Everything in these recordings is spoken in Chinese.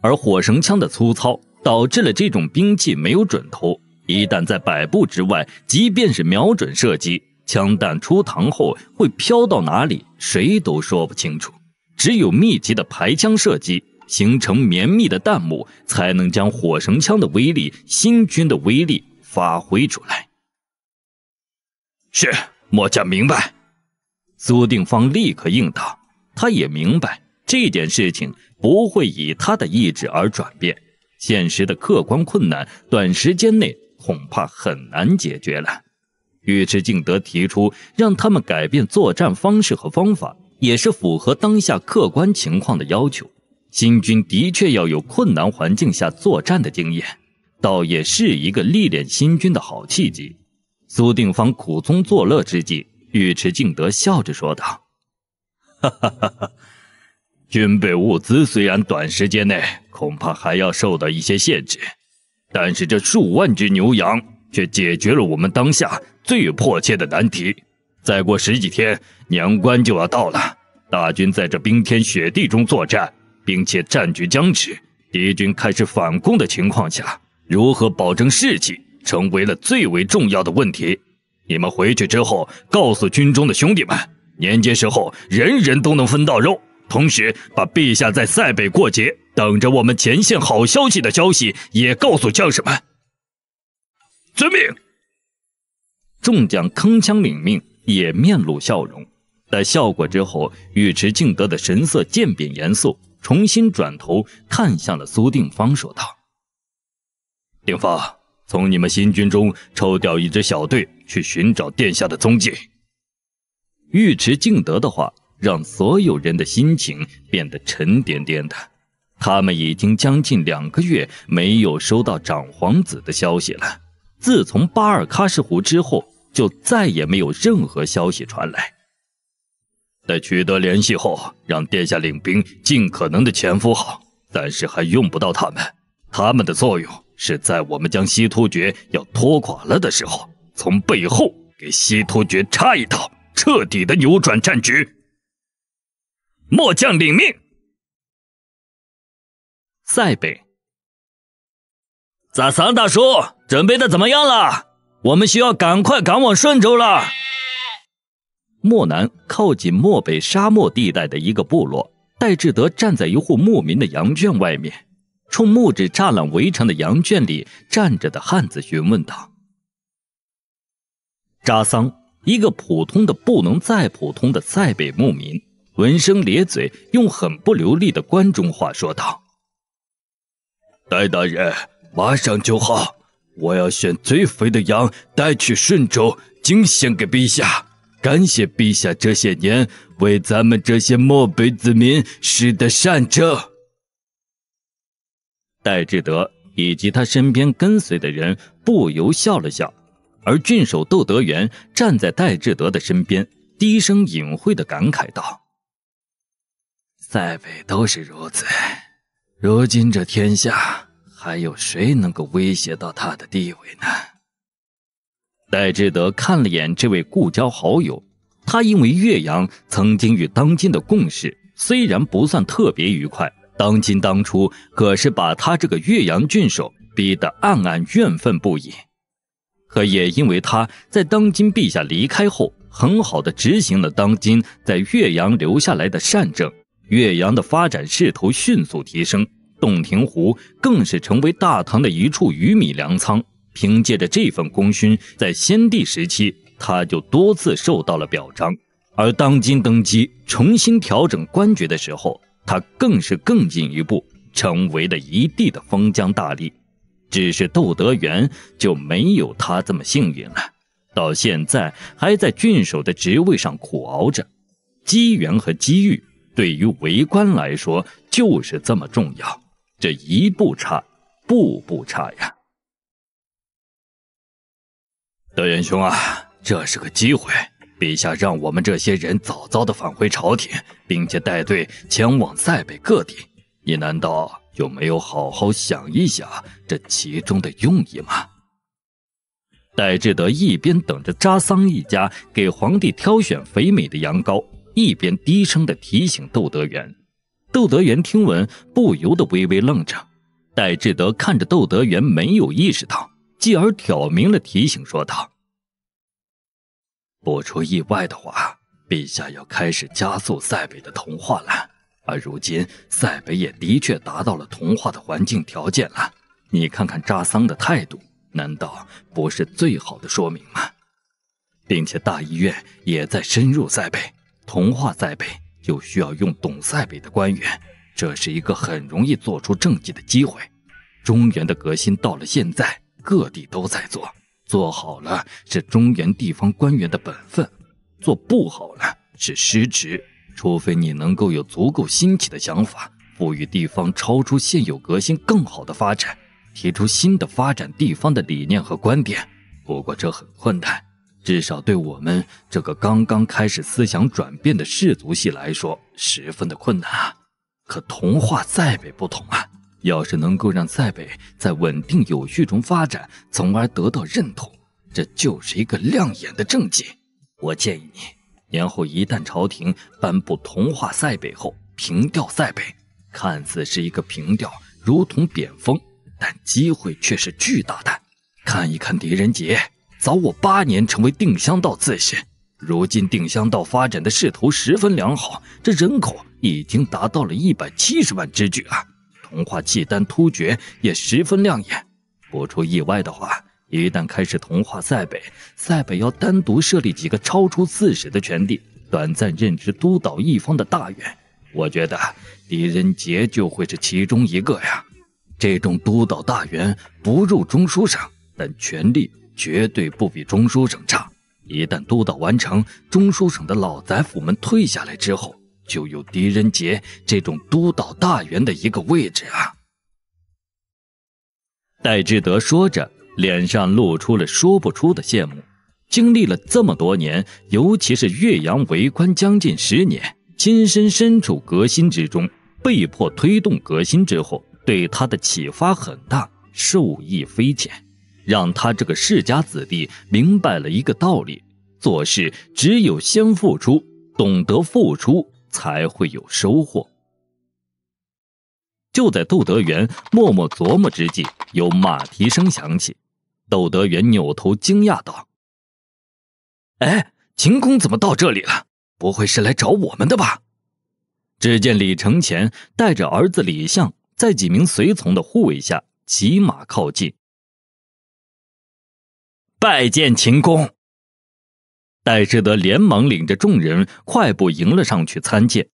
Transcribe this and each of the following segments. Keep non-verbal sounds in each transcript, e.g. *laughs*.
而火绳枪的粗糙导致了这种兵器没有准头，一旦在百步之外，即便是瞄准射击，枪弹出膛后会飘到哪里，谁都说不清楚。只有密集的排枪射击，形成绵密的弹幕，才能将火绳枪的威力、新军的威力发挥出来。是，末将明白。苏定方立刻应答，他也明白。这件事情不会以他的意志而转变，现实的客观困难，短时间内恐怕很难解决了。尉迟敬德提出让他们改变作战方式和方法，也是符合当下客观情况的要求。新军的确要有困难环境下作战的经验，倒也是一个历练新军的好契机。苏定方苦中作乐之际，尉迟敬德笑着说道：“哈哈哈哈。”军备物资虽然短时间内恐怕还要受到一些限制，但是这数万只牛羊却解决了我们当下最迫切的难题。再过十几天，娘关就要到了。大军在这冰天雪地中作战，并且战局僵持，敌军开始反攻的情况下，如何保证士气成为了最为重要的问题。你们回去之后，告诉军中的兄弟们，年节时候人人都能分到肉。同时，把陛下在塞北过节，等着我们前线好消息的消息也告诉将士们。遵命。众将铿锵领命，也面露笑容。待笑过之后，尉迟敬德的神色渐变严肃，重新转头看向了苏定方，说道：“定方，从你们新军中抽调一支小队，去寻找殿下的踪迹。”尉迟敬德的话。让所有人的心情变得沉甸甸的。他们已经将近两个月没有收到长皇子的消息了。自从巴尔喀什湖之后，就再也没有任何消息传来。在取得联系后，让殿下领兵尽可能的潜伏好，但是还用不到他们。他们的作用是在我们将西突厥要拖垮了的时候，从背后给西突厥插一刀，彻底的扭转战局。末将领命。塞北，扎桑大叔准备的怎么样了？我们需要赶快赶往顺州了。漠南靠近漠北沙漠地带的一个部落，戴志德站在一户牧民的羊圈外面，冲木质栅栏围成的羊圈里站着的汉子询问道：“扎桑，一个普通的不能再普通的塞北牧民。”闻声咧嘴，用很不流利的关中话说道：“戴大人，马上就好。我要选最肥的羊带去顺州，进献给陛下，感谢陛下这些年为咱们这些漠北子民施的善政。”戴志德以及他身边跟随的人不由笑了笑，而郡守窦德元站在戴志德的身边，低声隐晦地感慨道。在北都是如此，如今这天下还有谁能够威胁到他的地位呢？戴志德看了眼这位故交好友，他因为岳阳曾经与当今的共事，虽然不算特别愉快，当今当初可是把他这个岳阳郡守逼得暗暗怨愤不已。可也因为他在当今陛下离开后，很好的执行了当今在岳阳留下来的善政。岳阳的发展势头迅速提升，洞庭湖更是成为大唐的一处鱼米粮仓。凭借着这份功勋，在先帝时期他就多次受到了表彰，而当今登基重新调整官爵的时候，他更是更进一步，成为了一地的封疆大吏。只是窦德元就没有他这么幸运了，到现在还在郡守的职位上苦熬着，机缘和机遇。对于为官来说，就是这么重要，这一步差，步步差呀。德元兄啊，这是个机会，陛下让我们这些人早早的返回朝廷，并且带队前往塞北各地，你难道就没有好好想一想这其中的用意吗？戴志德一边等着扎桑一家给皇帝挑选肥美的羊羔。一边低声的提醒窦德元，窦德元听闻不由得微微愣着。戴志德看着窦德元没有意识到，继而挑明了提醒说道：“不出意外的话，陛下要开始加速塞北的同化了。而如今塞北也的确达到了同化的环境条件了。你看看扎桑的态度，难道不是最好的说明吗？并且大医院也在深入塞北。”同化塞北，就需要用懂塞北的官员，这是一个很容易做出政绩的机会。中原的革新到了现在，各地都在做，做好了是中原地方官员的本分，做不好了是失职。除非你能够有足够新奇的想法，赋予地方超出现有革新更好的发展，提出新的发展地方的理念和观点。不过这很困难。至少对我们这个刚刚开始思想转变的氏族系来说，十分的困难啊。可同化塞北不同啊，要是能够让塞北在稳定有序中发展，从而得到认同，这就是一个亮眼的政绩。我建议你，年后一旦朝廷颁布同化塞北后，平调塞北，看似是一个平调，如同贬风，但机会却是巨大的。看一看狄仁杰。早我八年成为定襄道刺史，如今定襄道发展的势头十分良好，这人口已经达到了一百七十万之巨啊！同化契丹、突厥也十分亮眼。不出意外的话，一旦开始同化塞北，塞北要单独设立几个超出刺史的权力，短暂任职督导一方的大员。我觉得狄仁杰就会是其中一个呀。这种督导大员不入中书省，但权力。绝对不比中书省差。一旦督导完成，中书省的老宅府们退下来之后，就有狄仁杰这种督导大员的一个位置啊。戴志德说着，脸上露出了说不出的羡慕。经历了这么多年，尤其是岳阳为官将近十年，亲身身处革新之中，被迫推动革新之后，对他的启发很大，受益匪浅。让他这个世家子弟明白了一个道理：做事只有先付出，懂得付出才会有收获。就在窦德元默默琢磨之际，有马蹄声响起。窦德元扭头惊讶道：“哎，秦公怎么到这里了？不会是来找我们的吧？”只见李承前带着儿子李相，在几名随从的护卫下骑马靠近。拜见秦公，戴志德连忙领着众人快步迎了上去参见。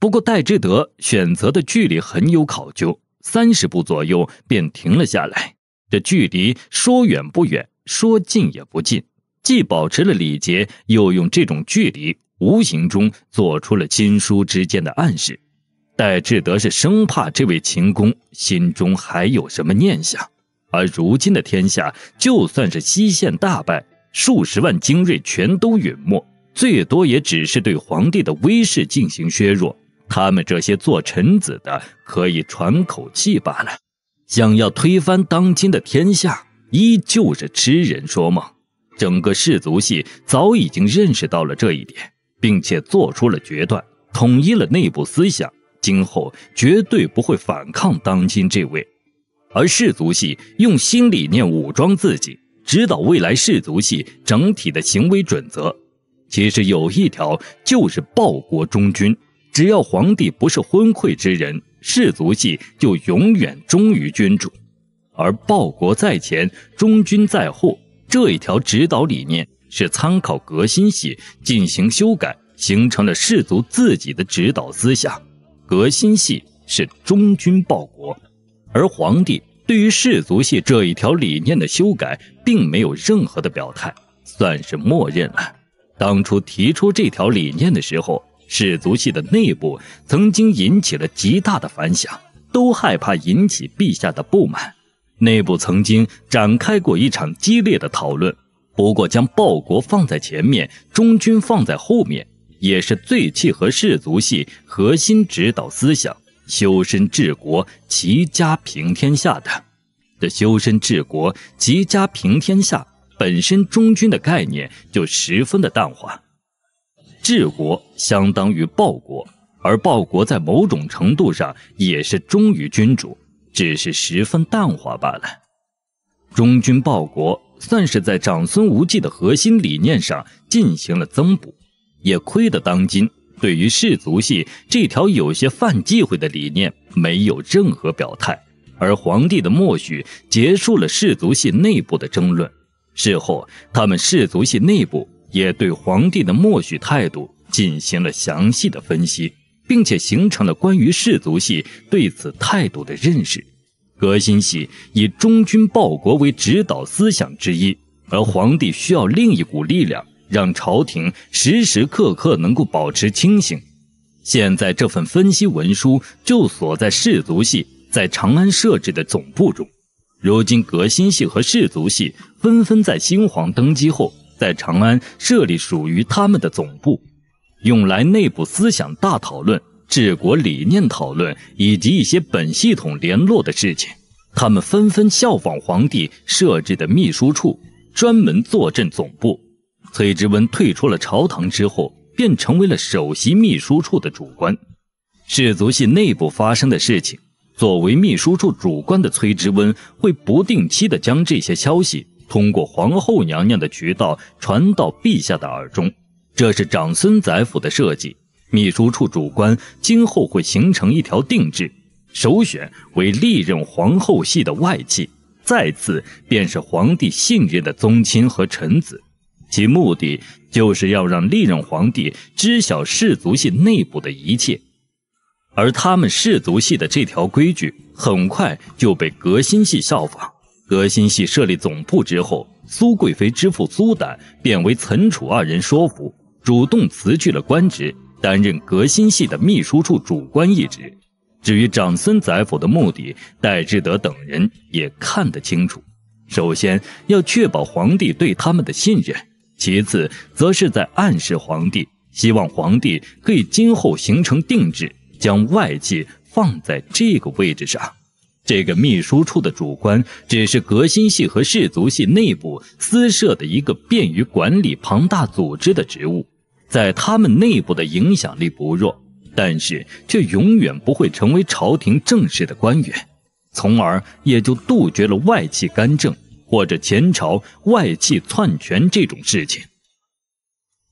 不过戴志德选择的距离很有考究，三十步左右便停了下来。这距离说远不远，说近也不近，既保持了礼节，又用这种距离无形中做出了亲疏之间的暗示。戴志德是生怕这位秦公心中还有什么念想。而如今的天下，就算是西线大败，数十万精锐全都陨没，最多也只是对皇帝的威势进行削弱。他们这些做臣子的可以喘口气罢了。想要推翻当今的天下，依旧是痴人说梦。整个氏族系早已经认识到了这一点，并且做出了决断，统一了内部思想，今后绝对不会反抗当今这位。而士族系用新理念武装自己，指导未来士族系整体的行为准则。其实有一条就是报国忠君，只要皇帝不是昏聩之人，士族系就永远忠于君主。而报国在前，忠君在后，这一条指导理念是参考革新系进行修改，形成了氏族自己的指导思想。革新系是忠君报国。而皇帝对于氏族系这一条理念的修改，并没有任何的表态，算是默认了。当初提出这条理念的时候，氏族系的内部曾经引起了极大的反响，都害怕引起陛下的不满，内部曾经展开过一场激烈的讨论。不过，将报国放在前面，忠君放在后面，也是最契合氏族系核心指导思想。修身治国，齐家平天下的，这修身治国，齐家平天下本身忠君的概念就十分的淡化。治国相当于报国，而报国在某种程度上也是忠于君主，只是十分淡化罢了。忠君报国算是在长孙无忌的核心理念上进行了增补，也亏得当今。对于世族系这条有些犯忌讳的理念，没有任何表态，而皇帝的默许结束了世族系内部的争论。事后，他们世族系内部也对皇帝的默许态度进行了详细的分析，并且形成了关于世族系对此态度的认识。革新系以忠君报国为指导思想之一，而皇帝需要另一股力量。让朝廷时时刻刻能够保持清醒。现在这份分析文书就锁在氏族系在长安设置的总部中。如今革新系和氏族系纷纷在新皇登基后，在长安设立属于他们的总部，用来内部思想大讨论、治国理念讨论以及一些本系统联络的事情。他们纷纷效仿皇帝设置的秘书处，专门坐镇总部。崔之温退出了朝堂之后，便成为了首席秘书处的主官。氏族系内部发生的事情，作为秘书处主官的崔之温会不定期的将这些消息通过皇后娘娘的渠道传到陛下的耳中。这是长孙宰府的设计。秘书处主官今后会形成一条定制，首选为历任皇后系的外戚，再次便是皇帝信任的宗亲和臣子。其目的就是要让历任皇帝知晓氏族系内部的一切，而他们氏族系的这条规矩很快就被革新系效仿。革新系设立总部之后，苏贵妃之父苏胆便为岑楚二人说服，主动辞去了官职，担任革新系的秘书处主官一职。至于长孙宰府的目的，戴志德等人也看得清楚：首先要确保皇帝对他们的信任。其次，则是在暗示皇帝，希望皇帝可以今后形成定制，将外戚放在这个位置上。这个秘书处的主官，只是革新系和氏族系内部私设的一个便于管理庞大组织的职务，在他们内部的影响力不弱，但是却永远不会成为朝廷正式的官员，从而也就杜绝了外戚干政。或者前朝外戚篡权这种事情，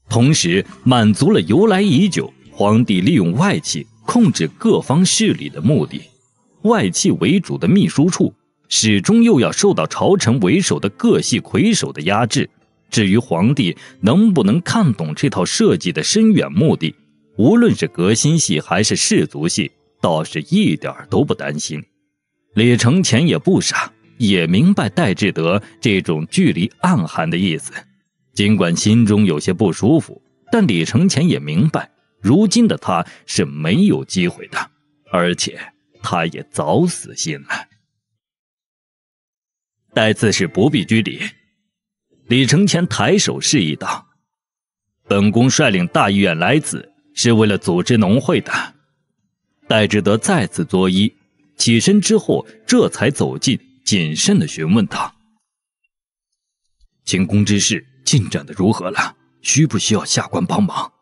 同时满足了由来已久皇帝利用外戚控制各方势力的目的。外戚为主的秘书处，始终又要受到朝臣为首的各系魁首的压制。至于皇帝能不能看懂这套设计的深远目的，无论是革新系还是氏族系，倒是一点都不担心。李承前也不傻。也明白戴志德这种距离暗含的意思，尽管心中有些不舒服，但李承前也明白，如今的他是没有机会的，而且他也早死心了。戴刺史不必拘礼。李承前抬手示意道：“本宫率领大医院来此，是为了组织农会的。”戴志德再次作揖，起身之后，这才走进。谨慎的询问他：“秦宫之事进展的如何了？需不需要下官帮忙？”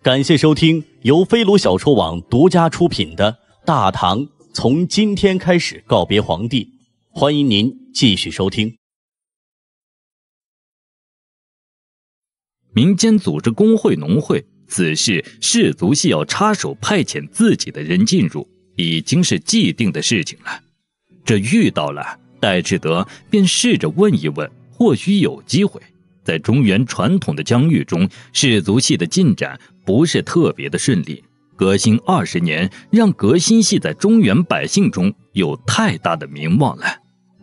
感谢收听由飞卢小说网独家出品的《大唐从今天开始告别皇帝》，欢迎您继续收听。民间组织工会、农会，此事氏族系要插手，派遣自己的人进入。已经是既定的事情了，这遇到了戴志德便试着问一问，或许有机会。在中原传统的疆域中，氏族系的进展不是特别的顺利。革新二十年，让革新系在中原百姓中有太大的名望了，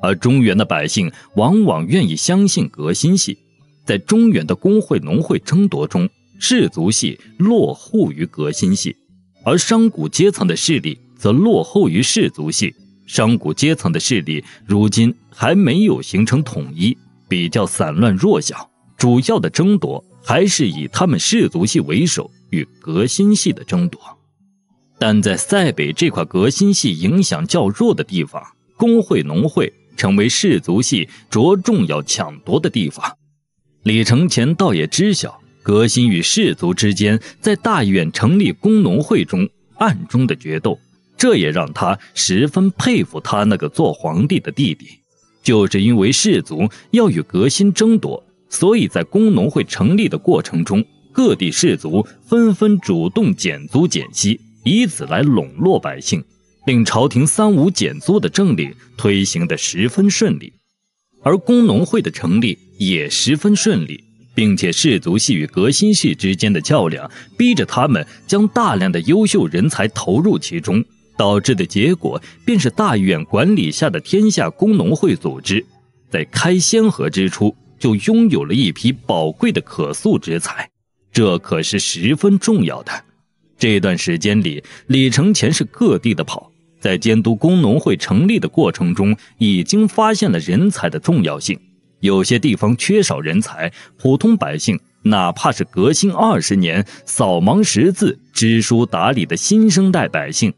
而中原的百姓往往愿意相信革新系。在中原的工会、农会争夺中，氏族系落户于革新系，而商贾阶层的势力。则落后于氏族系、商贾阶层的势力，如今还没有形成统一，比较散乱弱小。主要的争夺还是以他们氏族系为首与革新系的争夺。但在塞北这块革新系影响较弱的地方，工会、农会成为氏族系着重要抢夺的地方。李承前倒也知晓革新与氏族之间在大院成立工农会中暗中的决斗。这也让他十分佩服他那个做皇帝的弟弟。就是因为士族要与革新争夺，所以在工农会成立的过程中，各地士族纷纷主动减租减息，以此来笼络百姓，令朝廷三五减租的政令推行得十分顺利，而工农会的成立也十分顺利，并且士族系与革新系之间的较量，逼着他们将大量的优秀人才投入其中。导致的结果便是大院管理下的天下工农会组织，在开先河之初就拥有了一批宝贵的可塑之才，这可是十分重要的。这段时间里，李承前是各地的跑，在监督工农会成立的过程中，已经发现了人才的重要性。有些地方缺少人才，普通百姓哪怕是革新二十年、扫盲识字、知书达理的新生代百姓。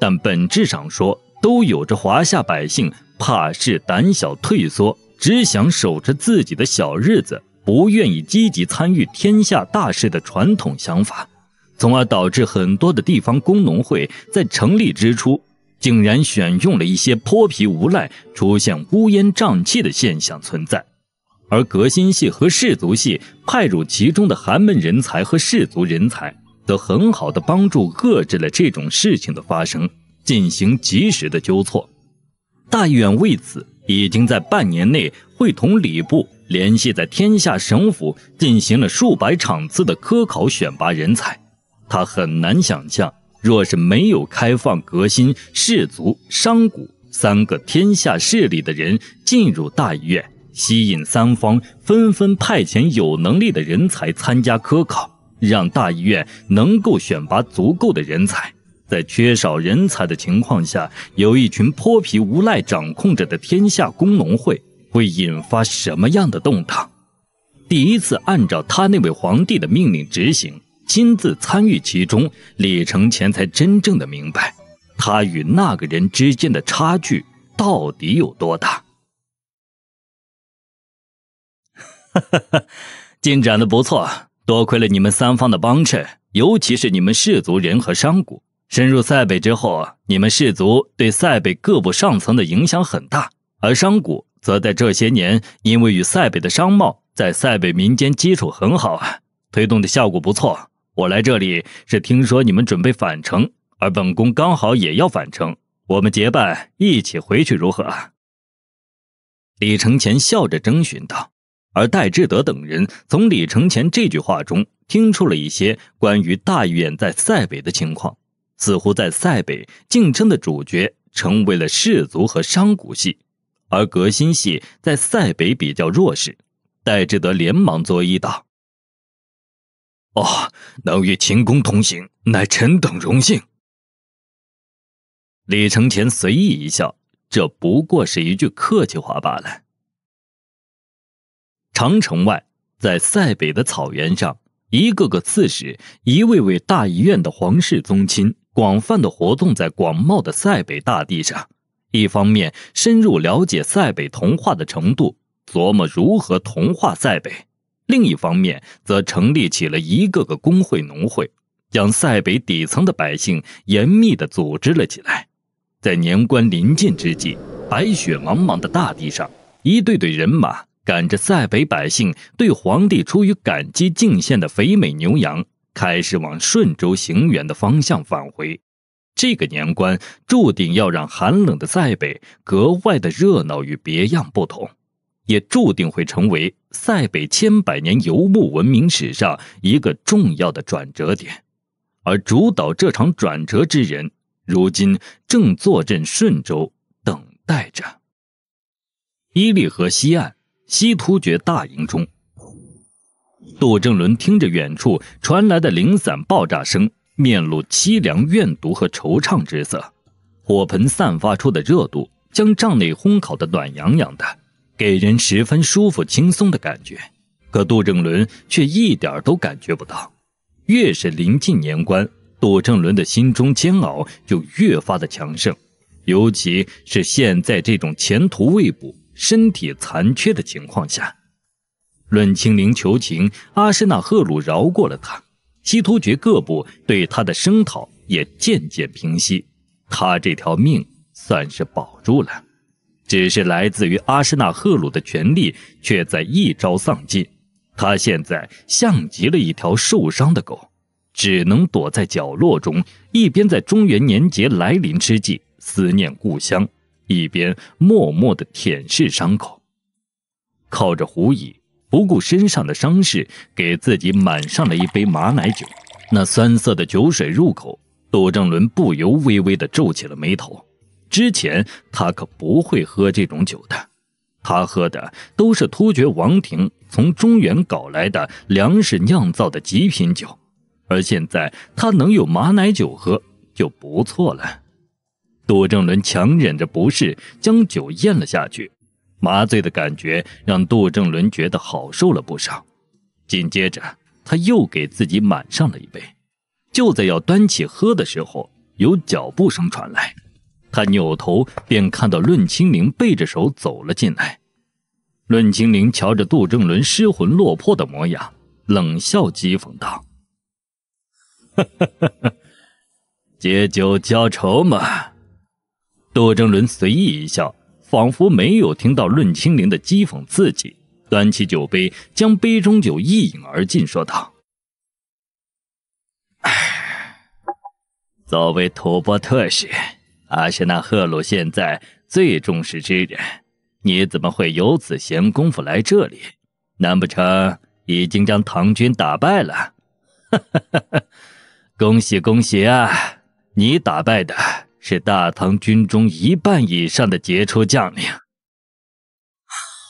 但本质上说，都有着华夏百姓怕事、胆小退缩，只想守着自己的小日子，不愿意积极参与天下大事的传统想法，从而导致很多的地方工农会在成立之初，竟然选用了一些泼皮无赖，出现乌烟瘴气的现象存在。而革新系和士族系派入其中的寒门人才和士族人才。则很好的帮助遏制了这种事情的发生，进行及时的纠错。大院为此已经在半年内会同礼部联系在天下省府进行了数百场次的科考选拔人才。他很难想象，若是没有开放革新士族、商贾三个天下势力的人进入大院，吸引三方纷纷派遣有能力的人才参加科考。让大医院能够选拔足够的人才，在缺少人才的情况下，有一群泼皮无赖掌控着的天下工农会，会引发什么样的动荡？第一次按照他那位皇帝的命令执行，亲自参与其中，李承前才真正的明白，他与那个人之间的差距到底有多大。哈哈哈，进展的不错。多亏了你们三方的帮衬，尤其是你们氏族人和商贾，深入塞北之后，你们氏族对塞北各部上层的影响很大，而商贾则在这些年因为与塞北的商贸，在塞北民间基础很好，啊，推动的效果不错。我来这里是听说你们准备返程，而本宫刚好也要返程，我们结伴一起回去如何？李承前笑着征询道。而戴志德等人从李承前这句话中听出了一些关于大院在塞北的情况，似乎在塞北竞争的主角成为了士族和商贾系，而革新系在塞北比较弱势。戴志德连忙作揖道：“哦，能与秦公同行，乃臣等荣幸。”李承前随意一笑，这不过是一句客气话罢了。长城外，在塞北的草原上，一个个刺史，一位位大医院的皇室宗亲，广泛的活动在广袤的塞北大地上。一方面深入了解塞北同化的程度，琢磨如何同化塞北；另一方面，则成立起了一个个工会、农会，将塞北底层的百姓严密的组织了起来。在年关临近之际，白雪茫茫的大地上，一队队人马。赶着塞北百姓对皇帝出于感激敬献的肥美牛羊，开始往顺州行辕的方向返回。这个年关注定要让寒冷的塞北格外的热闹与别样不同，也注定会成为塞北千百年游牧文明史上一个重要的转折点。而主导这场转折之人，如今正坐镇顺州，等待着。伊利河西岸。西突厥大营中，杜正伦听着远处传来的零散爆炸声，面露凄凉、怨毒和惆怅之色。火盆散发出的热度将帐内烘烤的暖洋洋的，给人十分舒服、轻松的感觉。可杜正伦却一点都感觉不到。越是临近年关，杜正伦的心中煎熬就越发的强盛，尤其是现在这种前途未卜。身体残缺的情况下，论清灵求情，阿什纳赫鲁饶过了他。西突厥各部对他的声讨也渐渐平息，他这条命算是保住了。只是来自于阿什纳赫鲁的权力却在一朝丧尽，他现在像极了一条受伤的狗，只能躲在角落中，一边在中原年节来临之际思念故乡。一边默默的舔舐伤口，靠着胡椅，不顾身上的伤势，给自己满上了一杯马奶酒。那酸涩的酒水入口，杜正伦不由微微的皱起了眉头。之前他可不会喝这种酒的，他喝的都是突厥王庭从中原搞来的粮食酿造的极品酒，而现在他能有马奶酒喝就不错了。杜正伦强忍着不适，将酒咽了下去。麻醉的感觉让杜正伦觉得好受了不少。紧接着，他又给自己满上了一杯。就在要端起喝的时候，有脚步声传来。他扭头便看到论清灵背着手走了进来。论清灵瞧着杜正伦失魂落魄的模样，冷笑讥讽道：“解酒浇愁嘛。”杜征伦随意一笑，仿佛没有听到论清灵的讥讽刺激，端起酒杯，将杯中酒一饮而尽，说道：“唉，作为吐蕃特使，阿什纳赫鲁现在最重视之人，你怎么会有此闲工夫来这里？难不成已经将唐军打败了？哈哈哈哈！恭喜恭喜啊，你打败的！”是大唐军中一半以上的杰出将领。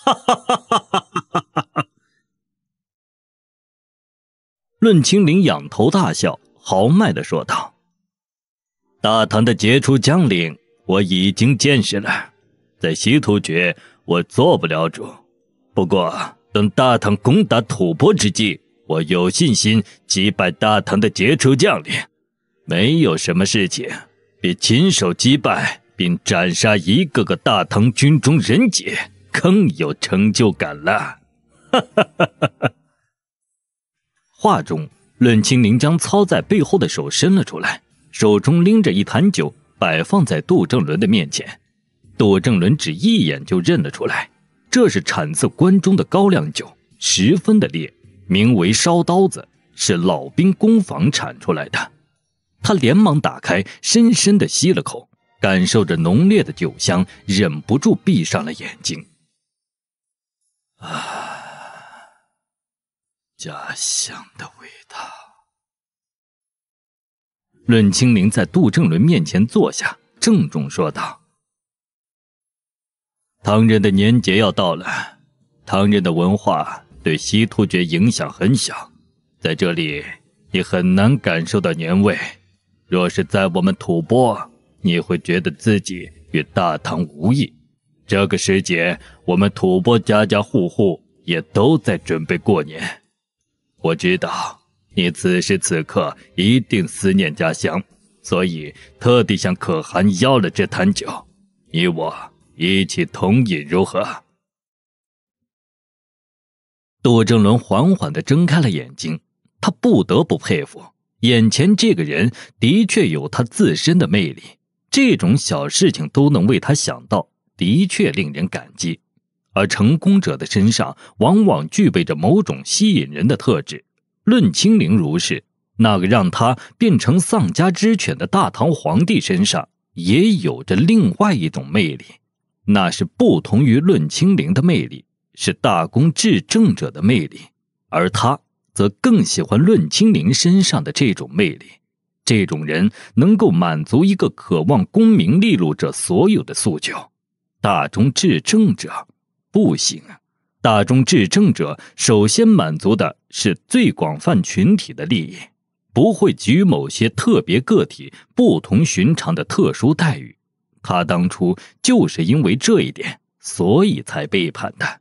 哈哈哈哈哈哈！论青林仰头大笑，豪迈的说道：“大唐的杰出将领我已经见识了，在西突厥我做不了主，不过等大唐攻打吐蕃之际，我有信心击败大唐的杰出将领，没有什么事情。”别亲手击败并斩杀一个个大唐军中人杰更有成就感了！哈哈哈哈话中，论青林将操在背后的手伸了出来，手中拎着一坛酒，摆放在杜正伦的面前。杜正伦只一眼就认了出来，这是产自关中的高粱酒，十分的烈，名为烧刀子，是老兵工坊产出来的。他连忙打开，深深的吸了口，感受着浓烈的酒香，忍不住闭上了眼睛。啊，家乡的味道。论清明在杜正伦面前坐下，郑重说道：“唐人的年节要到了，唐人的文化对西突厥影响很小，在这里你很难感受到年味。”若是在我们吐蕃，你会觉得自己与大唐无异。这个时节，我们吐蕃家家户户也都在准备过年。我知道你此时此刻一定思念家乡，所以特地向可汗要了这坛酒，你我一起同饮如何？杜正伦缓缓地睁开了眼睛，他不得不佩服。眼前这个人的确有他自身的魅力，这种小事情都能为他想到，的确令人感激。而成功者的身上往往具备着某种吸引人的特质。论清灵如是，那个让他变成丧家之犬的大唐皇帝身上也有着另外一种魅力，那是不同于论清灵的魅力，是大功至正者的魅力，而他。则更喜欢论清灵身上的这种魅力，这种人能够满足一个渴望功名利禄者所有的诉求。大中至正者不行，大中至正者首先满足的是最广泛群体的利益，不会给予某些特别个体不同寻常的特殊待遇。他当初就是因为这一点，所以才背叛的。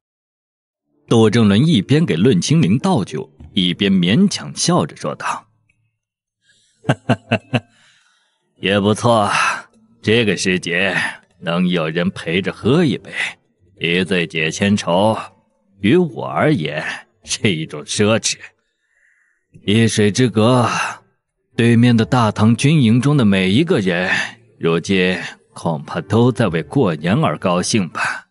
窦正伦一边给论清灵倒酒。一边勉强笑着说道：“哈哈，也不错。这个时节能有人陪着喝一杯，一醉解千愁，于我而言是一种奢侈。一水之隔，对面的大唐军营中的每一个人，如今恐怕都在为过年而高兴吧。”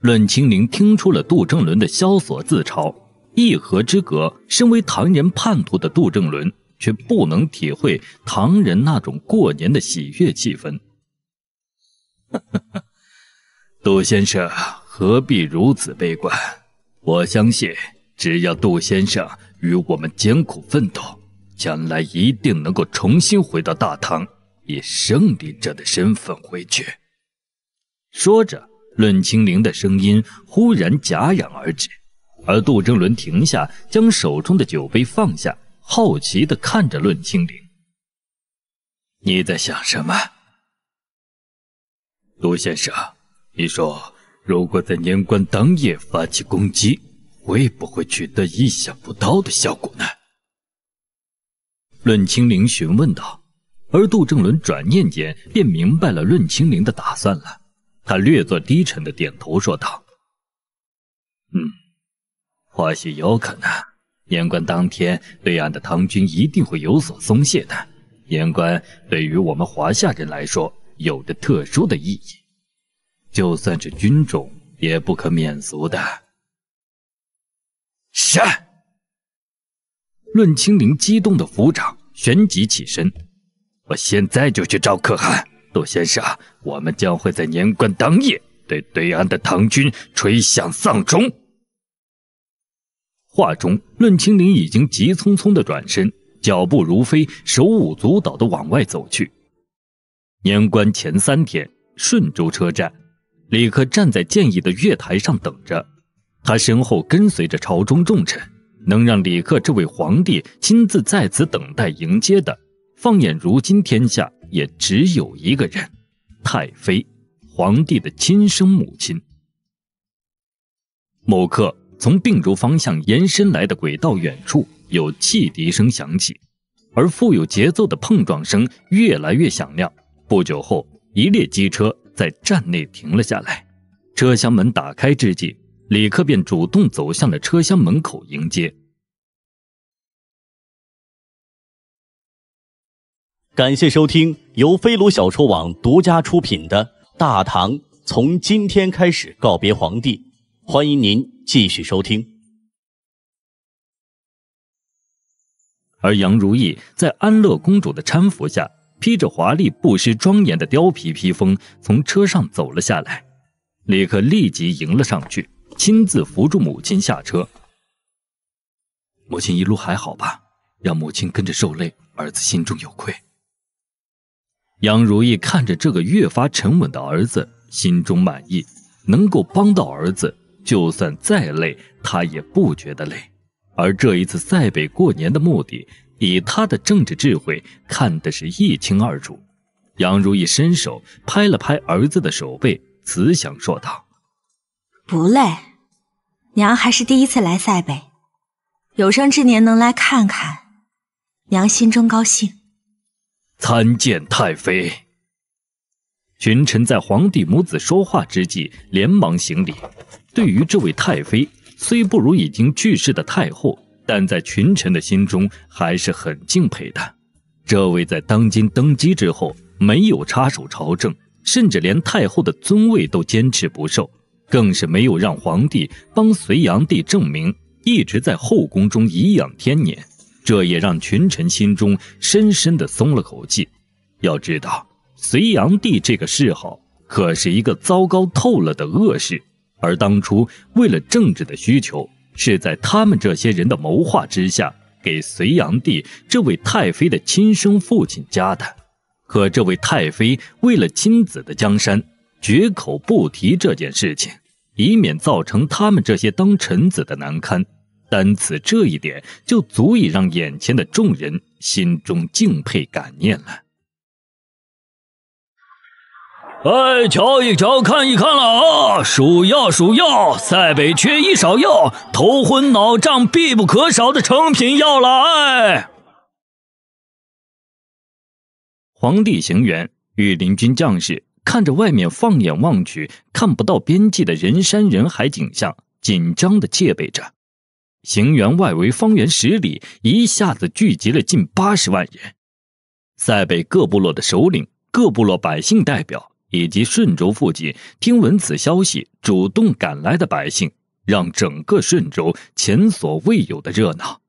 论清零听出了杜正伦的萧索自嘲，一河之隔，身为唐人叛徒的杜正伦却不能体会唐人那种过年的喜悦气氛。*laughs* 杜先生何必如此悲观？我相信，只要杜先生与我们艰苦奋斗，将来一定能够重新回到大唐，以胜利者的身份回去。说着。论清灵的声音忽然戛然而止，而杜正伦停下，将手中的酒杯放下，好奇的看着论清灵：“你在想什么，杜先生？你说，如果在年关当夜发起攻击，会不会取得意想不到的效果呢？”论清灵询问道，而杜正伦转念间便明白了论清灵的打算了。他略作低沉的点头，说道：“嗯，或许有可能。年关当天，对岸的唐军一定会有所松懈的。年关对于我们华夏人来说有着特殊的意义，就算是军种，也不可免俗的。”是。论青灵激动的抚掌，旋即起身：“我现在就去找可汗。”陆先生，我们将会在年关当夜对对岸的唐军吹响丧钟。话中，论清灵已经急匆匆的转身，脚步如飞，手舞足蹈的往外走去。年关前三天，顺州车站，李克站在建议的月台上等着，他身后跟随着朝中重臣，能让李克这位皇帝亲自在此等待迎接的，放眼如今天下。也只有一个人，太妃，皇帝的亲生母亲。某刻，从病州方向延伸来的轨道远处有汽笛声响起，而富有节奏的碰撞声越来越响亮。不久后，一列机车在站内停了下来，车厢门打开之际，李克便主动走向了车厢门口迎接。感谢收听由飞卢小说网独家出品的《大唐》，从今天开始告别皇帝。欢迎您继续收听。而杨如意在安乐公主的搀扶下，披着华丽不失庄严的貂皮披风，从车上走了下来，李克立即迎了上去，亲自扶住母亲下车。母亲一路还好吧？让母亲跟着受累，儿子心中有愧。杨如意看着这个越发沉稳的儿子，心中满意。能够帮到儿子，就算再累，他也不觉得累。而这一次塞北过年的目的，以他的政治智慧，看得是一清二楚。杨如意伸手拍了拍儿子的手背，慈祥说道：“不累，娘还是第一次来塞北，有生之年能来看看，娘心中高兴。”参见太妃。群臣在皇帝母子说话之际，连忙行礼。对于这位太妃，虽不如已经去世的太后，但在群臣的心中还是很敬佩的。这位在当今登基之后，没有插手朝政，甚至连太后的尊位都坚持不受，更是没有让皇帝帮隋炀帝证明，一直在后宫中颐养天年。这也让群臣心中深深的松了口气。要知道，隋炀帝这个嗜好可是一个糟糕透了的恶事。而当初为了政治的需求，是在他们这些人的谋划之下，给隋炀帝这位太妃的亲生父亲加的。可这位太妃为了亲子的江山，绝口不提这件事情，以免造成他们这些当臣子的难堪。单此这一点，就足以让眼前的众人心中敬佩感念了。哎，瞧一瞧，看一看了啊！数药，数药！塞北缺医少药，头昏脑胀，必不可少的成品药了。皇帝行辕，御林军将士看着外面，放眼望去看不到边际的人山人海景象，紧张的戒备着。行辕外围方圆十里，一下子聚集了近八十万人。塞北各部落的首领、各部落百姓代表，以及顺州附近听闻此消息主动赶来的百姓，让整个顺州前所未有的热闹。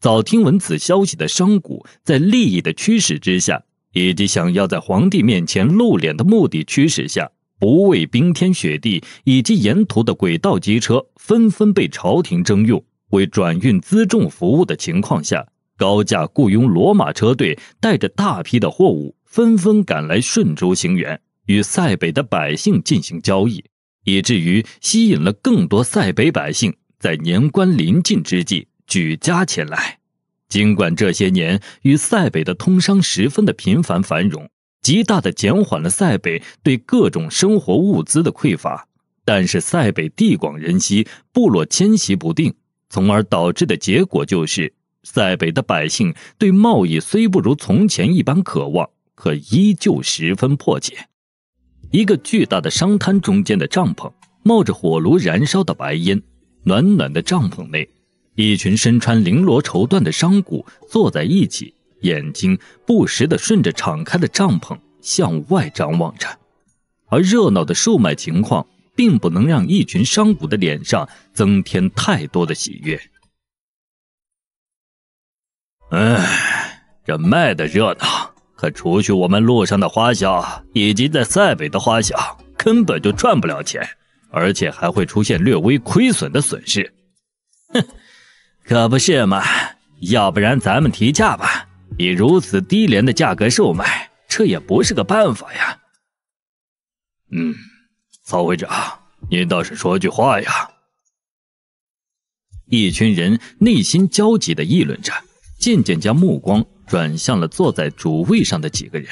早听闻此消息的商贾，在利益的驱使之下，以及想要在皇帝面前露脸的目的驱使下，不畏冰天雪地，以及沿途的轨道机车，纷纷被朝廷征用。为转运辎重服务的情况下，高价雇佣罗马车队，带着大批的货物，纷纷赶来顺州行辕，与塞北的百姓进行交易，以至于吸引了更多塞北百姓在年关临近之际举家前来。尽管这些年与塞北的通商十分的频繁繁荣，极大的减缓了塞北对各种生活物资的匮乏，但是塞北地广人稀，部落迁徙不定。从而导致的结果就是，塞北的百姓对贸易虽不如从前一般渴望，可依旧十分迫切。一个巨大的商摊中间的帐篷冒着火炉燃烧的白烟，暖暖的帐篷内，一群身穿绫罗绸缎的商贾坐在一起，眼睛不时地顺着敞开的帐篷向外张望着，而热闹的售卖情况。并不能让一群商贾的脸上增添太多的喜悦。哎，这卖的热闹，可除去我们路上的花销以及在塞北的花销，根本就赚不了钱，而且还会出现略微亏损的损失。哼，可不是嘛？要不然咱们提价吧，以如此低廉的价格售卖，这也不是个办法呀。嗯。曹会长，您倒是说句话呀！一群人内心焦急的议论着，渐渐将目光转向了坐在主位上的几个人，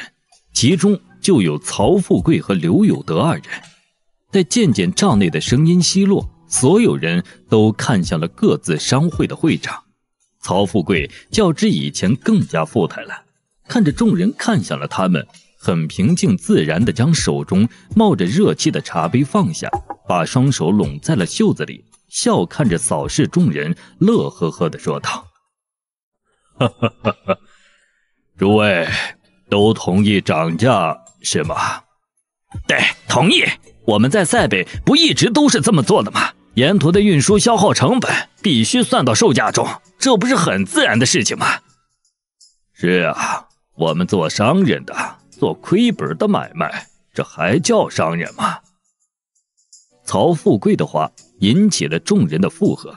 其中就有曹富贵和刘有德二人。待渐渐帐内的声音稀落，所有人都看向了各自商会的会长。曹富贵较之以前更加富态了，看着众人看向了他们。很平静自然地将手中冒着热气的茶杯放下，把双手拢在了袖子里，笑看着扫视众人，乐呵呵地说道：“哈哈哈哈，诸位都同意涨价是吗？对，同意。我们在塞北不一直都是这么做的吗？沿途的运输消耗成本必须算到售价中，这不是很自然的事情吗？是啊，我们做商人的。”做亏本的买卖，这还叫商人吗？曹富贵的话引起了众人的附和，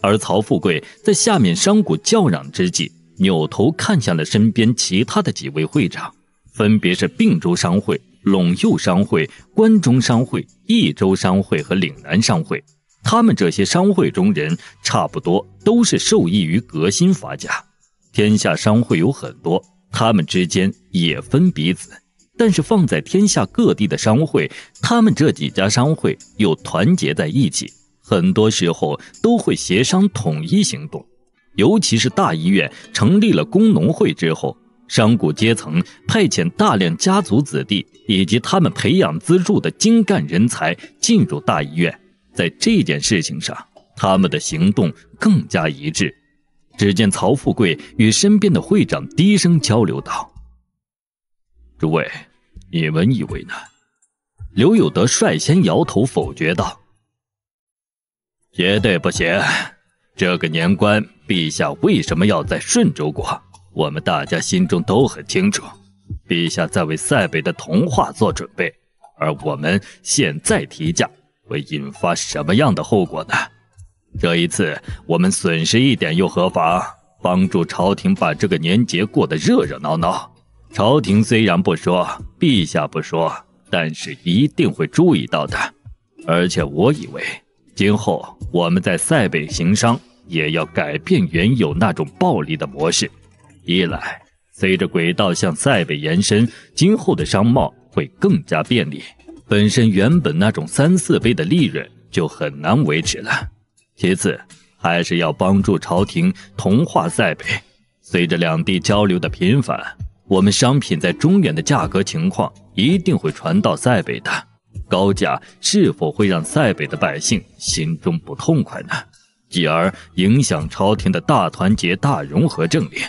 而曹富贵在下面商贾叫嚷之际，扭头看向了身边其他的几位会长，分别是并州商会、陇右商会、关中商会、益州商会和岭南商会。他们这些商会中人差不多都是受益于革新发家。天下商会有很多。他们之间也分彼此，但是放在天下各地的商会，他们这几家商会又团结在一起，很多时候都会协商统一行动。尤其是大医院成立了工农会之后，商贾阶层派遣大量家族子弟以及他们培养资助的精干人才进入大医院，在这件事情上，他们的行动更加一致。只见曹富贵与身边的会长低声交流道：“诸位，你们以为呢？”刘有德率先摇头否决道：“绝对不行！这个年关，陛下为什么要在顺州过？我们大家心中都很清楚，陛下在为塞北的童话做准备，而我们现在提价，会引发什么样的后果呢？”这一次我们损失一点又何妨？帮助朝廷把这个年节过得热热闹闹。朝廷虽然不说，陛下不说，但是一定会注意到的。而且我以为，今后我们在塞北行商也要改变原有那种暴力的模式。一来，随着轨道向塞北延伸，今后的商贸会更加便利，本身原本那种三四倍的利润就很难维持了。其次，还是要帮助朝廷同化塞北。随着两地交流的频繁，我们商品在中原的价格情况一定会传到塞北的，高价是否会让塞北的百姓心中不痛快呢？继而影响朝廷的大团结、大融合政令。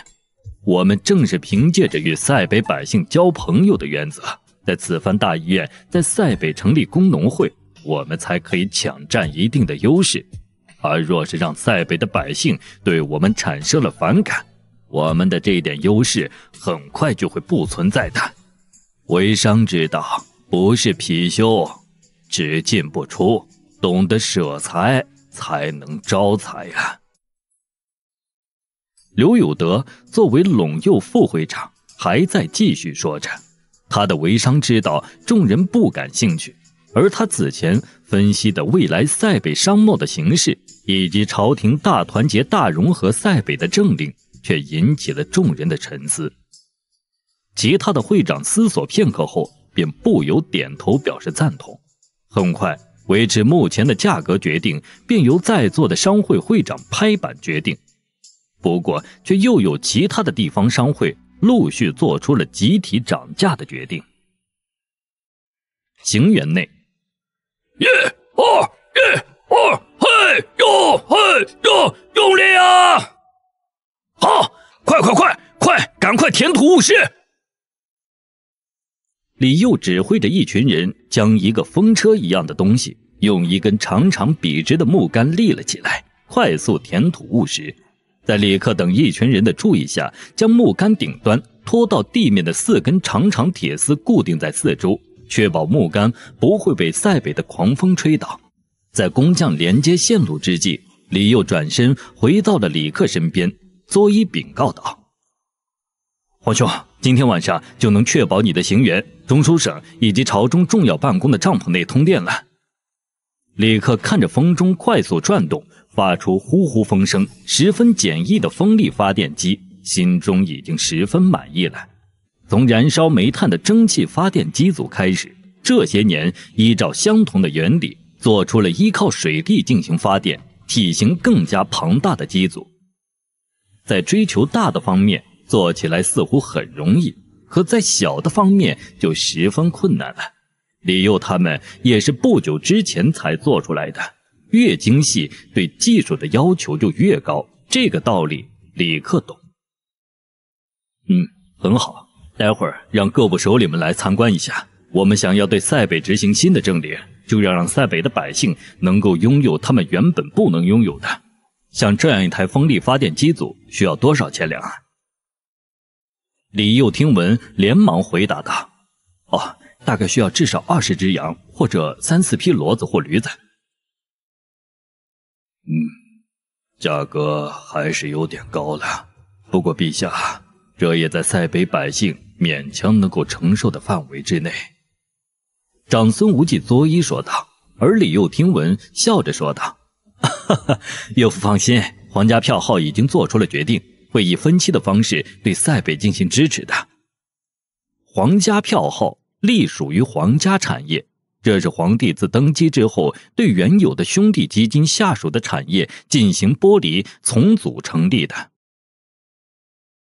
我们正是凭借着与塞北百姓交朋友的原则，在此番大医院在塞北成立工农会，我们才可以抢占一定的优势。而若是让塞北的百姓对我们产生了反感，我们的这点优势很快就会不存在的。为商之道，不是貔貅，只进不出，懂得舍财才能招财啊！刘有德作为陇右副会长，还在继续说着他的为商之道，众人不感兴趣，而他此前分析的未来塞北商贸的形势。以及朝廷大团结、大融合、塞北的政令，却引起了众人的沉思。其他的会长思索片刻后，便不由点头表示赞同。很快，维持目前的价格决定便由在座的商会会长拍板决定。不过，却又有其他的地方商会陆续做出了集体涨价的决定。行辕内，一二一二。哟嘿哟，用力啊！好，快快快快，赶快填土夯实。李佑指挥着一群人，将一个风车一样的东西用一根长长笔直的木杆立了起来，快速填土夯时，在李克等一群人的注意下，将木杆顶端拖到地面的四根长长铁丝固定在四周，确保木杆不会被塞北的狂风吹倒。在工匠连接线路之际，李佑转身回到了李克身边，作揖禀告道：“皇兄，今天晚上就能确保你的行辕、中书省以及朝中重要办公的帐篷内通电了。”李克看着风中快速转动、发出呼呼风声、十分简易的风力发电机，心中已经十分满意了。从燃烧煤炭的蒸汽发电机组开始，这些年依照相同的原理。做出了依靠水力进行发电、体型更加庞大的机组，在追求大的方面做起来似乎很容易，可在小的方面就十分困难了。李佑他们也是不久之前才做出来的，越精细对技术的要求就越高，这个道理李克懂。嗯，很好，待会让各部首领们来参观一下。我们想要对塞北执行新的政令，就要让塞北的百姓能够拥有他们原本不能拥有的。像这样一台风力发电机组需要多少钱两？李佑听闻，连忙回答道：“哦，大概需要至少二十只羊，或者三四匹骡子或驴子。”嗯，价格还是有点高了。不过陛下，这也在塞北百姓勉强能够承受的范围之内。长孙无忌作揖说道，而李佑听闻，笑着说道：“哈哈，岳父放心，皇家票号已经做出了决定，会以分期的方式对塞北进行支持的。”皇家票号隶属于皇家产业，这是皇帝自登基之后对原有的兄弟基金下属的产业进行剥离重组成立的。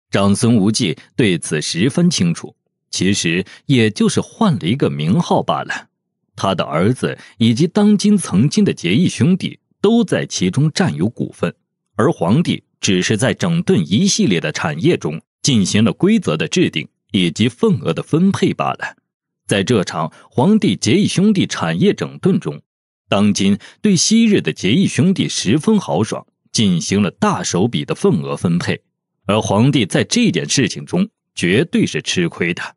长孙无忌对此十分清楚。其实也就是换了一个名号罢了，他的儿子以及当今曾经的结义兄弟都在其中占有股份，而皇帝只是在整顿一系列的产业中进行了规则的制定以及份额的分配罢了。在这场皇帝结义兄弟产业整顿中，当今对昔日的结义兄弟十分豪爽，进行了大手笔的份额分配，而皇帝在这件事情中绝对是吃亏的。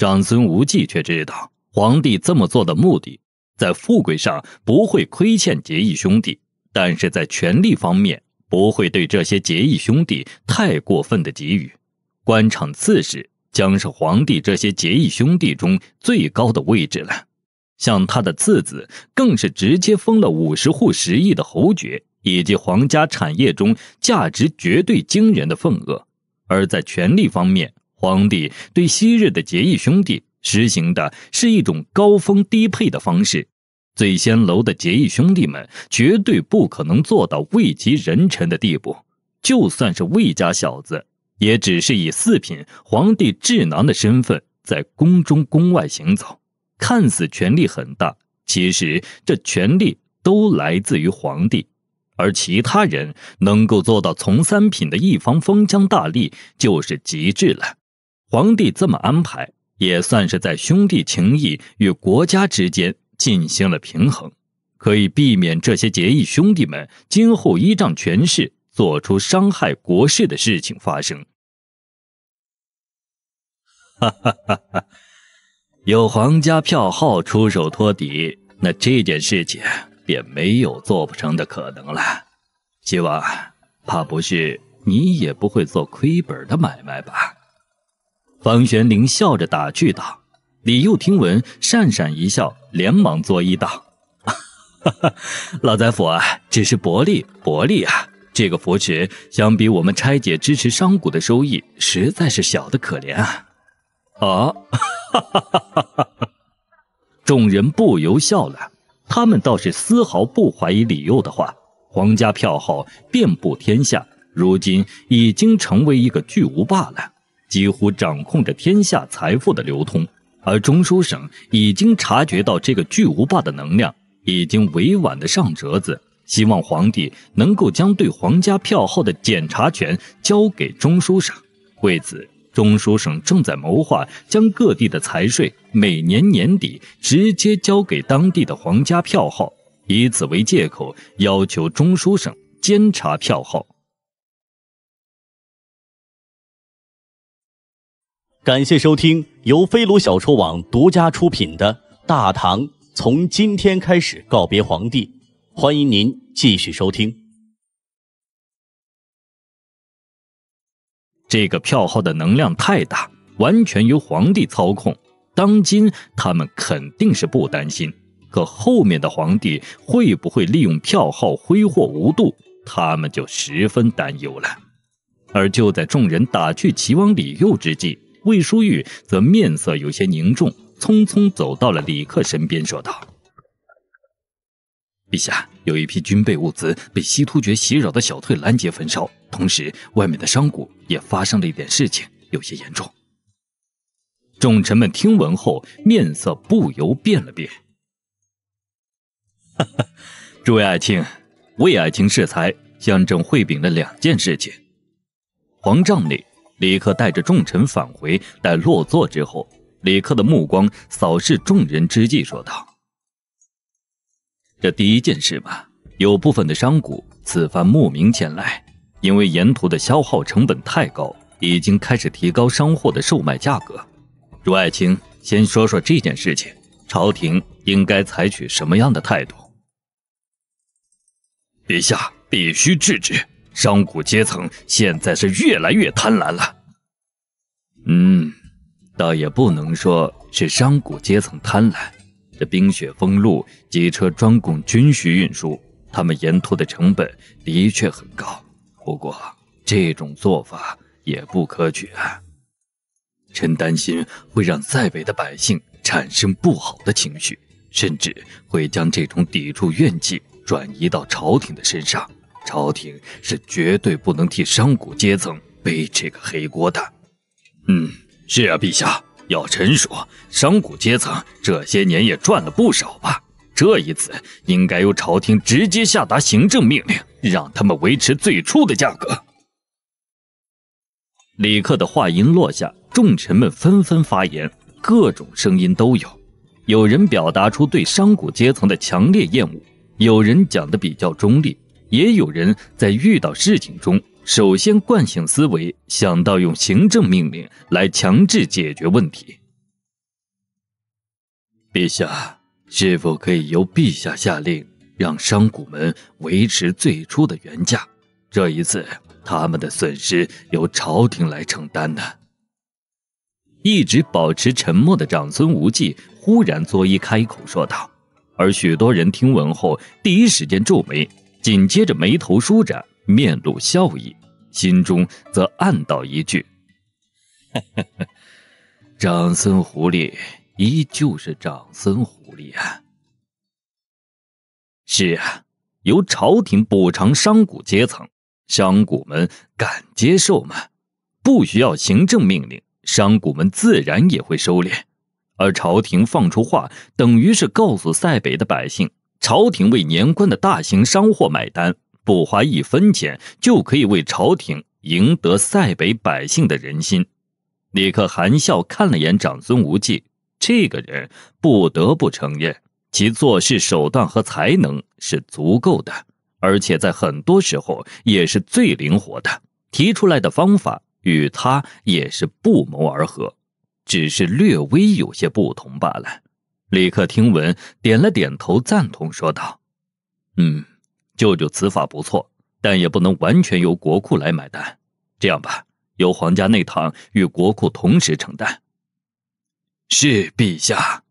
长孙无忌却知道，皇帝这么做的目的，在富贵上不会亏欠结义兄弟，但是在权力方面不会对这些结义兄弟太过分的给予。官场刺史将是皇帝这些结义兄弟中最高的位置了，像他的次子，更是直接封了五十户十亿的侯爵，以及皇家产业中价值绝对惊人的份额，而在权力方面。皇帝对昔日的结义兄弟实行的是一种高封低配的方式，醉仙楼的结义兄弟们绝对不可能做到位极人臣的地步。就算是魏家小子，也只是以四品皇帝智囊的身份在宫中宫外行走，看似权力很大，其实这权力都来自于皇帝，而其他人能够做到从三品的一方封疆大吏就是极致了。皇帝这么安排，也算是在兄弟情谊与国家之间进行了平衡，可以避免这些结义兄弟们今后依仗权势做出伤害国事的事情发生。哈哈哈！哈，有皇家票号出手托底，那这件事情便没有做不成的可能了。齐王，怕不是你也不会做亏本的买卖吧？方玄龄笑着打趣道：“李佑听闻，讪讪一笑，连忙作揖道：‘ *laughs* 老宰府，啊，只是薄利薄利啊！这个扶持相比我们拆解支持商贾的收益，实在是小的可怜啊！’啊！” *laughs* 众人不由笑了，他们倒是丝毫不怀疑李佑的话。皇家票号遍布天下，如今已经成为一个巨无霸了。几乎掌控着天下财富的流通，而中书省已经察觉到这个巨无霸的能量，已经委婉的上折子，希望皇帝能够将对皇家票号的检查权交给中书省。为此，中书省正在谋划将各地的财税每年年底直接交给当地的皇家票号，以此为借口要求中书省监察票号。感谢收听由飞卢小说网独家出品的《大唐》，从今天开始告别皇帝。欢迎您继续收听。这个票号的能量太大，完全由皇帝操控。当今他们肯定是不担心，可后面的皇帝会不会利用票号挥霍无度，他们就十分担忧了。而就在众人打趣齐王李佑之际，魏淑玉则面色有些凝重，匆匆走到了李克身边，说道：“陛下，有一批军备物资被西突厥袭扰的小队拦截焚烧，同时外面的商贾也发生了一点事情，有些严重。”众臣们听闻后，面色不由变了变。哈哈，诸位爱卿，为爱卿适才向朕汇禀了两件事情。皇帐内。李克带着众臣返回，待落座之后，李克的目光扫视众人之际说道：“这第一件事吧，有部分的商贾此番慕名前来，因为沿途的消耗成本太高，已经开始提高商货的售卖价格。如爱卿，先说说这件事情，朝廷应该采取什么样的态度？陛下必须制止。”商贾阶层现在是越来越贪婪了。嗯，倒也不能说是商贾阶层贪婪。这冰雪封路，机车专供军需运输，他们沿途的成本的确很高。不过这种做法也不可取啊。臣担心会让塞北的百姓产生不好的情绪，甚至会将这种抵触怨气转移到朝廷的身上。朝廷是绝对不能替商贾阶层背这个黑锅的。嗯，是啊，陛下，要臣说，商贾阶层这些年也赚了不少吧？这一次应该由朝廷直接下达行政命令，让他们维持最初的价格。李克的话音落下，众臣们纷纷发言，各种声音都有。有人表达出对商贾阶层的强烈厌恶，有人讲的比较中立。也有人在遇到事情中，首先惯性思维想到用行政命令来强制解决问题。陛下，是否可以由陛下下令，让商贾们维持最初的原价？这一次，他们的损失由朝廷来承担呢？一直保持沉默的长孙无忌忽然作揖开口说道，而许多人听闻后，第一时间皱眉。紧接着，眉头舒展，面露笑意，心中则暗道一句：“哈哈哈，长孙狐狸依旧是长孙狐狸啊。”是啊，由朝廷补偿商贾阶层，商贾们敢接受吗？不需要行政命令，商贾们自然也会收敛。而朝廷放出话，等于是告诉塞北的百姓。朝廷为年关的大型商货买单，不花一分钱就可以为朝廷赢得塞北百姓的人心。李克含笑看了眼长孙无忌，这个人不得不承认，其做事手段和才能是足够的，而且在很多时候也是最灵活的。提出来的方法与他也是不谋而合，只是略微有些不同罢了。李克听闻，点了点头，赞同说道：“嗯，舅舅此法不错，但也不能完全由国库来买单。这样吧，由皇家内堂与国库同时承担。”“是陛下。”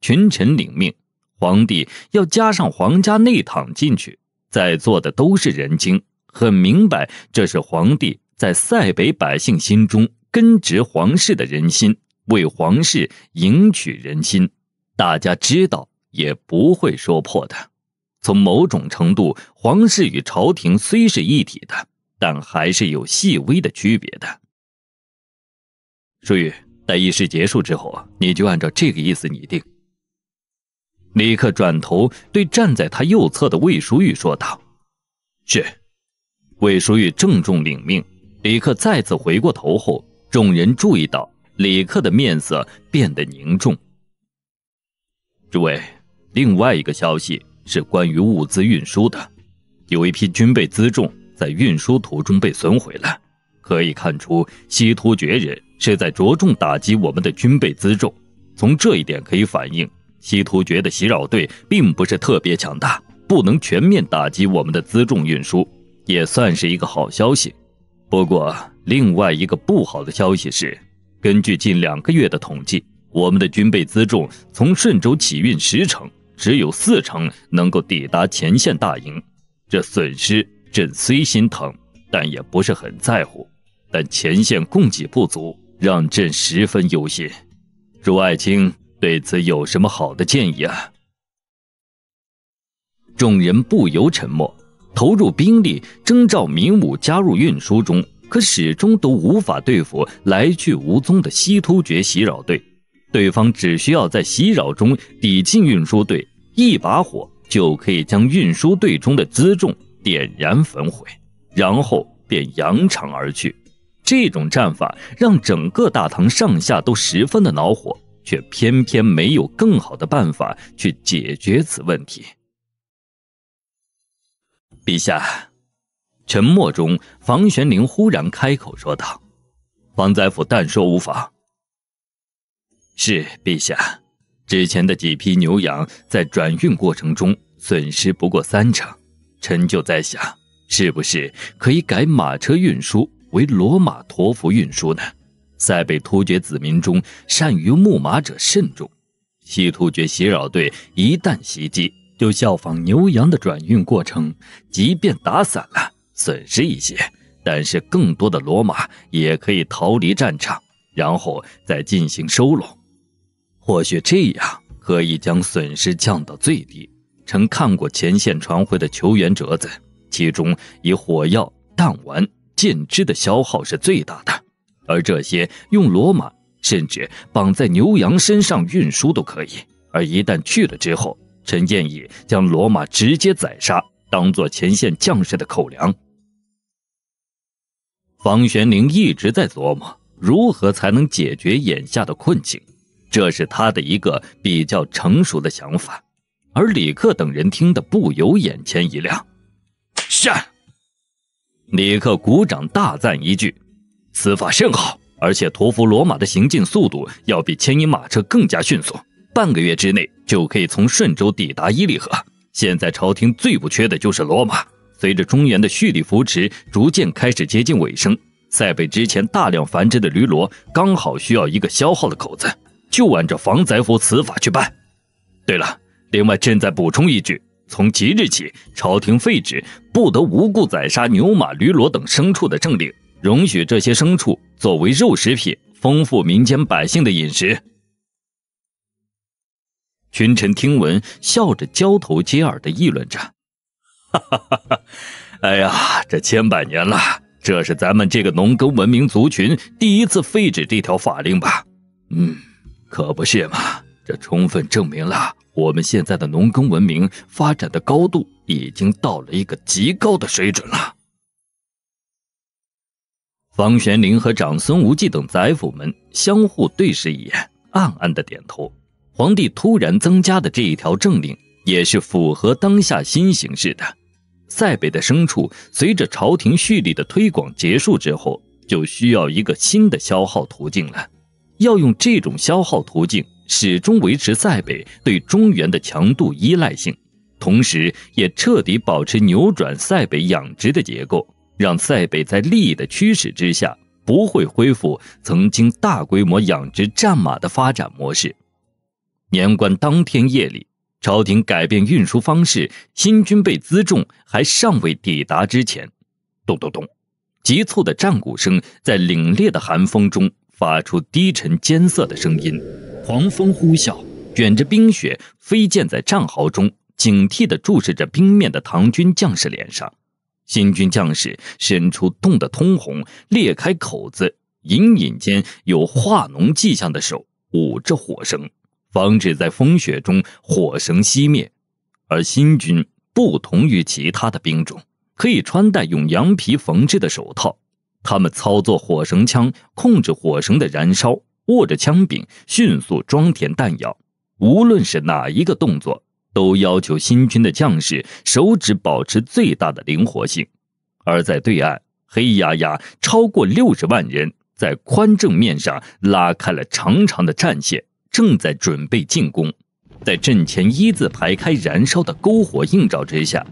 群臣领命。皇帝要加上皇家内堂进去，在座的都是人精，很明白这是皇帝在塞北百姓心中根植皇室的人心，为皇室赢取人心。大家知道也不会说破的。从某种程度，皇室与朝廷虽是一体的，但还是有细微的区别的。舒玉，待议事结束之后，你就按照这个意思拟定。李克转头对站在他右侧的魏淑玉说道：“是。”魏淑玉郑重领命。李克再次回过头后，众人注意到李克的面色变得凝重。诸位，另外一个消息是关于物资运输的，有一批军备辎重在运输途中被损毁了。可以看出，西突厥人是在着重打击我们的军备辎重。从这一点可以反映，西突厥的袭扰队并不是特别强大，不能全面打击我们的辎重运输，也算是一个好消息。不过，另外一个不好的消息是，根据近两个月的统计。我们的军备辎重从顺州起运十成，只有四成能够抵达前线大营，这损失朕虽心疼，但也不是很在乎。但前线供给不足，让朕十分忧心。朱爱卿对此有什么好的建议啊？众人不由沉默。投入兵力，征召民武加入运输中，可始终都无法对付来去无踪的西突厥袭扰队。对方只需要在袭扰中抵近运输队，一把火就可以将运输队中的辎重点燃焚毁，然后便扬长而去。这种战法让整个大唐上下都十分的恼火，却偏偏没有更好的办法去解决此问题。陛下，沉默中，房玄龄忽然开口说道：“方宰府，但说无妨。”是陛下，之前的几批牛羊在转运过程中损失不过三成，臣就在想，是不是可以改马车运输为骡马驮服运输呢？塞北突厥子民中善于牧马者甚众，西突厥袭扰队一旦袭击，就效仿牛羊的转运过程，即便打散了，损失一些，但是更多的骡马也可以逃离战场，然后再进行收拢。或许这样可以将损失降到最低。臣看过前线传回的求援折子，其中以火药、弹丸、箭支的消耗是最大的，而这些用骡马甚至绑在牛羊身上运输都可以。而一旦去了之后，臣建议将骡马直接宰杀，当做前线将士的口粮。房玄龄一直在琢磨如何才能解决眼下的困境。这是他的一个比较成熟的想法，而李克等人听得不由眼前一亮。是。李克鼓掌大赞一句：“此法甚好。”而且屠夫罗马的行进速度要比牵引马车更加迅速，半个月之内就可以从顺州抵达伊犁河。现在朝廷最不缺的就是罗马。随着中原的蓄力扶持逐渐开始接近尾声，塞北之前大量繁殖的驴骡刚好需要一个消耗的口子。就按照防宰府此法去办。对了，另外朕再补充一句：从即日起，朝廷废止不得无故宰杀牛马驴骡等牲畜的政令，容许这些牲畜作为肉食品，丰富民间百姓的饮食。群臣听闻，笑着交头接耳地议论着：“哈哈哈！哎呀，这千百年了，这是咱们这个农耕文明族群第一次废止这条法令吧？嗯。”可不是嘛！这充分证明了我们现在的农耕文明发展的高度已经到了一个极高的水准了。房玄龄和长孙无忌等宰府们相互对视一眼，暗暗的点头。皇帝突然增加的这一条政令，也是符合当下新形势的。塞北的牲畜随着朝廷蓄力的推广结束之后，就需要一个新的消耗途径了。要用这种消耗途径，始终维持塞北对中原的强度依赖性，同时也彻底保持扭转塞北养殖的结构，让塞北在利益的驱使之下不会恢复曾经大规模养殖战马的发展模式。年关当天夜里，朝廷改变运输方式，新军被辎重还尚未抵达之前，咚咚咚，急促的战鼓声在凛冽的寒风中。发出低沉艰涩的声音，狂风呼啸，卷着冰雪飞溅在战壕中。警惕地注视着冰面的唐军将士脸上，新军将士伸出冻得通红、裂开口子、隐隐间有化脓迹象的手，捂着火绳，防止在风雪中火绳熄灭。而新军不同于其他的兵种，可以穿戴用羊皮缝制的手套。他们操作火绳枪，控制火绳的燃烧，握着枪柄，迅速装填弹药。无论是哪一个动作，都要求新军的将士手指保持最大的灵活性。而在对岸，黑压压超过六十万人在宽正面上拉开了长长的战线，正在准备进攻。在阵前一字排开燃烧的篝火映照之下，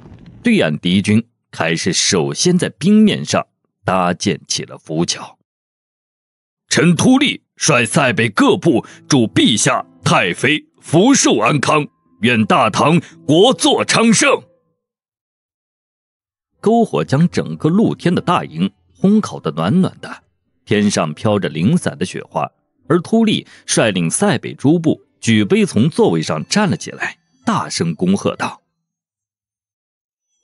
对岸敌军开始首先在冰面上。搭建起了浮桥。臣突利率塞北各部祝陛下太妃福寿安康，愿大唐国祚昌盛。篝火将整个露天的大营烘烤的暖暖的，天上飘着零散的雪花，而突利率领塞北诸部举杯，从座位上站了起来，大声恭贺道：“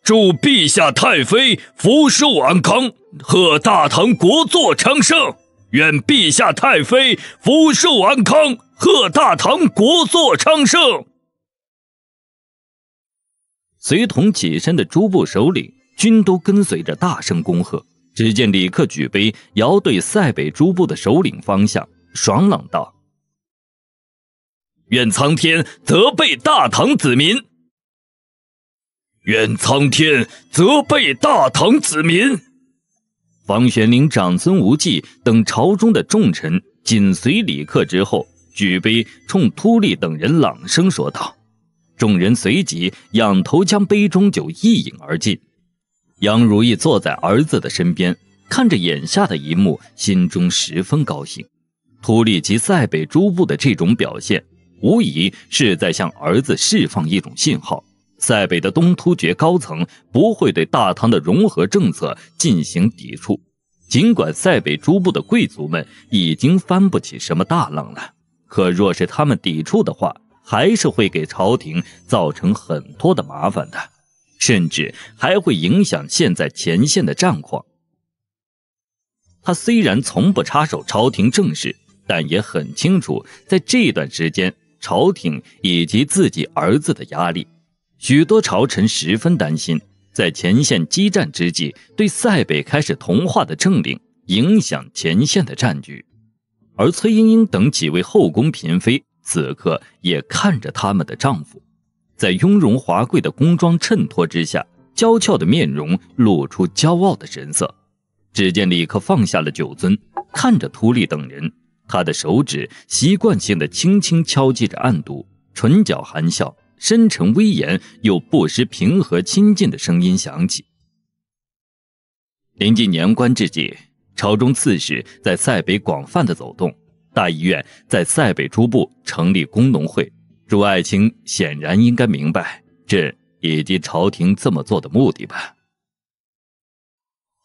祝陛下太妃福寿安康。”贺大唐国祚昌盛，愿陛下太妃福寿安康。贺大唐国祚昌盛。随同起身的诸部首领均都跟随着大声恭贺。只见李克举杯，遥对塞北诸部的首领方向，爽朗道：“愿苍天责备大唐子民！愿苍天责备大唐子民！”房玄龄、长孙无忌等朝中的重臣紧随李克之后，举杯冲突利等人朗声说道：“众人随即仰头将杯中酒一饮而尽。”杨如意坐在儿子的身边，看着眼下的一幕，心中十分高兴。突利及塞北诸部的这种表现，无疑是在向儿子释放一种信号。塞北的东突厥高层不会对大唐的融合政策进行抵触，尽管塞北诸部的贵族们已经翻不起什么大浪了，可若是他们抵触的话，还是会给朝廷造成很多的麻烦的，甚至还会影响现在前线的战况。他虽然从不插手朝廷政事，但也很清楚，在这段时间，朝廷以及自己儿子的压力。许多朝臣十分担心，在前线激战之际，对塞北开始同化的政令影响前线的战局。而崔莺莺等几位后宫嫔妃此刻也看着他们的丈夫，在雍容华贵的宫装衬托之下，娇俏的面容露出骄傲的神色。只见李克放下了酒樽，看着秃利等人，他的手指习惯性的轻轻敲击着案牍，唇角含笑。深沉威严又不失平和亲近的声音响起。临近年关之际，朝中刺史在塞北广泛的走动，大医院在塞北诸部成立工农会。朱爱卿显然应该明白朕以及朝廷这么做的目的吧？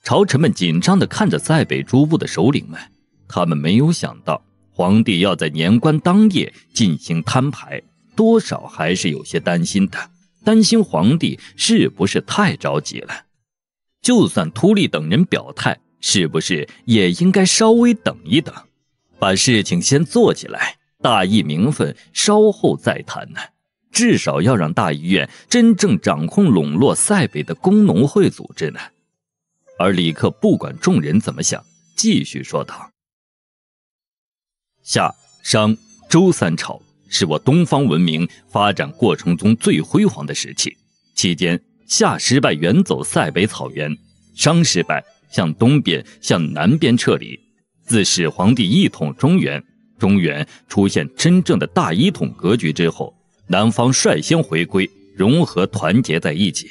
朝臣们紧张地看着塞北诸部的首领们，他们没有想到皇帝要在年关当夜进行摊牌。多少还是有些担心的，担心皇帝是不是太着急了？就算秃利等人表态，是不是也应该稍微等一等，把事情先做起来，大义名分稍后再谈呢？至少要让大医院真正掌控笼络塞北的工农会组织呢。而李克不管众人怎么想，继续说道：夏、商、周三朝。是我东方文明发展过程中最辉煌的时期。期间，夏失败远走塞北草原，商失败向东边、向南边撤离。自始皇帝一统中原，中原出现真正的大一统格局之后，南方率先回归，融合团结在一起。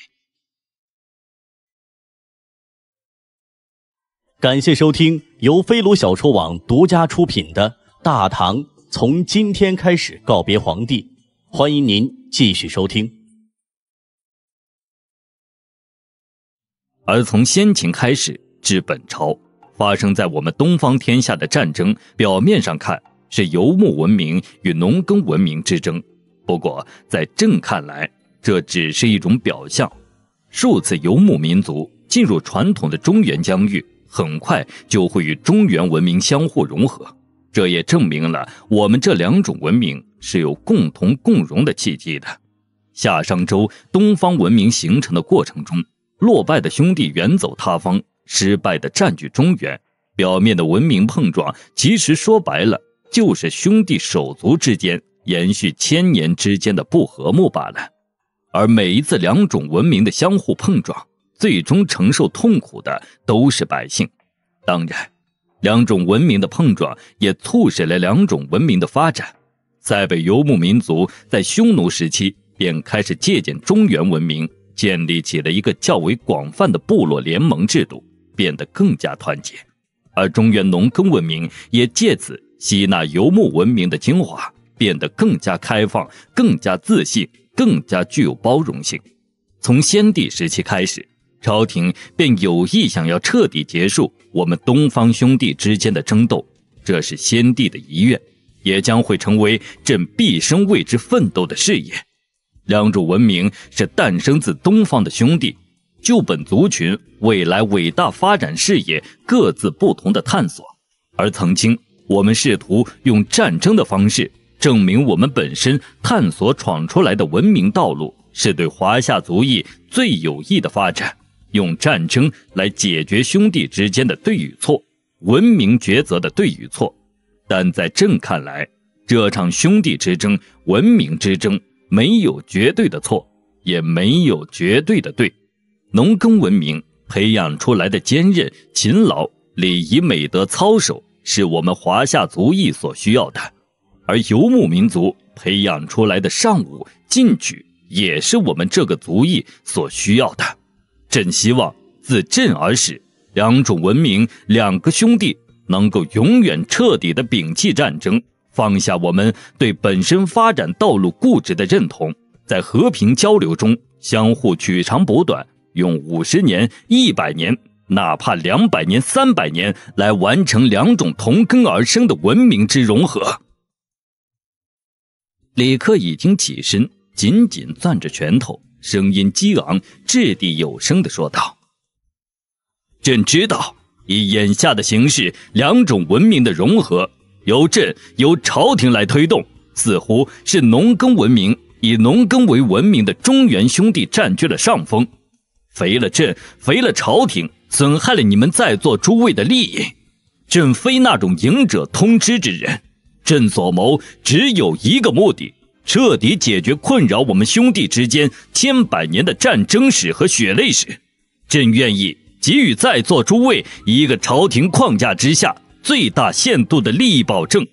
感谢收听由飞卢小说网独家出品的《大唐》。从今天开始告别皇帝，欢迎您继续收听。而从先秦开始至本朝，发生在我们东方天下的战争，表面上看是游牧文明与农耕文明之争。不过，在朕看来，这只是一种表象。数次游牧民族进入传统的中原疆域，很快就会与中原文明相互融合。这也证明了我们这两种文明是有共同共荣的契机的。夏商周东方文明形成的过程中，落败的兄弟远走他方，失败的占据中原。表面的文明碰撞，其实说白了就是兄弟手足之间延续千年之间的不和睦罢了。而每一次两种文明的相互碰撞，最终承受痛苦的都是百姓。当然。两种文明的碰撞也促使了两种文明的发展。塞北游牧民族在匈奴时期便开始借鉴中原文明，建立起了一个较为广泛的部落联盟制度，变得更加团结；而中原农耕文明也借此吸纳游牧文明的精华，变得更加开放、更加自信、更加具有包容性。从先帝时期开始。朝廷便有意想要彻底结束我们东方兄弟之间的争斗，这是先帝的遗愿，也将会成为朕毕生为之奋斗的事业。两种文明是诞生自东方的兄弟，就本族群未来伟大发展事业各自不同的探索，而曾经我们试图用战争的方式证明我们本身探索闯出来的文明道路是对华夏族裔最有益的发展。用战争来解决兄弟之间的对与错，文明抉择的对与错，但在朕看来，这场兄弟之争、文明之争没有绝对的错，也没有绝对的对。农耕文明培养出来的坚韧、勤劳、礼仪、美德、操守，是我们华夏族裔所需要的；而游牧民族培养出来的尚武、进取，也是我们这个族裔所需要的。朕希望自朕而始，两种文明、两个兄弟能够永远彻底的摒弃战争，放下我们对本身发展道路固执的认同，在和平交流中相互取长补短，用五十年、一百年，哪怕两百年、三百年，来完成两种同根而生的文明之融合。李克已经起身，紧紧攥着拳头。声音激昂、掷地有声的说道：“朕知道，以眼下的形势，两种文明的融合由朕、由朝廷来推动，似乎是农耕文明以农耕为文明的中原兄弟占据了上风，肥了朕，肥了朝廷，损害了你们在座诸位的利益。朕非那种赢者通吃之人，朕所谋只有一个目的。”彻底解决困扰我们兄弟之间千百年的战争史和血泪史，朕愿意给予在座诸位一个朝廷框架之下最大限度的利益保证。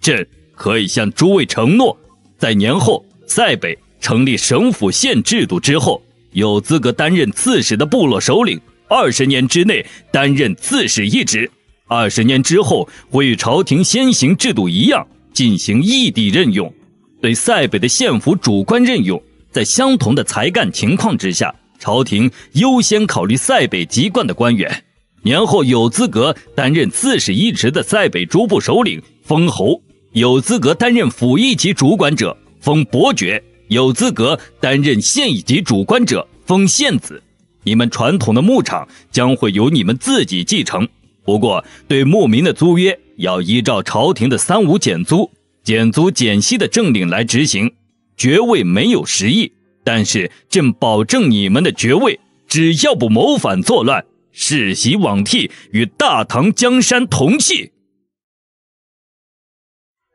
朕可以向诸位承诺，在年后塞北成立省府县制度之后，有资格担任刺史的部落首领，二十年之内担任刺史一职；二十年之后，会与朝廷先行制度一样进行异地任用。对塞北的县府主官任用，在相同的才干情况之下，朝廷优先考虑塞北籍贯的官员。年后有资格担任四史一职的塞北诸部首领封侯，有资格担任府一级主管者封伯爵，有资格担任县一级主官者封县子。你们传统的牧场将会由你们自己继承，不过对牧民的租约要依照朝廷的三五减租。减租减息的政令来执行，爵位没有实意，但是朕保证你们的爵位，只要不谋反作乱，世袭罔替，与大唐江山同气。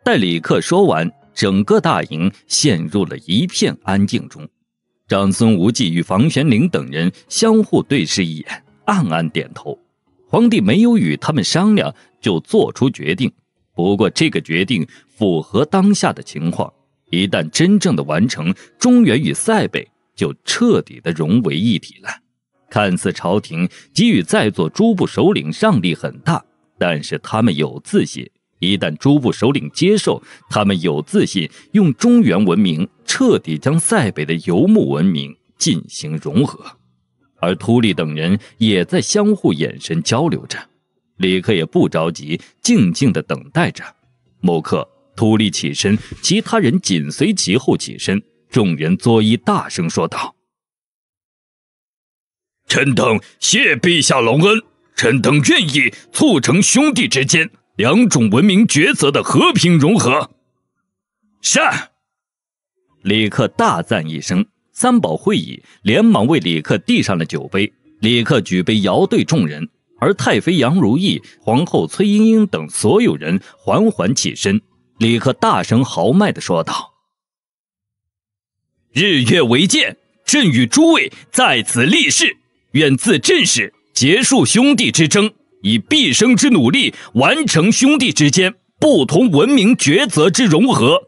待李克说完整个大营陷入了一片安静中，长孙无忌与房玄龄等人相互对视一眼，暗暗点头。皇帝没有与他们商量，就做出决定。不过，这个决定符合当下的情况。一旦真正的完成，中原与塞北就彻底的融为一体了。看似朝廷给予在座诸部首领让利很大，但是他们有自信。一旦诸部首领接受，他们有自信用中原文明彻底将塞北的游牧文明进行融合。而秃利等人也在相互眼神交流着。李克也不着急，静静地等待着。某刻，突立起身，其他人紧随其后起身。众人作揖，大声说道：“臣等谢陛下隆恩，臣等愿意促成兄弟之间两种文明抉择的和平融合。”善！李克大赞一声。三宝会意，连忙为李克递上了酒杯。李克举杯遥对众人。而太妃杨如意、皇后崔莺莺等所有人缓缓起身，立刻大声豪迈地说道：“日月为鉴，朕与诸位在此立誓，愿自朕始结束兄弟之争，以毕生之努力完成兄弟之间不同文明抉择之融合。”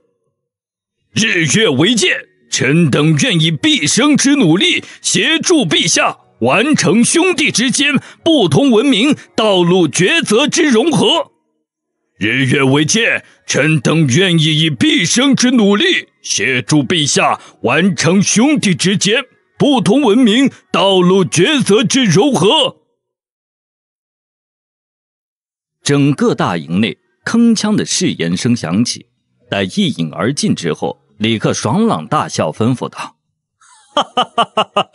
日月为鉴，臣等愿以毕生之努力协助陛下。完成兄弟之间不同文明道路抉择之融合，日月为鉴，臣等愿意以毕生之努力协助陛下完成兄弟之间不同文明道路抉择之融合。整个大营内铿锵的誓言声响起，待一饮而尽之后，李克爽朗大笑，吩咐道：“哈哈哈哈哈，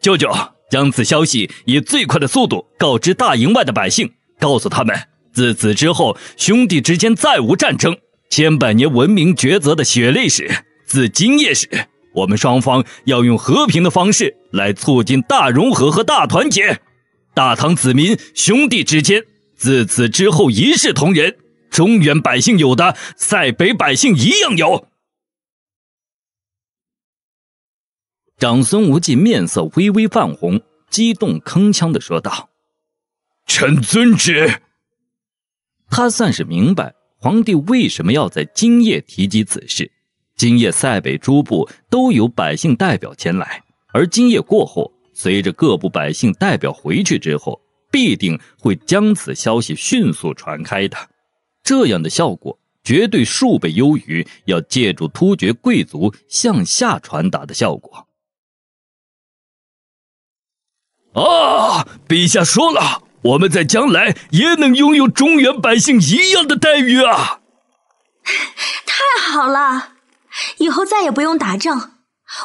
舅舅。”将此消息以最快的速度告知大营外的百姓，告诉他们，自此之后兄弟之间再无战争，千百年文明抉择的血泪史，自今夜始，我们双方要用和平的方式来促进大融合和大团结，大唐子民兄弟之间自此之后一视同仁，中原百姓有的，塞北百姓一样有。长孙无忌面色微微泛红，激动铿锵的说道：“臣遵旨。”他算是明白皇帝为什么要在今夜提及此事。今夜塞北诸部都有百姓代表前来，而今夜过后，随着各部百姓代表回去之后，必定会将此消息迅速传开的。这样的效果绝对数倍优于要借助突厥贵族向下传达的效果。啊！陛下说了，我们在将来也能拥有中原百姓一样的待遇啊！太好了，以后再也不用打仗，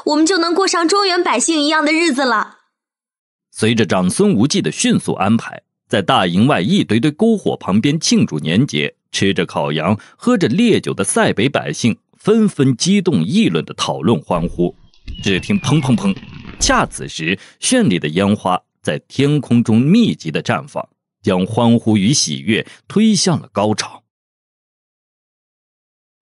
我们就能过上中原百姓一样的日子了。随着长孙无忌的迅速安排，在大营外一堆堆篝火旁边庆祝年节、吃着烤羊、喝着烈酒的塞北百姓，纷纷激动议论的讨论、欢呼。只听砰砰砰！恰此时，绚丽的烟花在天空中密集的绽放，将欢呼与喜悦推向了高潮。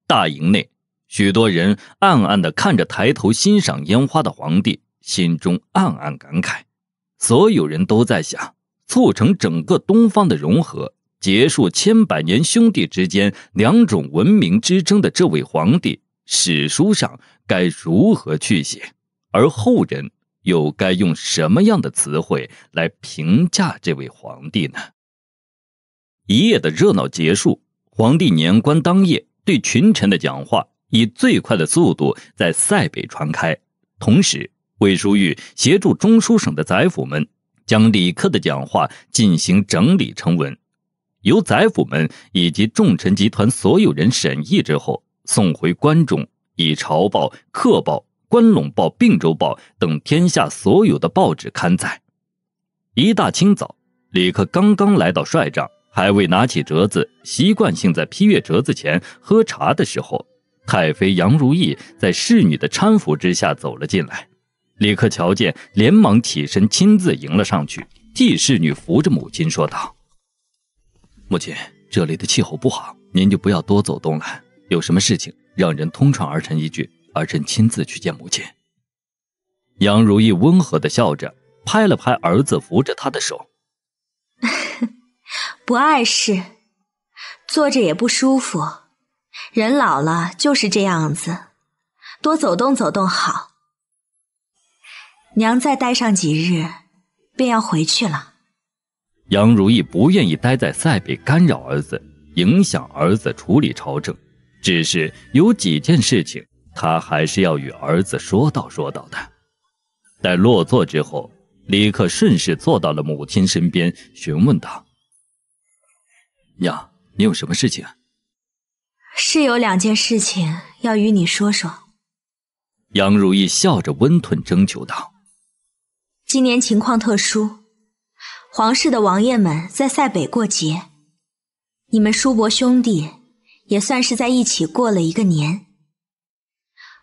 大营内，许多人暗暗的看着抬头欣赏烟花的皇帝，心中暗暗感慨。所有人都在想，促成整个东方的融合，结束千百年兄弟之间两种文明之争的这位皇帝，史书上该如何去写？而后人。又该用什么样的词汇来评价这位皇帝呢？一夜的热闹结束，皇帝年关当夜对群臣的讲话，以最快的速度在塞北传开。同时，魏书玉协助中书省的宰辅们，将李克的讲话进行整理成文，由宰辅们以及重臣集团所有人审议之后，送回关中，以朝报、客报。《关陇报》《并州报》等天下所有的报纸刊载。一大清早，李克刚刚来到帅帐，还未拿起折子，习惯性在批阅折子前喝茶的时候，太妃杨如意在侍女的搀扶之下走了进来。李克瞧见，连忙起身亲自迎了上去。替侍女扶着母亲说道：“母亲，这里的气候不好，您就不要多走动了。有什么事情，让人通传儿臣一句。”儿臣亲自去见母亲。杨如意温和的笑着，拍了拍儿子扶着他的手，*laughs* 不碍事，坐着也不舒服，人老了就是这样子，多走动走动好。娘再待上几日，便要回去了。杨如意不愿意待在塞北干扰儿子，影响儿子处理朝政，只是有几件事情。他还是要与儿子说道说道的。待落座之后，立刻顺势坐到了母亲身边，询问道：“娘，你有什么事情？”是有两件事情要与你说说。杨如意笑着温吞征求道：“今年情况特殊，皇室的王爷们在塞北过节，你们叔伯兄弟也算是在一起过了一个年。”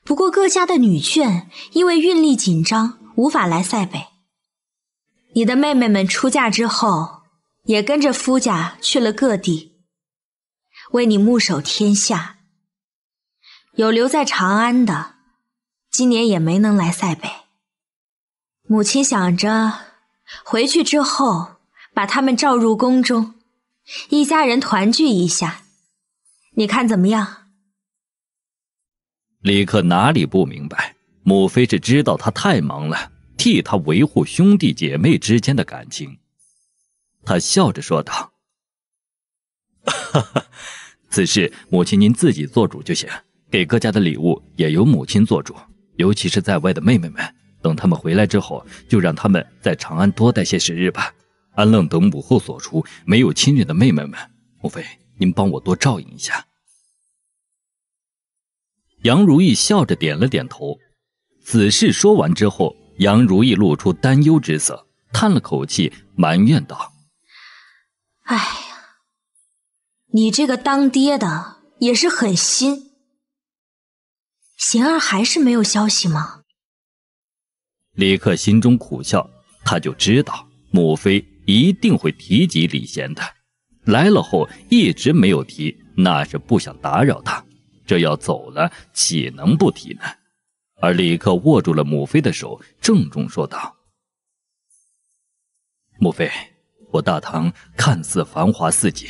不过各家的女眷因为运力紧张，无法来塞北。你的妹妹们出嫁之后，也跟着夫家去了各地，为你目守天下。有留在长安的，今年也没能来塞北。母亲想着回去之后把他们召入宫中，一家人团聚一下，你看怎么样？李克哪里不明白，母妃是知道他太忙了，替他维护兄弟姐妹之间的感情。他笑着说道：“哈哈，此事母亲您自己做主就行。给各家的礼物也由母亲做主，尤其是在外的妹妹们，等他们回来之后，就让他们在长安多待些时日吧。安愣等母后所出没有亲人的妹妹们，母妃您帮我多照应一下。”杨如意笑着点了点头。此事说完之后，杨如意露出担忧之色，叹了口气，埋怨道：“哎呀，你这个当爹的也是狠心。贤儿还是没有消息吗？”李克心中苦笑，他就知道母妃一定会提及李贤的。来了后一直没有提，那是不想打扰他。这要走了，岂能不提呢？而李克握住了母妃的手，郑重说道：“母妃，我大唐看似繁华似锦，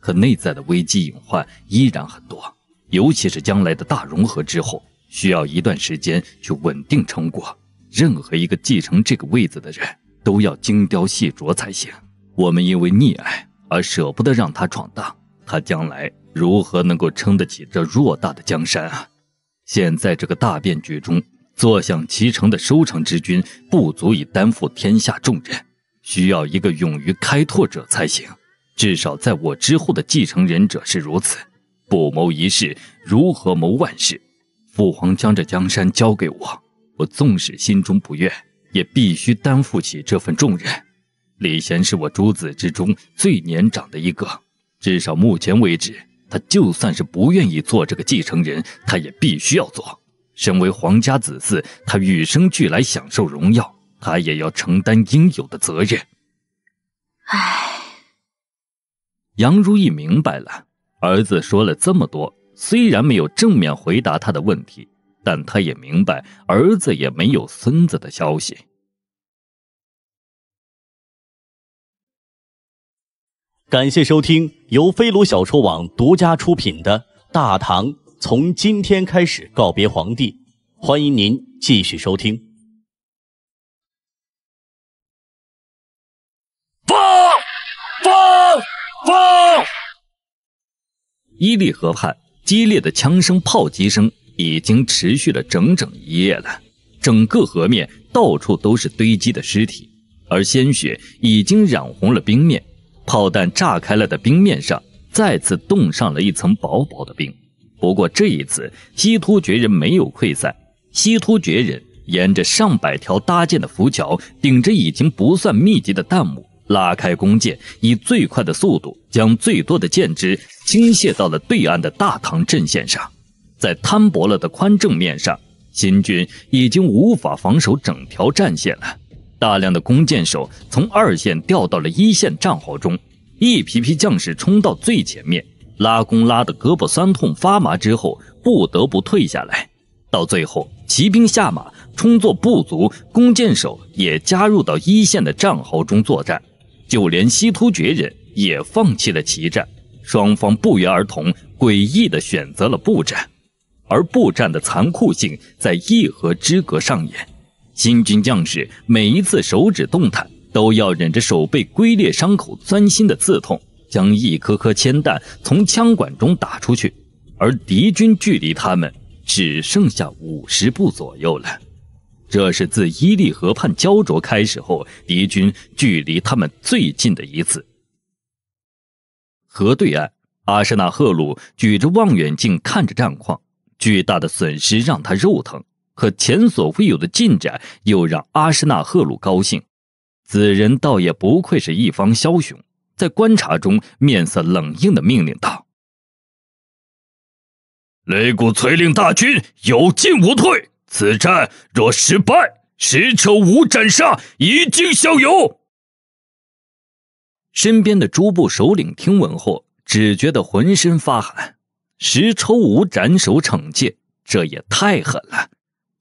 可内在的危机隐患依然很多。尤其是将来的大融合之后，需要一段时间去稳定成果。任何一个继承这个位子的人，都要精雕细琢才行。我们因为溺爱而舍不得让他闯荡，他将来……”如何能够撑得起这偌大的江山啊？现在这个大变局中，坐享其成的收成之君不足以担负天下重任，需要一个勇于开拓者才行。至少在我之后的继承人者是如此。不谋一世，如何谋万世？父皇将这江山交给我，我纵使心中不悦，也必须担负起这份重任。李贤是我诸子之中最年长的一个，至少目前为止。他就算是不愿意做这个继承人，他也必须要做。身为皇家子嗣，他与生俱来享受荣耀，他也要承担应有的责任。唉，杨如意明白了，儿子说了这么多，虽然没有正面回答他的问题，但他也明白儿子也没有孙子的消息。感谢收听由飞卢小说网独家出品的《大唐》，从今天开始告别皇帝。欢迎您继续收听。放放放！伊利河畔激烈的枪声、炮击声已经持续了整整一夜了，整个河面到处都是堆积的尸体，而鲜血已经染红了冰面。炮弹炸开了的冰面上，再次冻上了一层薄薄的冰。不过这一次，西突厥人没有溃散。西突厥人沿着上百条搭建的浮桥，顶着已经不算密集的弹幕，拉开弓箭，以最快的速度将最多的箭支倾泻到了对岸的大唐阵线上。在摊薄了的宽正面上，新军已经无法防守整条战线了。大量的弓箭手从二线调到了一线战壕中，一批批将士冲到最前面，拉弓拉得胳膊酸痛发麻之后，不得不退下来。到最后，骑兵下马充作步卒，弓箭手也加入到一线的战壕中作战，就连西突厥人也放弃了骑战，双方不约而同，诡异地选择了步战，而步战的残酷性在一河之隔上演。新军将士每一次手指动弹，都要忍着手背龟裂伤口钻心的刺痛，将一颗颗铅弹从枪管中打出去。而敌军距离他们只剩下五十步左右了，这是自伊利河畔焦灼开始后，敌军距离他们最近的一次。河对岸，阿什纳赫鲁举着望远镜看着战况，巨大的损失让他肉疼。可前所未有的进展又让阿什纳赫鲁高兴，此人倒也不愧是一方枭雄，在观察中面色冷硬的命令道：“雷古，催令大军有进无退，此战若失败，石抽五斩杀，以儆效尤。”身边的诸部首领听闻后，只觉得浑身发寒，石抽五斩首惩戒，这也太狠了。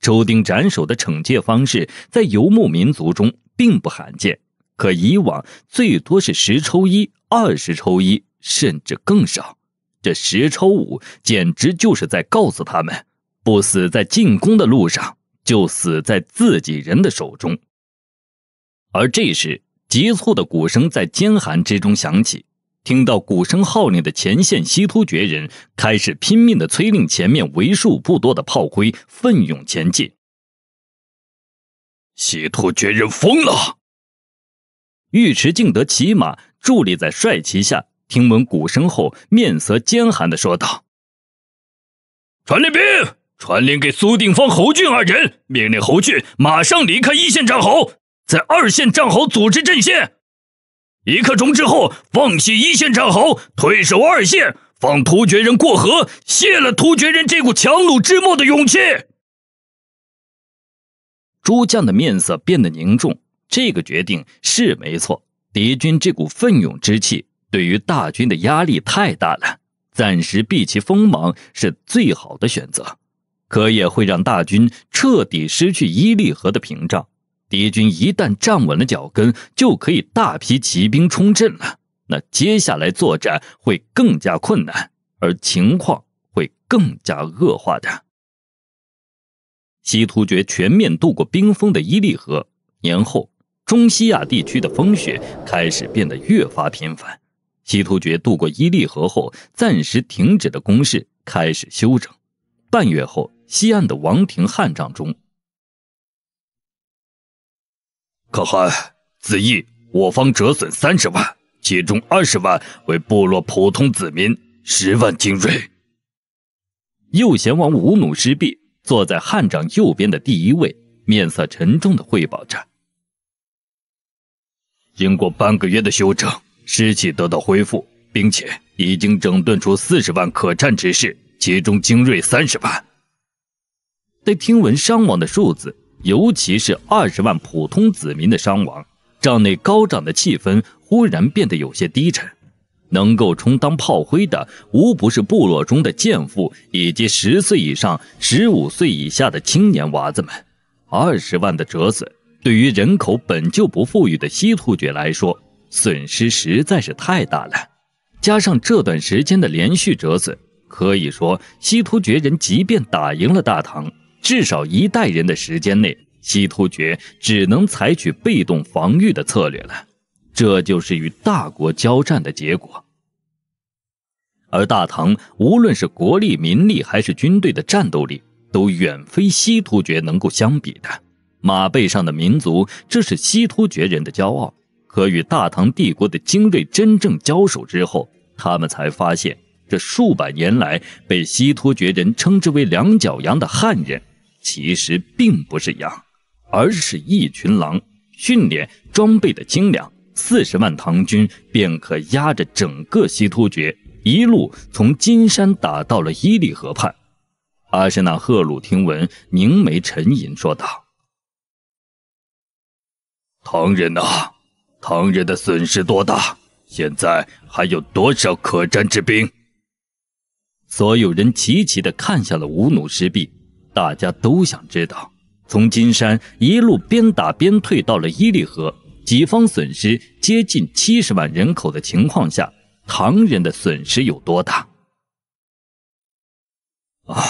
抽丁斩首的惩戒方式在游牧民族中并不罕见，可以往最多是十抽一、二十抽一，甚至更少。这十抽五简直就是在告诉他们：不死在进攻的路上，就死在自己人的手中。而这时，急促的鼓声在尖寒之中响起。听到鼓声号令的前线西突厥人开始拼命的催令前面为数不多的炮灰奋勇前进。西突厥人疯了！尉迟敬德骑马伫立在帅旗下，听闻鼓声后，面色艰寒的说道：“传令兵，传令给苏定方、侯俊二人，命令侯俊马上离开一线战壕，在二线战壕组织阵线。”一刻钟之后，放弃一线战壕，退守二线，放突厥人过河，泄了突厥人这股强弩之末的勇气。诸将的面色变得凝重。这个决定是没错，敌军这股奋勇之气对于大军的压力太大了，暂时避其锋芒是最好的选择，可也会让大军彻底失去伊利河的屏障。敌军一旦站稳了脚跟，就可以大批骑兵冲阵了。那接下来作战会更加困难，而情况会更加恶化。的西突厥全面渡过冰封的伊犁河。年后，中西亚地区的风雪开始变得越发频繁。西突厥渡过伊犁河后，暂时停止的攻势，开始休整。半月后，西岸的王庭汉帐中。可汗，子义，我方折损三十万，其中二十万为部落普通子民，十万精锐。右贤王吴努失毕坐在汉长右边的第一位，面色沉重地汇报着：“经过半个月的休整，士气得到恢复，并且已经整顿出四十万可战之士，其中精锐三十万。”在听闻伤亡的数字。尤其是二十万普通子民的伤亡，帐内高涨的气氛忽然变得有些低沉。能够充当炮灰的，无不是部落中的贱妇以及十岁以上、十五岁以下的青年娃子们。二十万的折损，对于人口本就不富裕的西突厥来说，损失实在是太大了。加上这段时间的连续折损，可以说西突厥人即便打赢了大唐。至少一代人的时间内，西突厥只能采取被动防御的策略了。这就是与大国交战的结果。而大唐无论是国力、民力还是军队的战斗力，都远非西突厥能够相比的。马背上的民族，这是西突厥人的骄傲。可与大唐帝国的精锐真正交手之后，他们才发现，这数百年来被西突厥人称之为“两脚羊”的汉人。其实并不是羊，而是一群狼。训练、装备的精良，四十万唐军便可压着整个西突厥，一路从金山打到了伊利河畔。阿什纳赫鲁听闻，凝眉沉吟，说道：“唐人呐，唐人的损失多大？现在还有多少可战之兵？”所有人齐齐地看向了吴努、石壁。大家都想知道，从金山一路边打边退到了伊犁河，己方损失接近七十万人口的情况下，唐人的损失有多大？啊，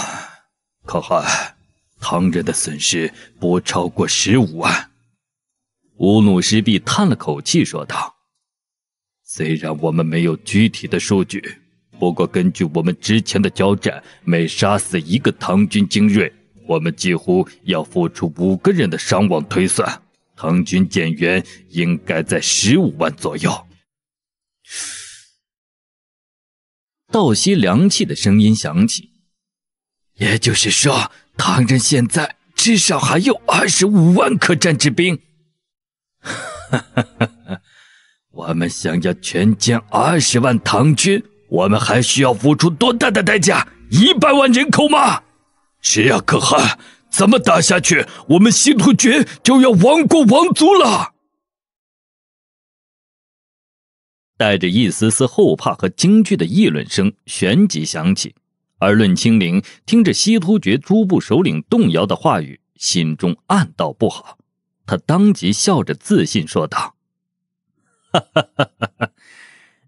可汗，唐人的损失不超过十五万。乌努什必叹了口气说道：“虽然我们没有具体的数据。”不过，根据我们之前的交战，每杀死一个唐军精锐，我们几乎要付出五个人的伤亡。推算，唐军减员应该在十五万左右。倒吸凉气的声音响起。也就是说，唐人现在至少还有二十五万可战之兵。*laughs* 我们想要全歼二十万唐军。我们还需要付出多大的代价？一百万人口吗？是啊，可汗，怎么打下去，我们西突厥就要亡国亡族了。带着一丝丝后怕和惊惧的议论声旋即响起，而论清灵听着西突厥诸部首领动摇的话语，心中暗道不好。他当即笑着自信说道：“哈哈哈！哈，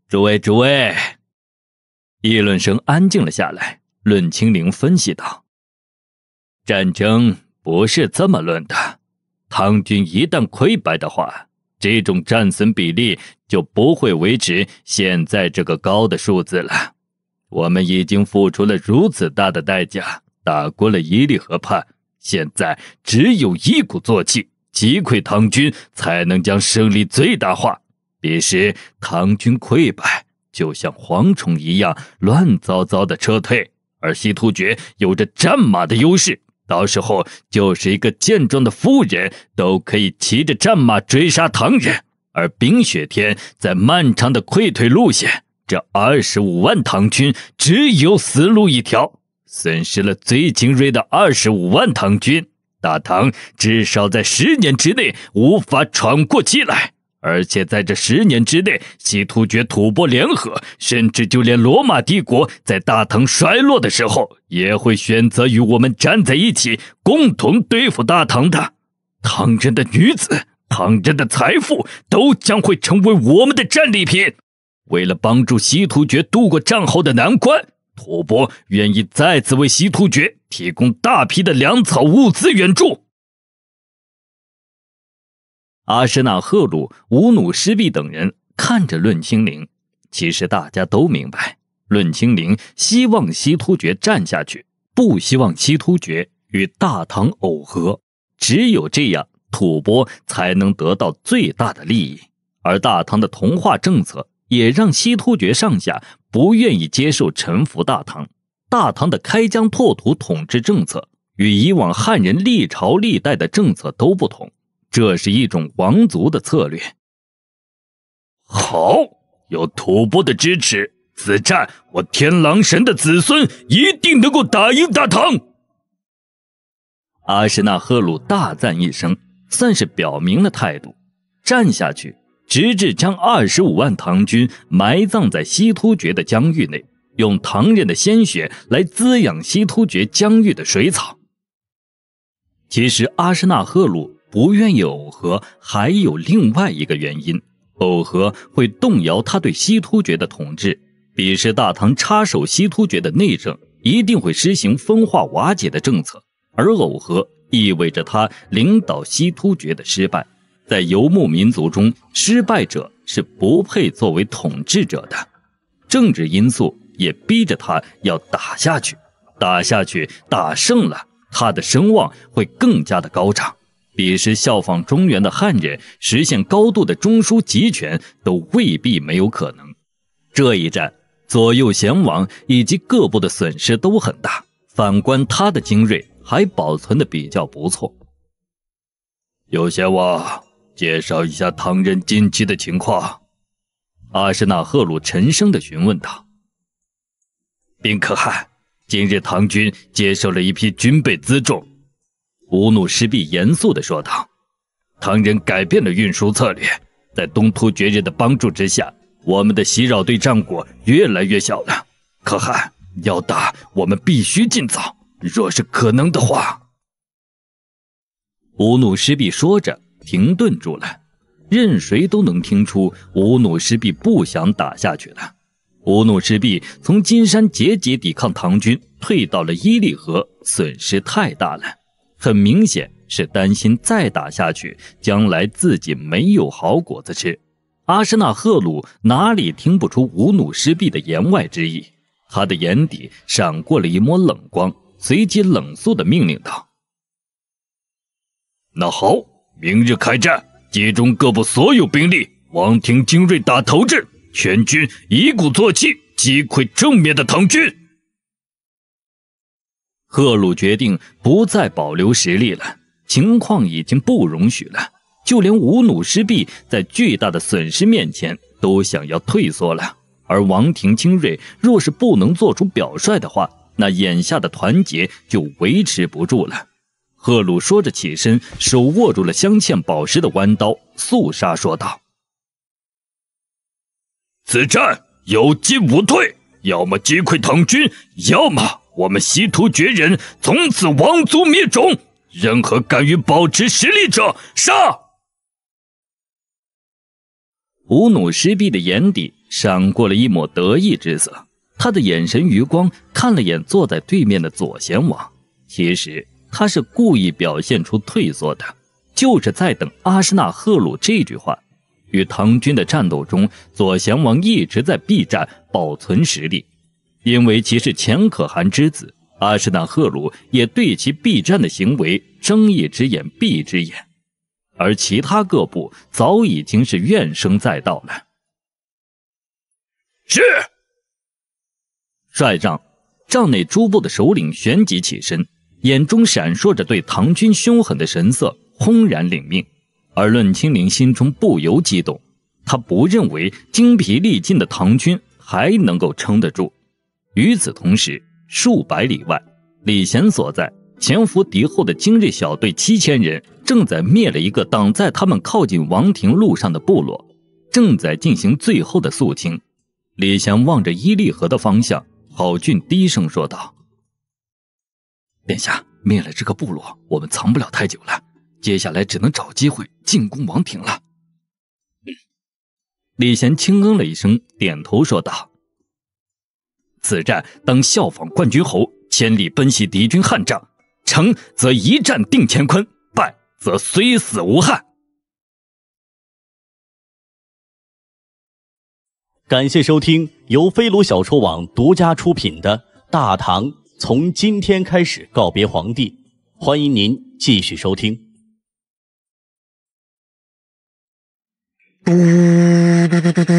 诸位，诸位。”议论声安静了下来。论清灵分析道：“战争不是这么论的。唐军一旦溃败的话，这种战损比例就不会维持现在这个高的数字了。我们已经付出了如此大的代价，打过了伊犁河畔，现在只有一鼓作气击溃唐军，才能将胜利最大化。彼时，唐军溃败。”就像蝗虫一样乱糟糟的撤退，而西突厥有着战马的优势，到时候就是一个健壮的妇人都可以骑着战马追杀唐人。而冰雪天在漫长的溃退路线，这二十五万唐军只有死路一条，损失了最精锐的二十五万唐军，大唐至少在十年之内无法喘过气来。而且在这十年之内，西突厥、吐蕃联合，甚至就连罗马帝国，在大唐衰落的时候，也会选择与我们站在一起，共同对付大唐的。唐人的女子，唐人的财富，都将会成为我们的战利品。为了帮助西突厥度过战后的难关，吐蕃愿意再次为西突厥提供大批的粮草物资援助。阿什纳赫鲁、乌努施毕等人看着论清灵，其实大家都明白，论清灵希望西突厥站下去，不希望西突厥与大唐耦合。只有这样，吐蕃才能得到最大的利益。而大唐的同化政策也让西突厥上下不愿意接受臣服大唐。大唐的开疆拓土统治政策与以往汉人历朝历代的政策都不同。这是一种王族的策略。好，有吐蕃的支持，此战我天狼神的子孙一定能够打赢大唐。阿什纳赫鲁大赞一声，算是表明了态度，战下去，直至将二十五万唐军埋葬在西突厥的疆域内，用唐人的鲜血来滋养西突厥疆域的水草。其实，阿什纳赫鲁。不愿意耦合，还有另外一个原因：耦合会动摇他对西突厥的统治。彼时大唐插手西突厥的内政，一定会实行分化瓦解的政策，而耦合意味着他领导西突厥的失败。在游牧民族中，失败者是不配作为统治者的。政治因素也逼着他要打下去，打下去，打胜了他的声望会更加的高涨。彼时效仿中原的汉人实现高度的中枢集权，都未必没有可能。这一战，左右贤王以及各部的损失都很大，反观他的精锐还保存的比较不错。有贤王，介绍一下唐人近期的情况。阿什纳赫鲁沉声地询问道：“宾可汗，今日唐军接受了一批军备辎重。”吴努师必严肃地说道：“唐人改变了运输策略，在东突厥人的帮助之下，我们的袭扰对战果越来越小了。可汗要打，我们必须尽早。若是可能的话。”吴努师必说着停顿住了，任谁都能听出吴努师必不想打下去了。吴努师必从金山节节抵抗唐军，退到了伊犁河，损失太大了。很明显是担心再打下去，将来自己没有好果子吃。阿什纳赫鲁哪里听不出五弩师弟的言外之意？他的眼底闪过了一抹冷光，随即冷肃地命令道：“那好，明日开战，集中各部所有兵力，王庭精锐打头阵，全军一鼓作气击溃正面的唐军。”赫鲁决定不再保留实力了，情况已经不容许了。就连五弩师毕在巨大的损失面前都想要退缩了，而王庭精锐若是不能做出表率的话，那眼下的团结就维持不住了。赫鲁说着起身，手握住了镶嵌宝石的弯刀，肃杀说道：“此战有进无退，要么击溃唐军，要么……”我们西突厥人从此亡族灭种，任何敢于保持实力者杀。吴努师毕的眼底闪过了一抹得意之色，他的眼神余光看了眼坐在对面的左贤王，其实他是故意表现出退缩的，就是在等阿什纳赫鲁这句话。与唐军的战斗中，左贤王一直在避战，保存实力。因为其是前可汗之子阿史那贺鲁，也对其避战的行为睁一只眼闭一只眼，而其他各部早已经是怨声载道了。是，帅帐帐内诸部的首领旋即起身，眼中闪烁着对唐军凶狠的神色，轰然领命。而论青灵心中不由激动，他不认为精疲力尽的唐军还能够撑得住。与此同时，数百里外，李贤所在、潜伏敌后的精锐小队七千人正在灭了一个挡在他们靠近王庭路上的部落，正在进行最后的肃清。李贤望着伊犁河的方向，郝俊低声说道：“殿下，灭了这个部落，我们藏不了太久了，接下来只能找机会进攻王庭了。”李贤轻哼了一声，点头说道。此战当效仿冠军侯，千里奔袭敌军汉帐，成则一战定乾坤，败则虽死无憾。感谢收听由飞卢小说网独家出品的《大唐》，从今天开始告别皇帝。欢迎您继续收听。嘟嘟嘟嘟嘟。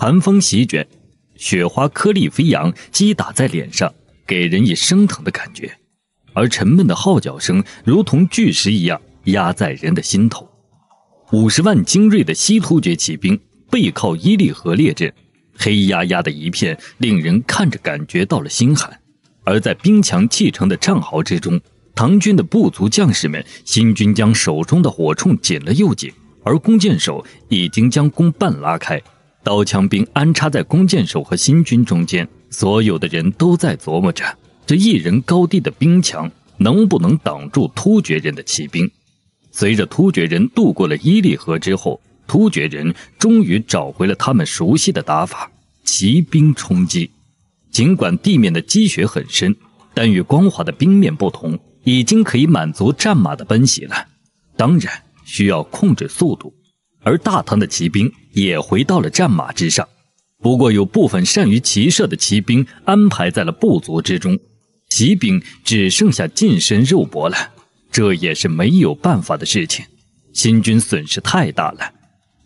寒风席卷，雪花颗粒飞扬，击打在脸上，给人以生疼的感觉。而沉闷的号角声如同巨石一样压在人的心头。五十万精锐的西突厥骑兵背靠伊犁河列阵，黑压压的一片，令人看着感觉到了心寒。而在兵强气成的战壕之中，唐军的部族将士们新军将手中的火铳紧了又紧，而弓箭手已经将弓半拉开。刀枪兵安插在弓箭手和新军中间，所有的人都在琢磨着这一人高低的冰墙能不能挡住突厥人的骑兵。随着突厥人渡过了伊利河之后，突厥人终于找回了他们熟悉的打法——骑兵冲击。尽管地面的积雪很深，但与光滑的冰面不同，已经可以满足战马的奔袭了。当然，需要控制速度。而大唐的骑兵也回到了战马之上，不过有部分善于骑射的骑兵安排在了部族之中，骑兵只剩下近身肉搏了，这也是没有办法的事情。新军损失太大了，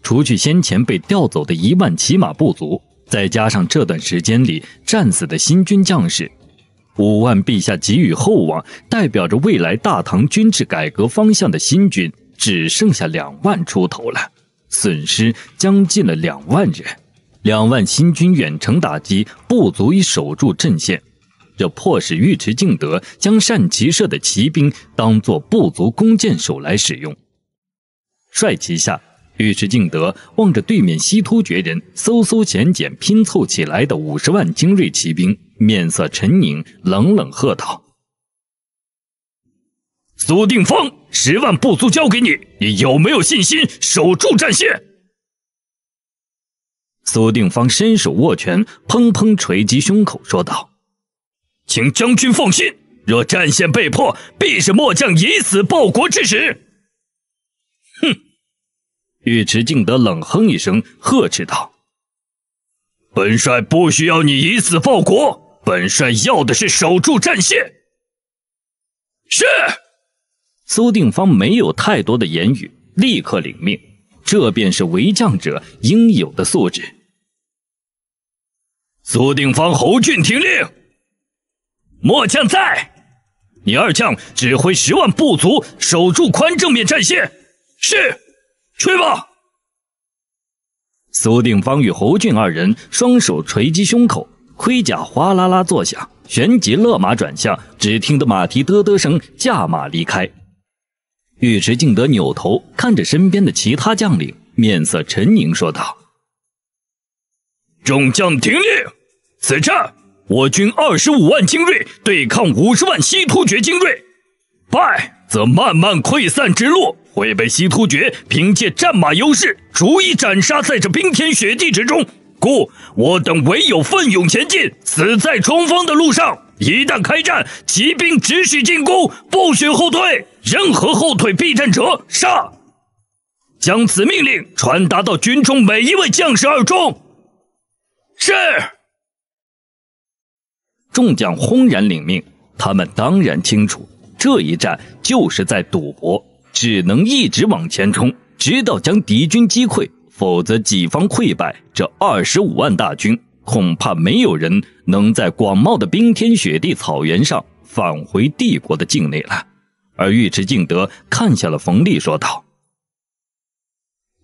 除去先前被调走的一万骑马部族，再加上这段时间里战死的新军将士，五万。陛下给予厚望，代表着未来大唐军制改革方向的新军，只剩下两万出头了。损失将近了两万人，两万新军远程打击不足以守住阵线，这迫使尉迟敬德将善骑射的骑兵当作步足弓箭手来使用。帅旗下，尉迟敬德望着对面西突厥人搜搜捡捡拼凑起来的五十万精锐骑兵，面色沉凝，冷冷喝道：“苏定方。”十万步卒交给你，你有没有信心守住战线？苏定方伸手握拳，砰砰捶击胸口，说道：“请将军放心，若战线被破，必是末将以死报国之时。”哼！尉迟敬德冷哼一声，呵斥道：“本帅不需要你以死报国，本帅要的是守住战线。”是。苏定方没有太多的言语，立刻领命。这便是为将者应有的素质。苏定方、侯俊听令，末将在。你二将指挥十万步卒守住宽正面战线。是，去吧。苏定方与侯俊二人双手垂击胸口，盔甲哗啦啦作响，旋即勒马转向，只听得马蹄嘚嘚声，驾马离开。尉迟敬德扭头看着身边的其他将领，面色沉凝，说道：“众将听令，此战我军二十五万精锐对抗五十万西突厥精锐，败则慢慢溃散之路会被西突厥凭借战马优势逐一斩杀在这冰天雪地之中，故我等唯有奋勇前进，死在冲锋的路上。”一旦开战，骑兵只许进攻，不许后退。任何后退避战者，杀！将此命令传达到军中每一位将士耳中。是。众将轰然领命。他们当然清楚，这一战就是在赌博，只能一直往前冲，直到将敌军击溃，否则己方溃败。这二十五万大军。恐怕没有人能在广袤的冰天雪地草原上返回帝国的境内了。而尉迟敬德看向了冯立，说道：“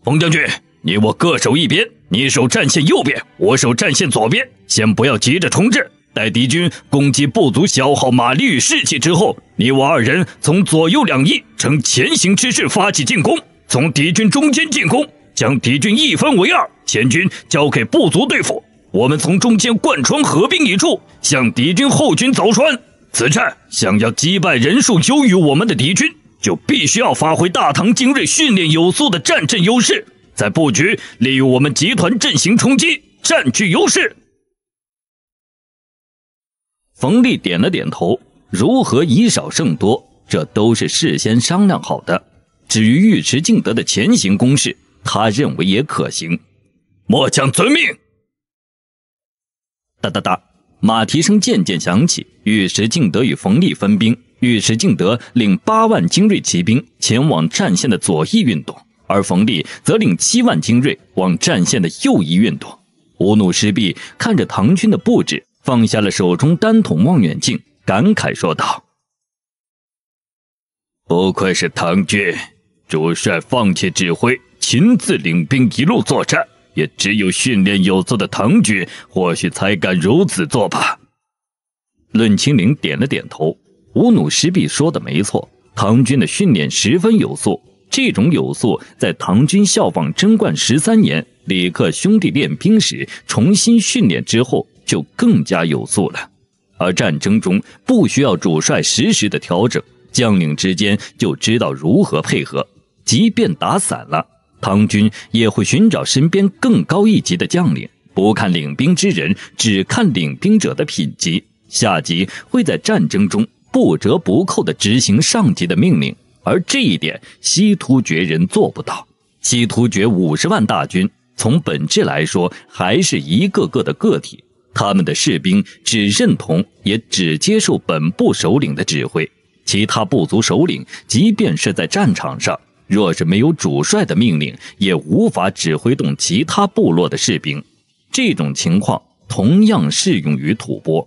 冯将军，你我各守一边，你守战线右边，我守战线左边。先不要急着冲阵，待敌军攻击不足，消耗马力与士气之后，你我二人从左右两翼呈前行之势发起进攻，从敌军中间进攻，将敌军一分为二，前军交给部族对付。”我们从中间贯穿合兵一处，向敌军后军凿穿。此战想要击败人数优于我们的敌军，就必须要发挥大唐精锐、训练有素的战阵优势，在布局利用我们集团阵型冲击，占据优势。冯立点了点头。如何以少胜多，这都是事先商量好的。至于尉迟敬德的前行攻势，他认为也可行。末将遵命。哒哒哒，马蹄声渐渐响起。尉迟敬德与冯立分兵，尉迟敬德领八万精锐骑兵前往战线的左翼运动，而冯立则领七万精锐往战线的右翼运动。吴努师毕看着唐军的布置，放下了手中单筒望远镜，感慨说道：“不愧是唐军，主帅放弃指挥，亲自领兵一路作战。”也只有训练有素的唐军，或许才敢如此做吧。论清灵点了点头，吴努师必说的没错，唐军的训练十分有素。这种有素，在唐军效仿贞观十三年李克兄弟练兵时重新训练之后，就更加有素了。而战争中不需要主帅实时的调整，将领之间就知道如何配合，即便打散了。唐军也会寻找身边更高一级的将领，不看领兵之人，只看领兵者的品级。下级会在战争中不折不扣地执行上级的命令，而这一点西突厥人做不到。西突厥五十万大军，从本质来说还是一个个的个体，他们的士兵只认同，也只接受本部首领的指挥，其他部族首领，即便是在战场上。若是没有主帅的命令，也无法指挥动其他部落的士兵。这种情况同样适用于吐蕃。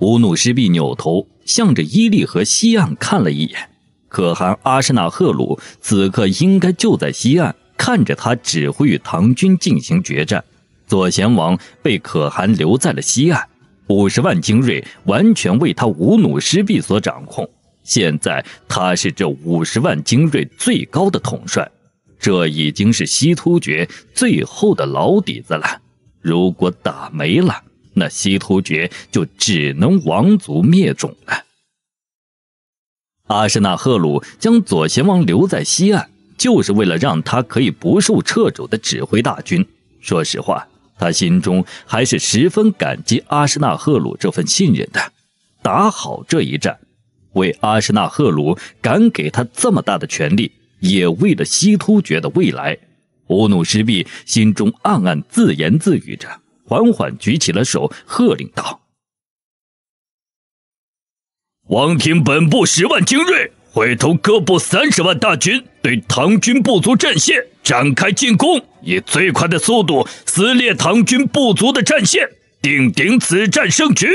乌努师毕扭头向着伊利河西岸看了一眼，可汗阿什纳赫鲁此刻应该就在西岸，看着他指挥与唐军进行决战。左贤王被可汗留在了西岸，五十万精锐完全为他乌努师毕所掌控。现在他是这五十万精锐最高的统帅，这已经是西突厥最后的老底子了。如果打没了，那西突厥就只能亡族灭种了。阿什纳赫鲁将左贤王留在西岸，就是为了让他可以不受掣肘的指挥大军。说实话，他心中还是十分感激阿什纳赫鲁这份信任的。打好这一战。为阿什纳赫鲁敢给他这么大的权力，也为了西突厥的未来，乌努师毕心中暗暗自言自语着，缓缓举起了手，喝令道：“王庭本部十万精锐，会同各部三十万大军，对唐军部族战线展开进攻，以最快的速度撕裂唐军部族的战线，定鼎此战胜局。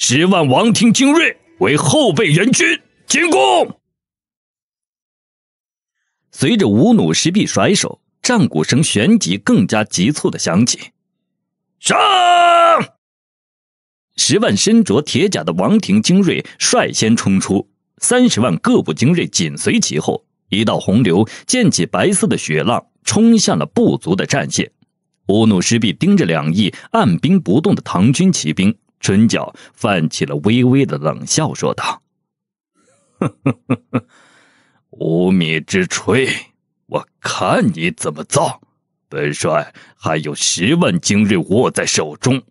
十万王庭精锐。”为后备援军进攻。随着吴努石壁甩手，战鼓声旋即更加急促的响起。上，十万身着铁甲的王庭精锐率先冲出，三十万各部精锐紧随其后，一道洪流溅起白色的雪浪，冲向了部族的战线。吴努石壁盯着两翼按兵不动的唐军骑兵。唇角泛起了微微的冷笑，说道：“呵呵呵呵，无米之炊，我看你怎么造！本帅还有十万精锐握在手中。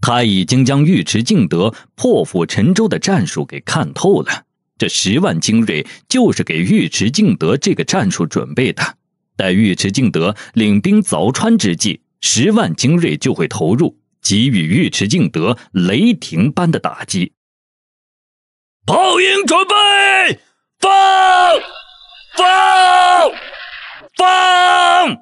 他已经将尉迟敬德破釜沉舟的战术给看透了。这十万精锐就是给尉迟敬德这个战术准备的。待尉迟敬德领兵凿穿之际，十万精锐就会投入。”给予尉迟敬德雷霆般的打击。炮营准备，放，放，放！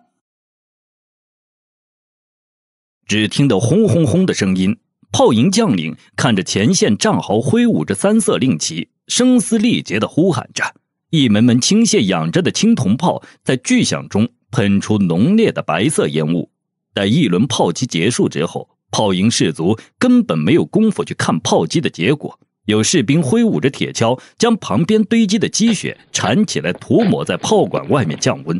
只听到轰轰轰的声音。炮营将领看着前线战壕，挥舞着三色令旗，声嘶力竭的呼喊着。一门门倾泻仰着的青铜炮在巨响中喷出浓烈的白色烟雾。待一轮炮击结束之后。炮营士卒根本没有功夫去看炮击的结果，有士兵挥舞着铁锹，将旁边堆积的积雪铲起来涂抹在炮管外面降温；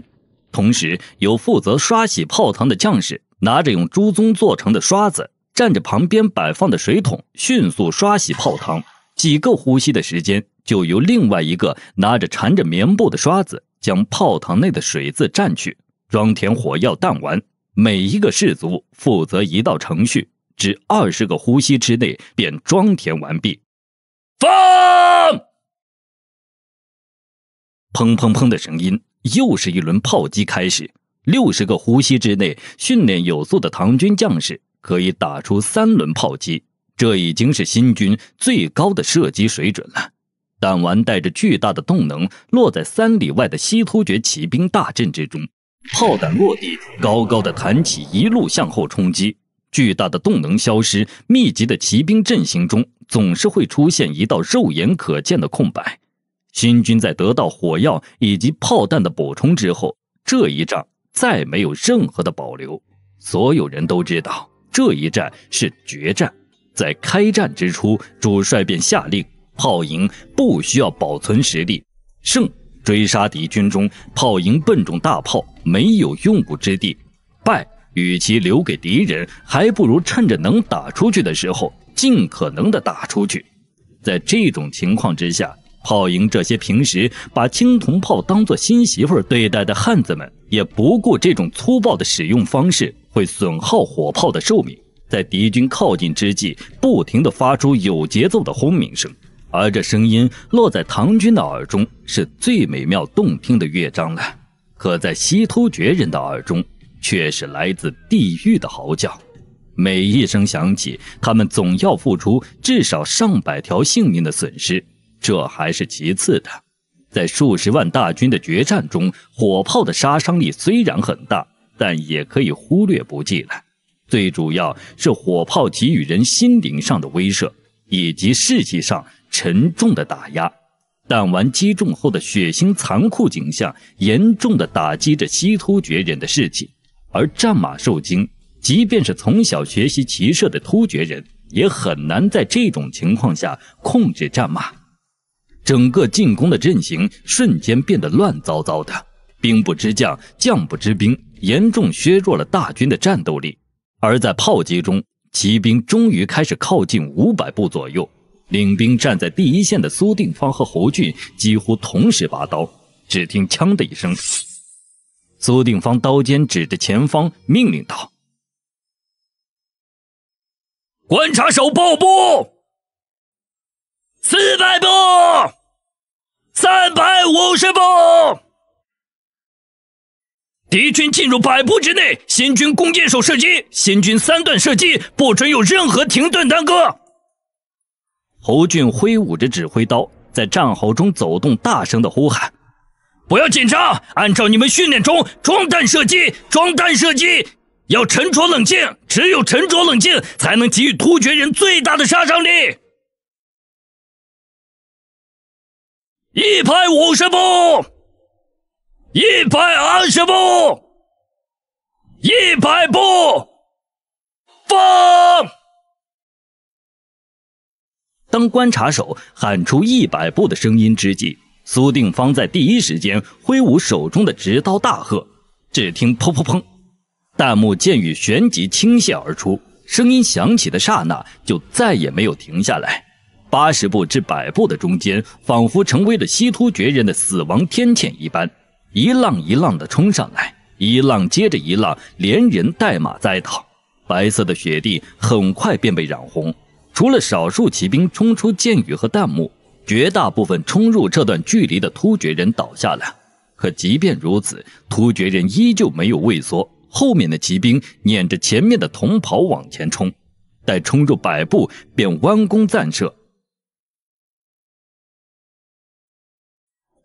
同时，有负责刷洗炮膛的将士拿着用猪鬃做成的刷子，蘸着旁边摆放的水桶，迅速刷洗炮膛。几个呼吸的时间，就由另外一个拿着缠着棉布的刷子，将炮膛内的水渍蘸去，装填火药弹丸。每一个士卒负责一道程序，只二十个呼吸之内便装填完毕。放！砰砰砰的声音，又是一轮炮击开始。六十个呼吸之内，训练有素的唐军将士可以打出三轮炮击，这已经是新军最高的射击水准了。弹丸带着巨大的动能，落在三里外的西突厥骑兵大阵之中。炮弹落地，高高的弹起，一路向后冲击。巨大的动能消失，密集的骑兵阵型中总是会出现一道肉眼可见的空白。新军在得到火药以及炮弹的补充之后，这一仗再没有任何的保留。所有人都知道，这一战是决战。在开战之初，主帅便下令：炮营不需要保存实力，胜。追杀敌军中，炮营笨重大炮没有用武之地，败与其留给敌人，还不如趁着能打出去的时候，尽可能的打出去。在这种情况之下，炮营这些平时把青铜炮当做新媳妇对待的汉子们，也不顾这种粗暴的使用方式会损耗火炮的寿命，在敌军靠近之际，不停的发出有节奏的轰鸣声。而这声音落在唐军的耳中是最美妙动听的乐章了，可在西突厥人的耳中却是来自地狱的嚎叫。每一声响起，他们总要付出至少上百条性命的损失。这还是其次的，在数十万大军的决战中，火炮的杀伤力虽然很大，但也可以忽略不计了。最主要是火炮给予人心灵上的威慑，以及士气上。沉重的打压，弹丸击中后的血腥残酷景象，严重的打击着西突厥人的士气。而战马受惊，即便是从小学习骑射的突厥人，也很难在这种情况下控制战马。整个进攻的阵型瞬间变得乱糟糟的，兵不知将，将不知兵，严重削弱了大军的战斗力。而在炮击中，骑兵终于开始靠近五百步左右。领兵站在第一线的苏定方和侯俊几乎同时拔刀，只听“枪”的一声，苏定方刀尖指着前方，命令道：“观察手报步，四百步，三百五十步，敌军进入百步之内，新军弓箭手射击，新军三段射击，不准有任何停顿耽搁。”侯俊挥舞着指挥刀，在战壕中走动，大声的呼喊：“不要紧张，按照你们训练中装弹射击，装弹射击，要沉着冷静。只有沉着冷静，才能给予突厥人最大的杀伤力。”一百五十步，一百二十步，一百步，放。当观察手喊出一百步的声音之际，苏定方在第一时间挥舞手中的直刀，大喝。只听砰砰砰，弹幕箭雨旋即倾泻而出。声音响起的刹那，就再也没有停下来。八十步至百步的中间，仿佛成为了西突厥人的死亡天堑一般，一浪一浪的冲上来，一浪接着一浪，连人带马栽倒。白色的雪地很快便被染红。除了少数骑兵冲出箭雨和弹幕，绝大部分冲入这段距离的突厥人倒下了。可即便如此，突厥人依旧没有畏缩，后面的骑兵撵着前面的同袍往前冲，待冲入百步，便弯弓暂射。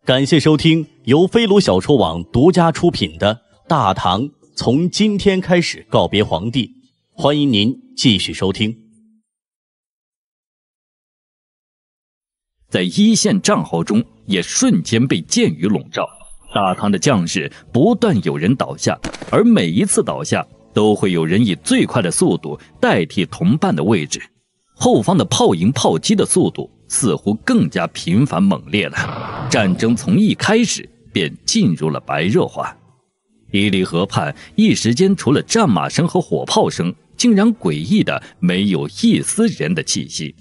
感谢收听由飞卢小说网独家出品的《大唐》，从今天开始告别皇帝。欢迎您继续收听。在一线战壕中，也瞬间被箭雨笼罩。大唐的将士不断有人倒下，而每一次倒下，都会有人以最快的速度代替同伴的位置。后方的炮营炮击的速度似乎更加频繁猛烈了。战争从一开始便进入了白热化。伊犁河畔一时间，除了战马声和火炮声，竟然诡异的没有一丝人的气息。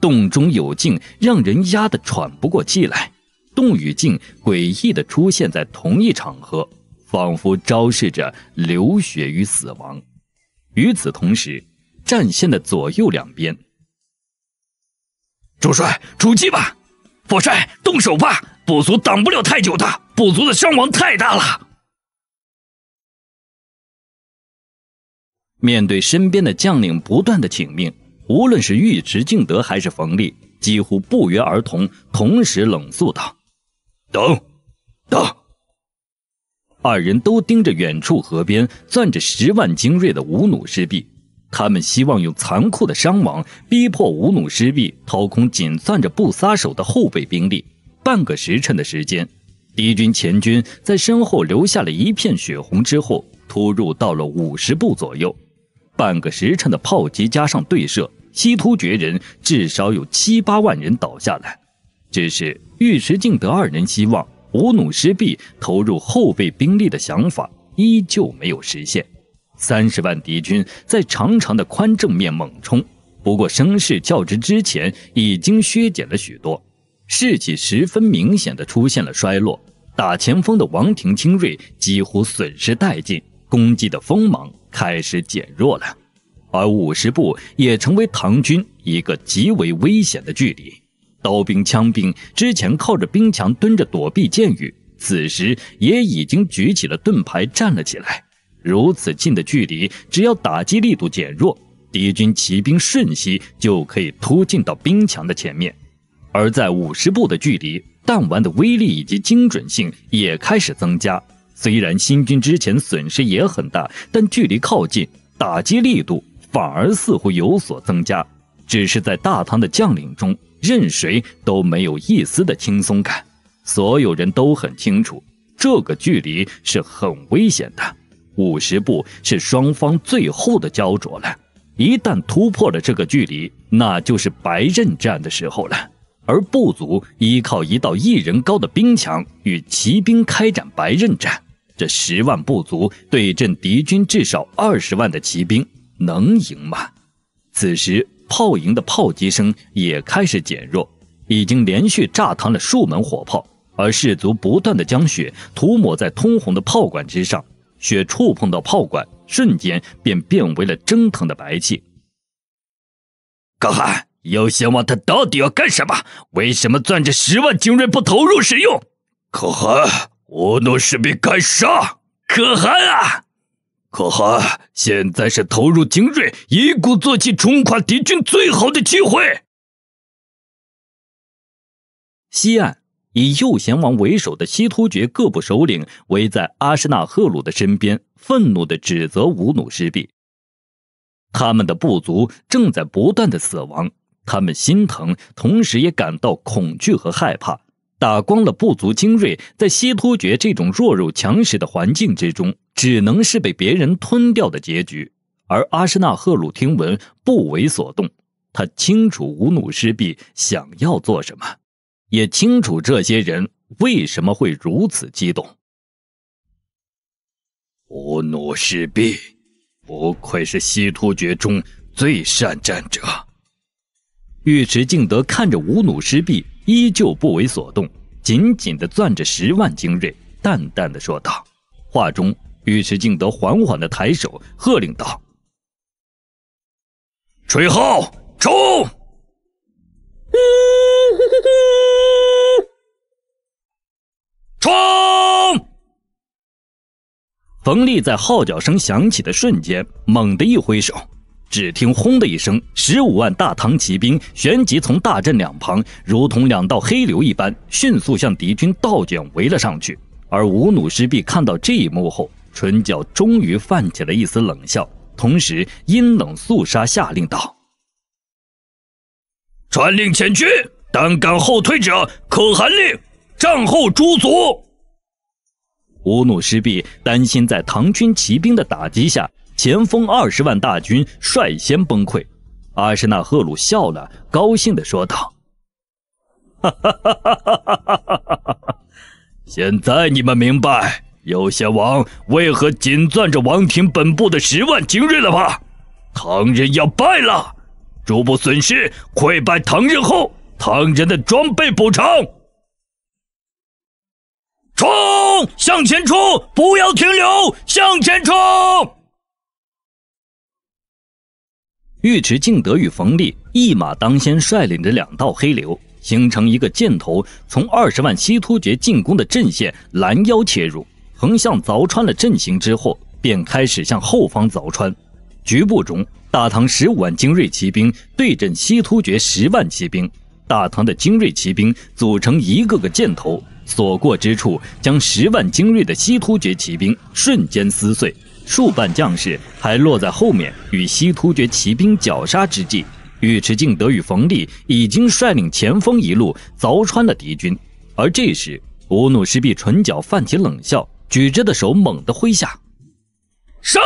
洞中有镜，让人压得喘不过气来。洞与镜诡异的出现在同一场合，仿佛昭示着流血与死亡。与此同时，战线的左右两边，主帅出击吧，副帅动手吧，部族挡不了太久的，部族的伤亡太大了。面对身边的将领不断的请命。无论是尉迟敬德还是冯立，几乎不约而同，同时冷肃道：“等，等。”二人都盯着远处河边攥着十万精锐的吴弩师壁，他们希望用残酷的伤亡逼迫吴弩师壁掏空仅攥着不撒手的后备兵力。半个时辰的时间，敌军前军在身后留下了一片血红之后，突入到了五十步左右。半个时辰的炮击加上对射。西突厥人至少有七八万人倒下来，只是尉迟敬德二人希望吴努失臂投入后备兵力的想法依旧没有实现。三十万敌军在长长的宽正面猛冲，不过声势较之之前已经削减了许多，士气十分明显的出现了衰落。打前锋的王庭精锐几乎损失殆尽，攻击的锋芒开始减弱了。而五十步也成为唐军一个极为危险的距离。刀兵、枪兵之前靠着冰墙蹲着躲避箭雨，此时也已经举起了盾牌站了起来。如此近的距离，只要打击力度减弱，敌军骑兵瞬息就可以突进到冰墙的前面。而在五十步的距离，弹丸的威力以及精准性也开始增加。虽然新军之前损失也很大，但距离靠近，打击力度。反而似乎有所增加，只是在大唐的将领中，任谁都没有一丝的轻松感。所有人都很清楚，这个距离是很危险的。五十步是双方最后的焦灼了，一旦突破了这个距离，那就是白刃战的时候了。而步族依靠一道一人高的冰墙与骑兵开展白刃战，这十万步族对阵敌军至少二十万的骑兵。能赢吗？此时炮营的炮击声也开始减弱，已经连续炸膛了数门火炮，而士卒不断的将血涂抹在通红的炮管之上，血触碰到炮管，瞬间便变为了蒸腾的白气。可汗，要先望他到底要干什么？为什么攥着十万精锐不投入使用？可汗，我诺士兵该杀！可汗啊！可汗现在是投入精锐，一鼓作气冲垮敌军最好的机会。西岸以右贤王为首的西突厥各部首领围在阿什纳赫鲁的身边，愤怒地指责五努失弟。他们的部族正在不断的死亡，他们心疼，同时也感到恐惧和害怕。打光了部族精锐，在西突厥这种弱肉强食的环境之中，只能是被别人吞掉的结局。而阿什纳赫鲁听闻不为所动，他清楚五努失毕想要做什么，也清楚这些人为什么会如此激动。五弩失毕，不愧是西突厥中最善战者。尉迟敬德看着五弩失毕。依旧不为所动，紧紧的攥着十万精锐，淡淡的说道。话中，尉迟敬德缓缓的抬手，喝令道：“吹号，冲！*laughs* 冲！”冯立在号角声响起的瞬间，猛地一挥手。只听“轰”的一声，十五万大唐骑兵旋即从大阵两旁，如同两道黑流一般，迅速向敌军倒卷围了上去。而吴努师毕看到这一幕后，唇角终于泛起了一丝冷笑，同时阴冷肃杀下令道：“传令前去，胆敢后退者，可汗令，战后诛族！”吴努师毕担心在唐军骑兵的打击下。前锋二十万大军率先崩溃，阿什纳赫鲁笑了，高兴地说道：“哈哈哈哈哈！哈现在你们明白有些王为何紧攥着王庭本部的十万精锐了吧？唐人要败了，逐步损失溃败唐人后，唐人的装备补偿，冲！向前冲！不要停留！向前冲！”尉迟敬德与冯立一马当先，率领着两道黑流，形成一个箭头，从二十万西突厥进攻的阵线拦腰切入，横向凿穿了阵型之后，便开始向后方凿穿。局部中，大唐十五万精锐骑兵对阵西突厥十万骑兵，大唐的精锐骑兵组成一个个箭头，所过之处，将十万精锐的西突厥骑兵瞬间撕碎。数万将士还落在后面，与西突厥骑兵绞杀之际，尉迟敬德与冯立已经率领前锋一路凿穿了敌军。而这时，吴努师毕唇角泛起冷笑，举着的手猛地挥下，杀！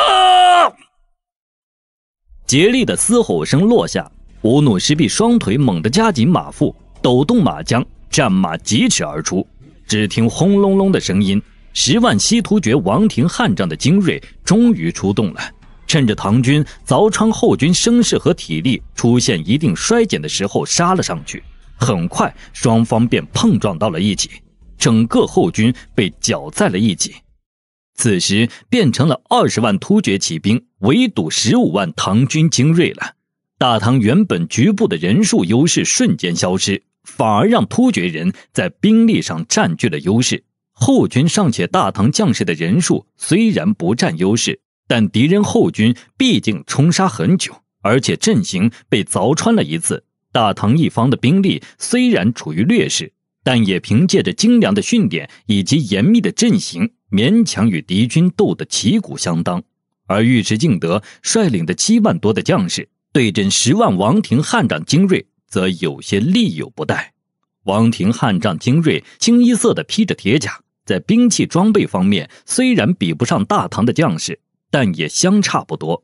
竭力的嘶吼声落下，吴努师毕双腿猛地夹紧马腹，抖动马缰，战马疾驰而出。只听轰隆隆的声音。十万西突厥王庭汉将的精锐终于出动了，趁着唐军凿穿后军声势和体力出现一定衰减的时候杀了上去，很快双方便碰撞到了一起，整个后军被搅在了一起，此时变成了二十万突厥骑兵围堵十五万唐军精锐了。大唐原本局部的人数优势瞬间消失，反而让突厥人在兵力上占据了优势。后军尚且，大唐将士的人数虽然不占优势，但敌人后军毕竟冲杀很久，而且阵型被凿穿了一次。大唐一方的兵力虽然处于劣势，但也凭借着精良的训练以及严密的阵型，勉强与敌军斗得旗鼓相当。而尉迟敬德率领的七万多的将士对阵十万王庭汉将精锐，则有些力有不逮。王庭汉将精锐清一色的披着铁甲。在兵器装备方面，虽然比不上大唐的将士，但也相差不多。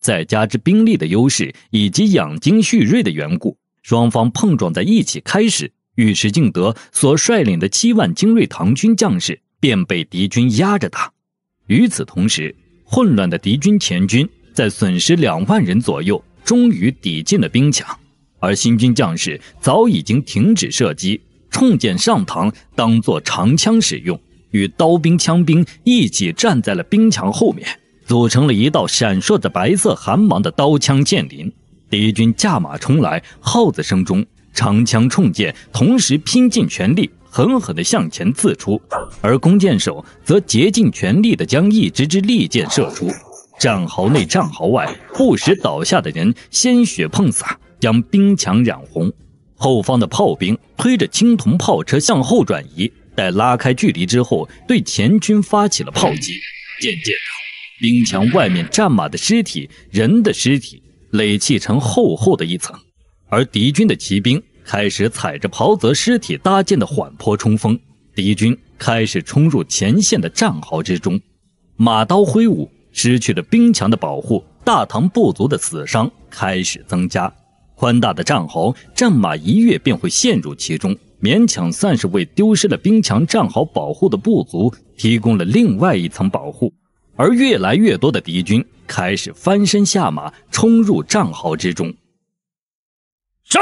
再加之兵力的优势以及养精蓄锐的缘故，双方碰撞在一起开始，尉迟敬德所率领的七万精锐唐军将士便被敌军压着打。与此同时，混乱的敌军前军在损失两万人左右，终于抵近了兵墙，而新军将士早已经停止射击。冲剑上膛，当做长枪使用，与刀兵、枪兵一起站在了冰墙后面，组成了一道闪烁着白色寒芒的刀枪剑林。敌军驾马冲来，号子声中，长枪冲剑同时拼尽全力，狠狠地向前刺出；而弓箭手则竭尽全力地将一支支利箭射出。战壕内、战壕外，不时倒下的人，鲜血喷洒，将冰墙染红。后方的炮兵推着青铜炮车向后转移，待拉开距离之后，对前军发起了炮击。渐渐的，兵墙外面战马的尸体、人的尸体垒砌成厚厚的一层，而敌军的骑兵开始踩着袍泽尸体搭建的缓坡冲锋，敌军开始冲入前线的战壕之中，马刀挥舞，失去了兵墙的保护，大唐部族的死伤开始增加。宽大的战壕，战马一跃便会陷入其中，勉强算是为丢失了兵墙、战壕保护的部族提供了另外一层保护。而越来越多的敌军开始翻身下马，冲入战壕之中。杀！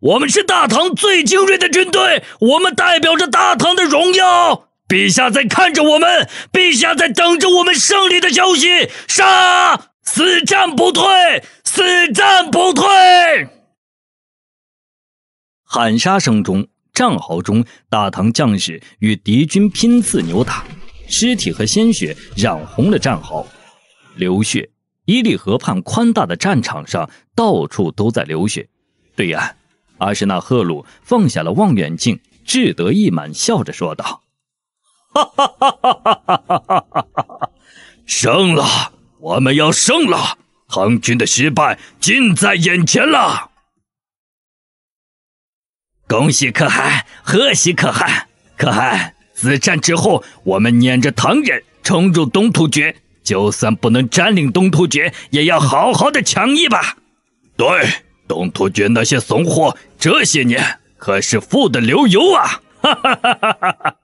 我们是大唐最精锐的军队，我们代表着大唐的荣耀。陛下在看着我们，陛下在等着我们胜利的消息。杀！死战不退，死战不退！喊杀声中，战壕中，大唐将士与敌军拼刺扭打，尸体和鲜血染红了战壕，流血。伊利河畔宽大的战场上，到处都在流血。对岸，阿什纳赫鲁放下了望远镜，志得意满，笑着说道：“哈哈哈哈哈！哈哈，哈，胜了。”我们要胜了，唐军的失败近在眼前了。恭喜可汗，贺喜可汗！可汗，此战之后，我们撵着唐人冲入东突厥，就算不能占领东突厥，也要好好的抢一把。对，东突厥那些怂货，这些年可是富的流油啊！哈哈哈哈哈！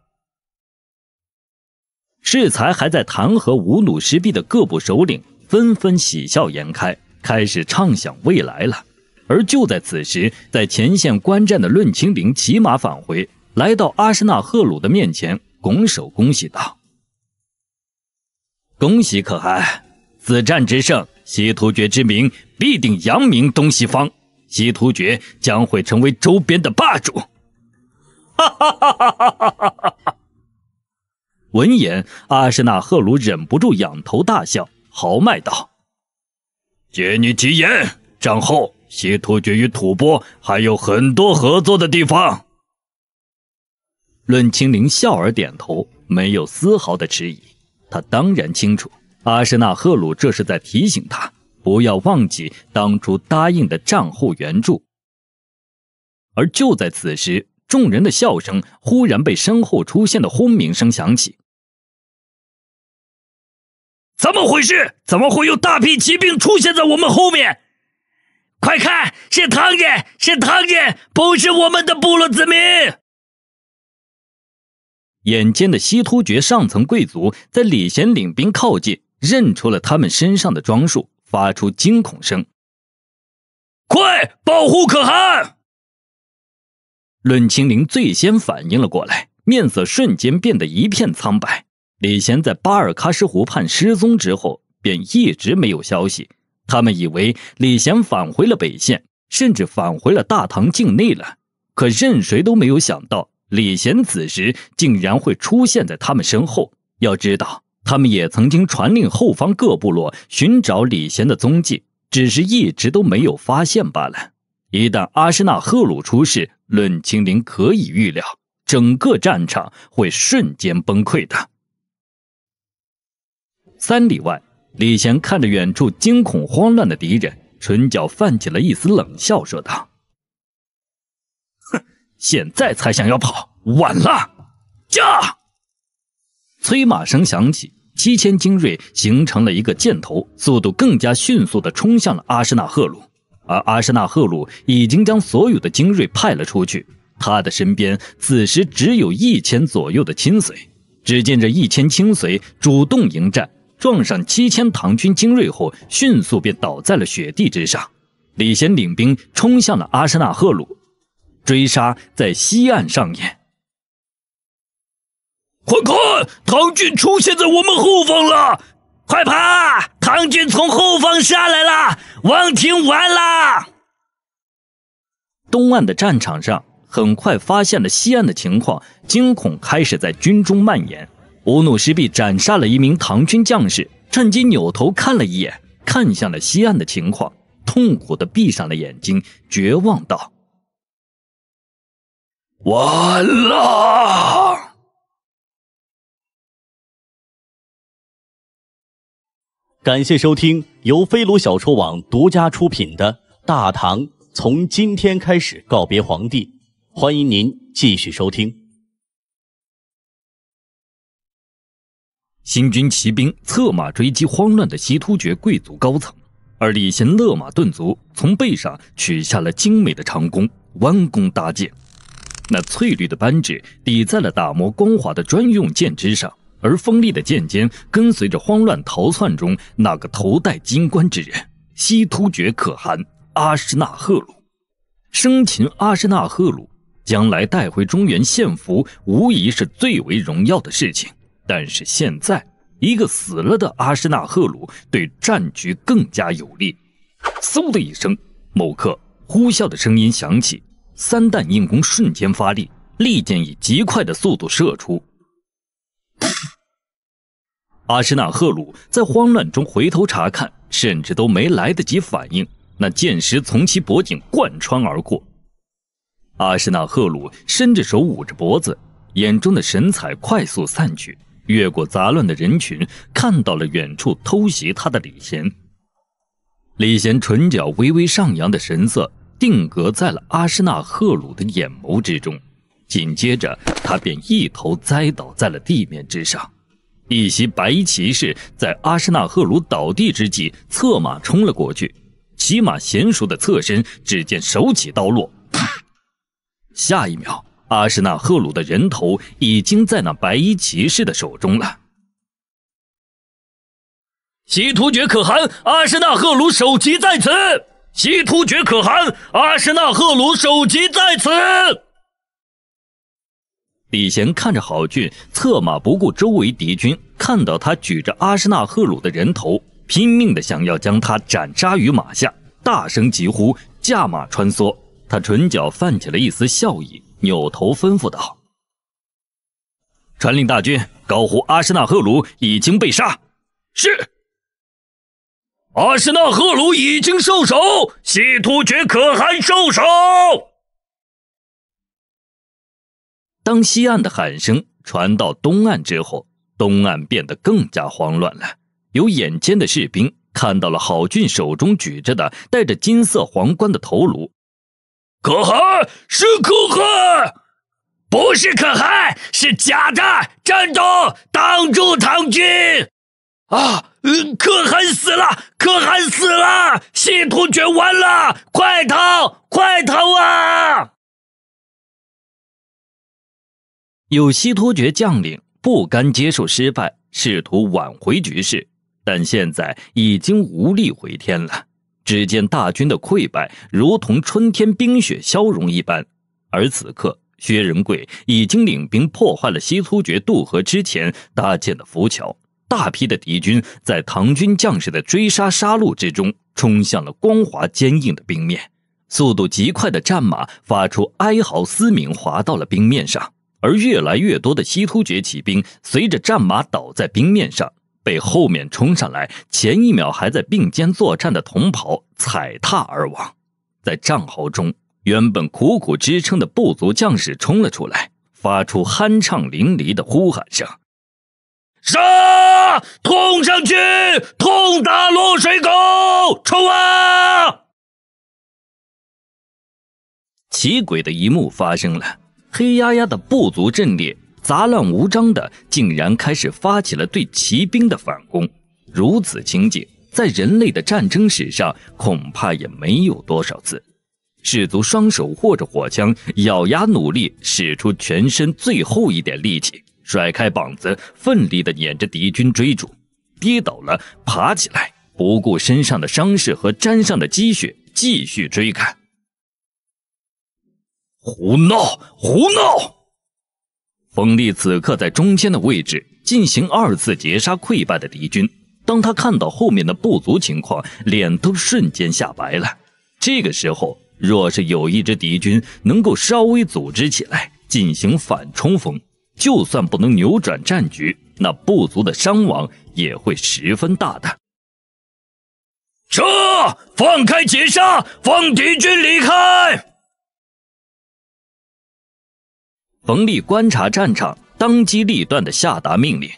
制才还在弹劾无努失弟的各部首领，纷纷喜笑颜开，开始畅想未来了。而就在此时，在前线观战的论青灵骑马返回，来到阿什纳赫鲁的面前，拱手恭喜道：“恭喜可汗，此战之胜，西突厥之名必定扬名东西方，西突厥将会成为周边的霸主。”哈哈哈哈哈哈！闻言，阿什纳赫鲁忍不住仰头大笑，豪迈道：“借你吉言，战后西突厥与吐蕃还有很多合作的地方。”论青灵笑而点头，没有丝毫的迟疑。他当然清楚，阿什纳赫鲁这是在提醒他不要忘记当初答应的战后援助。而就在此时，众人的笑声忽然被身后出现的轰鸣声响起。怎么回事？怎么会有大批骑兵出现在我们后面？快看，是唐人，是唐人，不是我们的部落子民。眼尖的西突厥上层贵族在李贤领兵靠近，认出了他们身上的装束，发出惊恐声：“快保护可汗！”论清灵最先反应了过来，面色瞬间变得一片苍白。李贤在巴尔喀什湖畔失踪之后，便一直没有消息。他们以为李贤返回了北线，甚至返回了大唐境内了。可任谁都没有想到，李贤此时竟然会出现在他们身后。要知道，他们也曾经传令后方各部落寻找李贤的踪迹，只是一直都没有发现罢了。一旦阿什纳赫鲁出事，论清零可以预料，整个战场会瞬间崩溃的。三里外，李贤看着远处惊恐慌乱的敌人，唇角泛起了一丝冷笑，说道：“哼，现在才想要跑，晚了！”驾，催马声响起，七千精锐形成了一个箭头，速度更加迅速的冲向了阿什纳赫鲁。而阿什纳赫鲁已经将所有的精锐派了出去，他的身边此时只有一千左右的亲随。只见这一千亲随主动迎战。撞上七千唐军精锐后，迅速便倒在了雪地之上。李贤领兵冲向了阿什纳赫鲁，追杀在西岸上演。快看，唐军出现在我们后方了！快怕，唐军从后方杀来了，王庭完了。东岸的战场上很快发现了西岸的情况，惊恐开始在军中蔓延。乌努施毕斩杀了一名唐军将士，趁机扭头看了一眼，看向了西岸的情况，痛苦的闭上了眼睛，绝望道：“完了。”感谢收听由飞卢小说网独家出品的《大唐》，从今天开始告别皇帝。欢迎您继续收听。新军骑兵策马追击慌乱的西突厥贵族高层，而李贤勒马顿足，从背上取下了精美的长弓，弯弓搭箭。那翠绿的扳指抵在了打磨光滑的专用箭之上，而锋利的箭尖跟随着慌乱逃窜中那个头戴金冠之人——西突厥可汗阿什纳赫鲁，生擒阿什纳赫鲁，将来带回中原献俘，无疑是最为荣耀的事情。但是现在，一个死了的阿什纳赫鲁对战局更加有利。嗖的一声，某刻呼啸的声音响起，三弹硬弓瞬间发力，利箭以极快的速度射出。阿什纳赫鲁在慌乱中回头查看，甚至都没来得及反应，那箭矢从其脖颈贯穿而过。阿什纳赫鲁伸着手捂着脖子，眼中的神采快速散去。越过杂乱的人群，看到了远处偷袭他的李贤。李贤唇角微微上扬的神色定格在了阿什纳赫鲁的眼眸之中，紧接着他便一头栽倒在了地面之上。一袭白衣骑士在阿什纳赫鲁倒地之际，策马冲了过去，骑马娴熟的侧身，只见手起刀落，下一秒。阿什纳赫鲁的人头已经在那白衣骑士的手中了。西突厥可汗，阿什纳赫鲁首级在此！西突厥可汗，阿什纳赫鲁首级在此！李贤看着郝俊策马不顾周围敌军，看到他举着阿什纳赫鲁的人头，拼命的想要将他斩杀于马下，大声疾呼，驾马穿梭，他唇角泛起了一丝笑意。扭头吩咐道：“传令大军，高呼阿什纳赫鲁已经被杀。”“是。”“阿什纳赫鲁已经受手，西突厥可汗受手。当西岸的喊声传到东岸之后，东岸变得更加慌乱了。有眼尖的士兵看到了郝俊手中举着的戴着金色皇冠的头颅。可汗是可汗，不是可汗，是假的！战斗，挡住唐军！啊，可汗死了，可汗死了！西突厥完了，快逃，快逃啊！有西突厥将领不甘接受失败，试图挽回局势，但现在已经无力回天了。只见大军的溃败，如同春天冰雪消融一般。而此刻，薛仁贵已经领兵破坏了西突厥渡河之前搭建的浮桥。大批的敌军在唐军将士的追杀杀戮之中，冲向了光滑坚硬的冰面。速度极快的战马发出哀嚎嘶鸣，滑到了冰面上，而越来越多的西突厥骑兵随着战马倒在冰面上。被后面冲上来，前一秒还在并肩作战的同袍踩踏而亡，在战壕中原本苦苦支撑的部族将士冲了出来，发出酣畅淋漓的呼喊声：“杀！冲上去，痛打落水狗！冲啊！”奇诡的一幕发生了，黑压压的部族阵列。杂乱无章的，竟然开始发起了对骑兵的反攻。如此情景，在人类的战争史上，恐怕也没有多少次。士卒双手握着火枪，咬牙努力，使出全身最后一点力气，甩开膀子，奋力地撵着敌军追逐。跌倒了，爬起来，不顾身上的伤势和沾上的积雪，继续追赶。胡闹！胡闹！冯立此刻在中间的位置进行二次截杀溃败的敌军，当他看到后面的部族情况，脸都瞬间吓白了。这个时候，若是有一支敌军能够稍微组织起来进行反冲锋，就算不能扭转战局，那部族的伤亡也会十分大的。撤，放开截杀，放敌军离开。冯立观察战场，当机立断地下达命令。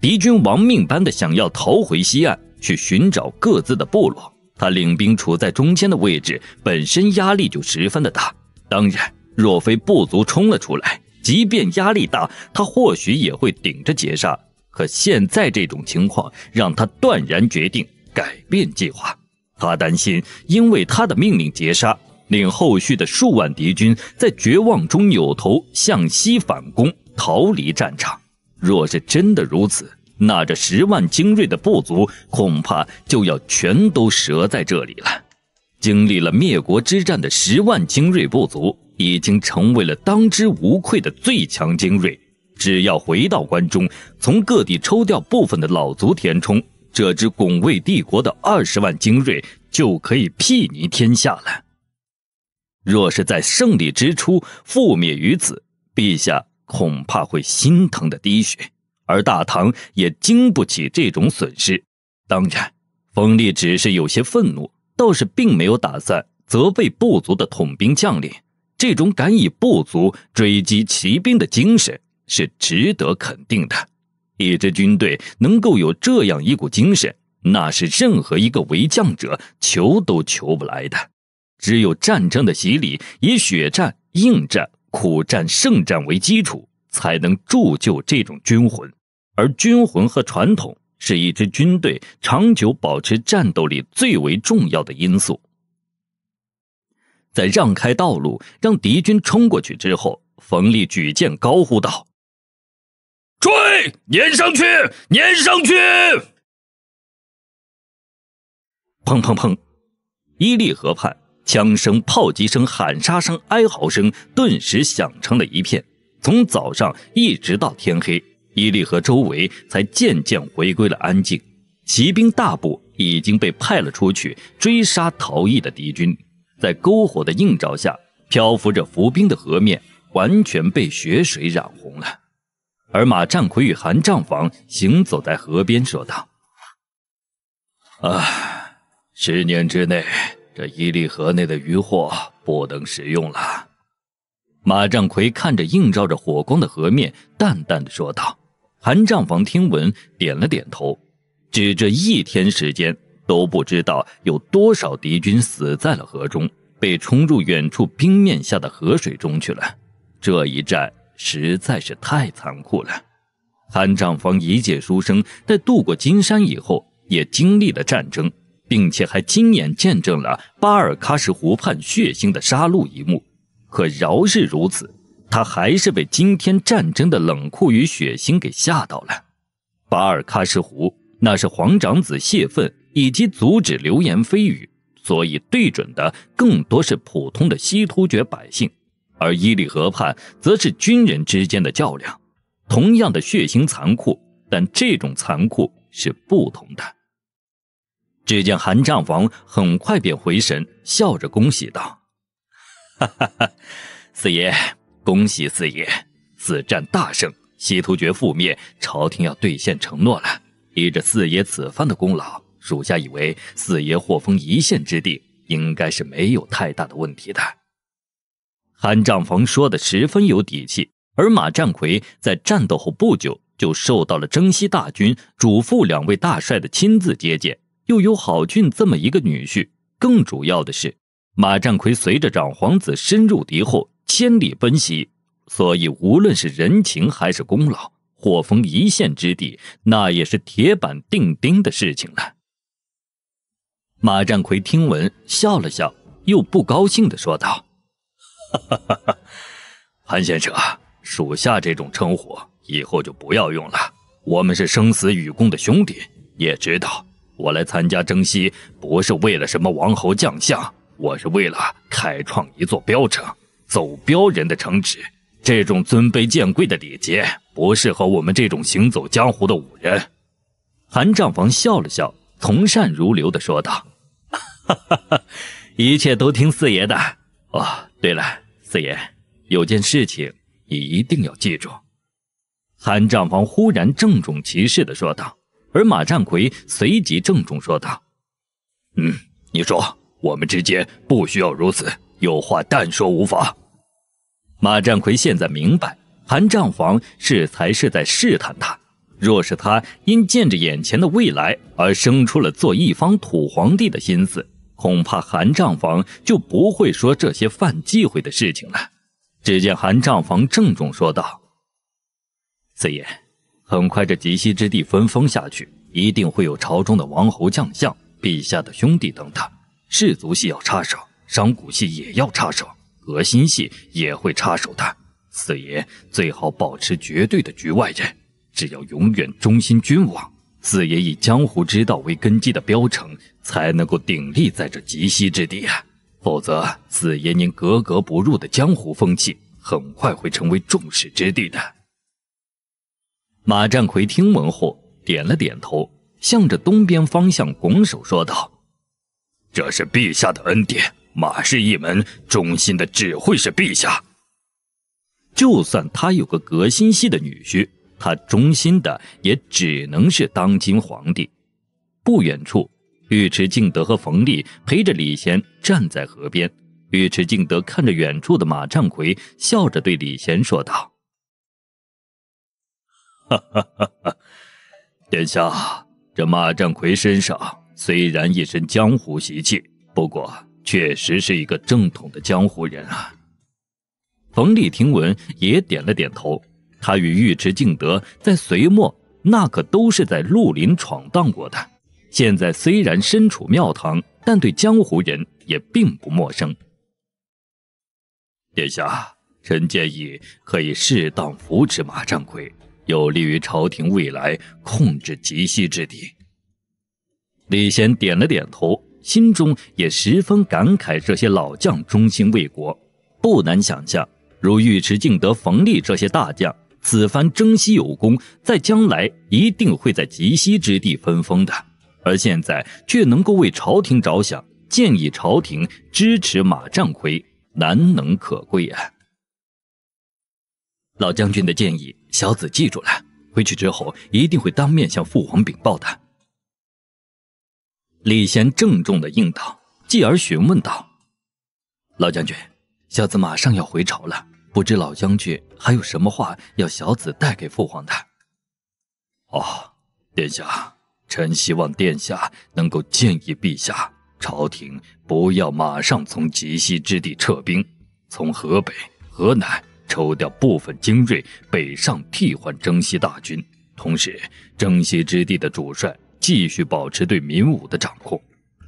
敌军亡命般的想要逃回西岸，去寻找各自的部落。他领兵处在中间的位置，本身压力就十分的大。当然，若非部族冲了出来，即便压力大，他或许也会顶着劫杀。可现在这种情况，让他断然决定改变计划。他担心，因为他的命令劫杀。令后续的数万敌军在绝望中扭头向西反攻，逃离战场。若是真的如此，那这十万精锐的部族恐怕就要全都折在这里了。经历了灭国之战的十万精锐部族，已经成为了当之无愧的最强精锐。只要回到关中，从各地抽调部分的老卒填充这支拱卫帝国的二十万精锐，就可以睥睨天下了。若是在胜利之初覆灭于此，陛下恐怕会心疼的滴血，而大唐也经不起这种损失。当然，冯立只是有些愤怒，倒是并没有打算责备部族的统兵将领。这种敢以部族追击骑兵的精神是值得肯定的。一支军队能够有这样一股精神，那是任何一个为将者求都求不来的。只有战争的洗礼，以血战、硬战、苦战、胜战为基础，才能铸就这种军魂。而军魂和传统是一支军队长久保持战斗力最为重要的因素。在让开道路，让敌军冲过去之后，冯立举剑高呼道：“追！撵上去！撵上去！”砰砰砰，伊利河畔。枪声、炮击声、喊杀声、哀嚎声，顿时响成了一片。从早上一直到天黑，伊利河周围才渐渐回归了安静。骑兵大部已经被派了出去追杀逃逸的敌军。在篝火的映照下，漂浮着浮冰的河面完全被雪水染红了。而马占奎与韩占房行走在河边，说道：“啊，十年之内。”这伊利河内的鱼货不能食用了。马占奎看着映照着火光的河面，淡淡的说道。韩帐房听闻，点了点头，只这一天时间都不知道有多少敌军死在了河中，被冲入远处冰面下的河水中去了。这一战实在是太残酷了。韩帐房一介书生，在渡过金山以后，也经历了战争。并且还亲眼见证了巴尔喀什湖畔血腥的杀戮一幕。可饶是如此，他还是被今天战争的冷酷与血腥给吓到了。巴尔喀什湖那是皇长子泄愤以及阻止流言蜚语，所以对准的更多是普通的西突厥百姓；而伊犁河畔则是军人之间的较量。同样的血腥残酷，但这种残酷是不同的。只见韩帐房很快便回神，笑着恭喜道：“哈哈哈，四爷，恭喜四爷，此战大胜，西突厥覆灭，朝廷要兑现承诺了。依着四爷此番的功劳，属下以为四爷获封一县之地，应该是没有太大的问题的。”韩帐房说的十分有底气，而马占奎在战斗后不久就受到了征西大军主父两位大帅的亲自接见。又有郝俊这么一个女婿，更主要的是，马占奎随着长皇子深入敌后，千里奔袭，所以无论是人情还是功劳，火风一线之地，那也是铁板钉钉的事情了。马占奎听闻，笑了笑，又不高兴的说道：“哈哈哈！哈，韩先生，属下这种称呼以后就不要用了。我们是生死与共的兄弟，也知道。”我来参加征西，不是为了什么王侯将相，我是为了开创一座标城，走镖人的城池。这种尊卑见贵的礼节，不适合我们这种行走江湖的武人。韩帐房笑了笑，从善如流地说道：“哈哈哈，一切都听四爷的。”哦，对了，四爷，有件事情你一定要记住。”韩帐房忽然郑重其事地说道。而马占奎随即郑重说道：“嗯，你说，我们之间不需要如此，有话但说无妨。”马占奎现在明白，韩账房是才是在试探他。若是他因见着眼前的未来而生出了做一方土皇帝的心思，恐怕韩账房就不会说这些犯忌讳的事情了。只见韩账房郑重说道：“子言。”很快，这极西之地分封下去，一定会有朝中的王侯将相、陛下的兄弟等等，士族系要插手，商贾系也要插手，革新系也会插手的。四爷最好保持绝对的局外人，只要永远忠心君王，四爷以江湖之道为根基的标城才能够鼎立在这极西之地。啊。否则，四爷您格格不入的江湖风气，很快会成为众矢之的的。马占奎听闻后，点了点头，向着东边方向拱手说道：“这是陛下的恩典，马氏一门忠心的只会是陛下。就算他有个革新系的女婿，他忠心的也只能是当今皇帝。”不远处，尉迟敬德和冯立陪着李贤站在河边。尉迟敬德看着远处的马占奎，笑着对李贤说道。哈哈哈！哈殿下，这马占奎身上虽然一身江湖习气，不过确实是一个正统的江湖人啊。冯立听闻也点了点头。他与尉迟敬德在隋末那可都是在绿林闯荡过的，现在虽然身处庙堂，但对江湖人也并不陌生。殿下，臣建议可以适当扶持马占奎。有利于朝廷未来控制极西之地。李贤点了点头，心中也十分感慨：这些老将忠心为国，不难想象，如尉迟敬德、冯立这些大将，此番征西有功，在将来一定会在极西之地分封的。而现在却能够为朝廷着想，建议朝廷支持马占魁，难能可贵啊！老将军的建议，小子记住了。回去之后，一定会当面向父皇禀报的。李贤郑重的应道，继而询问道：“老将军，小子马上要回朝了，不知老将军还有什么话要小子带给父皇的？”“哦，殿下，臣希望殿下能够建议陛下，朝廷不要马上从极西之地撤兵，从河北、河南。”抽调部分精锐北上替换征西大军，同时征西之地的主帅继续保持对民武的掌控。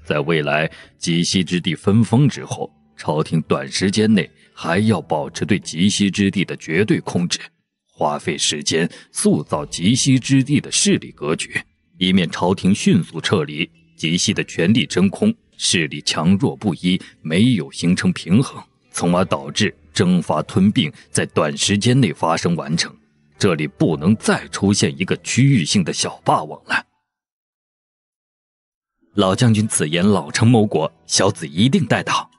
在未来极西之地分封之后，朝廷短时间内还要保持对极西之地的绝对控制，花费时间塑造极西之地的势力格局，以免朝廷迅速撤离极西的权力真空，势力强弱不一，没有形成平衡，从而导致。征发吞并在短时间内发生完成，这里不能再出现一个区域性的小霸王了。老将军此言，老成谋国，小子一定带到。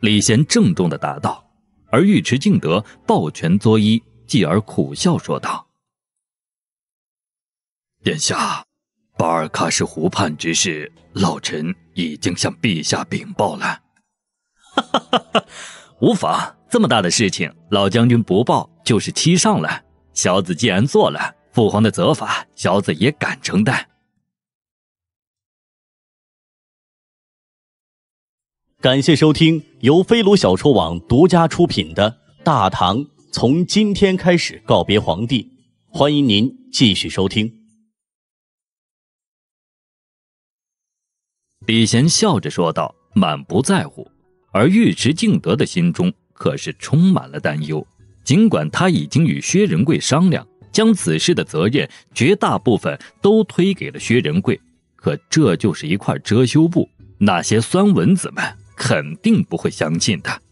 李贤郑重的答道。而尉迟敬德抱拳作揖，继而苦笑说道：“殿下，巴尔喀什湖畔之事，老臣已经向陛下禀报了。”哈哈哈哈。无妨，这么大的事情，老将军不报就是欺上了。小子既然做了，父皇的责罚，小子也敢承担。感谢收听由飞卢小说网独家出品的《大唐》，从今天开始告别皇帝。欢迎您继续收听。李贤笑着说道，满不在乎。而尉迟敬德的心中可是充满了担忧，尽管他已经与薛仁贵商量，将此事的责任绝大部分都推给了薛仁贵，可这就是一块遮羞布，那些酸文子们肯定不会相信的。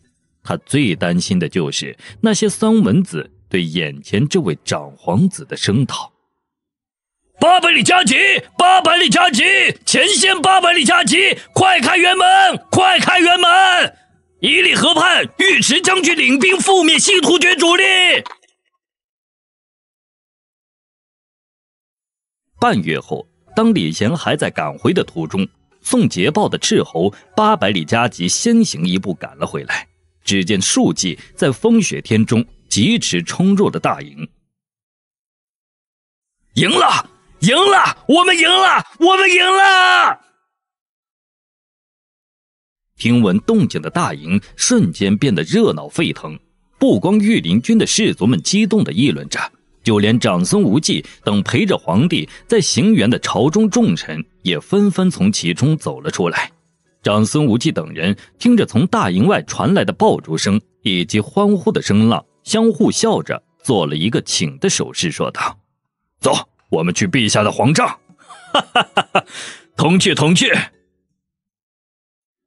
他最担心的就是那些酸文子对眼前这位长皇子的声讨。八百里加急，八百里加急，前线八百里加急，快开辕门，快开辕门！伊犁河畔，尉迟将军领兵覆灭西突厥主力。半月后，当李贤还在赶回的途中，送捷报的斥候八百里加急先行一步赶了回来。只见数骑在风雪天中疾驰冲入了大营，赢了。赢了！我们赢了！我们赢了！听闻动静的大营瞬间变得热闹沸腾，不光御林军的士卒们激动的议论着，就连长孙无忌等陪着皇帝在行辕的朝中重臣也纷纷从其中走了出来。长孙无忌等人听着从大营外传来的爆竹声以及欢呼的声浪，相互笑着做了一个请的手势，说道：“走。”我们去陛下的皇帐，哈哈哈哈同去同去。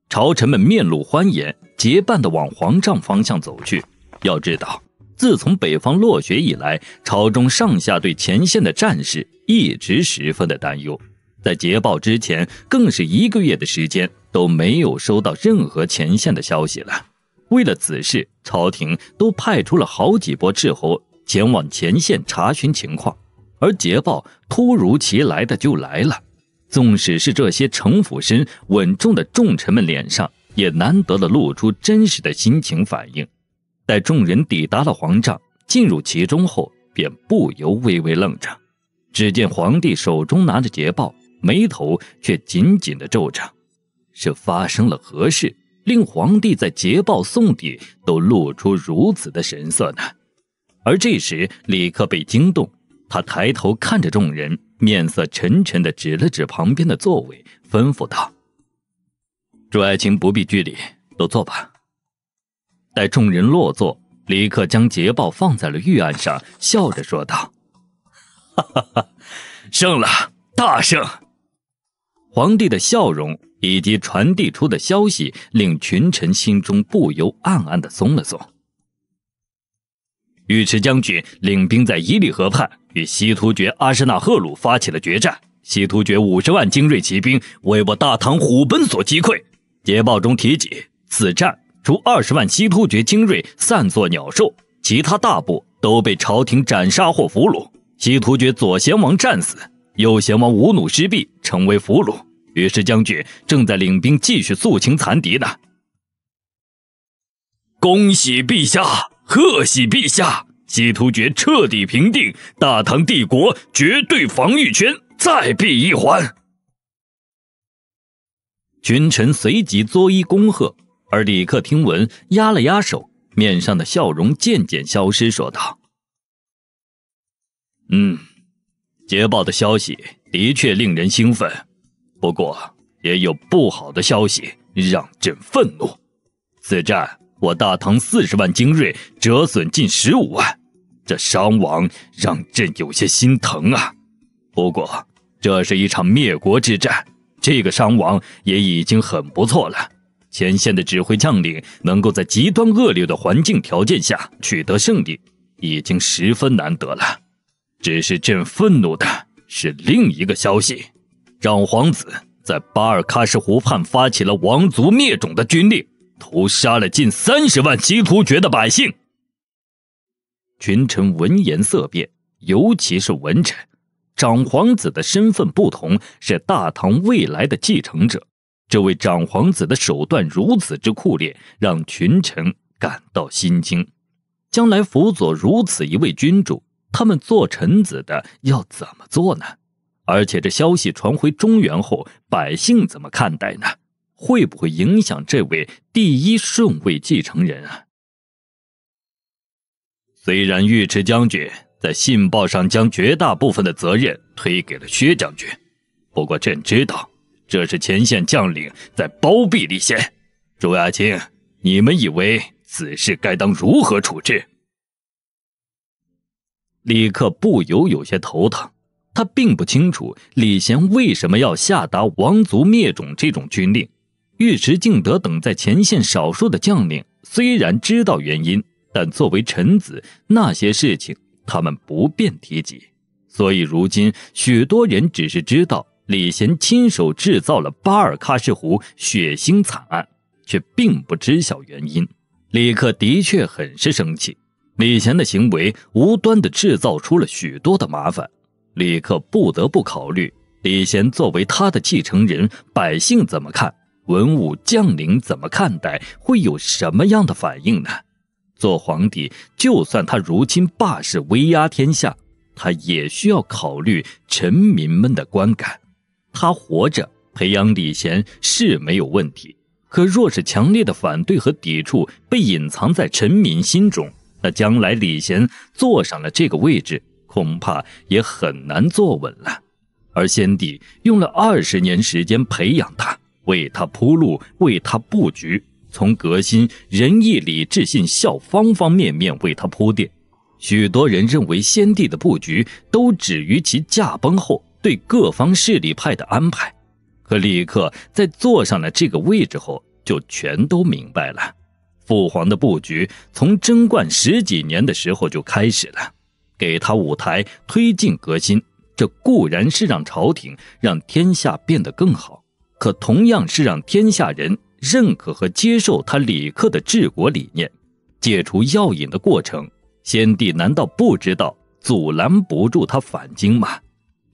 朝臣们面露欢颜，结伴的往皇帐方向走去。要知道，自从北方落雪以来，朝中上下对前线的战事一直十分的担忧。在捷报之前，更是一个月的时间都没有收到任何前线的消息了。为了此事，朝廷都派出了好几波斥候前往前线查询情况。而捷报突如其来的就来了，纵使是这些城府深、稳重的重臣们脸上也难得的露出真实的心情反应。待众人抵达了皇帐，进入其中后，便不由微微愣着。只见皇帝手中拿着捷报，眉头却紧紧的皱着。是发生了何事，令皇帝在捷报送抵都露出如此的神色呢？而这时，李克被惊动。他抬头看着众人，面色沉沉的指了指旁边的座位，吩咐道：“诸爱卿不必拘礼，都坐吧。”待众人落座，立刻将捷报放在了玉案上，笑着说道：“哈哈，哈，胜了，大胜！”皇帝的笑容以及传递出的消息，令群臣心中不由暗暗的松了松。尉迟将军领兵在伊犁河畔。与西突厥阿什纳赫鲁发起了决战，西突厥五十万精锐骑兵为我大唐虎贲所击溃。捷报中提及，此战除二十万西突厥精锐散作鸟兽，其他大部都被朝廷斩杀或俘虏。西突厥左贤王战死，右贤王无弩失臂，成为俘虏。于是将军正在领兵继续肃清残敌呢。恭喜陛下，贺喜陛下！西突厥彻底平定，大唐帝国绝对防御圈再闭一环。群臣随即作揖恭贺，而李克听闻，压了压手，面上的笑容渐渐消失，说道：“嗯，捷报的消息的确令人兴奋，不过也有不好的消息，让朕愤怒。此战我大唐四十万精锐折损近十五万。”这伤亡让朕有些心疼啊！不过，这是一场灭国之战，这个伤亡也已经很不错了。前线的指挥将领能够在极端恶劣的环境条件下取得胜利，已经十分难得了。只是朕愤怒的是另一个消息：让皇子在巴尔喀什湖畔发起了王族灭种的军令，屠杀了近三十万西突厥的百姓。群臣闻言色变，尤其是文臣。长皇子的身份不同，是大唐未来的继承者。这位长皇子的手段如此之酷烈，让群臣感到心惊。将来辅佐如此一位君主，他们做臣子的要怎么做呢？而且这消息传回中原后，百姓怎么看待呢？会不会影响这位第一顺位继承人啊？虽然尉迟将军在信报上将绝大部分的责任推给了薛将军，不过朕知道这是前线将领在包庇李贤。周亚青，你们以为此事该当如何处置？李克不由有些头疼，他并不清楚李贤为什么要下达“王族灭种”这种军令。尉迟敬德等在前线少数的将领虽然知道原因。但作为臣子，那些事情他们不便提及，所以如今许多人只是知道李贤亲手制造了巴尔喀什湖血腥惨案，却并不知晓原因。李克的确很是生气，李贤的行为无端的制造出了许多的麻烦，李克不得不考虑：李贤作为他的继承人，百姓怎么看？文武将领怎么看待？会有什么样的反应呢？做皇帝，就算他如今霸势威压天下，他也需要考虑臣民们的观感。他活着培养李贤是没有问题，可若是强烈的反对和抵触被隐藏在臣民心中，那将来李贤坐上了这个位置，恐怕也很难坐稳了。而先帝用了二十年时间培养他，为他铺路，为他布局。从革新、仁义、礼智、信孝方方面面为他铺垫。许多人认为先帝的布局都止于其驾崩后对各方势力派的安排，可李克在坐上了这个位置后就全都明白了。父皇的布局从贞观十几年的时候就开始了，给他舞台推进革新，这固然是让朝廷、让天下变得更好，可同样是让天下人。认可和接受他李克的治国理念，解除药引的过程，先帝难道不知道阻拦不住他返京吗？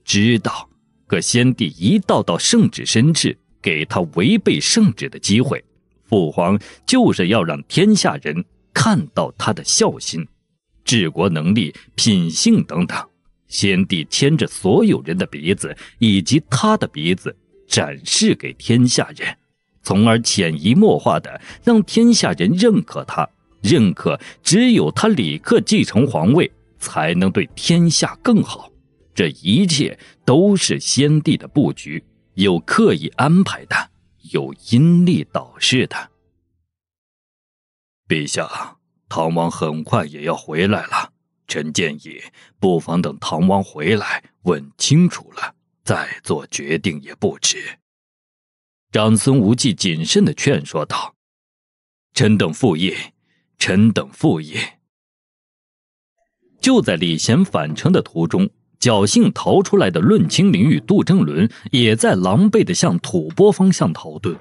知道，可先帝一道道圣旨申斥，给他违背圣旨的机会。父皇就是要让天下人看到他的孝心、治国能力、品性等等。先帝牵着所有人的鼻子，以及他的鼻子，展示给天下人。从而潜移默化的让天下人认可他，认可只有他立刻继承皇位，才能对天下更好。这一切都是先帝的布局，有刻意安排的，有阴力导致的。陛下，唐王很快也要回来了，臣建议不妨等唐王回来，问清楚了再做决定也不迟。长孙无忌谨慎的劝说道：“臣等复议，臣等复议。”就在李贤返程的途中，侥幸逃出来的论清灵与杜正伦也在狼狈的向吐蕃方向逃遁，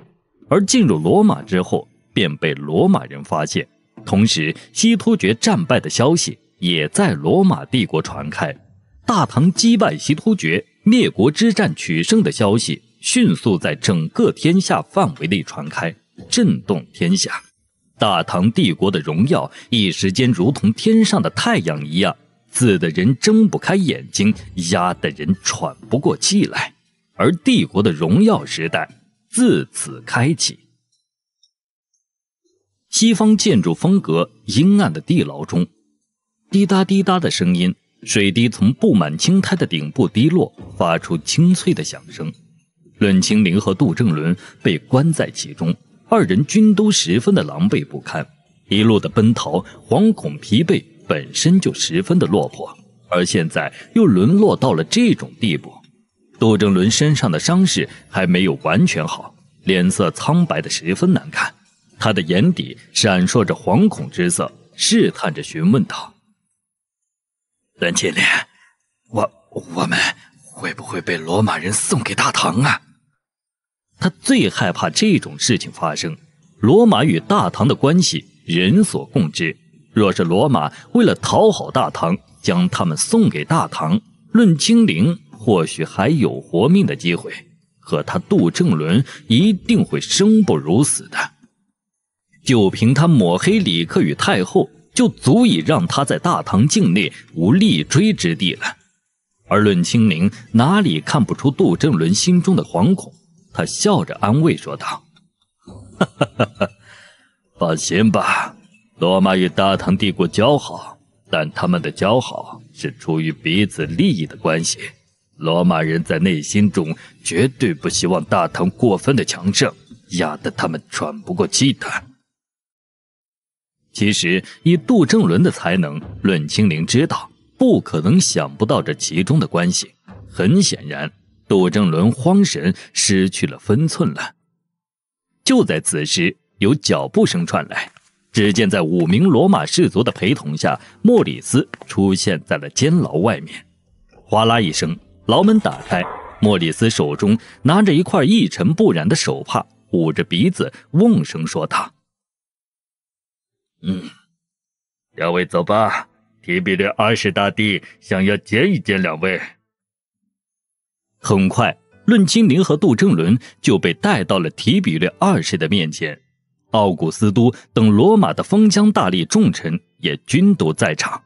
而进入罗马之后，便被罗马人发现。同时，西突厥战败的消息也在罗马帝国传开，大唐击败西突厥灭国之战取胜的消息。迅速在整个天下范围内传开，震动天下。大唐帝国的荣耀一时间如同天上的太阳一样，刺的人睁不开眼睛，压得人喘不过气来。而帝国的荣耀时代自此开启。西方建筑风格阴暗的地牢中，滴答滴答的声音，水滴从布满青苔的顶部滴落，发出清脆的响声。冷清零和杜正伦被关在其中，二人均都十分的狼狈不堪。一路的奔逃、惶恐、疲惫，本身就十分的落魄，而现在又沦落到了这种地步。杜正伦身上的伤势还没有完全好，脸色苍白的十分难看，他的眼底闪烁着惶恐之色，试探着询问道：“冷清灵，我我们会不会被罗马人送给大唐啊？”他最害怕这种事情发生。罗马与大唐的关系人所共知，若是罗马为了讨好大唐，将他们送给大唐，论清灵或许还有活命的机会；可他杜正伦一定会生不如死的。就凭他抹黑李克与太后，就足以让他在大唐境内无立锥之地了。而论清明，哪里看不出杜正伦心中的惶恐？他笑着安慰说道：“放心吧，罗马与大唐帝国交好，但他们的交好是出于彼此利益的关系。罗马人在内心中绝对不希望大唐过分的强盛，压得他们喘不过气的。”其实，以杜正伦的才能，论清灵知道不可能想不到这其中的关系。很显然。杜正伦慌神，失去了分寸了。就在此时，有脚步声传来。只见在五名罗马士卒的陪同下，莫里斯出现在了监牢外面。哗啦一声，牢门打开。莫里斯手中拿着一块一尘不染的手帕，捂着鼻子，瓮声说道：“嗯，两位走吧。提比略二世大帝想要见一见两位。”很快，论清灵和杜正伦就被带到了提比略二世的面前，奥古斯都等罗马的封疆大吏重臣也均都在场。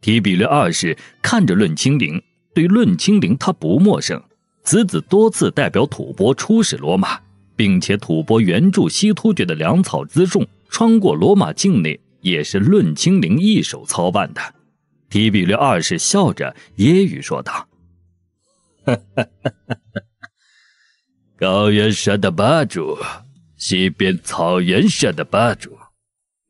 提比略二世看着论清灵，对论清灵他不陌生，此子多次代表吐蕃出使罗马，并且吐蕃援助西突厥的粮草辎重穿过罗马境内，也是论清灵一手操办的。提比略二世笑着揶揄说道。哈，哈，哈，哈，哈！高原上的霸主，西边草原上的霸主，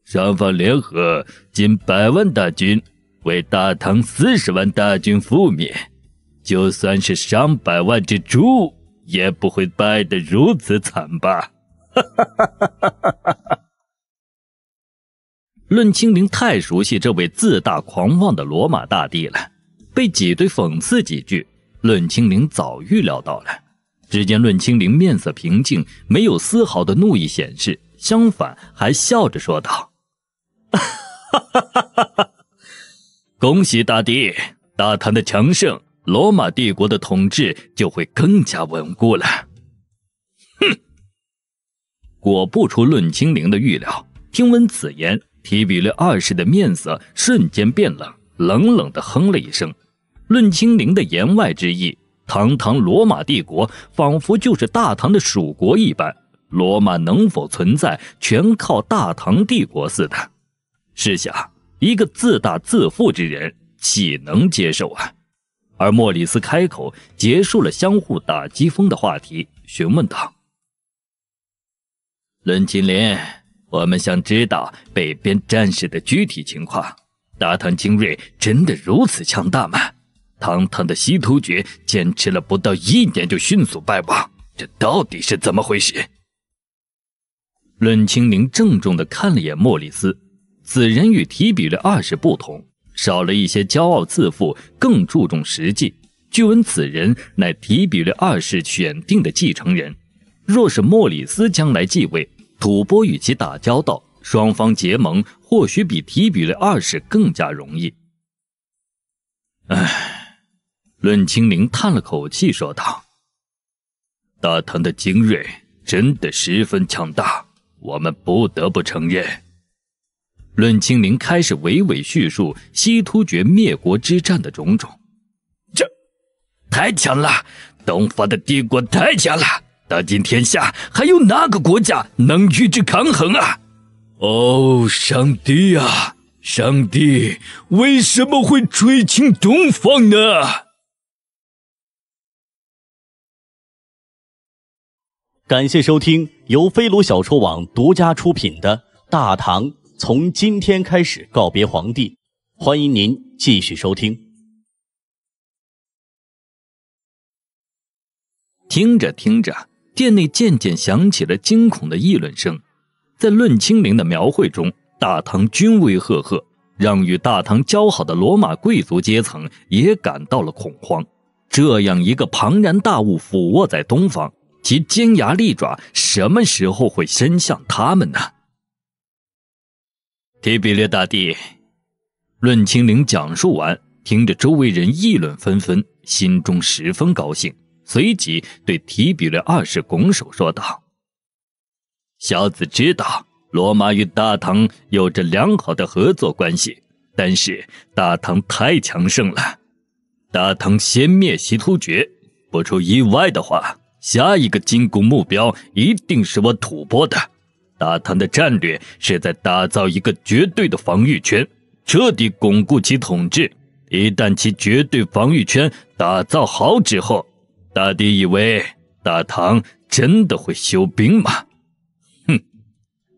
双方联合近百万大军，为大唐四十万大军覆灭。就算是上百万只猪，也不会败得如此惨吧？哈，哈，哈，哈，哈！哈。论清灵太熟悉这位自大狂妄的罗马大帝了，被挤兑讽刺几句。论青灵早预料到了，只见论青灵面色平静，没有丝毫的怒意显示，相反还笑着说道：“ *laughs* 恭喜大帝，大唐的强盛，罗马帝国的统治就会更加稳固了。”哼，果不出论青灵的预料，听闻此言，提比略二世的面色瞬间变冷，冷冷的哼了一声。论清灵的言外之意，堂堂罗马帝国仿佛就是大唐的蜀国一般，罗马能否存在全靠大唐帝国似的。试想，一个自大自负之人岂能接受啊？而莫里斯开口结束了相互打击风的话题，询问道：“论清灵，我们想知道北边战士的具体情况。大唐精锐真的如此强大吗？”堂堂的西突厥坚持了不到一年就迅速败亡，这到底是怎么回事？论清零郑重的看了眼莫里斯，此人与提比略二世不同，少了一些骄傲自负，更注重实际。据闻此人乃提比略二世选定的继承人，若是莫里斯将来继位，吐蕃与其打交道，双方结盟或许比提比略二世更加容易。唉。论青灵叹了口气说道：“大唐的精锐真的十分强大，我们不得不承认。”论青灵开始娓娓叙述西突厥灭国之战的种种。这太强了！东方的帝国太强了！大今天下还有哪个国家能与之抗衡啊？哦，上帝啊，上帝为什么会垂青东方呢？感谢收听由飞卢小说网独家出品的《大唐从今天开始告别皇帝》，欢迎您继续收听。听着听着，殿内渐渐响起了惊恐的议论声。在论清灵的描绘中，大唐军威赫赫，让与大唐交好的罗马贵族阶层也感到了恐慌。这样一个庞然大物俯卧在东方。其尖牙利爪什么时候会伸向他们呢？提比略大帝，论清灵讲述完，听着周围人议论纷纷，心中十分高兴，随即对提比略二世拱手说道：“小子知道，罗马与大唐有着良好的合作关系，但是大唐太强盛了。大唐先灭西突厥，不出意外的话。”下一个进攻目标一定是我吐蕃的。大唐的战略是在打造一个绝对的防御圈，彻底巩固其统治。一旦其绝对防御圈打造好之后，大帝以为大唐真的会休兵吗？哼，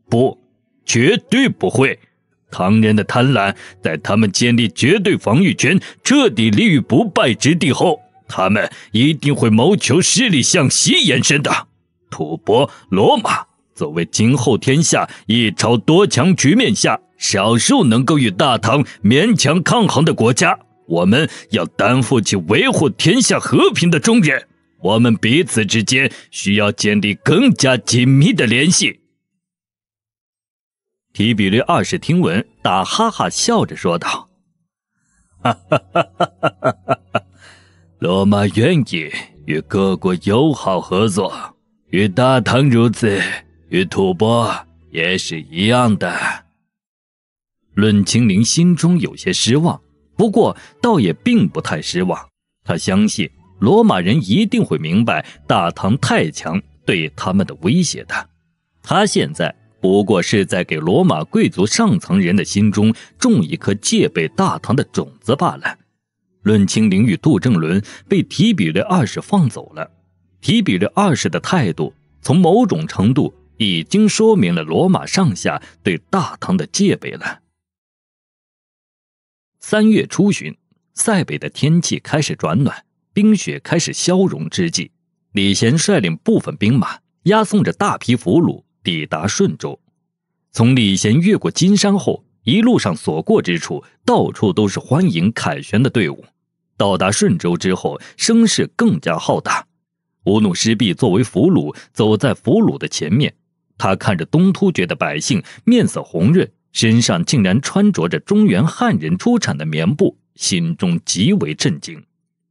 不，绝对不会。唐人的贪婪，在他们建立绝对防御圈，彻底立于不败之地后。他们一定会谋求势力向西延伸的。吐蕃、罗马作为今后天下一超多强局面下少数能够与大唐勉强抗衡的国家，我们要担负起维护天下和平的重任。我们彼此之间需要建立更加紧密的联系。提比略二世听闻，打哈哈笑着说道：“哈哈哈哈哈哈！”罗马愿意与各国友好合作，与大唐如此，与吐蕃也是一样的。论青灵心中有些失望，不过倒也并不太失望。他相信罗马人一定会明白大唐太强对他们的威胁的。他现在不过是在给罗马贵族上层人的心中种一颗戒备大唐的种子罢了。论清灵与杜正伦被提比略二世放走了，提比略二世的态度从某种程度已经说明了罗马上下对大唐的戒备了。三月初旬，塞北的天气开始转暖，冰雪开始消融之际，李贤率领部分兵马押送着大批俘虏抵达顺州。从李贤越过金山后，一路上所过之处，到处都是欢迎凯旋的队伍。到达顺州之后，声势更加浩大。乌努师弼作为俘虏走在俘虏的前面，他看着东突厥的百姓，面色红润，身上竟然穿着着中原汉人出产的棉布，心中极为震惊。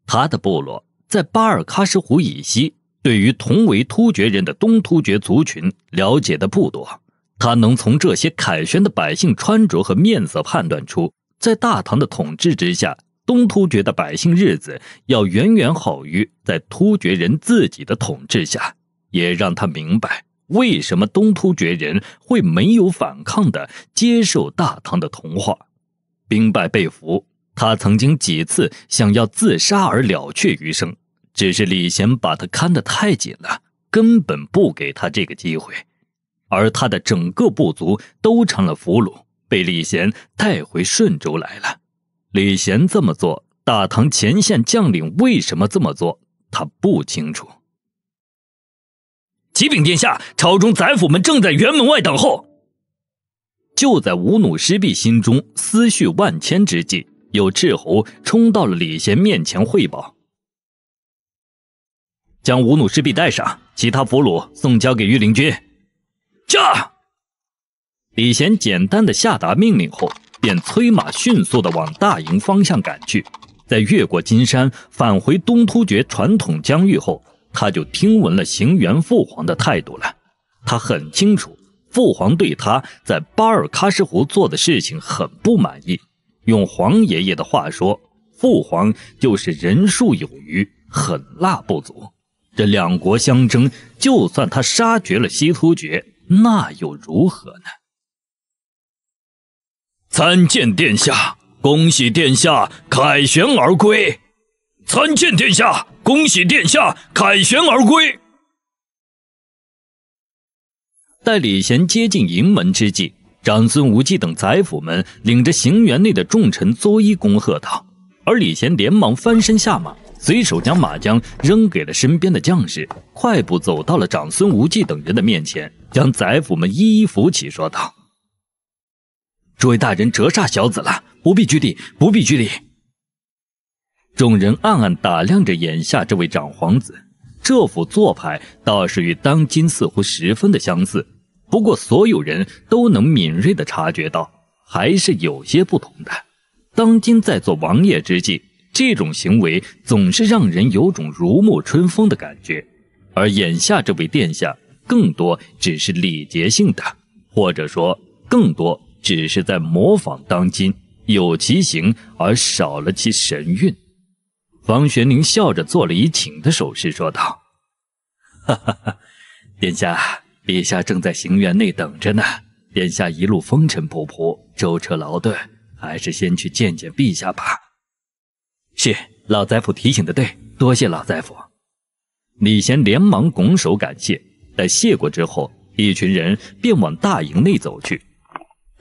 他的部落在巴尔喀什湖以西，对于同为突厥人的东突厥族群了解的不多。他能从这些凯旋的百姓穿着和面色判断出，在大唐的统治之下。东突厥的百姓日子要远远好于在突厥人自己的统治下，也让他明白为什么东突厥人会没有反抗的接受大唐的同化。兵败被俘，他曾经几次想要自杀而了却余生，只是李贤把他看得太紧了，根本不给他这个机会。而他的整个部族都成了俘虏，被李贤带回顺州来了。李贤这么做，大唐前线将领为什么这么做？他不清楚。启禀殿下，朝中宰府们正在辕门外等候。就在吴努师弟心中思绪万千之际，有斥候冲到了李贤面前汇报：“将吴努师弟带上，其他俘虏送交给御林军。”驾！李贤简单的下达命令后。便催马迅速地往大营方向赶去，在越过金山返回东突厥传统疆域后，他就听闻了行辕父皇的态度了。他很清楚，父皇对他在巴尔喀什湖做的事情很不满意。用皇爷爷的话说，父皇就是人数有余，狠辣不足。这两国相争，就算他杀绝了西突厥，那又如何呢？参见殿下，恭喜殿下凯旋而归！参见殿下，恭喜殿下凯旋而归！待李贤接近营门之际，长孙无忌等宰府们领着行辕内的众臣作揖恭贺道，而李贤连忙翻身下马，随手将马缰扔给了身边的将士，快步走到了长孙无忌等人的面前，将宰府们一一扶起，说道。诸位大人折煞小子了，不必拘礼，不必拘礼。众人暗暗打量着眼下这位长皇子，这副做派倒是与当今似乎十分的相似。不过所有人都能敏锐的察觉到，还是有些不同的。当今在做王爷之际，这种行为总是让人有种如沐春风的感觉，而眼下这位殿下，更多只是礼节性的，或者说更多。只是在模仿当今有其形而少了其神韵。方玄龄笑着做了一请的手势，说道：“哈哈哈，殿下，陛下正在行辕内等着呢。殿下一路风尘仆仆，舟车劳顿，还是先去见见陛下吧。”是老宰府提醒的对，多谢老宰府。李贤连忙拱手感谢，待谢过之后，一群人便往大营内走去。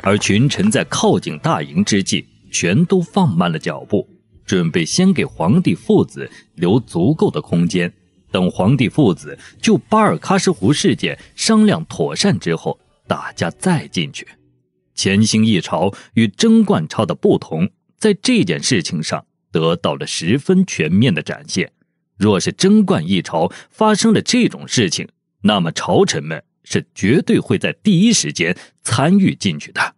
而群臣在靠近大营之际，全都放慢了脚步，准备先给皇帝父子留足够的空间，等皇帝父子就巴尔喀什湖事件商量妥善之后，大家再进去。前兴一朝与贞观朝的不同，在这件事情上得到了十分全面的展现。若是贞观一朝发生了这种事情，那么朝臣们是绝对会在第一时间参与进去的。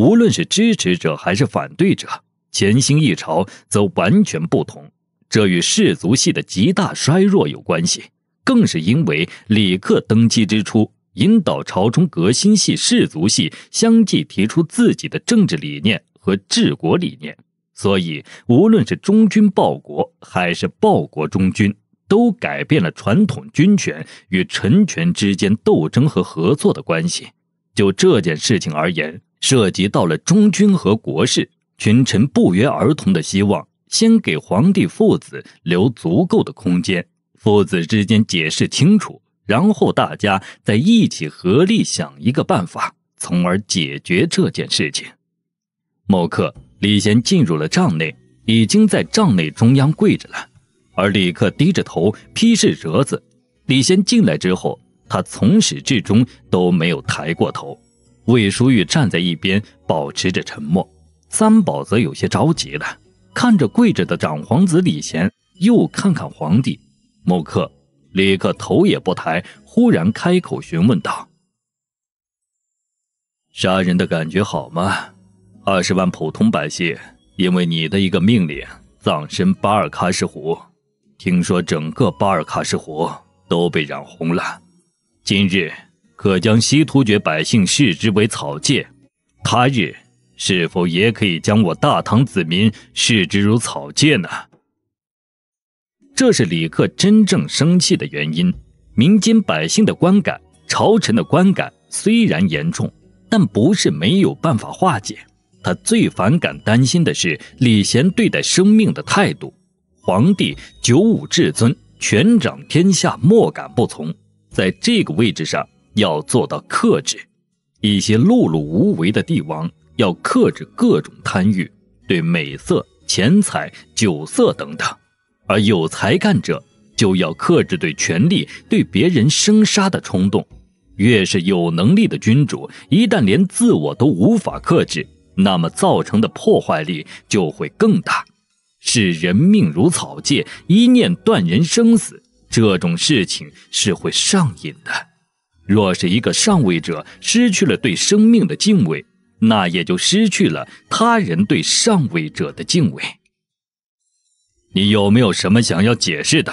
无论是支持者还是反对者，前兴一朝则完全不同。这与氏族系的极大衰弱有关系，更是因为李克登基之初，引导朝中革新系氏族系相继提出自己的政治理念和治国理念，所以无论是忠君报国还是报国忠君，都改变了传统军权与臣权之间斗争和合作的关系。就这件事情而言。涉及到了忠君和国事，群臣不约而同的希望先给皇帝父子留足够的空间，父子之间解释清楚，然后大家再一起合力想一个办法，从而解决这件事情。某刻，李贤进入了帐内，已经在帐内中央跪着了，而李克低着头批示折子。李贤进来之后，他从始至终都没有抬过头。魏淑玉站在一边，保持着沉默。三宝则有些着急了，看着跪着的长皇子李贤，又看看皇帝。某刻，李克头也不抬，忽然开口询问道：“杀人的感觉好吗？二十万普通百姓因为你的一个命令，葬身巴尔喀什湖。听说整个巴尔喀什湖都被染红了。今日……”可将西突厥百姓视之为草芥，他日是否也可以将我大唐子民视之如草芥呢？这是李克真正生气的原因。民间百姓的观感，朝臣的观感，虽然严重，但不是没有办法化解。他最反感、担心的是李贤对待生命的态度。皇帝九五至尊，权掌天下，莫敢不从，在这个位置上。要做到克制，一些碌碌无为的帝王要克制各种贪欲，对美色、钱财、酒色等等；而有才干者就要克制对权力、对别人生杀的冲动。越是有能力的君主，一旦连自我都无法克制，那么造成的破坏力就会更大。视人命如草芥，一念断人生死，这种事情是会上瘾的。若是一个上位者失去了对生命的敬畏，那也就失去了他人对上位者的敬畏。你有没有什么想要解释的？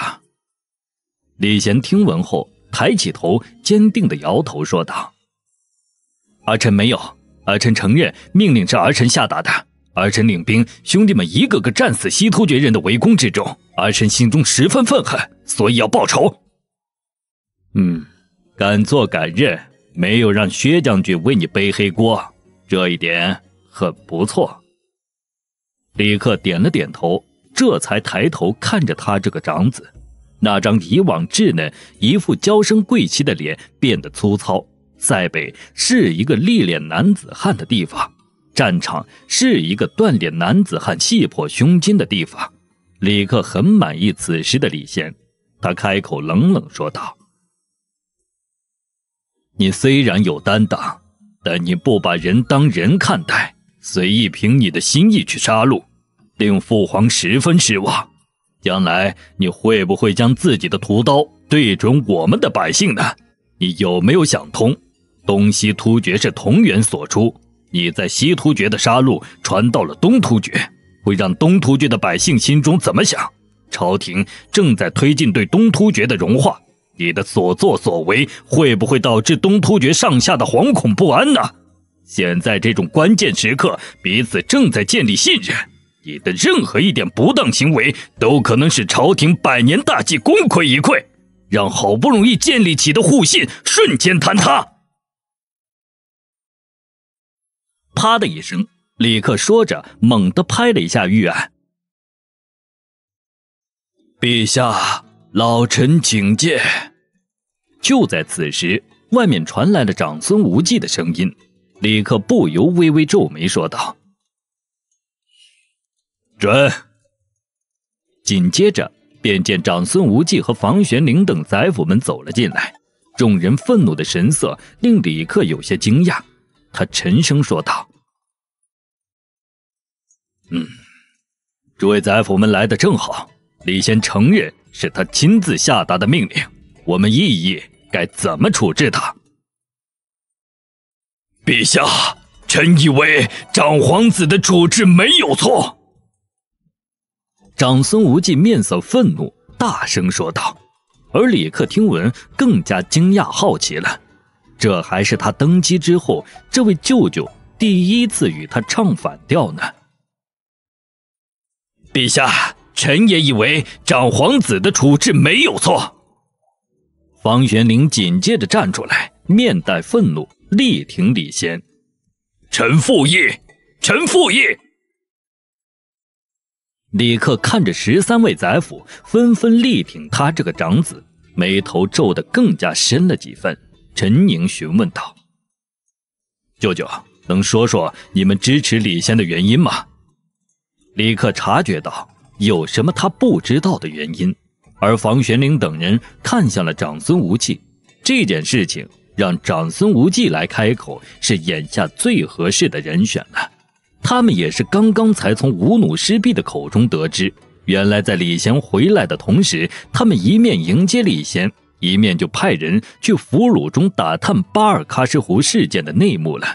李贤听闻后，抬起头，坚定的摇头说道：“儿臣没有，儿臣承认命令是儿臣下达的。儿臣领兵，兄弟们一个个战死西突厥人的围攻之中，儿臣心中十分愤恨，所以要报仇。”嗯。敢做敢认，没有让薛将军为你背黑锅，这一点很不错。李克点了点头，这才抬头看着他这个长子，那张以往稚嫩、一副娇生贵气的脸变得粗糙。塞北是一个历练男子汉的地方，战场是一个锻炼男子汉气魄、胸襟的地方。李克很满意此时的李贤，他开口冷冷说道。你虽然有担当，但你不把人当人看待，随意凭你的心意去杀戮，令父皇十分失望。将来你会不会将自己的屠刀对准我们的百姓呢？你有没有想通？东西突厥是同源所出，你在西突厥的杀戮传到了东突厥，会让东突厥的百姓心中怎么想？朝廷正在推进对东突厥的融化。你的所作所为会不会导致东突厥上下的惶恐不安呢？现在这种关键时刻，彼此正在建立信任，你的任何一点不当行为都可能使朝廷百年大计功亏一篑，让好不容易建立起的互信瞬间坍塌。啪的一声，李克说着，猛地拍了一下玉案。陛下。老臣警戒。就在此时，外面传来了长孙无忌的声音，李克不由微微皱眉，说道：“准。”紧接着，便见长孙无忌和房玄龄等宰府们走了进来。众人愤怒的神色令李克有些惊讶，他沉声说道：“嗯，诸位宰府们来的正好，你先承认。”是他亲自下达的命令，我们议议该怎么处置他？陛下，臣以为长皇子的处置没有错。长孙无忌面色愤怒，大声说道。而李克听闻，更加惊讶好奇了，这还是他登基之后，这位舅舅第一次与他唱反调呢。陛下。臣也以为长皇子的处置没有错。方玄龄紧接着站出来，面带愤怒，力挺李仙。臣附议，臣附议。李克看着十三位宰府纷纷力挺他这个长子，眉头皱得更加深了几分，沉宁询问道：“舅舅，能说说你们支持李仙的原因吗？”李克察觉到。有什么他不知道的原因？而房玄龄等人看向了长孙无忌，这件事情让长孙无忌来开口是眼下最合适的人选了。他们也是刚刚才从吴弩师弟的口中得知，原来在李贤回来的同时，他们一面迎接李贤，一面就派人去俘虏中打探巴尔喀什湖事件的内幕了。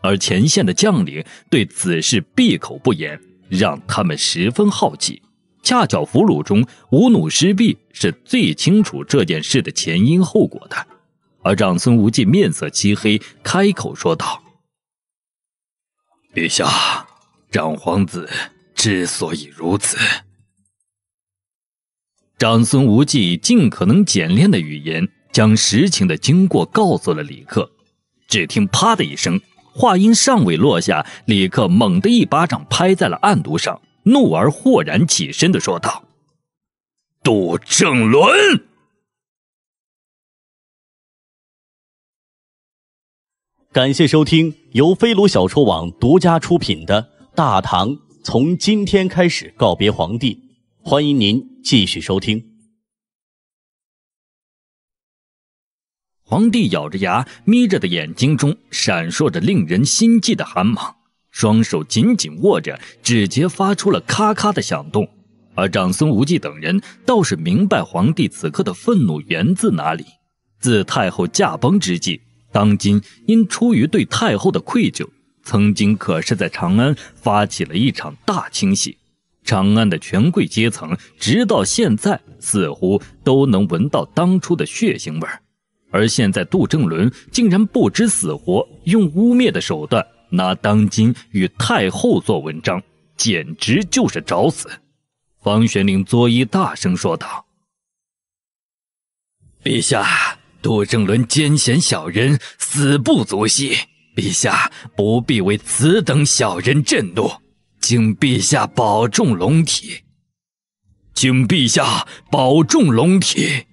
而前线的将领对此事闭口不言，让他们十分好奇。恰巧俘虏中，吴努失毕是最清楚这件事的前因后果的。而长孙无忌面色漆黑，开口说道：“陛下，长皇子之所以如此。”长孙无忌以尽可能简练的语言，将实情的经过告诉了李克。只听“啪”的一声，话音尚未落下，李克猛地一巴掌拍在了案牍上。怒而豁然起身的说道：“杜正伦。”感谢收听由飞卢小说网独家出品的《大唐》，从今天开始告别皇帝。欢迎您继续收听。皇帝咬着牙，眯着的眼睛中闪烁着令人心悸的寒芒。双手紧紧握着，指节发出了咔咔的响动。而长孙无忌等人倒是明白，皇帝此刻的愤怒源自哪里。自太后驾崩之际，当今因出于对太后的愧疚，曾经可是在长安发起了一场大清洗。长安的权贵阶层，直到现在似乎都能闻到当初的血腥味而现在，杜正伦竟然不知死活，用污蔑的手段。拿当今与太后做文章，简直就是找死！方玄龄作揖，大声说道：“陛下，杜正伦奸险小人，死不足惜。陛下不必为此等小人震怒，请陛下保重龙体，请陛下保重龙体。”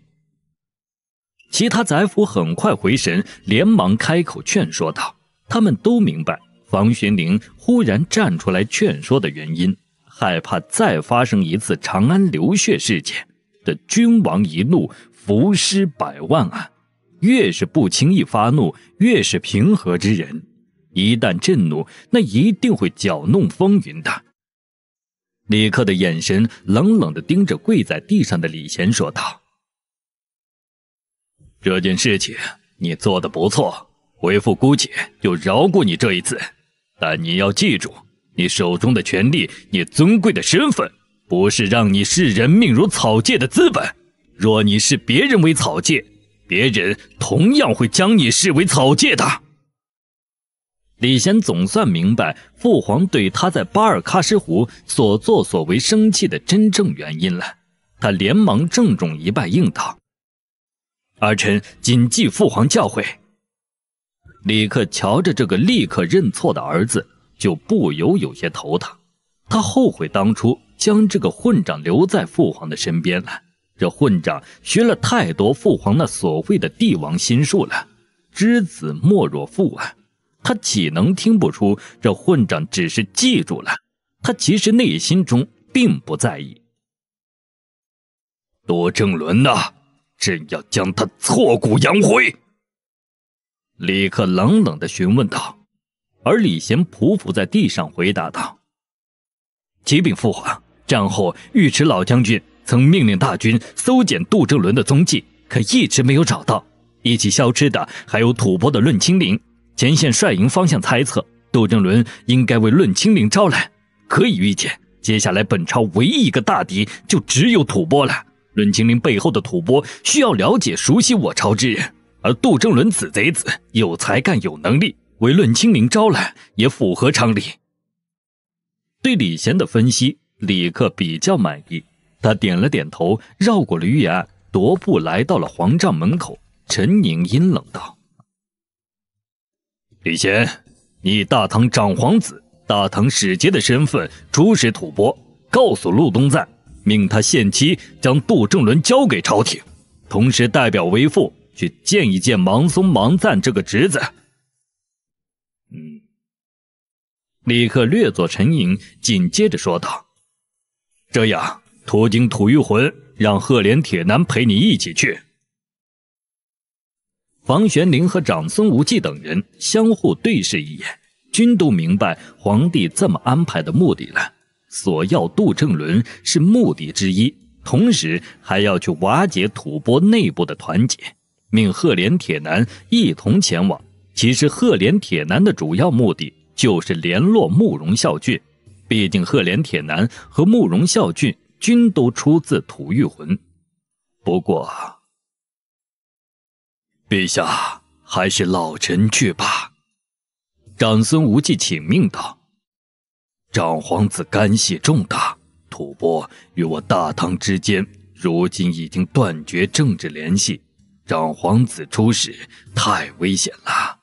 其他宰辅很快回神，连忙开口劝说道。他们都明白房玄龄忽然站出来劝说的原因，害怕再发生一次长安流血事件。的君王一怒，伏尸百万啊！越是不轻易发怒，越是平和之人，一旦震怒，那一定会搅弄风云的。李克的眼神冷冷地盯着跪在地上的李贤，说道：“这件事情你做得不错。”为父姑且就饶过你这一次，但你要记住，你手中的权力，你尊贵的身份，不是让你视人命如草芥的资本。若你视别人为草芥，别人同样会将你视为草芥的。李贤总算明白父皇对他在巴尔喀什湖所作所为生气的真正原因了，他连忙郑重一拜，应道：“儿臣谨记父皇教诲。”李克瞧着这个立刻认错的儿子，就不由有些头疼。他后悔当初将这个混账留在父皇的身边了。这混账学了太多父皇那所谓的帝王心术了。知子莫若父啊，他岂能听不出这混账只是记住了？他其实内心中并不在意。多正伦呐，朕要将他挫骨扬灰！李克冷冷的询问道，而李贤匍匐在地上回答道：“启禀父皇，战后尉迟老将军曾命令大军搜检杜正伦的踪迹，可一直没有找到。一起消失的还有吐蕃的论清陵。前线帅营方向猜测，杜正伦应该为论清陵招揽。可以预见，接下来本朝唯一一个大敌就只有吐蕃了。论清陵背后的吐蕃，需要了解熟悉我朝之人。”而杜正伦此贼子有才干、有能力，为论清明招揽，也符合常理。对李贤的分析，李克比较满意，他点了点头，绕过驴牙，踱步来到了皇帐门口。陈宁阴冷道：“李贤，你以大唐长皇子、大唐使节的身份出使吐蕃，告诉陆东赞，命他限期将杜正伦交给朝廷，同时代表为父。”去见一见盲松盲赞这个侄子。嗯，立刻略作沉吟，紧接着说道：“这样，途经吐玉魂，让赫连铁男陪你一起去。”房玄龄和长孙无忌等人相互对视一眼，均都明白皇帝这么安排的目的了：索要杜正伦是目的之一，同时还要去瓦解吐蕃内部的团结。命赫连铁男一同前往。其实，赫连铁男的主要目的就是联络慕容孝俊。毕竟，赫连铁男和慕容孝俊均都出自吐玉魂。不过，陛下还是老臣去吧。长孙无忌请命道：“长皇子干系重大，吐蕃与我大唐之间如今已经断绝政治联系。”长皇子出使太危险了。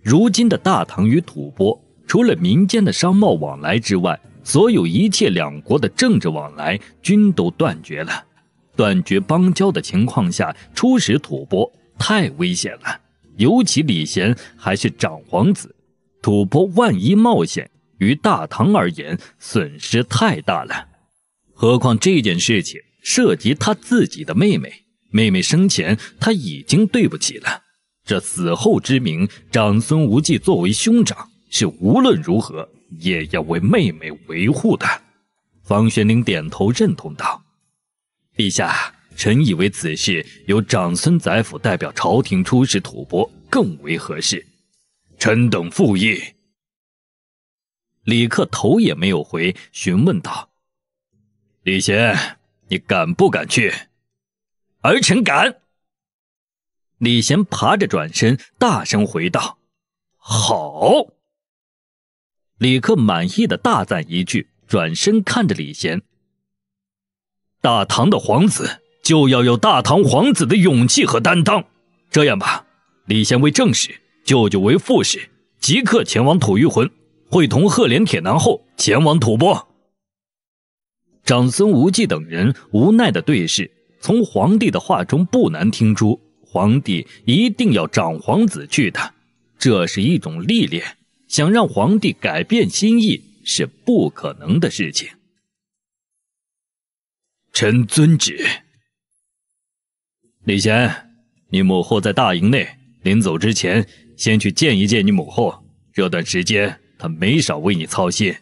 如今的大唐与吐蕃，除了民间的商贸往来之外，所有一切两国的政治往来均都断绝了。断绝邦交的情况下出使吐蕃，太危险了。尤其李贤还是长皇子，吐蕃万一冒险，于大唐而言损失太大了。何况这件事情涉及他自己的妹妹。妹妹生前，他已经对不起了。这死后之名，长孙无忌作为兄长，是无论如何也要为妹妹维护的。方玄龄点头认同道：“陛下，臣以为此事由长孙宰府代表朝廷出使吐蕃更为合适。臣等附议。”李克头也没有回，询问道：“李贤，你敢不敢去？”儿臣敢。李贤爬着转身，大声回道：“好。”李克满意的大赞一句，转身看着李贤：“大唐的皇子就要有大唐皇子的勇气和担当。这样吧，李贤为正室，舅舅为副使，即刻前往吐谷浑，会同赫连铁男后前往吐蕃。”长孙无忌等人无奈的对视。从皇帝的话中不难听出，皇帝一定要长皇子去的，这是一种历练。想让皇帝改变心意是不可能的事情。臣遵旨。李贤，你母后在大营内，临走之前先去见一见你母后。这段时间她没少为你操心。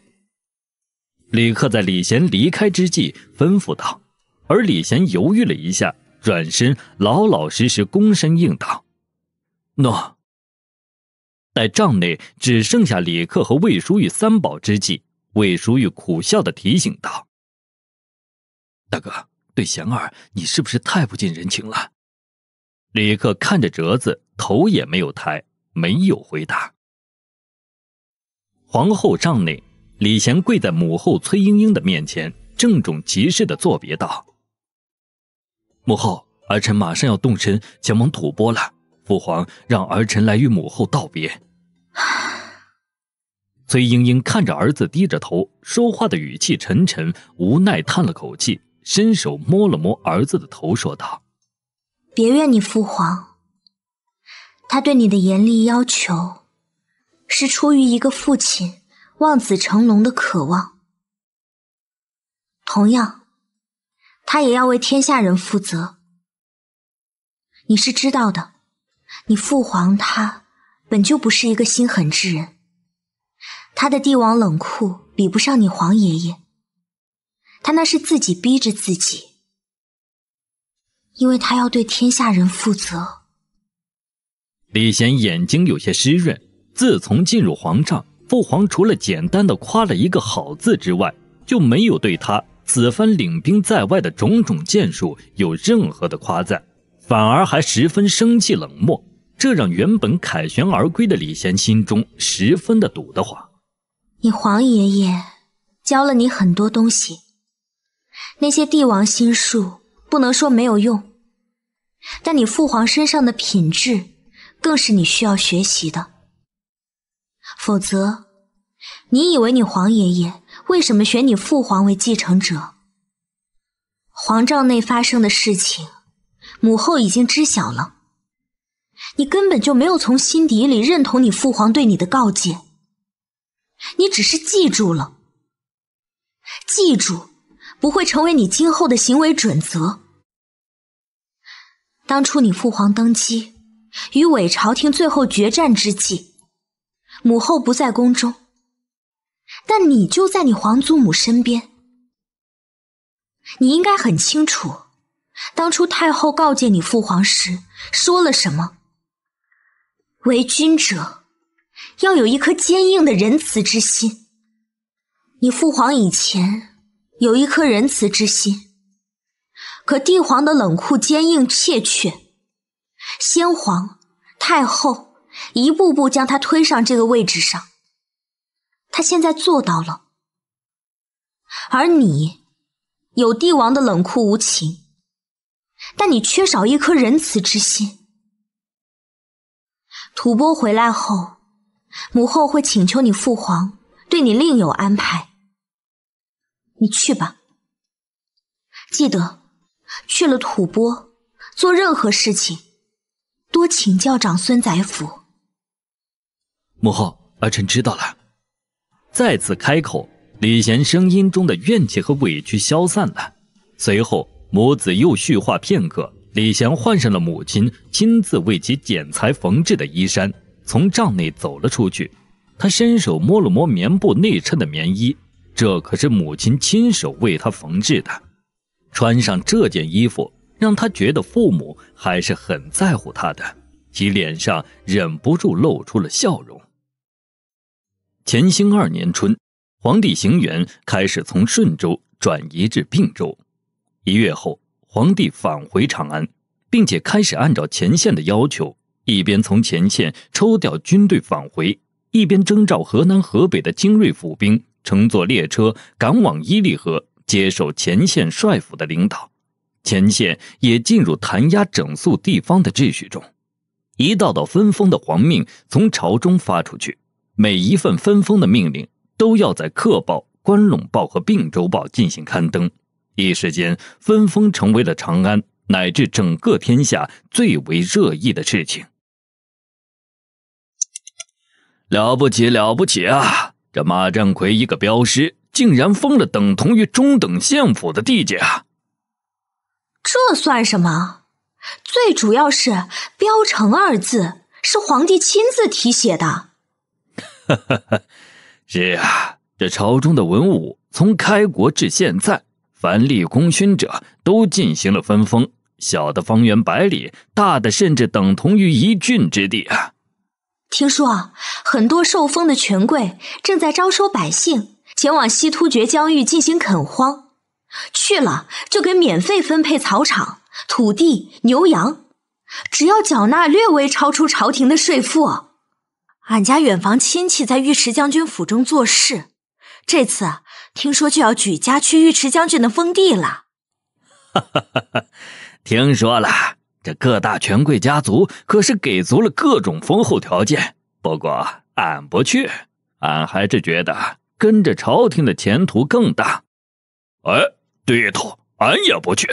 李克在李贤离开之际吩咐道。而李贤犹豫了一下，转身老老实实躬身应道：“诺。”待帐内只剩下李克和魏淑玉三宝之际，魏淑玉苦笑的提醒道：“大哥，对贤儿，你是不是太不近人情了？”李克看着折子，头也没有抬，没有回答。皇后帐内，李贤跪在母后崔莺莺的面前，郑重其事的作别道。母后，儿臣马上要动身前往吐蕃了。父皇让儿臣来与母后道别。崔莺莺看着儿子低着头说话的语气沉沉，无奈叹了口气，伸手摸了摸儿子的头，说道：“别怨你父皇，他对你的严厉要求，是出于一个父亲望子成龙的渴望。同样。”他也要为天下人负责，你是知道的。你父皇他本就不是一个心狠之人，他的帝王冷酷比不上你皇爷爷，他那是自己逼着自己，因为他要对天下人负责。李贤眼睛有些湿润，自从进入皇帐，父皇除了简单的夸了一个好字之外，就没有对他。此番领兵在外的种种建树，有任何的夸赞，反而还十分生气冷漠，这让原本凯旋而归的李贤心中十分的堵得慌。你皇爷爷教了你很多东西，那些帝王心术不能说没有用，但你父皇身上的品质，更是你需要学习的。否则，你以为你皇爷爷？为什么选你父皇为继承者？皇帐内发生的事情，母后已经知晓了。你根本就没有从心底里认同你父皇对你的告诫，你只是记住了。记住，不会成为你今后的行为准则。当初你父皇登基，与伪朝廷最后决战之际，母后不在宫中。但你就在你皇祖母身边，你应该很清楚，当初太后告诫你父皇时说了什么。为君者要有一颗坚硬的仁慈之心。你父皇以前有一颗仁慈之心，可帝皇的冷酷、坚硬、怯怯，先皇、太后一步步将他推上这个位置上。他现在做到了，而你有帝王的冷酷无情，但你缺少一颗仁慈之心。吐蕃回来后，母后会请求你父皇对你另有安排。你去吧，记得去了吐蕃做任何事情，多请教长孙宰辅。母后，儿臣知道了。再次开口，李贤声音中的怨气和委屈消散了。随后，母子又叙话片刻。李贤换上了母亲亲自为其剪裁缝制的衣衫，从帐内走了出去。他伸手摸了摸棉布内衬的棉衣，这可是母亲亲手为他缝制的。穿上这件衣服，让他觉得父母还是很在乎他的，其脸上忍不住露出了笑容。乾兴二年春，皇帝行辕开始从顺州转移至并州。一月后，皇帝返回长安，并且开始按照前线的要求，一边从前线抽调军队返回，一边征召河南、河北的精锐府兵，乘坐列车赶往伊犁河，接受前线帅府的领导。前线也进入弹压整肃地方的秩序中，一道道分封的皇命从朝中发出去。每一份分封的命令都要在《客报》《关陇报》和《并州报》进行刊登，一时间分封成为了长安乃至整个天下最为热议的事情。了不起，了不起啊！这马占魁一个镖师，竟然封了等同于中等县府的地界啊！这算什么？最主要是“镖城”二字是皇帝亲自题写的。哈哈，是啊，这朝中的文武，从开国至现在，凡立功勋者都进行了分封，小的方圆百里，大的甚至等同于一郡之地啊。听说很多受封的权贵正在招收百姓前往西突厥疆域进行垦荒，去了就给免费分配草场、土地、牛羊，只要缴纳略微超出朝廷的税赋。俺家远房亲戚在尉迟将军府中做事，这次听说就要举家去尉迟将军的封地了。哈哈哈哈哈！听说了，这各大权贵家族可是给足了各种丰厚条件。不过俺不去，俺还是觉得跟着朝廷的前途更大。哎，对头，俺也不去。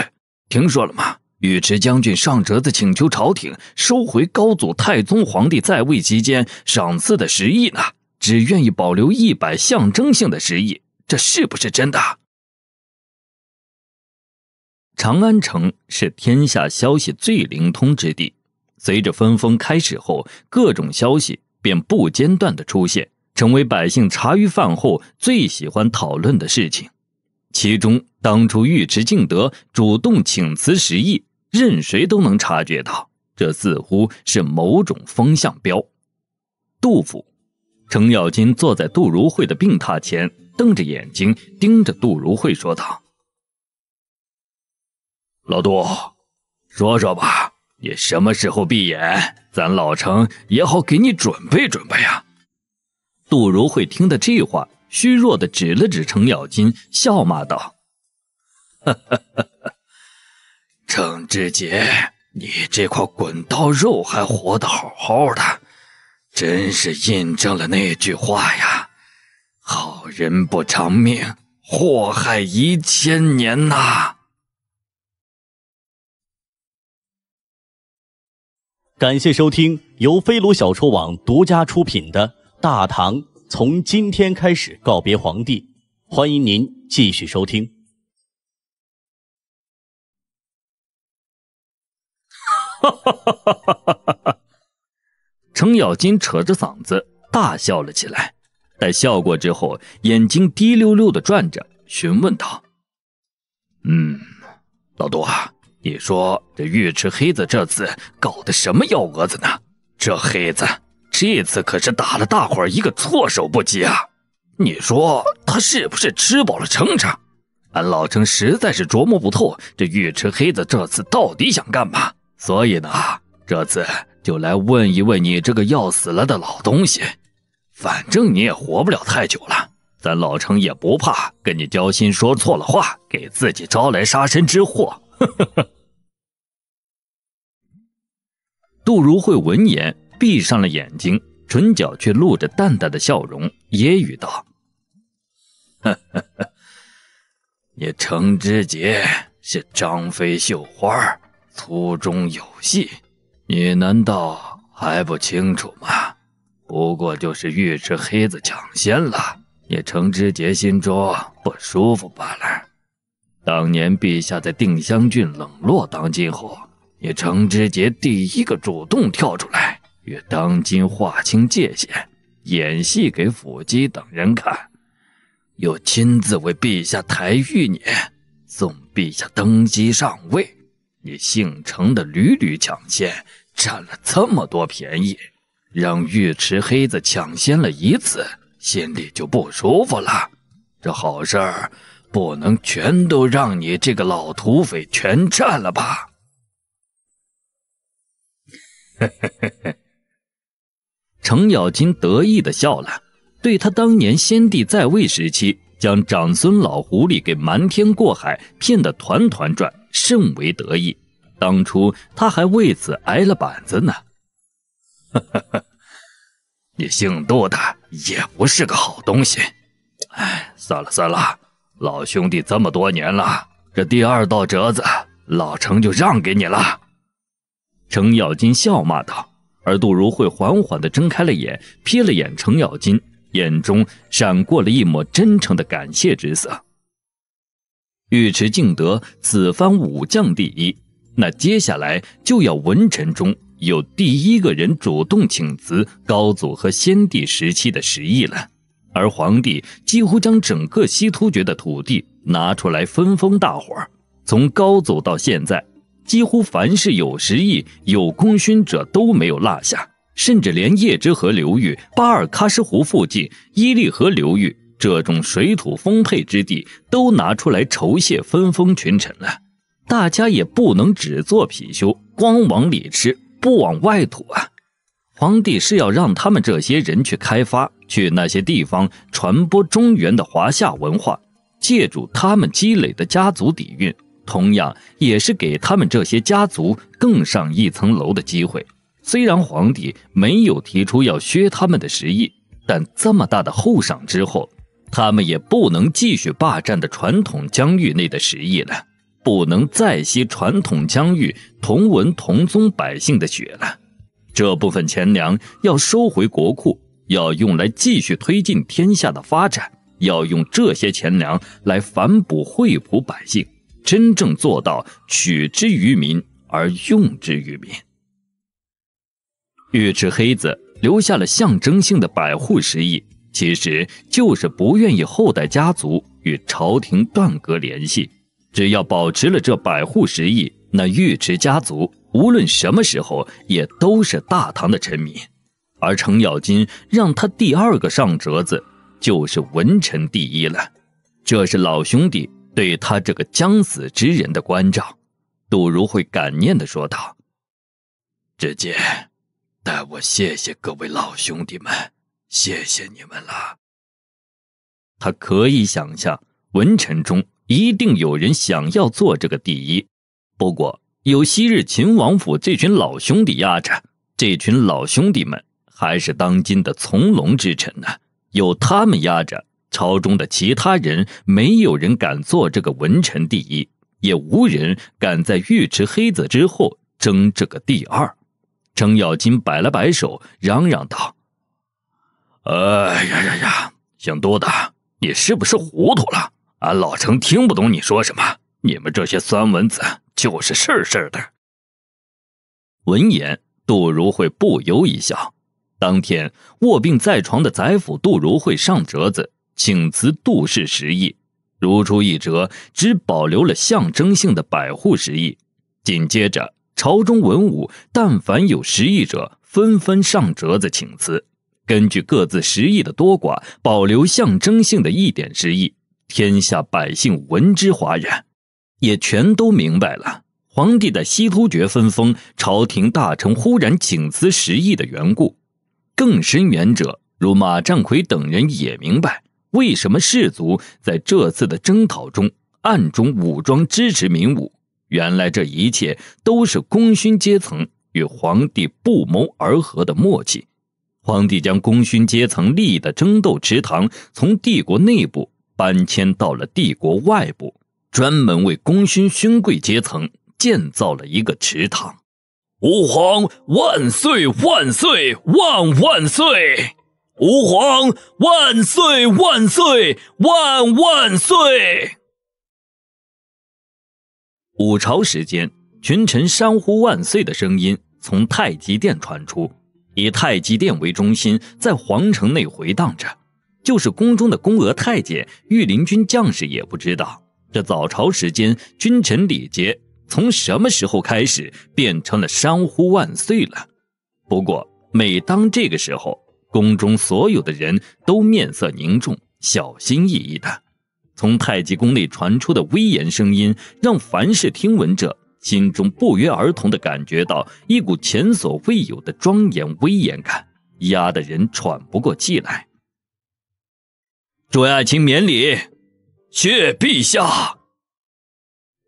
听说了吗？尉迟将军上折子请求朝廷收回高祖、太宗皇帝在位期间赏赐的十亿呢，只愿意保留一百象征性的十亿，这是不是真的？长安城是天下消息最灵通之地，随着分封开始后，各种消息便不间断的出现，成为百姓茶余饭后最喜欢讨论的事情。其中，当初尉迟敬德主动请辞时意，任谁都能察觉到，这似乎是某种风向标。杜甫、程咬金坐在杜如晦的病榻前，瞪着眼睛盯着杜如晦说道：“老杜，说说吧，你什么时候闭眼？咱老程也好给你准备准备呀。”杜如晦听的这话。虚弱的指了指程咬金，笑骂道：“程志杰，你这块滚刀肉还活得好好的，真是印证了那句话呀，好人不长命，祸害一千年呐。”感谢收听由飞卢小说网独家出品的《大唐》。从今天开始告别皇帝，欢迎您继续收听。哈！程咬金扯着嗓子大笑了起来，待笑过之后，眼睛滴溜溜的转着，询问道：“嗯，老杜啊，你说这尉迟黑子这次搞的什么幺蛾子呢？这黑子。”这次可是打了大伙儿一个措手不及啊！你说他是不是吃饱了撑着？俺老程实在是琢磨不透这尉迟黑子这次到底想干嘛。所以呢，这次就来问一问你这个要死了的老东西。反正你也活不了太久了，咱老程也不怕跟你交心说错了话，给自己招来杀身之祸。呵呵呵。杜如晦闻言。闭上了眼睛，唇角却露着淡淡的笑容，揶揄道：“你 *laughs* 程之杰是张飞绣花，粗中有细，你难道还不清楚吗？不过就是尉迟黑子抢先了，你程之杰心中不舒服罢了。当年陛下在定襄郡冷落当今后，你程之杰第一个主动跳出来。”与当今划清界限，演戏给府姬等人看，又亲自为陛下抬玉辇，送陛下登基上位。你姓程的屡屡抢先，占了这么多便宜，让尉迟黑子抢先了一次，心里就不舒服了。这好事儿不能全都让你这个老土匪全占了吧？嘿嘿嘿嘿。程咬金得意地笑了，对他当年先帝在位时期将长孙老狐狸给瞒天过海骗得团团转甚为得意。当初他还为此挨了板子呢。哈哈哈，你姓杜的也不是个好东西。哎，算了算了，老兄弟这么多年了，这第二道折子老程就让给你了。程咬金笑骂道。而杜如晦缓缓地睁开了眼，瞥了眼程咬金，眼中闪过了一抹真诚的感谢之色。尉迟敬德此番武将第一，那接下来就要文臣中有第一个人主动请辞高祖和先帝时期的实意了。而皇帝几乎将整个西突厥的土地拿出来分封大伙，从高祖到现在。几乎凡是有实意、有功勋者都没有落下，甚至连叶之河流域、巴尔喀什湖附近、伊犁河流域这种水土丰沛之地，都拿出来酬谢、分封群臣了。大家也不能只做貔貅，光往里吃不往外吐啊！皇帝是要让他们这些人去开发，去那些地方传播中原的华夏文化，借助他们积累的家族底蕴。同样也是给他们这些家族更上一层楼的机会。虽然皇帝没有提出要削他们的实邑，但这么大的厚赏之后，他们也不能继续霸占的传统疆域内的实邑了，不能再吸传统疆域同文同宗百姓的血了。这部分钱粮要收回国库，要用来继续推进天下的发展，要用这些钱粮来反哺惠普百姓。真正做到取之于民而用之于民。尉迟黑子留下了象征性的百户十亿，其实就是不愿意后代家族与朝廷断隔联系。只要保持了这百户十亿，那尉迟家族无论什么时候也都是大唐的臣民。而程咬金让他第二个上折子，就是文臣第一了。这是老兄弟。对他这个将死之人的关照，杜如晦感念的说道：“直接代我谢谢各位老兄弟们，谢谢你们了。”他可以想象，文臣中一定有人想要做这个第一，不过有昔日秦王府这群老兄弟压着，这群老兄弟们还是当今的从龙之臣呢，有他们压着。朝中的其他人，没有人敢做这个文臣第一，也无人敢在尉迟黑子之后争这个第二。程咬金摆了摆手，嚷嚷道：“哎呀呀呀，姓杜的，你是不是糊涂了？俺老程听不懂你说什么。你们这些酸文子就是事儿事儿的。”闻言，杜如晦不由一笑。当天卧病在床的宰府杜如晦上折子。请辞杜氏十亿，如出一辙，只保留了象征性的百户十亿。紧接着，朝中文武但凡有十亿者，纷纷上折子请辞。根据各自十亿的多寡，保留象征性的一点十亿。天下百姓闻之哗然，也全都明白了皇帝的西突厥分封，朝廷大臣忽然请辞十亿的缘故。更深远者，如马占魁等人也明白。为什么士族在这次的征讨中暗中武装支持明武？原来这一切都是功勋阶层与皇帝不谋而合的默契。皇帝将功勋阶层利益的争斗池塘从帝国内部搬迁到了帝国外部，专门为功勋勋贵阶层建造了一个池塘。吾皇万岁万岁万万岁！吾皇万岁万岁万万岁！午朝时间，群臣山呼万岁的声音从太极殿传出，以太极殿为中心，在皇城内回荡着。就是宫中的宫娥、太监、御林军将士也不知道，这早朝时间，君臣礼节从什么时候开始变成了山呼万岁了。不过，每当这个时候，宫中所有的人都面色凝重，小心翼翼的。从太极宫内传出的威严声音，让凡是听闻者心中不约而同的感觉到一股前所未有的庄严威严感，压得人喘不过气来。诸位爱卿免礼，谢陛下。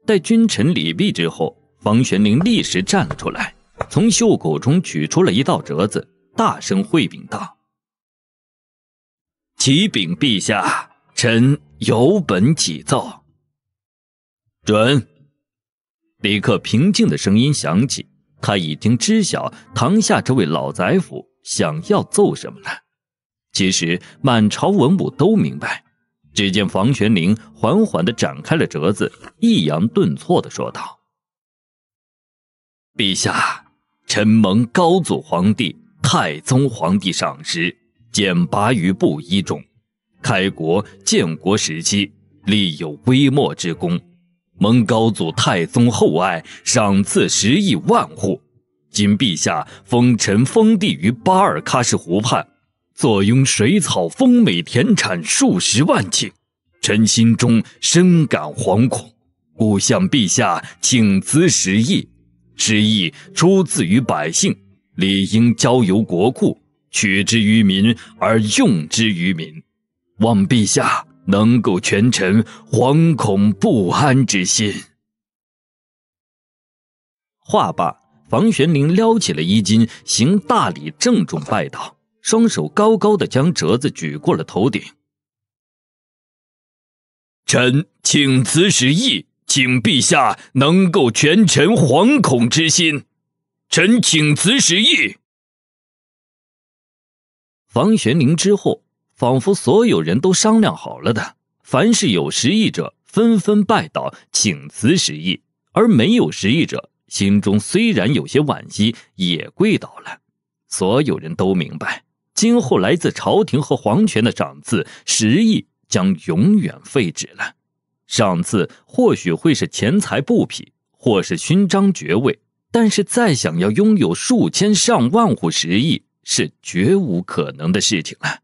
待君臣礼毕之后，房玄龄立时站了出来，从袖口中取出了一道折子，大声会禀道。启禀陛下，臣有本启奏。准，李克平静的声音响起，他已经知晓堂下这位老宰府想要奏什么了。其实满朝文武都明白。只见房玄龄缓缓的展开了折子，抑扬顿挫的说道：“陛下，臣蒙高祖皇帝、太宗皇帝赏识。”简拔于布衣中，开国建国时期立有微末之功，蒙高祖太宗厚爱，赏赐十亿万户。今陛下封臣封地于巴尔喀什湖畔，坐拥水草丰美田产数十万顷，臣心中深感惶恐，故向陛下请辞十亿。十亿出自于百姓，理应交由国库。取之于民而用之于民，望陛下能够全臣惶恐不安之心。话罢，房玄龄撩起了衣襟，行大礼，郑重拜道，双手高高的将折子举过了头顶。臣请辞使意，请陛下能够全臣惶恐之心。臣请辞使意。房玄龄之后，仿佛所有人都商量好了的。凡是有实意者，纷纷拜倒请辞实意；而没有实意者，心中虽然有些惋惜，也跪倒了。所有人都明白，今后来自朝廷和皇权的赏赐，十亿将永远废止了。赏赐或许会是钱财布匹，或是勋章爵位，但是再想要拥有数千上万户十亿。是绝无可能的事情了。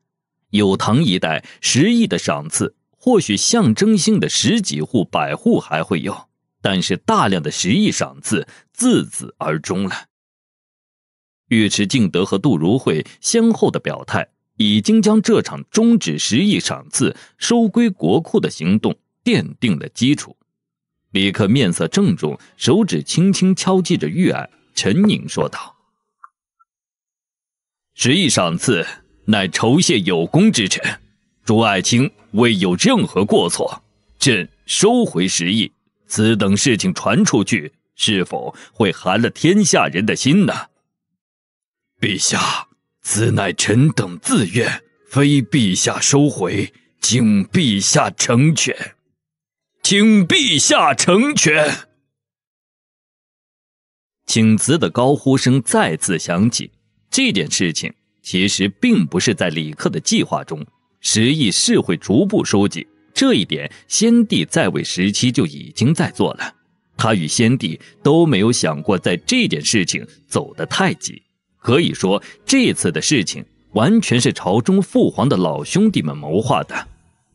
有唐一代十亿的赏赐，或许象征性的十几户、百户还会有，但是大量的十亿赏赐自此而终了。尉迟敬德和杜如晦先后的表态，已经将这场终止十亿赏赐、收归国库的行动奠定了基础。李克面色郑重，手指轻轻敲击着玉案，沉吟说道。十亿赏赐，乃酬谢有功之臣。朱爱卿未有任何过错，朕收回十亿。此等事情传出去，是否会寒了天下人的心呢？陛下，此乃臣等自愿，非陛下收回，请陛下成全，请陛下成全。请辞的高呼声再次响起。这件事情其实并不是在李克的计划中，十亿是会逐步收集，这一点先帝在位时期就已经在做了。他与先帝都没有想过在这件事情走得太急，可以说这次的事情完全是朝中父皇的老兄弟们谋划的。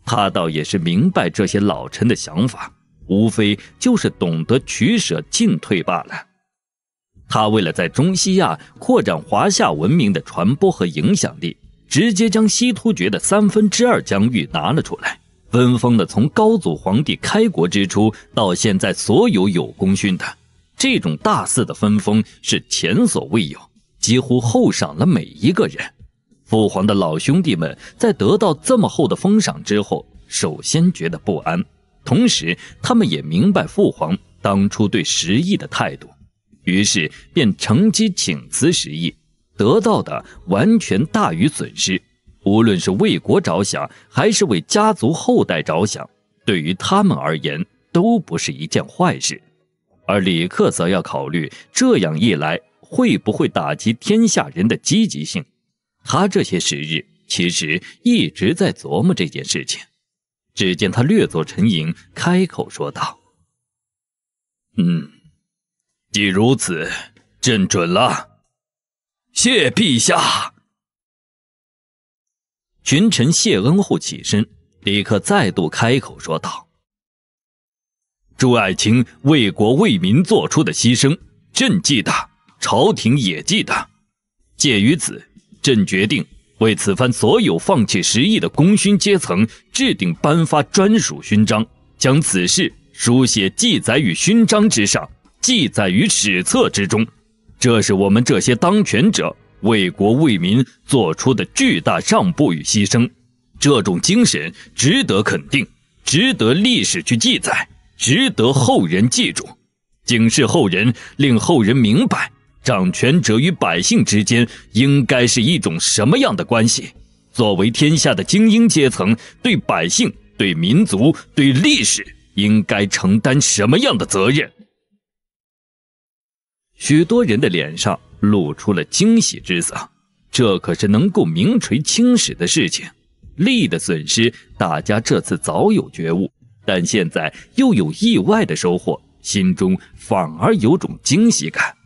他倒也是明白这些老臣的想法，无非就是懂得取舍进退罢了。他为了在中西亚扩展华夏文明的传播和影响力，直接将西突厥的三分之二疆域拿了出来，分封的从高祖皇帝开国之初到现在所有有功勋的，这种大肆的分封是前所未有，几乎厚赏了每一个人。父皇的老兄弟们在得到这么厚的封赏之后，首先觉得不安，同时他们也明白父皇当初对十毅的态度。于是便乘机请辞时意，得到的完全大于损失。无论是为国着想，还是为家族后代着想，对于他们而言都不是一件坏事。而李克则要考虑，这样一来会不会打击天下人的积极性。他这些时日其实一直在琢磨这件事情。只见他略作沉吟，开口说道：“嗯。”既如此，朕准了。谢陛下！群臣谢恩后起身，李克再度开口说道：“朱爱卿为国为民做出的牺牲，朕记得，朝廷也记得。鉴于此，朕决定为此番所有放弃十亿的功勋阶层制定颁发专属勋章，将此事书写记载于勋章之上。”记载于史册之中，这是我们这些当权者为国为民做出的巨大让步与牺牲，这种精神值得肯定，值得历史去记载，值得后人记住，警示后人，令后人明白，掌权者与百姓之间应该是一种什么样的关系，作为天下的精英阶层，对百姓、对民族、对历史应该承担什么样的责任。许多人的脸上露出了惊喜之色，这可是能够名垂青史的事情。利的损失，大家这次早有觉悟，但现在又有意外的收获，心中反而有种惊喜感。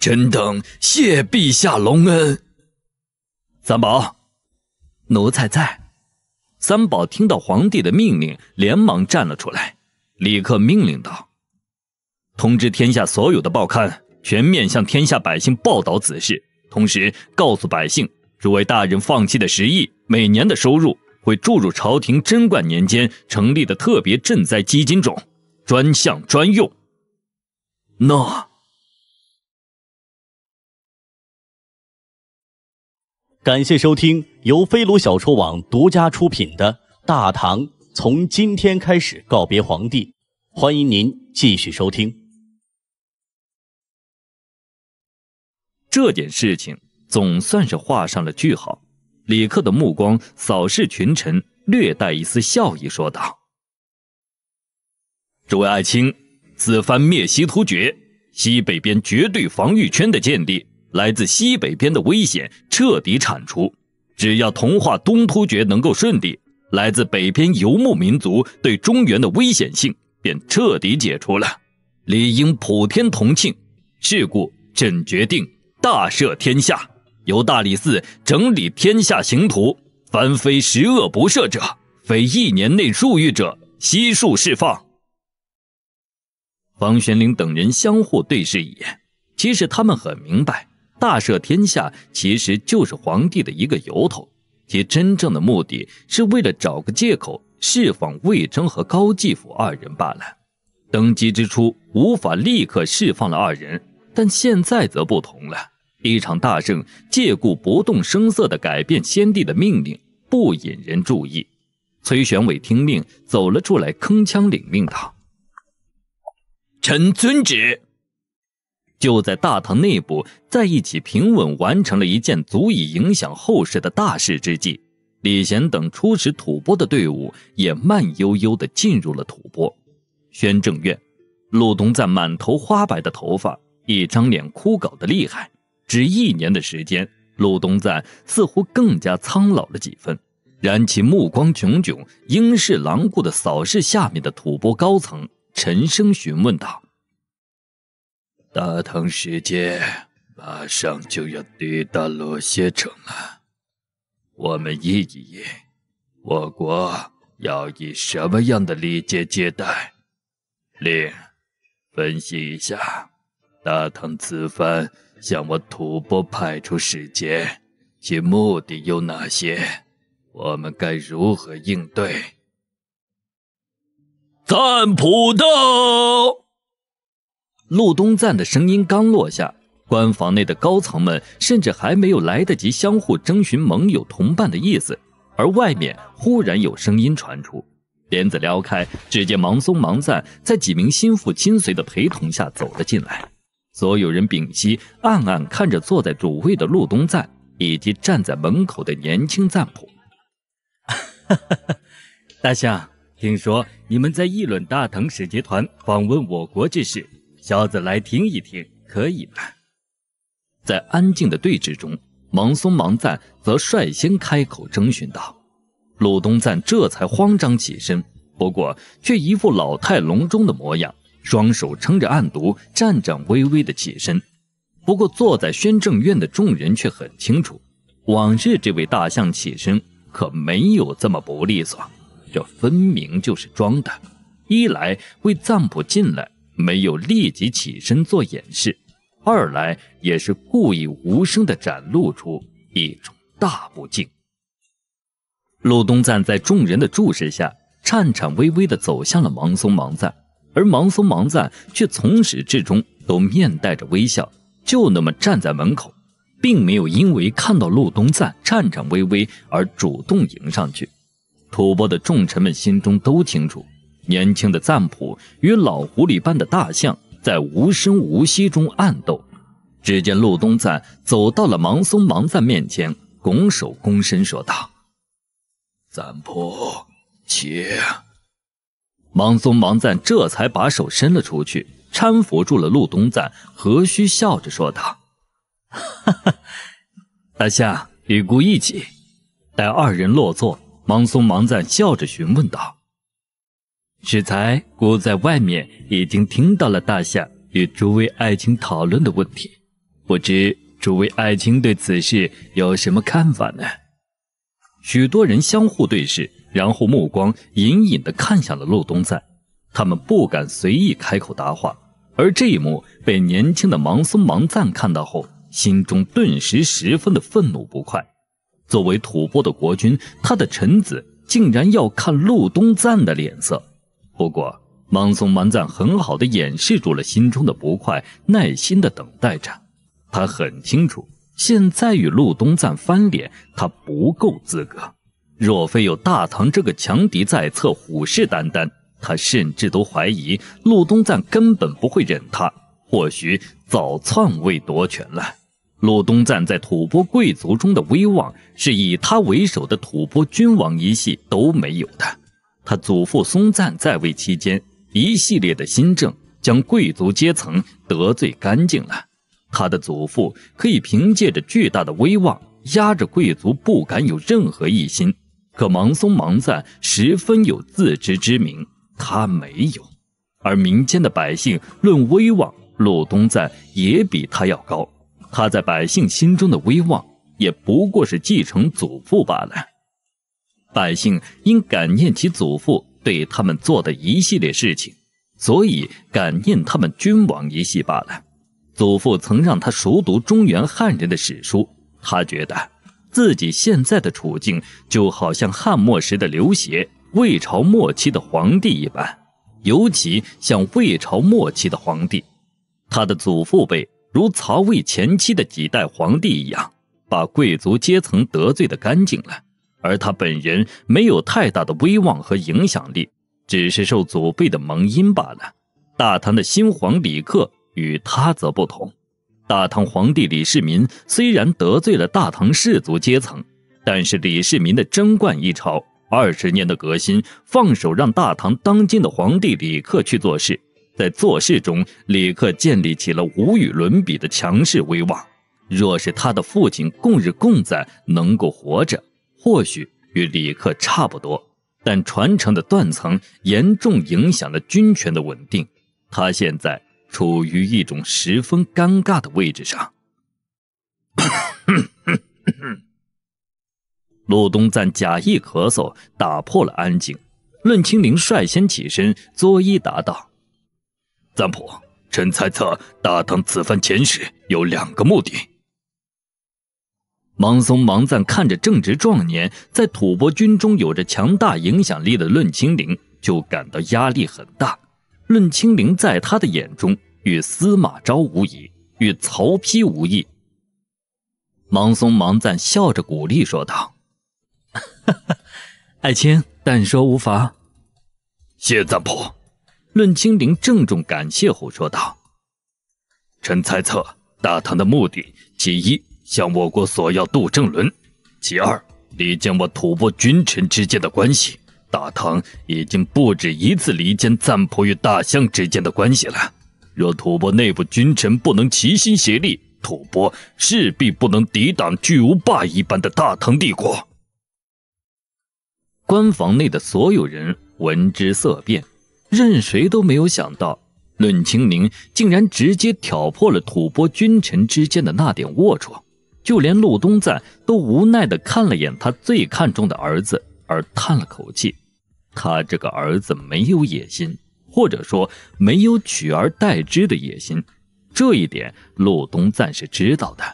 臣等谢陛下隆恩。三宝，奴才在。三宝听到皇帝的命令，连忙站了出来，立刻命令道。通知天下所有的报刊，全面向天下百姓报道此事，同时告诉百姓，诸位大人放弃的十亿每年的收入会注入朝廷贞观年间成立的特别赈灾基金中，专项专用。那，感谢收听由飞卢小说网独家出品的《大唐》，从今天开始告别皇帝，欢迎您继续收听。这件事情总算是画上了句号。李克的目光扫视群臣，略带一丝笑意说道：“诸位爱卿，此番灭西突厥，西北边绝对防御圈的建立，来自西北边的危险彻底铲除。只要同化东突厥能够顺利，来自北边游牧民族对中原的危险性便彻底解除了。理应普天同庆。是故，朕决定。”大赦天下，由大理寺整理天下刑徒，凡非十恶不赦者，非一年内入狱者，悉数释放。房玄龄等人相互对视一眼，其实他们很明白，大赦天下其实就是皇帝的一个由头，其真正的目的是为了找个借口释放魏征和高继辅二人罢了。登基之初无法立刻释放了二人。但现在则不同了，一场大胜借故不动声色地改变先帝的命令，不引人注意。崔玄伟听命走了出来，铿锵领命道：“臣遵旨。”就在大堂内部在一起平稳完成了一件足以影响后世的大事之际，李贤等出使吐蕃的队伍也慢悠悠地进入了吐蕃。宣政院，陆东赞满头花白的头发。一张脸枯槁的厉害，只一年的时间，陆东赞似乎更加苍老了几分。燃起目光炯炯，英式狼顾的扫视下面的吐蕃高层，沉声询问道：“大唐使节马上就要抵达罗歇城了，我们意意，我国要以什么样的礼节接待？令，分析一下。”大唐此番向我吐蕃派出使节，其目的有哪些？我们该如何应对？赞普道，陆东赞的声音刚落下，官房内的高层们甚至还没有来得及相互征询盟友同伴的意思，而外面忽然有声音传出，帘子撩开，只见芒松芒赞在几名心腹亲随的陪同下走了进来。所有人屏息，暗暗看着坐在主位的陆东赞，以及站在门口的年轻赞普。哈哈，大象，听说你们在议论大唐使节团访问我国之事，小子来听一听，可以吗？在安静的对峙中，芒松芒赞则率先开口征询道。陆东赞这才慌张起身，不过却一副老态龙钟的模样。双手撑着案牍，颤颤巍巍的起身。不过，坐在宣政院的众人却很清楚，往日这位大象起身可没有这么不利索。这分明就是装的：一来为赞普进来没有立即起身做掩饰；二来也是故意无声的展露出一种大不敬。陆东赞在众人的注视下，颤颤巍巍的走向了芒松芒赞。而盲僧盲赞却从始至终都面带着微笑，就那么站在门口，并没有因为看到路东赞颤颤巍巍而主动迎上去。吐蕃的众臣们心中都清楚，年轻的赞普与老狐狸般的大象在无声无息中暗斗。只见路东赞走到了盲僧盲赞面前，拱手躬身说道：“赞普，请。”盲僧盲赞这才把手伸了出去，搀扶住了陆东赞。何须笑着说道：“哈哈，大夏与孤一起。”待二人落座，盲僧盲赞笑着询问道：“史才，孤在外面已经听到了大夏与诸位爱卿讨论的问题，不知诸位爱卿对此事有什么看法呢？”许多人相互对视。然后目光隐隐地看向了陆东赞，他们不敢随意开口答话。而这一幕被年轻的盲僧盲赞看到后，心中顿时十分的愤怒不快。作为吐蕃的国君，他的臣子竟然要看陆东赞的脸色。不过，盲僧盲赞很好的掩饰住了心中的不快，耐心的等待着。他很清楚，现在与陆东赞翻脸，他不够资格。若非有大唐这个强敌在侧虎视眈眈，他甚至都怀疑陆东赞根本不会忍他，或许早篡位夺权了。陆东赞在吐蕃贵族中的威望，是以他为首的吐蕃君王一系都没有的。他祖父松赞在位期间，一系列的新政将贵族阶层得罪干净了。他的祖父可以凭借着巨大的威望，压着贵族不敢有任何异心。可芒松芒赞十分有自知之明，他没有；而民间的百姓论威望，陆东赞也比他要高。他在百姓心中的威望，也不过是继承祖父罢了。百姓因感念其祖父对他们做的一系列事情，所以感念他们君王一系罢了。祖父曾让他熟读中原汉人的史书，他觉得。自己现在的处境，就好像汉末时的刘协、魏朝末期的皇帝一般，尤其像魏朝末期的皇帝，他的祖父辈如曹魏前期的几代皇帝一样，把贵族阶层得罪的干净了，而他本人没有太大的威望和影响力，只是受祖辈的蒙荫罢了。大唐的新皇李克与他则不同。大唐皇帝李世民虽然得罪了大唐士族阶层，但是李世民的贞观一朝二十年的革新，放手让大唐当今的皇帝李克去做事，在做事中，李克建立起了无与伦比的强势威望。若是他的父亲共日共在能够活着，或许与李克差不多，但传承的断层严重影响了军权的稳定。他现在。处于一种十分尴尬的位置上。*coughs* 陆东赞假意咳嗽，打破了安静。论清灵率先起身，作揖答道：“赞普，臣猜测大唐此番遣使有两个目的。”芒松芒赞看着正值壮年，在吐蕃军中有着强大影响力的论清灵，就感到压力很大。论清灵在他的眼中，与司马昭无异，与曹丕无异。芒松盲赞笑着鼓励说道：“ *laughs* 爱卿，但说无妨。”谢赞普，论清灵郑重感谢后说道：“臣猜测，大唐的目的，其一，向我国索要杜正伦；其二，离间我吐蕃君臣之间的关系。”大唐已经不止一次离间赞普与大相之间的关系了。若吐蕃内部君臣不能齐心协力，吐蕃势必不能抵挡巨无霸一般的大唐帝国。官房内的所有人闻之色变，任谁都没有想到，论清宁竟然直接挑破了吐蕃君臣之间的那点龌龊。就连陆东赞都无奈的看了眼他最看重的儿子，而叹了口气。他这个儿子没有野心，或者说没有取而代之的野心，这一点陆东暂时知道的。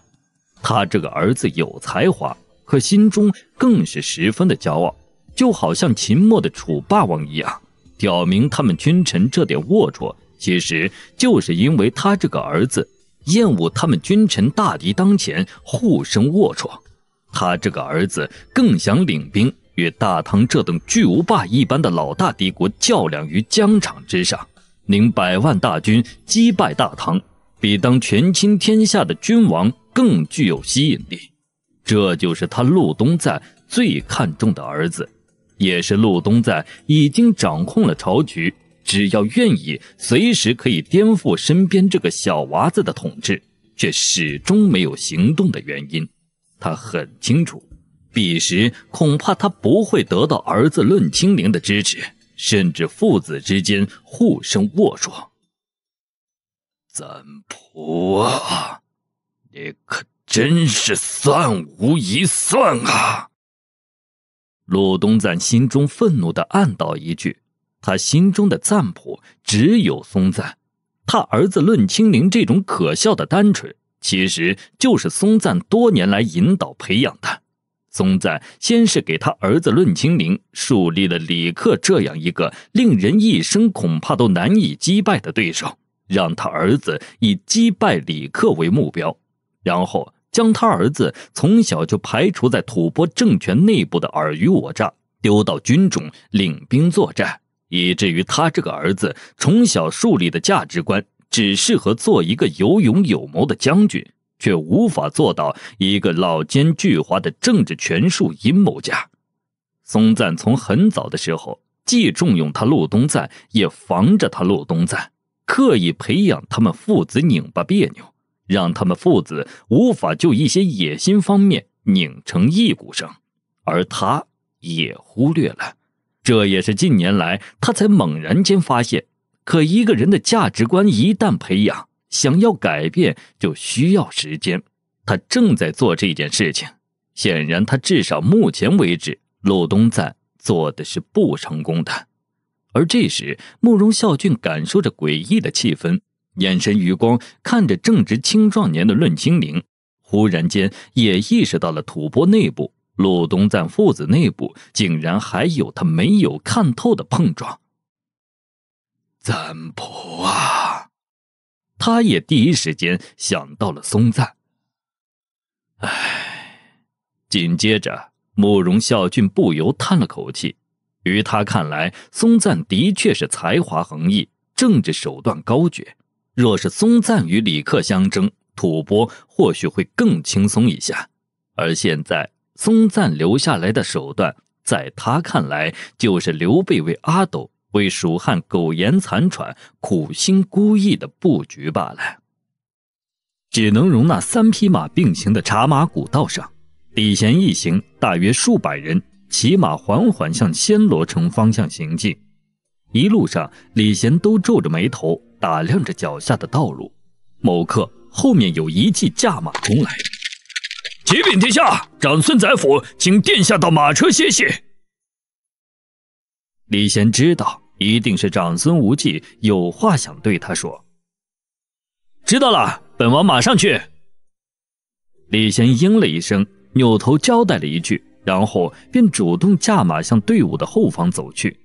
他这个儿子有才华，可心中更是十分的骄傲，就好像秦末的楚霸王一样。表明他们君臣这点龌龊，其实就是因为他这个儿子厌恶他们君臣大敌当前，互生龌龊。他这个儿子更想领兵。与大唐这等巨无霸一般的老大帝国较量于疆场之上，领百万大军击败大唐，比当权倾天下的君王更具有吸引力。这就是他陆东在最看重的儿子，也是陆东在已经掌控了朝局，只要愿意，随时可以颠覆身边这个小娃子的统治，却始终没有行动的原因。他很清楚。彼时恐怕他不会得到儿子论清灵的支持，甚至父子之间互生龌龊。赞普啊，你可真是算无遗算啊！鲁东赞心中愤怒的暗道一句：“他心中的赞普只有松赞，他儿子论清灵这种可笑的单纯，其实就是松赞多年来引导培养的。”松赞先是给他儿子论清明树立了李克这样一个令人一生恐怕都难以击败的对手，让他儿子以击败李克为目标，然后将他儿子从小就排除在吐蕃政权内部的尔虞我诈丢到军中领兵作战，以至于他这个儿子从小树立的价值观只适合做一个有勇有谋的将军。却无法做到一个老奸巨猾的政治权术阴谋家。松赞从很早的时候既重用他陆东赞，也防着他陆东赞，刻意培养他们父子拧巴别扭，让他们父子无法就一些野心方面拧成一股绳，而他也忽略了。这也是近年来他才猛然间发现，可一个人的价值观一旦培养。想要改变就需要时间，他正在做这件事情。显然，他至少目前为止，陆东赞做的是不成功的。而这时，慕容孝俊感受着诡异的气氛，眼神余光看着正值青壮年的论青灵，忽然间也意识到了吐蕃内部，陆东赞父子内部竟然还有他没有看透的碰撞。赞普啊！他也第一时间想到了松赞，唉，紧接着慕容孝俊不由叹了口气。于他看来，松赞的确是才华横溢，政治手段高绝。若是松赞与李克相争，吐蕃或许会更轻松一下。而现在，松赞留下来的手段，在他看来，就是刘备为阿斗。为蜀汉苟延残喘、苦心孤诣的布局罢了。只能容纳三匹马并行的茶马古道上，李贤一行大约数百人骑马缓缓向仙罗城方向行进。一路上，李贤都皱着眉头打量着脚下的道路。某刻，后面有一骑驾马冲来，启禀殿下，长孙宰府请殿下到马车歇息。李贤知道。一定是长孙无忌有话想对他说。知道了，本王马上去。李贤应了一声，扭头交代了一句，然后便主动驾马向队伍的后方走去。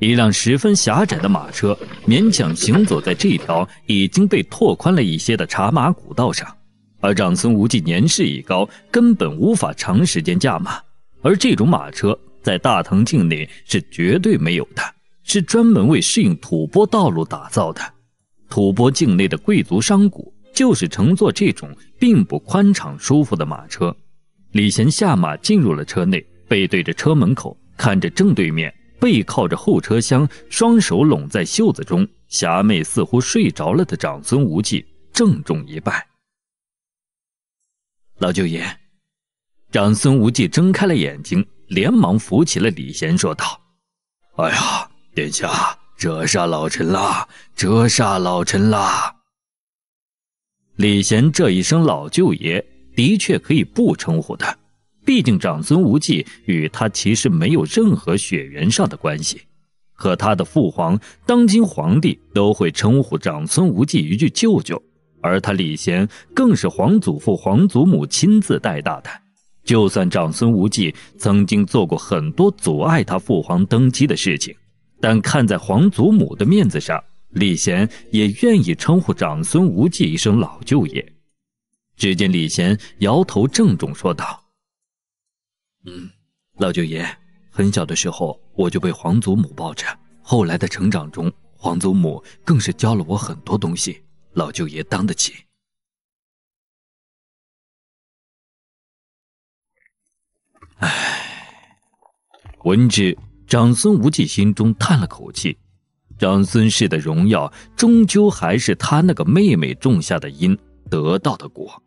一辆十分狭窄的马车勉强行走在这条已经被拓宽了一些的茶马古道上，而长孙无忌年事已高，根本无法长时间驾马，而这种马车在大唐境内是绝对没有的。是专门为适应吐蕃道路打造的。吐蕃境内的贵族商贾就是乘坐这种并不宽敞舒服的马车。李贤下马进入了车内，背对着车门口，看着正对面背靠着后车厢，双手拢在袖子中，侠妹似乎睡着了的长孙无忌，郑重一拜。老舅爷，长孙无忌睁开了眼睛，连忙扶起了李贤，说道：“哎呀！”殿下折煞老臣啦！折煞老臣啦！李贤这一声“老舅爷”，的确可以不称呼他，毕竟长孙无忌与他其实没有任何血缘上的关系。和他的父皇，当今皇帝都会称呼长孙无忌一句舅舅，而他李贤更是皇祖父、皇祖母亲自带大的。就算长孙无忌曾经做过很多阻碍他父皇登基的事情。但看在皇祖母的面子上，李贤也愿意称呼长孙无忌一声老舅爷。只见李贤摇头郑重说道：“嗯，老舅爷，很小的时候我就被皇祖母抱着，后来的成长中，皇祖母更是教了我很多东西。老舅爷当得起。”哎，文治。长孙无忌心中叹了口气，长孙氏的荣耀终究还是他那个妹妹种下的因得到的果，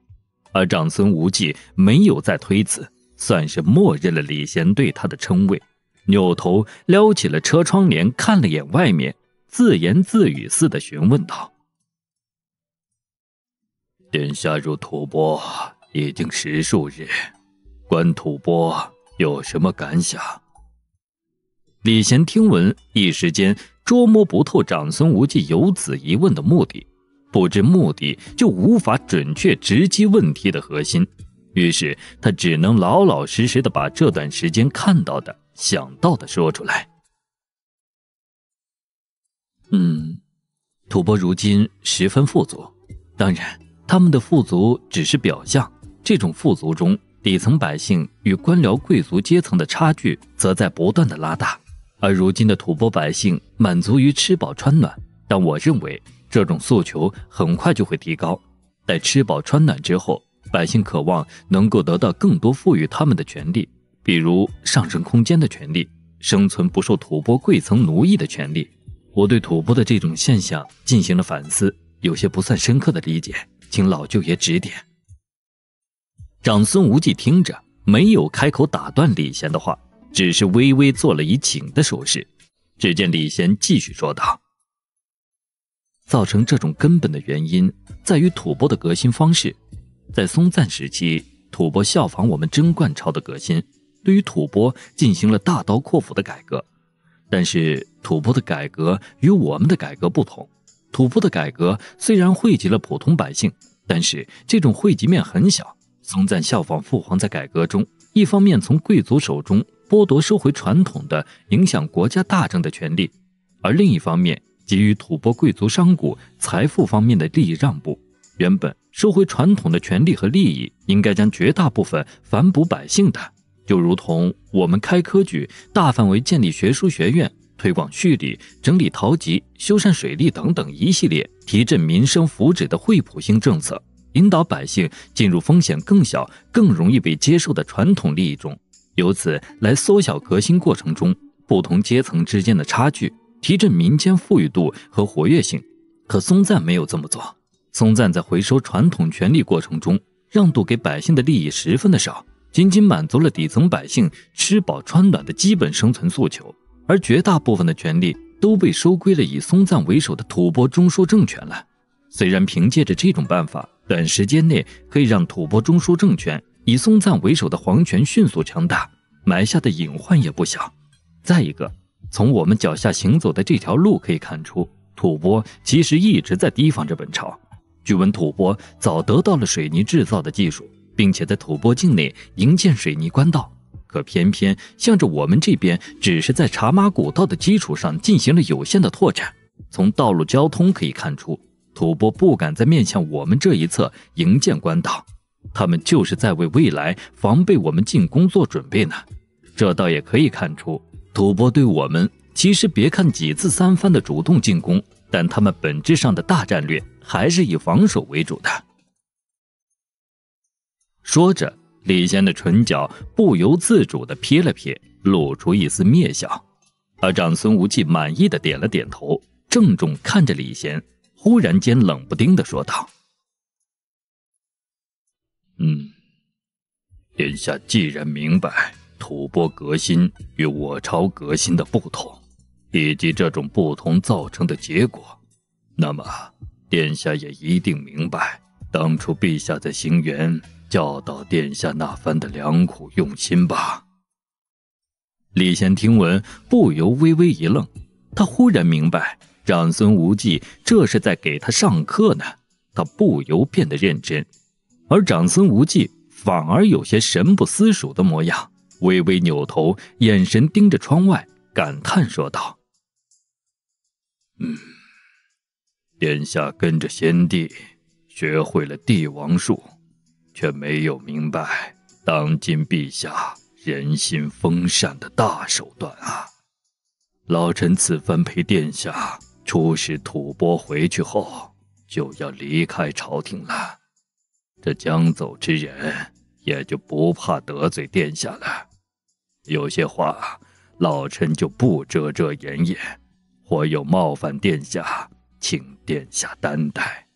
而长孙无忌没有再推辞，算是默认了李贤对他的称谓。扭头撩起了车窗帘，看了眼外面，自言自语似的询问道：“殿下入吐蕃已经十数日，观吐蕃有什么感想？”李贤听闻，一时间捉摸不透长孙无忌有此一问的目的。不知目的，就无法准确直击问题的核心。于是他只能老老实实的把这段时间看到的、想到的说出来。嗯，吐蕃如今十分富足，当然，他们的富足只是表象。这种富足中，底层百姓与官僚贵族阶层的差距则在不断的拉大。而如今的吐蕃百姓满足于吃饱穿暖，但我认为这种诉求很快就会提高。待吃饱穿暖之后，百姓渴望能够得到更多赋予他们的权利，比如上升空间的权利，生存不受吐蕃贵层奴役的权利。我对吐蕃的这种现象进行了反思，有些不算深刻的理解，请老舅爷指点。长孙无忌听着，没有开口打断李贤的话。只是微微做了一请的手势，只见李贤继续说道：“造成这种根本的原因，在于吐蕃的革新方式。在松赞时期，吐蕃效仿我们贞观朝的革新，对于吐蕃进行了大刀阔斧的改革。但是，吐蕃的改革与我们的改革不同。吐蕃的改革虽然惠及了普通百姓，但是这种惠及面很小。松赞效仿父皇在改革中，一方面从贵族手中。”剥夺收回传统的、影响国家大政的权利，而另一方面给予吐蕃贵族、商贾财富方面的利益让步。原本收回传统的权利和利益，应该将绝大部分反哺百姓的，就如同我们开科举、大范围建立学书学院、推广蓄礼、整理陶集、修缮水利等等一系列提振民生福祉的惠普性政策，引导百姓进入风险更小、更容易被接受的传统利益中。由此来缩小革新过程中不同阶层之间的差距，提振民间富裕度和活跃性。可松赞没有这么做。松赞在回收传统权力过程中，让渡给百姓的利益十分的少，仅仅满足了底层百姓吃饱穿暖的基本生存诉求，而绝大部分的权力都被收归了以松赞为首的吐蕃中枢政权了。虽然凭借着这种办法，短时间内可以让吐蕃中枢政权。以松赞为首的皇权迅速强大，埋下的隐患也不小。再一个，从我们脚下行走的这条路可以看出，吐蕃其实一直在提防着本朝。据闻，吐蕃早得到了水泥制造的技术，并且在吐蕃境内营建水泥官道。可偏偏向着我们这边，只是在茶马古道的基础上进行了有限的拓展。从道路交通可以看出，吐蕃不敢再面向我们这一侧营建官道。他们就是在为未来防备我们进攻做准备呢，这倒也可以看出吐蕃对我们其实别看几次三番的主动进攻，但他们本质上的大战略还是以防守为主的。说着，李贤的唇角不由自主的撇了撇，露出一丝蔑笑，而长孙无忌满意的点了点头，郑重看着李贤，忽然间冷不丁的说道。嗯，殿下既然明白吐蕃革新与我朝革新的不同，以及这种不同造成的结果，那么殿下也一定明白当初陛下在行辕教导殿下那番的良苦用心吧？李贤听闻，不由微微一愣，他忽然明白长孙无忌这是在给他上课呢，他不由变得认真。而长孙无忌反而有些神不思蜀的模样，微微扭头，眼神盯着窗外，感叹说道：“嗯，殿下跟着先帝学会了帝王术，却没有明白当今陛下人心风善的大手段啊！老臣此番陪殿下出使吐蕃，回去后就要离开朝廷了。”这将走之人，也就不怕得罪殿下了。有些话，老臣就不遮遮掩掩，或有冒犯殿下，请殿下担待。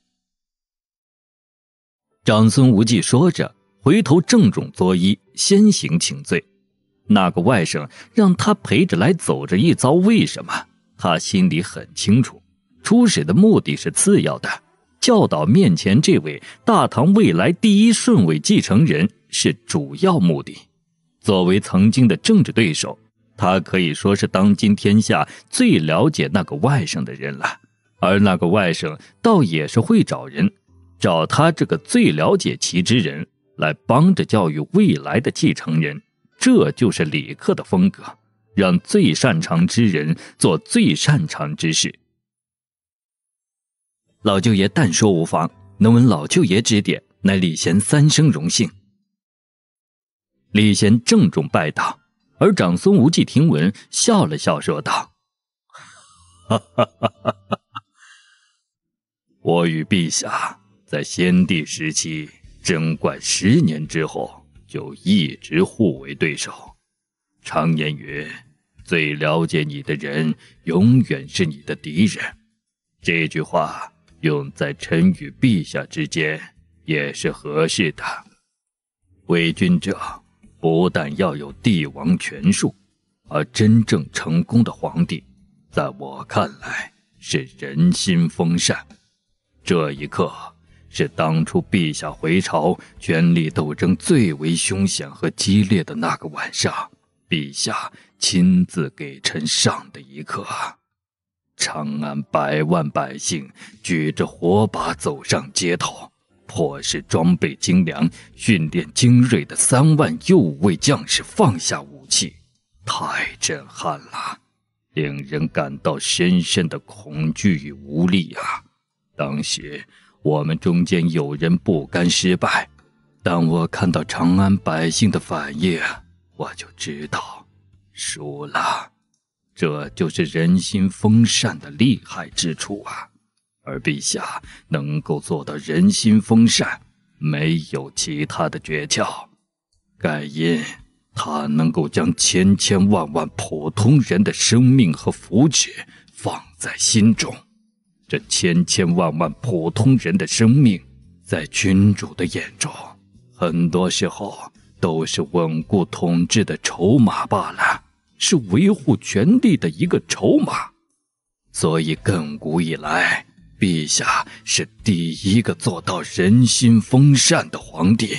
长孙无忌说着，回头郑重作揖，先行请罪。那个外甥让他陪着来走这一遭，为什么？他心里很清楚，出使的目的是次要的。教导面前这位大唐未来第一顺位继承人是主要目的。作为曾经的政治对手，他可以说是当今天下最了解那个外甥的人了。而那个外甥倒也是会找人，找他这个最了解其之人来帮着教育未来的继承人。这就是李克的风格，让最擅长之人做最擅长之事。老舅爷，但说无妨。能闻老舅爷指点，乃李贤三生荣幸。李贤郑重拜道。而长孙无忌听闻，笑了笑说道：“ *laughs* 我与陛下在先帝时期争冠十年之后，就一直互为对手。常言云，最了解你的人，永远是你的敌人。”这句话。用在臣与陛下之间也是合适的。为君者不但要有帝王权术，而真正成功的皇帝，在我看来是人心风盛。这一刻是当初陛下回朝权力斗争最为凶险和激烈的那个晚上，陛下亲自给臣上的一课。长安百万百姓举着火把走上街头，迫使装备精良、训练精锐的三万右卫将士放下武器，太震撼了，令人感到深深的恐惧与无力啊！当时我们中间有人不甘失败，但我看到长安百姓的反应，我就知道输了。这就是人心风扇的厉害之处啊！而陛下能够做到人心风扇，没有其他的诀窍，盖因他能够将千千万万普通人的生命和福祉放在心中。这千千万万普通人的生命，在君主的眼中，很多时候都是稳固统治的筹码罢了。是维护权力的一个筹码，所以亘古以来，陛下是第一个做到人心风善的皇帝，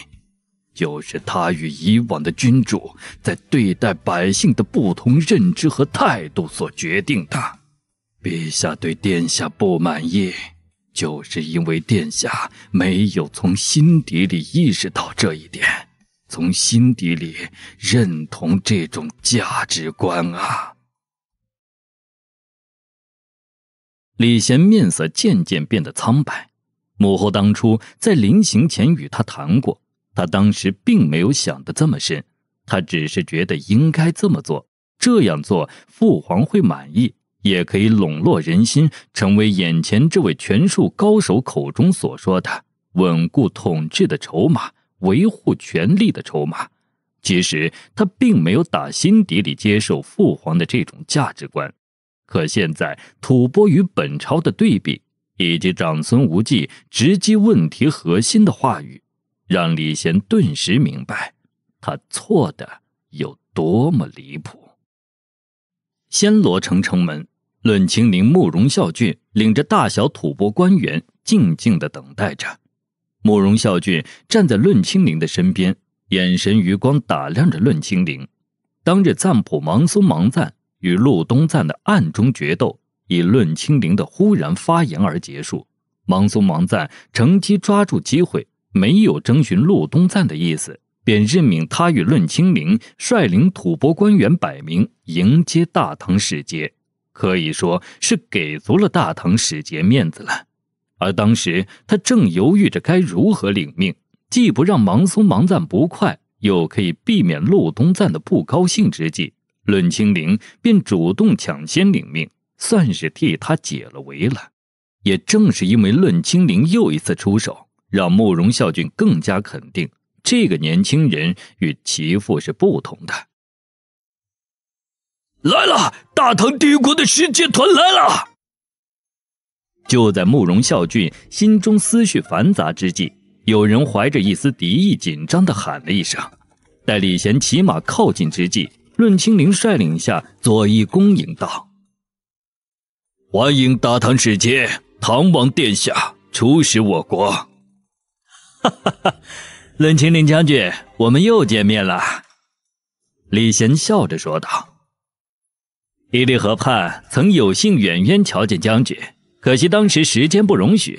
就是他与以往的君主在对待百姓的不同认知和态度所决定的。陛下对殿下不满意，就是因为殿下没有从心底里意识到这一点。从心底里认同这种价值观啊！李贤面色渐渐变得苍白。母后当初在临行前与他谈过，他当时并没有想得这么深。他只是觉得应该这么做，这样做父皇会满意，也可以笼络人心，成为眼前这位权术高手口中所说的稳固统治的筹码。维护权力的筹码，其实他并没有打心底里接受父皇的这种价值观。可现在吐蕃与本朝的对比，以及长孙无忌直击问题核心的话语，让李贤顿时明白他错的有多么离谱。暹罗城城门，论清宁慕容孝俊领着大小吐蕃官员，静静的等待着。慕容孝俊站在论清灵的身边，眼神余光打量着论清灵。当日赞普盲僧盲赞与陆东赞的暗中决斗，以论清灵的忽然发言而结束。盲僧盲赞乘机抓住机会，没有征询陆东赞的意思，便任命他与论清灵率领吐蕃官员百名迎接大唐使节，可以说是给足了大唐使节面子了。而当时他正犹豫着该如何领命，既不让芒松芒赞不快，又可以避免陆东赞的不高兴之际，论青灵便主动抢先领命，算是替他解了围了。也正是因为论青灵又一次出手，让慕容孝俊更加肯定这个年轻人与其父是不同的。来了，大唐帝国的世界团来了。就在慕容孝俊心中思绪繁杂之际，有人怀着一丝敌意，紧张地喊了一声。待李贤骑马靠近之际，论清灵率领下左翼恭迎道：“欢迎大唐使节、唐王殿下出使我国。”哈哈！哈，论清灵将军，我们又见面了。”李贤笑着说道：“伊犁河畔曾有幸远远瞧见将军。”可惜当时时间不容许。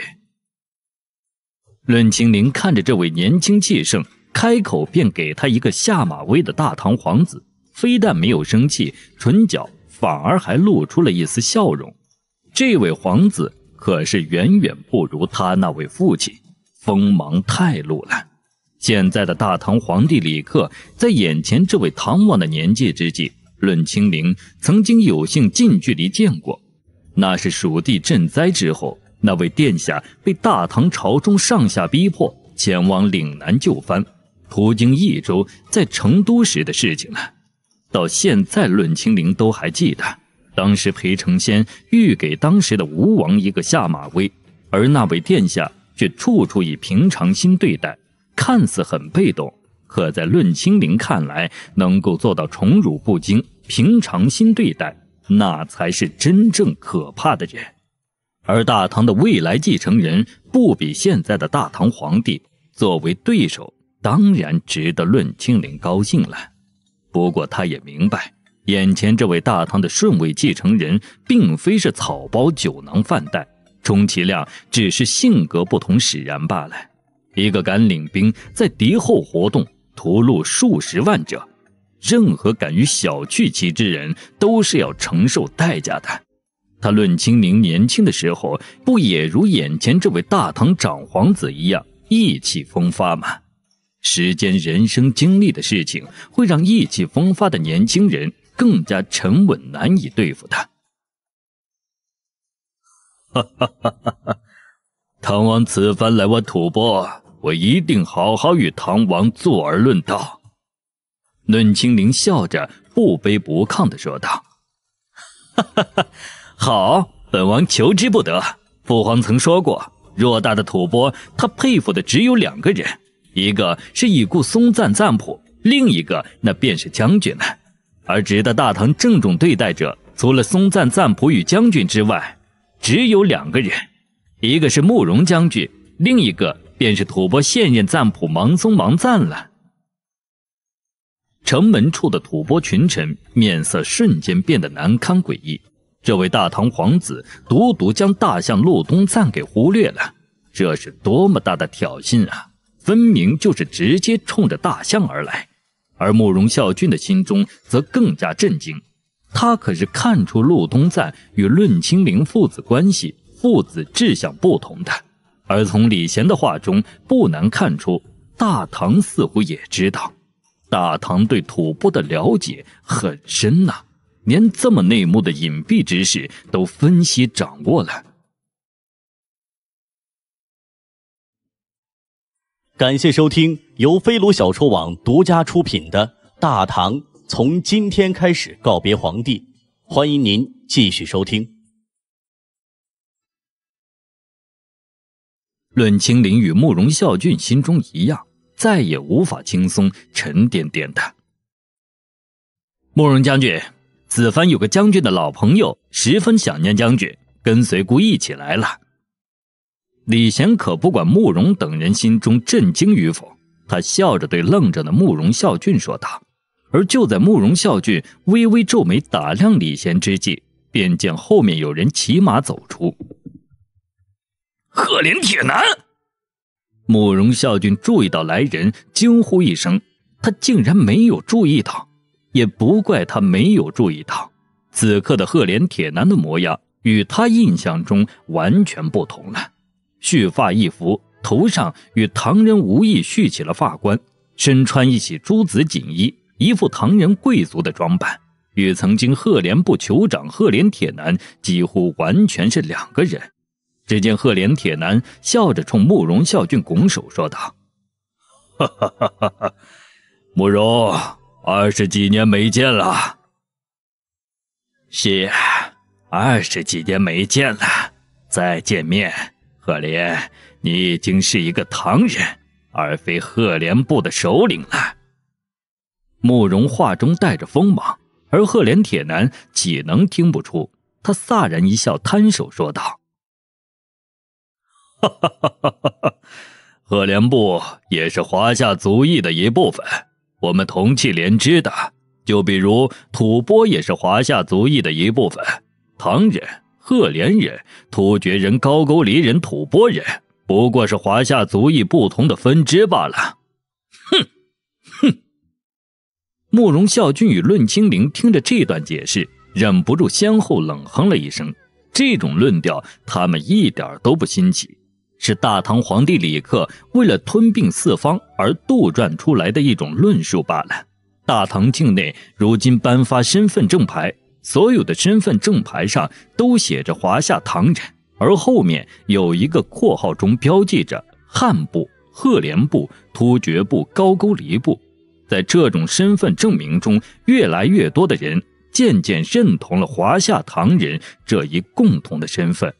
论清灵看着这位年轻气盛、开口便给他一个下马威的大唐皇子，非但没有生气，唇角反而还露出了一丝笑容。这位皇子可是远远不如他那位父亲，锋芒太露了。现在的大唐皇帝李克，在眼前这位唐王的年纪之际，论清灵曾经有幸近距离见过。那是蜀地赈灾之后，那位殿下被大唐朝中上下逼迫前往岭南就藩，途经益州，在成都时的事情了。到现在，论清灵都还记得。当时裴承先欲给当时的吴王一个下马威，而那位殿下却处处以平常心对待，看似很被动，可在论清灵看来，能够做到宠辱不惊，平常心对待。那才是真正可怕的人，而大唐的未来继承人不比现在的大唐皇帝作为对手，当然值得论清灵高兴了。不过他也明白，眼前这位大唐的顺位继承人并非是草包酒囊饭袋，充其量只是性格不同使然罢了。一个敢领兵在敌后活动，屠戮数十万者。任何敢于小觑其之人，都是要承受代价的。他论清明年轻的时候，不也如眼前这位大唐长皇子一样意气风发吗？时间、人生经历的事情，会让意气风发的年轻人更加沉稳，难以对付他。哈哈哈哈哈！唐王此番来我吐蕃，我一定好好与唐王坐而论道。论清灵笑着，不卑不亢的说道：“哈哈哈，好，本王求之不得。父皇曾说过，偌大的吐蕃，他佩服的只有两个人，一个是已故松赞赞普，另一个那便是将军了。而值得大唐郑重对待者，除了松赞赞普与将军之外，只有两个人，一个是慕容将军，另一个便是吐蕃现任赞普芒松芒赞了。”城门处的吐蕃群臣面色瞬间变得难堪诡异。这位大唐皇子独独将大象陆东赞给忽略了，这是多么大的挑衅啊！分明就是直接冲着大象而来。而慕容孝俊的心中则更加震惊，他可是看出陆东赞与论清灵父子关系、父子志向不同的。而从李贤的话中，不难看出，大唐似乎也知道。大唐对吐蕃的了解很深呐，连这么内幕的隐蔽之事都分析掌握了。感谢收听由飞卢小说网独家出品的《大唐》，从今天开始告别皇帝。欢迎您继续收听。论青林与慕容孝俊心中一样。再也无法轻松，沉甸甸的。慕容将军，子凡有个将军的老朋友，十分想念将军，跟随孤一起来了。李贤可不管慕容等人心中震惊与否，他笑着对愣着的慕容孝俊说道。而就在慕容孝俊微微皱眉打量李贤之际，便见后面有人骑马走出。贺连铁男。慕容孝俊注意到来人，惊呼一声。他竟然没有注意到，也不怪他没有注意到。此刻的赫连铁男的模样与他印象中完全不同了，蓄发一服，头上与唐人无异蓄起了发冠，身穿一袭朱紫锦衣，一副唐人贵族的装扮，与曾经赫连部酋长赫连铁男几乎完全是两个人。只见赫连铁男笑着冲慕容孝俊拱手说道：“慕容，二十几年没见了，是二十几年没见了。再见面，赫连，你已经是一个唐人，而非赫连部的首领了。”慕容话中带着锋芒，而赫连铁男岂能听不出？他飒然一笑，摊手说道。哈，哈，哈，哈，哈！赫连部也是华夏族裔的一部分，我们同气连枝的。就比如吐蕃也是华夏族裔的一部分，唐人、赫连人、突厥人、高句丽人、吐蕃人，不过是华夏族裔不同的分支罢了。哼，哼！慕容孝君与论清灵听着这段解释，忍不住先后冷哼了一声。这种论调，他们一点都不新奇。是大唐皇帝李克为了吞并四方而杜撰出来的一种论述罢了。大唐境内如今颁发身份证牌，所有的身份证牌上都写着“华夏唐人”，而后面有一个括号中标记着“汉部、赫连部、突厥部、高句丽部”。在这种身份证明中，越来越多的人渐渐认同了“华夏唐人”这一共同的身份。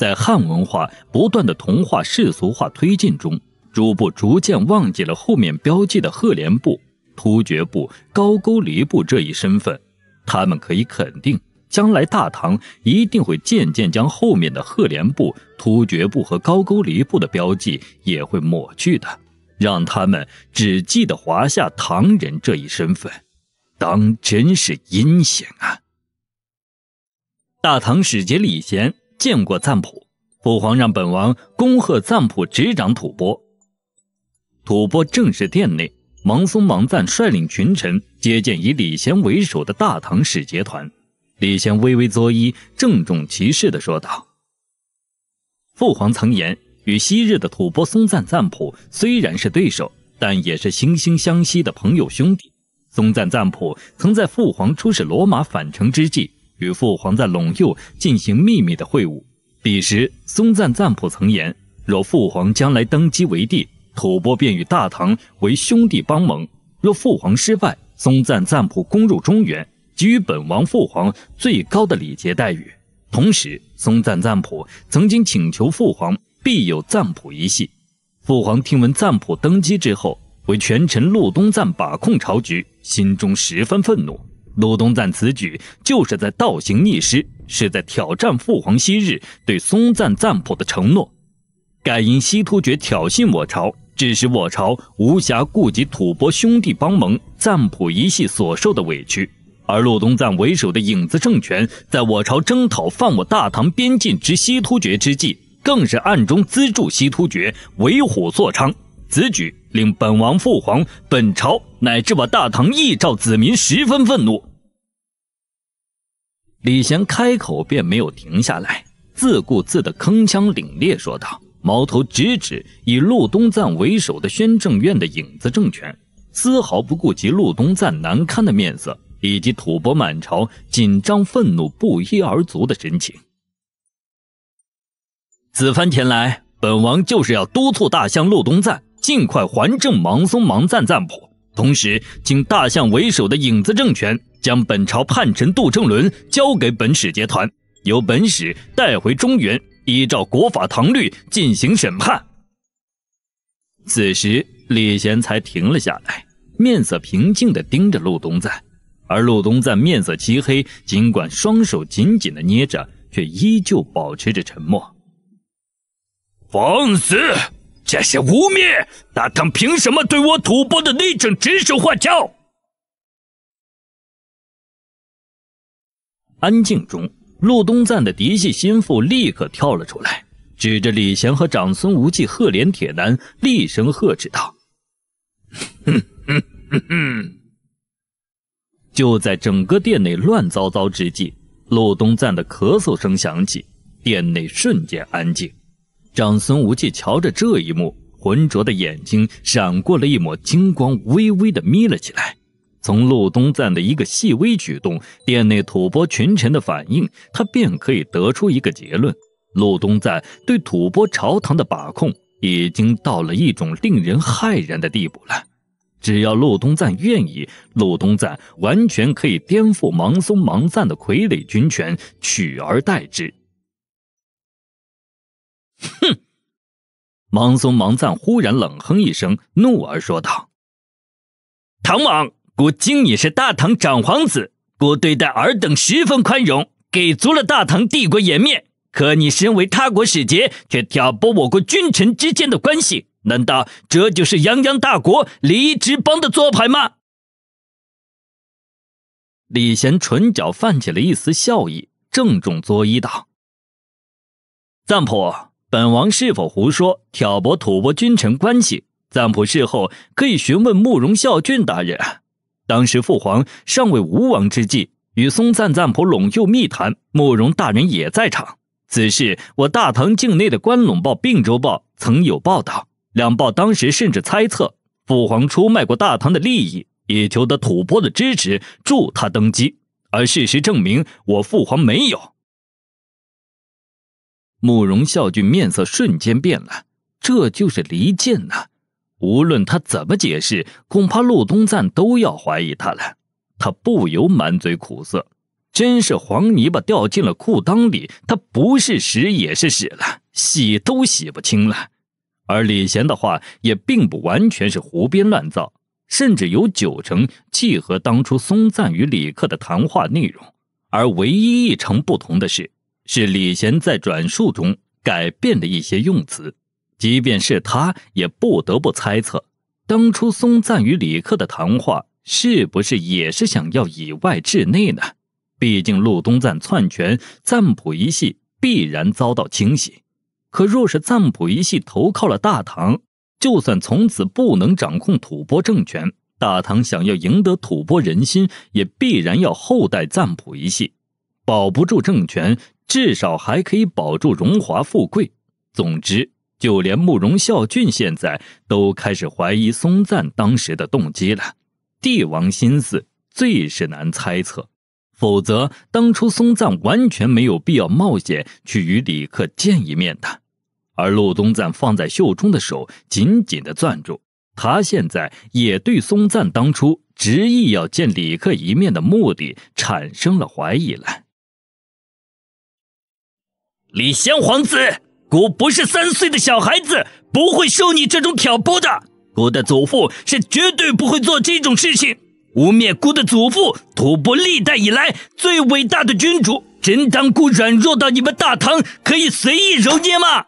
在汉文化不断的同化、世俗化推进中，诸部逐渐忘记了后面标记的赫连部、突厥部、高句丽部这一身份。他们可以肯定，将来大唐一定会渐渐将后面的赫连部、突厥部和高句丽部的标记也会抹去的，让他们只记得华夏唐人这一身份。当真是阴险啊！大唐使节李贤。见过赞普，父皇让本王恭贺赞普执掌吐蕃。吐蕃正式殿内，芒松芒赞率领群臣接见以李贤为首的大唐使节团。李贤微微作揖，郑重其事地说道：“父皇曾言，与昔日的吐蕃松赞赞普虽然是对手，但也是惺惺相惜的朋友兄弟。松赞赞普曾在父皇出使罗马返程之际。”与父皇在陇右进行秘密的会晤。彼时，松赞赞普曾言：若父皇将来登基为帝，吐蕃便与大唐为兄弟帮盟；若父皇失败，松赞赞普攻入中原，给予本王父皇最高的礼节待遇。同时，松赞赞普曾经请求父皇必有赞普一系。父皇听闻赞普登基之后，为权臣陆东赞把控朝局，心中十分愤怒。禄东赞此举就是在倒行逆施，是在挑战父皇昔日对松赞赞普的承诺。盖因西突厥挑衅我朝，致使我朝无暇顾及吐蕃兄弟帮盟赞普一系所受的委屈，而陆东赞为首的影子政权，在我朝征讨犯我大唐边境之西突厥之际，更是暗中资助西突厥，为虎作伥。此举。令本王、父皇、本朝乃至我大唐一兆子民十分愤怒。李贤开口便没有停下来，自顾自的铿锵凛冽说道，矛头直指以陆东赞为首的宣政院的影子政权，丝毫不顾及陆东赞难堪的面色以及吐蕃满朝紧张、愤怒不一而足的神情。此番前来，本王就是要督促大相陆东赞。尽快还政盲松盲赞赞普，同时，请大象为首的影子政权将本朝叛臣杜正伦交给本使节团，由本使带回中原，依照国法唐律进行审判。此时，李贤才停了下来，面色平静地盯着陆东赞，而陆东赞面色漆黑，尽管双手紧紧地捏着，却依旧保持着沉默。放肆！这些污蔑！大唐凭什么对我吐蕃的内政指手画脚？安静中，陆东赞的嫡系心腹立刻跳了出来，指着李贤和长孙无忌、赫连铁男，厉声呵斥道：“哼哼哼哼！”就在整个殿内乱糟糟之际，陆东赞的咳嗽声响起，殿内瞬间安静。长孙无忌瞧着这一幕，浑浊的眼睛闪过了一抹金光，微微的眯了起来。从陆东赞的一个细微举动，殿内吐蕃群臣的反应，他便可以得出一个结论：陆东赞对吐蕃朝堂的把控已经到了一种令人骇然的地步了。只要陆东赞愿意，陆东赞完全可以颠覆芒松芒赞的傀儡军权，取而代之。哼！芒松芒赞忽然冷哼一声，怒而说道：“唐王，古今你是大唐长皇子，古对待尔等十分宽容，给足了大唐帝国颜面。可你身为他国使节，却挑拨我国君臣之间的关系，难道这就是泱泱大国离职之邦的做派吗？”李贤唇角泛起了一丝笑意，郑重作揖道：“赞普。”本王是否胡说挑拨吐蕃君臣关系？赞普事后可以询问慕容孝俊大人。当时父皇尚未吴王之际，与松赞赞普陇右密谈，慕容大人也在场。此事我大唐境内的关陇报、并州报曾有报道，两报当时甚至猜测父皇出卖过大唐的利益，以求得吐蕃的支持，助他登基。而事实证明，我父皇没有。慕容孝俊面色瞬间变了，这就是离间呐！无论他怎么解释，恐怕陆东赞都要怀疑他了。他不由满嘴苦涩，真是黄泥巴掉进了裤裆里，他不是屎也是屎了，洗都洗不清了。而李贤的话也并不完全是胡编乱造，甚至有九成契合当初松赞与李克的谈话内容，而唯一一成不同的是。是李贤在转述中改变的一些用词，即便是他也不得不猜测，当初松赞与李克的谈话是不是也是想要以外治内呢？毕竟禄东赞篡权，赞普一系必然遭到清洗。可若是赞普一系投靠了大唐，就算从此不能掌控吐蕃政权，大唐想要赢得吐蕃人心，也必然要厚待赞普一系，保不住政权。至少还可以保住荣华富贵。总之，就连慕容孝俊现在都开始怀疑松赞当时的动机了。帝王心思最是难猜测，否则当初松赞完全没有必要冒险去与李克见一面的。而陆东赞放在袖中的手紧紧的攥住，他现在也对松赞当初执意要见李克一面的目的产生了怀疑了。李相皇子，姑不是三岁的小孩子，不会受你这种挑拨的。姑的祖父是绝对不会做这种事情，污蔑姑的祖父，吐蕃历代以来最伟大的君主，真当姑软弱到你们大唐可以随意揉捏吗？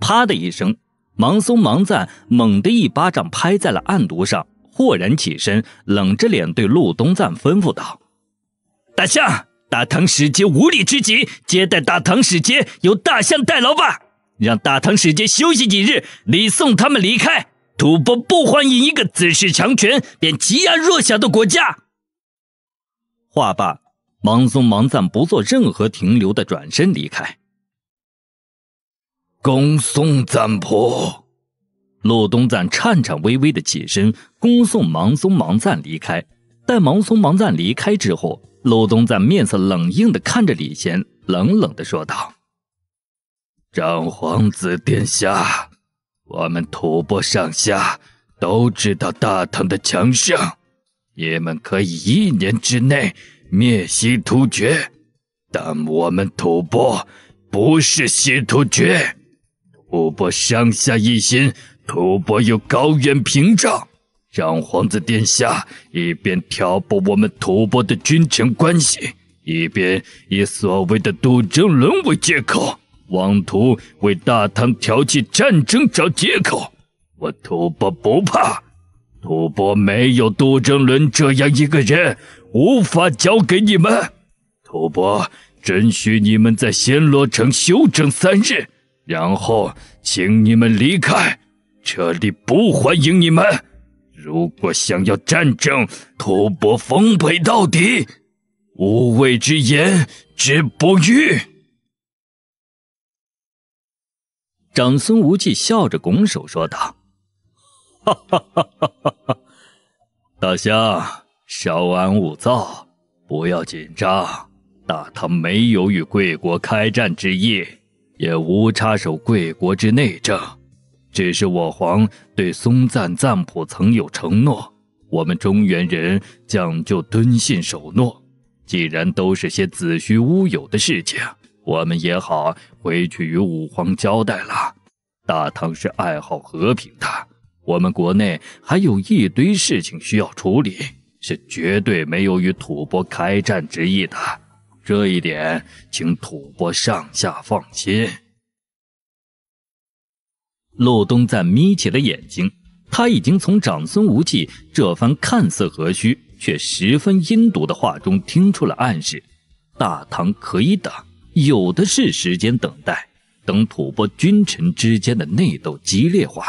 啪的一声，芒松芒赞猛地一巴掌拍在了案牍上，豁然起身，冷着脸对陆东赞吩咐道：“大象。”大唐使节无礼之极，接待大唐使节由大象代劳吧。让大唐使节休息几日，礼送他们离开。吐蕃不欢迎一个自恃强权便欺压弱小的国家。话罢，芒僧芒赞不做任何停留的转身离开。恭送赞婆，陆东赞颤颤巍巍的起身恭送芒僧芒赞离开。待芒僧芒赞离开之后。陆东赞面色冷硬的看着李贤，冷冷的说道：“长皇子殿下，我们吐蕃上下都知道大唐的强盛，你们可以一年之内灭西突厥，但我们吐蕃不是西突厥，吐蕃上下一心，吐蕃有高原屏障。”让皇子殿下一边挑拨我们吐蕃的君臣关系，一边以所谓的杜征伦为借口，妄图为大唐挑起战争找借口。我吐蕃不怕，吐蕃没有杜征伦这样一个人，无法交给你们。吐蕃准许你们在仙罗城休整三日，然后请你们离开，这里不欢迎你们。如果想要战争，吐蕃奉陪到底。无畏之言之不欲。长孙无忌笑着拱手说道：“哈哈哈哈哈！大侠，稍安勿躁，不要紧张。大唐没有与贵国开战之意，也无插手贵国之内政。”只是我皇对松赞赞普曾有承诺，我们中原人讲究敦信守诺。既然都是些子虚乌有的事情，我们也好回去与武皇交代了。大唐是爱好和平的，我们国内还有一堆事情需要处理，是绝对没有与吐蕃开战之意的。这一点，请吐蕃上下放心。陆东在眯起了眼睛，他已经从长孙无忌这番看似和煦却十分阴毒的话中听出了暗示：大唐可以等，有的是时间等待，等吐蕃君臣之间的内斗激烈化。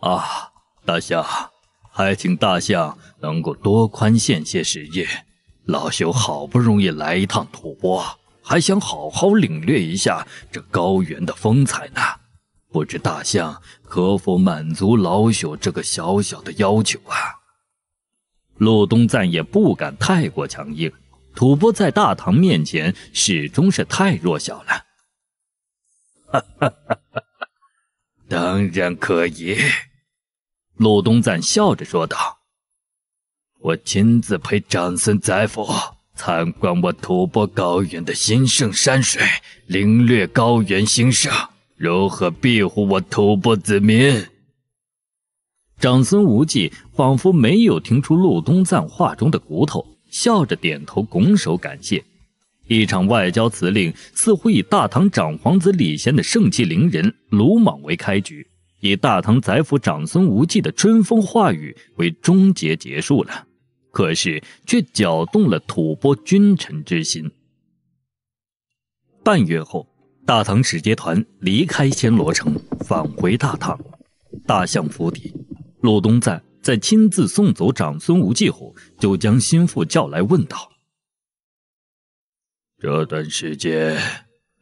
啊，大相，还请大相能够多宽限些时日，老朽好不容易来一趟吐蕃，还想好好领略一下这高原的风采呢。不知大象可否满足老朽这个小小的要求啊？陆东赞也不敢太过强硬，吐蕃在大唐面前始终是太弱小了。哈哈，当然可以。陆东赞笑着说道：“我亲自陪长孙宰府参观我吐蕃高原的兴盛山水，领略高原兴盛。”如何庇护我吐蕃子民？长孙无忌仿佛没有听出陆东赞话中的骨头，笑着点头，拱手感谢。一场外交辞令，似乎以大唐长皇子李贤的盛气凌人、鲁莽为开局，以大唐宰辅长孙无忌的春风化雨为终结，结束了。可是，却搅动了吐蕃君臣之心。半月后。大唐使节团离开暹罗城，返回大唐。大相府邸，陆东赞在亲自送走长孙无忌后，就将心腹叫来问道：“这段时间，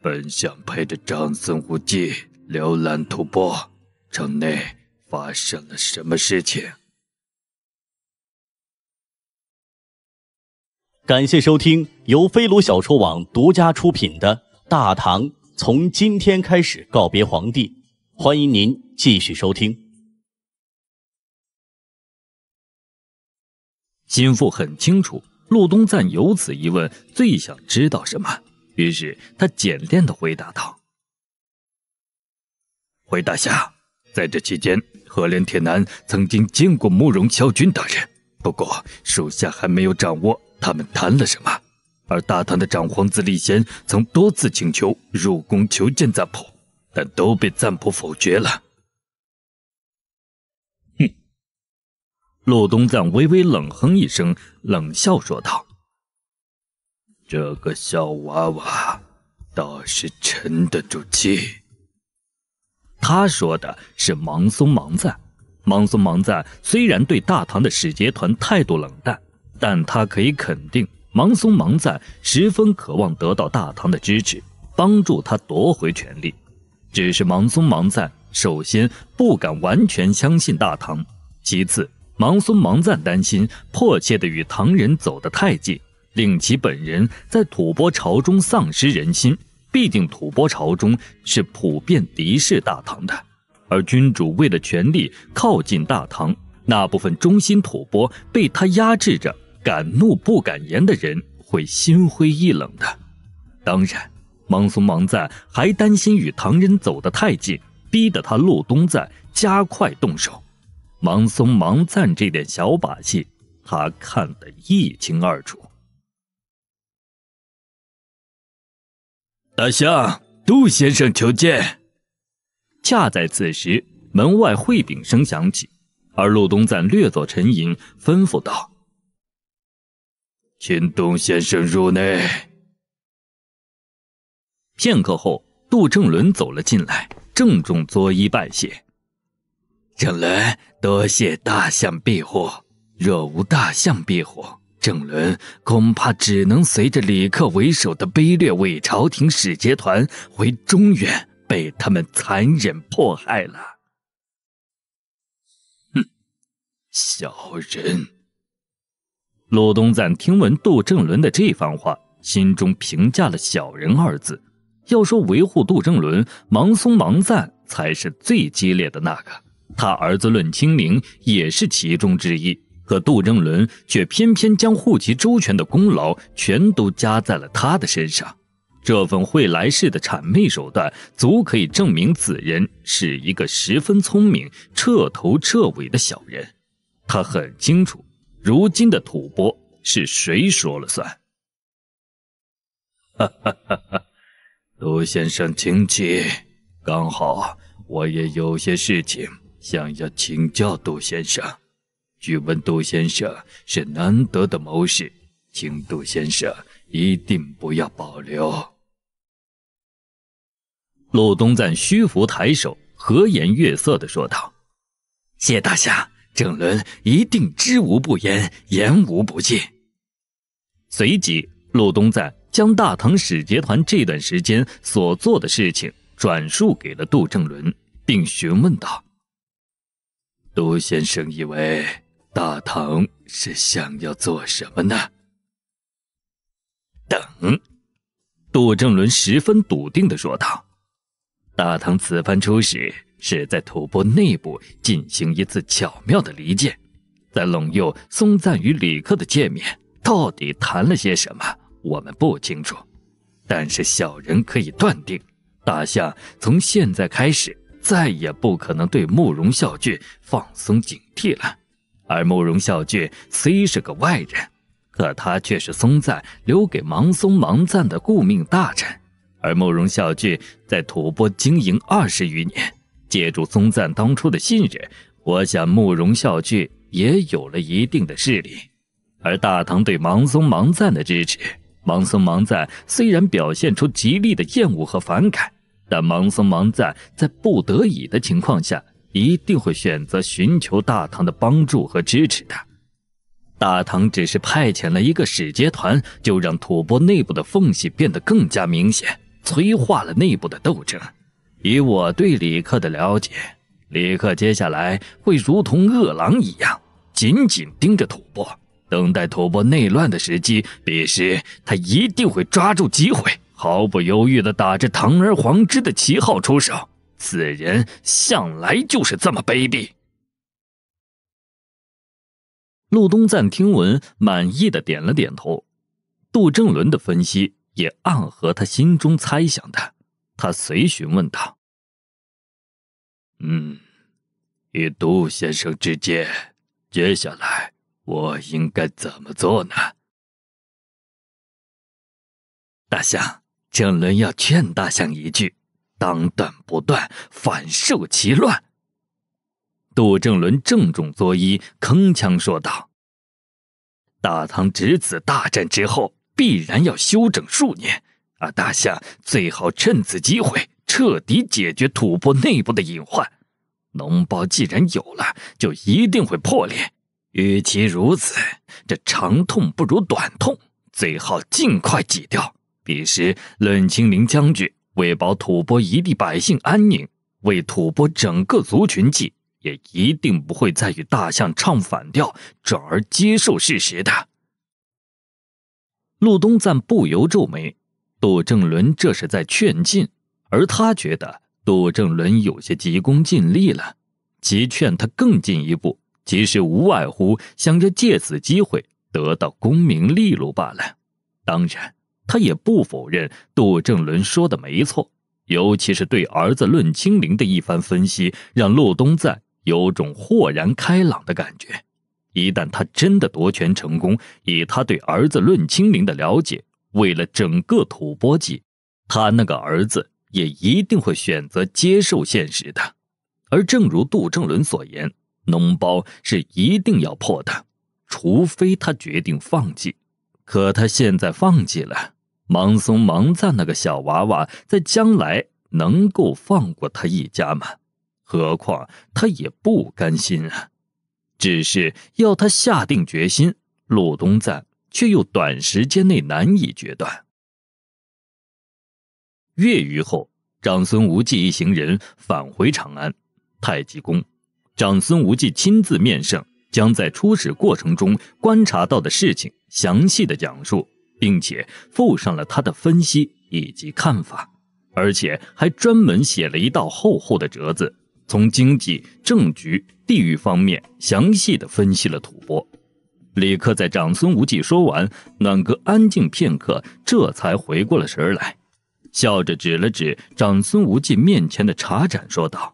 本想陪着长孙无忌浏览吐蕃，城内发生了什么事情？”感谢收听由飞卢小说网独家出品的《大唐》。从今天开始告别皇帝，欢迎您继续收听。心腹很清楚，陆东赞有此一问，最想知道什么，于是他简练的回答道：“回大侠，在这期间，和连铁男曾经见过慕容萧军等人，不过属下还没有掌握他们谈了什么。”而大唐的长皇子李贤曾多次请求入宫求见赞普，但都被赞普否决了。哼，禄东赞微微冷哼一声，冷笑说道：“这个小娃娃倒是沉得住气。”他说的是盲松盲赞。盲松盲赞虽然对大唐的使节团态度冷淡，但他可以肯定。芒松盲赞十分渴望得到大唐的支持，帮助他夺回权力。只是芒松盲赞首先不敢完全相信大唐，其次芒松盲赞担心迫切的与唐人走得太近，令其本人在吐蕃朝中丧失人心。毕竟吐蕃朝中是普遍敌视大唐的，而君主为了权力靠近大唐，那部分忠心吐蕃被他压制着。敢怒不敢言的人会心灰意冷的。当然，盲松盲赞还担心与唐人走得太近，逼得他陆东赞加快动手。盲松盲赞这点小把戏，他看得一清二楚。大相杜先生求见。恰在此时，门外会报声响起，而陆东赞略作沉吟，吩咐道。请董先生入内。片刻后，杜正伦走了进来，郑重作揖拜谢：“正伦多谢大象庇护，若无大象庇护，正伦恐怕只能随着李克为首的卑劣伪朝廷使节团回中原，被他们残忍迫害了。”哼，小人。陆东赞听闻杜正伦的这番话，心中评价了“小人”二字。要说维护杜正伦，盲松盲赞才是最激烈的那个。他儿子论清灵也是其中之一，可杜正伦却偏偏将户籍周全的功劳全都加在了他的身上。这份会来世的谄媚手段，足可以证明此人是一个十分聪明、彻头彻尾的小人。他很清楚。如今的吐蕃是谁说了算？哈，哈哈哈，杜先生请起，刚好我也有些事情想要请教杜先生。据闻杜先生是难得的谋士，请杜先生一定不要保留。陆东赞虚浮抬手，和颜悦色地说道：“谢大侠。”郑伦一定知无不言，言无不尽。随即，陆东在将大唐使节团这段时间所做的事情转述给了杜正伦，并询问道：“杜先生以为大唐是想要做什么呢？”等，杜正伦十分笃定的说道：“大唐此番出使。”是在吐蕃内部进行一次巧妙的离间，在陇右松赞与李克的见面到底谈了些什么，我们不清楚。但是小人可以断定，大象从现在开始再也不可能对慕容孝俊放松警惕了。而慕容孝俊虽是个外人，可他却是松赞留给芒松芒赞的顾命大臣。而慕容孝俊在吐蕃经营二十余年。借助松赞当初的信任，我想慕容孝炬也有了一定的势力。而大唐对芒松芒赞的支持，芒松芒赞虽然表现出极力的厌恶和反感，但芒松芒赞在不得已的情况下，一定会选择寻求大唐的帮助和支持的。大唐只是派遣了一个使节团，就让吐蕃内部的缝隙变得更加明显，催化了内部的斗争。以我对李克的了解，李克接下来会如同饿狼一样，紧紧盯着吐蕃，等待吐蕃内乱的时机。彼时，他一定会抓住机会，毫不犹豫的打着堂而皇之的旗号出手。此人向来就是这么卑鄙。陆东赞听闻，满意的点了点头。杜正伦的分析也暗合他心中猜想的。他随询问道：“嗯，与杜先生之间，接下来我应该怎么做呢？”大象，郑伦要劝大象一句：“当断不断，反受其乱。”杜正伦郑重作揖，铿锵说道：“大唐执此大战之后，必然要休整数年。”啊，大象最好趁此机会彻底解决吐蕃内部的隐患，脓包既然有了，就一定会破裂。与其如此，这长痛不如短痛，最好尽快挤掉。彼时，论青林将军为保吐蕃一地百姓安宁，为吐蕃整个族群计，也一定不会再与大象唱反调，转而接受事实的。陆东赞不由皱眉。杜正伦这是在劝进，而他觉得杜正伦有些急功近利了，即劝他更进一步，其实无外乎想着借此机会得到功名利禄罢了。当然，他也不否认杜正伦说的没错，尤其是对儿子论清灵的一番分析，让陆东赞有种豁然开朗的感觉。一旦他真的夺权成功，以他对儿子论清灵的了解。为了整个吐蕃界，他那个儿子也一定会选择接受现实的。而正如杜正伦所言，脓包是一定要破的，除非他决定放弃。可他现在放弃了，盲僧盲赞那个小娃娃在将来能够放过他一家吗？何况他也不甘心啊！只是要他下定决心，陆东赞。却又短时间内难以决断。月余后，长孙无忌一行人返回长安太极宫，长孙无忌亲自面圣，将在出使过程中观察到的事情详细的讲述，并且附上了他的分析以及看法，而且还专门写了一道厚厚的折子，从经济、政局、地域方面详细的分析了吐蕃。李克在长孙无忌说完，暖哥安静片刻，这才回过了神来，笑着指了指长孙无忌面前的茶盏，说道：“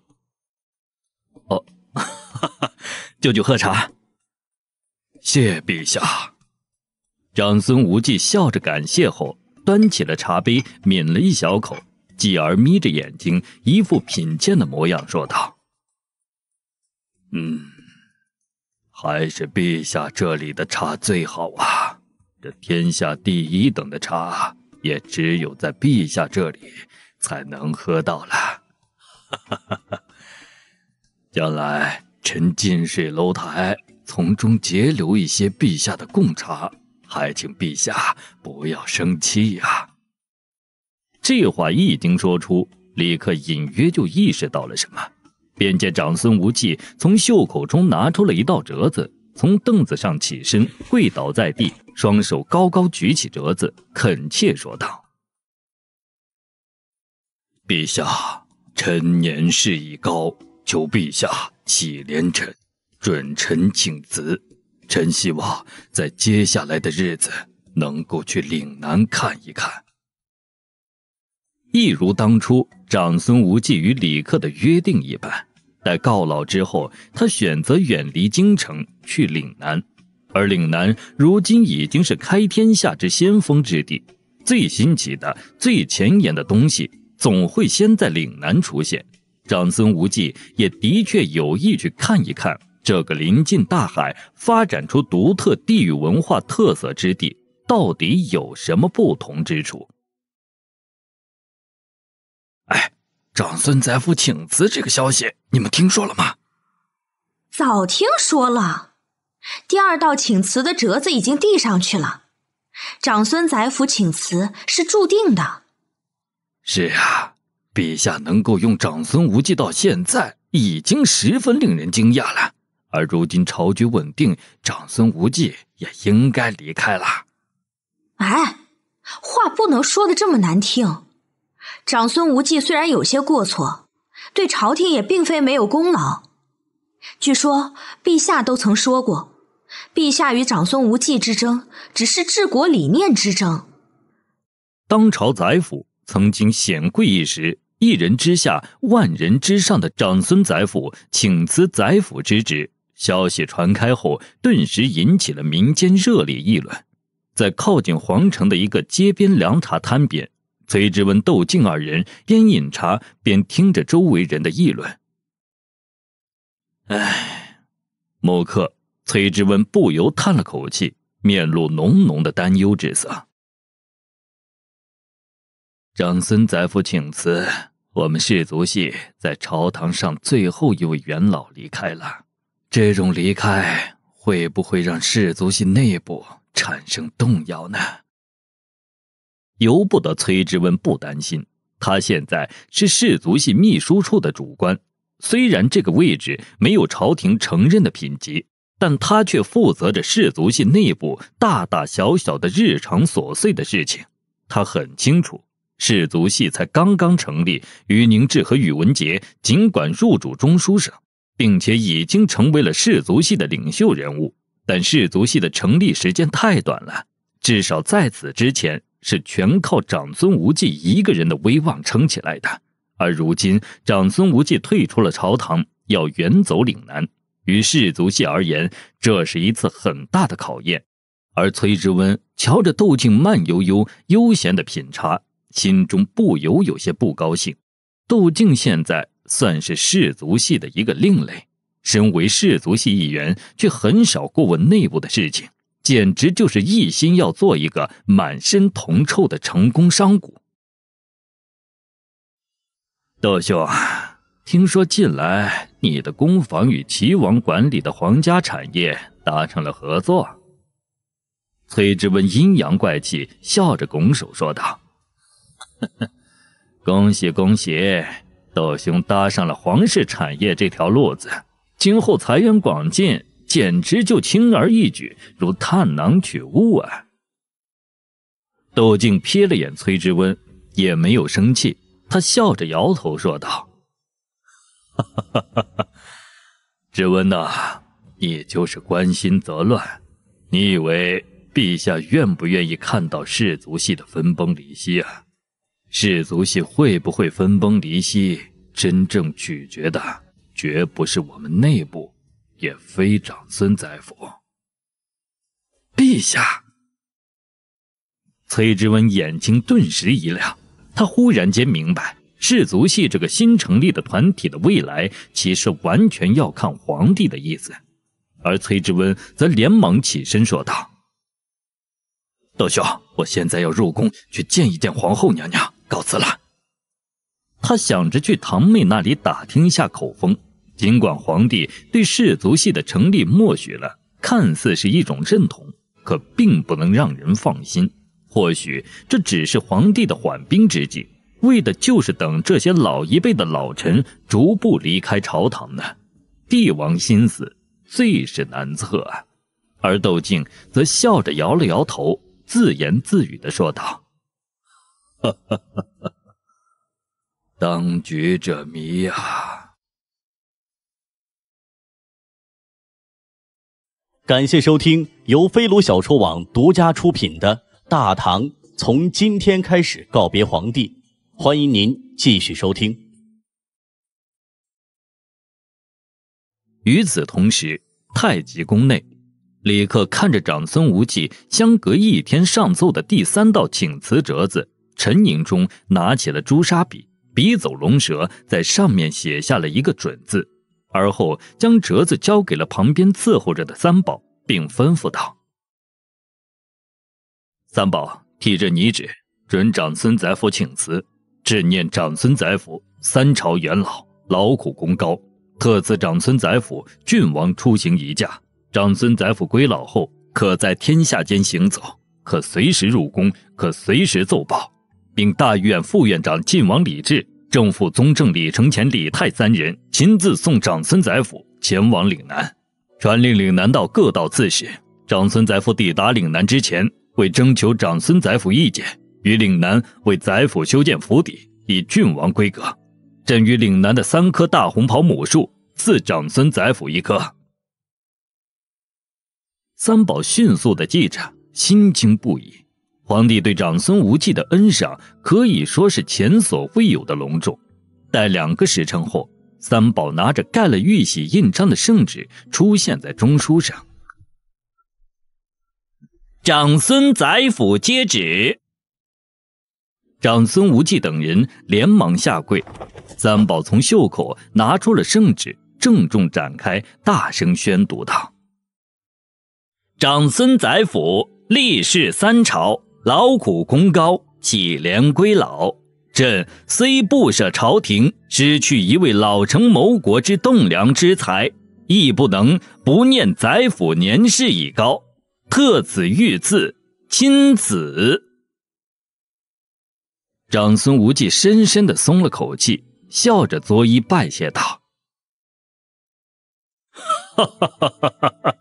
哦，哈哈，舅舅喝茶。”谢陛下。长孙无忌笑着感谢后，端起了茶杯，抿了一小口，继而眯着眼睛，一副品鉴的模样，说道：“嗯。”还是陛下这里的茶最好啊！这天下第一等的茶，也只有在陛下这里才能喝到了。哈哈哈哈将来臣近水楼台，从中截留一些陛下的贡茶，还请陛下不要生气呀。这话一经说出，立刻隐约就意识到了什么。便见长孙无忌从袖口中拿出了一道折子，从凳子上起身，跪倒在地，双手高高举起折子，恳切说道：“陛下，臣年事已高，求陛下体谅臣，准臣请辞。臣希望在接下来的日子能够去岭南看一看，一如当初。”长孙无忌与李克的约定一般，待告老之后，他选择远离京城，去岭南。而岭南如今已经是开天下之先锋之地，最新奇的、最前沿的东西，总会先在岭南出现。长孙无忌也的确有意去看一看这个临近大海、发展出独特地域文化特色之地，到底有什么不同之处。哎，长孙宰府请辞这个消息，你们听说了吗？早听说了，第二道请辞的折子已经递上去了。长孙宰府请辞是注定的。是啊，陛下能够用长孙无忌到现在，已经十分令人惊讶了。而如今朝局稳定，长孙无忌也应该离开了。哎，话不能说的这么难听。长孙无忌虽然有些过错，对朝廷也并非没有功劳。据说陛下都曾说过，陛下与长孙无忌之争只是治国理念之争。当朝宰府曾经显贵一时，一人之下，万人之上的长孙宰府请辞宰府之职，消息传开后，顿时引起了民间热烈议论。在靠近皇城的一个街边凉茶摊边。崔志温、窦靖二人边饮茶边听着周围人的议论。唉，某刻，崔志温不由叹了口气，面露浓浓的担忧之色。长孙宰夫请辞，我们氏族系在朝堂上最后一位元老离开了。这种离开会不会让氏族系内部产生动摇呢？由不得崔之温不担心。他现在是世族系秘书处的主官，虽然这个位置没有朝廷承认的品级，但他却负责着世族系内部大大小小的日常琐碎的事情。他很清楚，世族系才刚刚成立，于宁志和宇文杰尽管入主中书省，并且已经成为了世族系的领袖人物，但世族系的成立时间太短了，至少在此之前。是全靠长孙无忌一个人的威望撑起来的，而如今长孙无忌退出了朝堂，要远走岭南，于氏族系而言，这是一次很大的考验。而崔之温瞧着窦靖慢悠悠、悠闲的品茶，心中不由有些不高兴。窦靖现在算是氏族系的一个另类，身为氏族系一员，却很少过问内部的事情。简直就是一心要做一个满身铜臭的成功商贾。窦兄，听说近来你的工坊与齐王管理的皇家产业达成了合作？崔之温阴阳怪气笑着拱手说道：“恭喜恭喜，窦兄搭上了皇室产业这条路子，今后财源广进。”简直就轻而易举，如探囊取物啊！窦靖瞥了眼崔之温，也没有生气，他笑着摇头说道：“哈哈哈哈之温呐，你就是关心则乱。你以为陛下愿不愿意看到氏族系的分崩离析啊？氏族系会不会分崩离析？真正取决的，绝不是我们内部。”也非长孙在府，陛下。崔之温眼睛顿时一亮，他忽然间明白，氏族系这个新成立的团体的未来，其实完全要看皇帝的意思。而崔之温则连忙起身说道：“道兄，我现在要入宫去见一见皇后娘娘，告辞了。”他想着去堂妹那里打听一下口风。尽管皇帝对氏族系的成立默许了，看似是一种认同，可并不能让人放心。或许这只是皇帝的缓兵之计，为的就是等这些老一辈的老臣逐步离开朝堂呢。帝王心思最是难测啊。而窦靖则笑着摇了摇头，自言自语地说道：“当局者迷啊。”感谢收听由飞卢小说网独家出品的《大唐》，从今天开始告别皇帝。欢迎您继续收听。与此同时，太极宫内，李克看着长孙无忌相隔一天上奏的第三道请辞折子，沉吟中拿起了朱砂笔，笔走龙蛇，在上面写下了一个“准”字。而后将折子交给了旁边伺候着的三宝，并吩咐道：“三宝，替朕拟旨，准长孙宰府请辞。朕念长孙宰府三朝元老，劳苦功高，特赐长孙宰府郡王出行一驾。长孙宰府归老后，可在天下间行走，可随时入宫，可随时奏报，并大院副院长晋王李治。”正副宗正李承乾、李泰三人亲自送长孙宰府前往岭南，传令岭南道各道刺史。长孙宰府抵达岭南之前，为征求长孙宰府意见，于岭南为宰府修建府邸，以郡王规格。朕于岭南的三棵大红袍母树，赐长孙宰府一棵。三宝迅速的记着，心惊不已。皇帝对长孙无忌的恩赏可以说是前所未有的隆重。待两个时辰后，三宝拿着盖了玉玺印章的圣旨出现在中枢上。长孙宰府接旨，长孙无忌等人连忙下跪。三宝从袖口拿出了圣旨，郑重展开，大声宣读道：“长孙宰府立世三朝。”劳苦功高，乞怜归老。朕虽不舍朝廷失去一位老成谋国之栋梁之才，亦不能不念宰府年事已高，特此御赐亲子。长孙无忌深深的松了口气，笑着作揖拜谢道：“哈哈哈哈哈哈！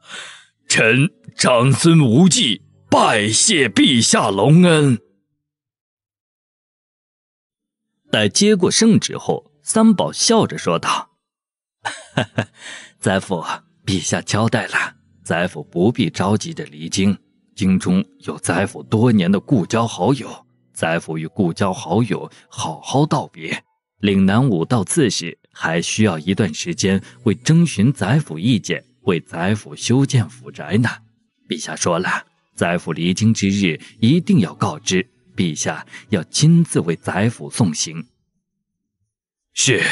臣长孙无忌。”拜谢陛下隆恩。待接过圣旨后，三宝笑着说道：“宰 *laughs* 府，陛下交代了，宰府不必着急着离京，京中有宰府多年的故交好友，宰府与故交好友好好道别。岭南武道刺史还需要一段时间，会征询宰府意见，为宰府修建府宅呢。陛下说了。”宰府离京之日，一定要告知陛下，要亲自为宰府送行。是，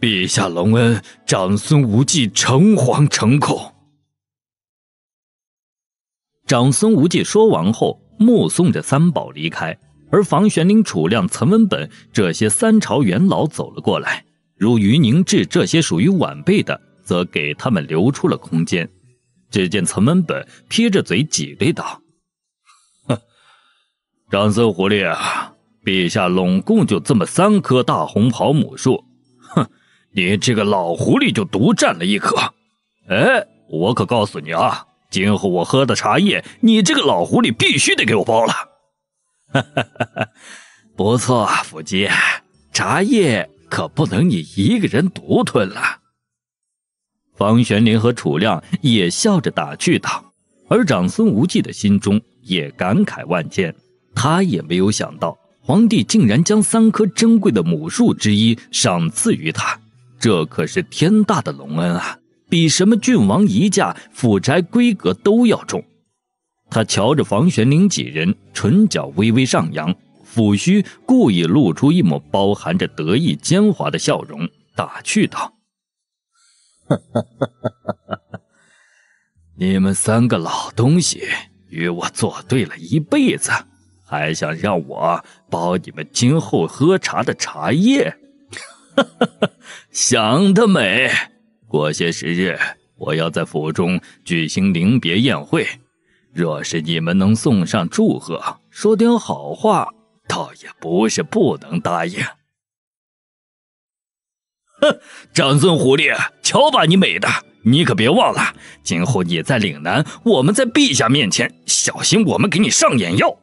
陛下隆恩，长孙无忌诚惶诚恐。长孙无忌说完后，目送着三宝离开，而房玄龄、楚亮、岑文本这些三朝元老走了过来，如于凝志这些属于晚辈的，则给他们留出了空间。只见岑文本撇着嘴挤兑道：“哼，长孙狐狸啊，陛下拢共就这么三棵大红袍母树，哼，你这个老狐狸就独占了一棵。哎，我可告诉你啊，今后我喝的茶叶，你这个老狐狸必须得给我包了。哈哈哈哈不错，福基，茶叶可不能你一个人独吞了。”房玄龄和楚亮也笑着打趣道，而长孙无忌的心中也感慨万千。他也没有想到，皇帝竟然将三棵珍贵的母树之一赏赐于他，这可是天大的隆恩啊！比什么郡王一驾、府宅规格都要重。他瞧着房玄龄几人，唇角微微上扬，抚须，故意露出一抹包含着得意奸猾的笑容，打趣道。哈，*laughs* 你们三个老东西与我作对了一辈子，还想让我包你们今后喝茶的茶叶？哈哈，想得美！过些时日，我要在府中举行临别宴会，若是你们能送上祝贺，说点好话，倒也不是不能答应。哼，*laughs* 长孙狐狸，瞧把你美的！你可别忘了，今后你在岭南，我们在陛下面前，小心我们给你上眼药。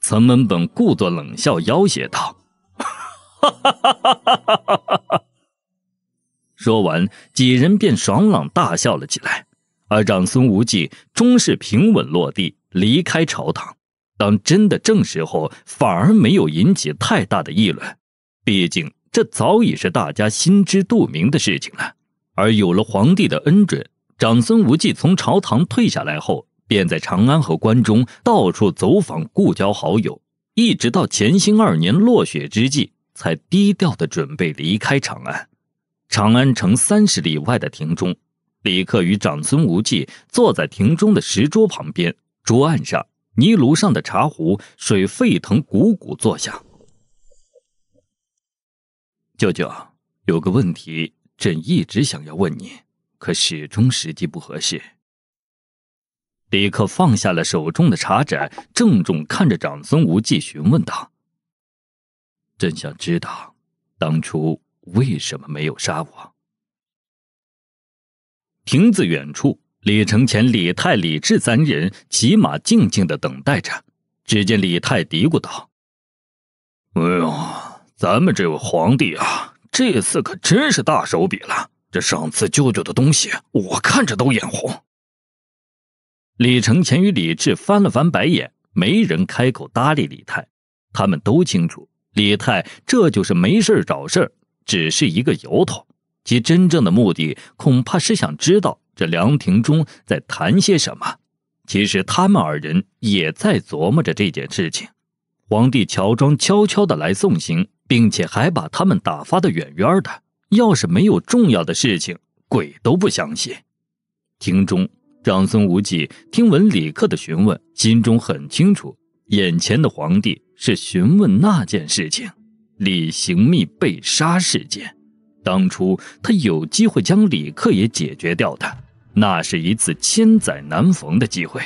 岑文本故作冷笑，要挟道：“哈哈哈哈哈！”说完，几人便爽朗大笑了起来。而长孙无忌终是平稳落地，离开朝堂。当真的正时候，反而没有引起太大的议论，毕竟。这早已是大家心知肚明的事情了。而有了皇帝的恩准，长孙无忌从朝堂退下来后，便在长安和关中到处走访故交好友，一直到乾兴二年落雪之际，才低调的准备离开长安。长安城三十里外的亭中，李克与长孙无忌坐在亭中的石桌旁边，桌案上泥炉上的茶壶水沸腾，鼓鼓作响。舅舅有个问题，朕一直想要问你，可始终时机不合适。李克放下了手中的茶盏，郑重看着长孙无忌询问道：“朕想知道，当初为什么没有杀我？”亭子远处，李承前、李泰、李治三人骑马静静的等待着。只见李泰嘀咕道：“哎呦。”咱们这位皇帝啊，这次可真是大手笔了。这赏赐舅舅的东西，我看着都眼红。李承前与李治翻了翻白眼，没人开口搭理李泰。他们都清楚，李泰这就是没事找事只是一个由头，其真正的目的恐怕是想知道这凉亭中在谈些什么。其实他们二人也在琢磨着这件事情。皇帝乔装悄悄的来送行，并且还把他们打发的远远的。要是没有重要的事情，鬼都不相信。庭中，长孙无忌听闻李克的询问，心中很清楚，眼前的皇帝是询问那件事情——李行密被杀事件。当初他有机会将李克也解决掉的，那是一次千载难逢的机会。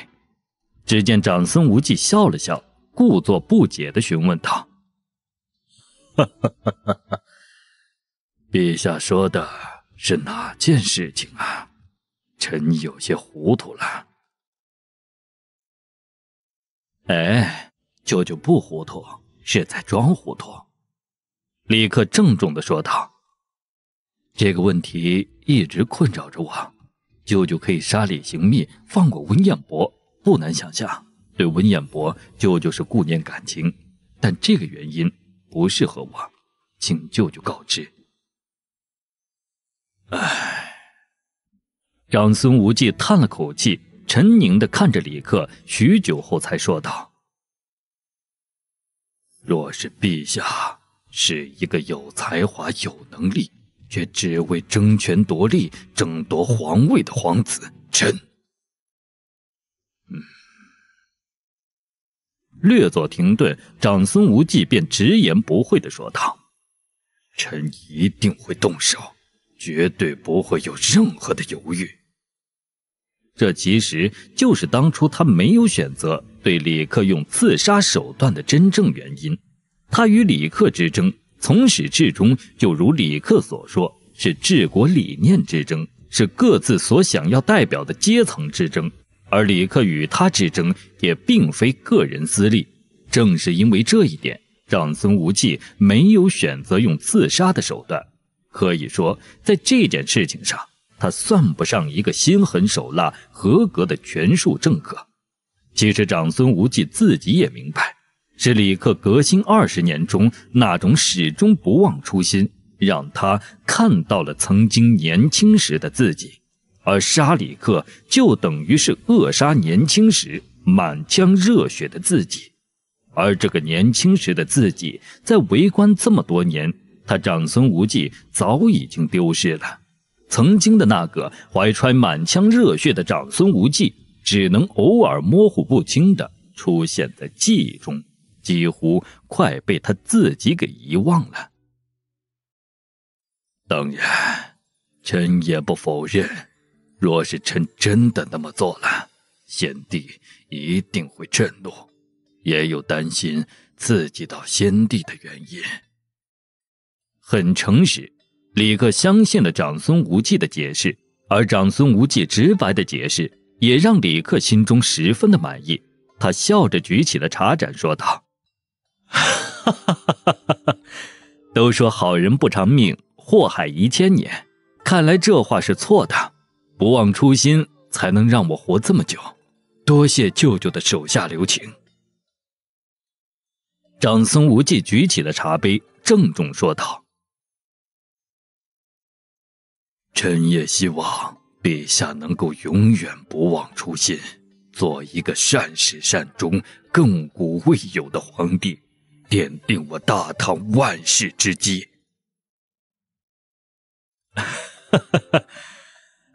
只见长孙无忌笑了笑。故作不解的询问道：“ *laughs* 陛下说的是哪件事情啊？臣有些糊涂了。”哎，舅舅不糊涂，是在装糊涂。”立刻郑重的说道：“这个问题一直困扰着我。舅舅可以杀李行密，放过温彦博，不难想象。”对文彦博舅舅是顾念感情，但这个原因不适合我，请舅舅告知。唉，长孙无忌叹了口气，沉凝的看着李克，许久后才说道：“若是陛下是一个有才华、有能力，却只为争权夺利、争夺皇位的皇子，臣……”略作停顿，长孙无忌便直言不讳地说道：“臣一定会动手，绝对不会有任何的犹豫。”这其实就是当初他没有选择对李克用刺杀手段的真正原因。他与李克之争，从始至终就如李克所说，是治国理念之争，是各自所想要代表的阶层之争。而李克与他之争也并非个人私利，正是因为这一点，长孙无忌没有选择用自杀的手段。可以说，在这件事情上，他算不上一个心狠手辣、合格的权术政客。其实，长孙无忌自己也明白，是李克革新二十年中那种始终不忘初心，让他看到了曾经年轻时的自己。而杀李克，就等于是扼杀年轻时满腔热血的自己。而这个年轻时的自己，在为官这么多年，他长孙无忌早已经丢失了。曾经的那个怀揣满腔热血的长孙无忌，只能偶尔模糊不清的出现在记忆中，几乎快被他自己给遗忘了。当然，臣也不否认。若是臣真的那么做了，先帝一定会震怒，也有担心刺激到先帝的原因。很诚实，李克相信了长孙无忌的解释，而长孙无忌直白的解释也让李克心中十分的满意。他笑着举起了茶盏，说道：“哈哈哈哈哈！都说好人不长命，祸害一千年，看来这话是错的。”不忘初心，才能让我活这么久。多谢舅舅的手下留情。长孙无忌举起了茶杯，郑重说道：“臣也希望陛下能够永远不忘初心，做一个善始善终、亘古未有的皇帝，奠定我大唐万世之基。”哈哈。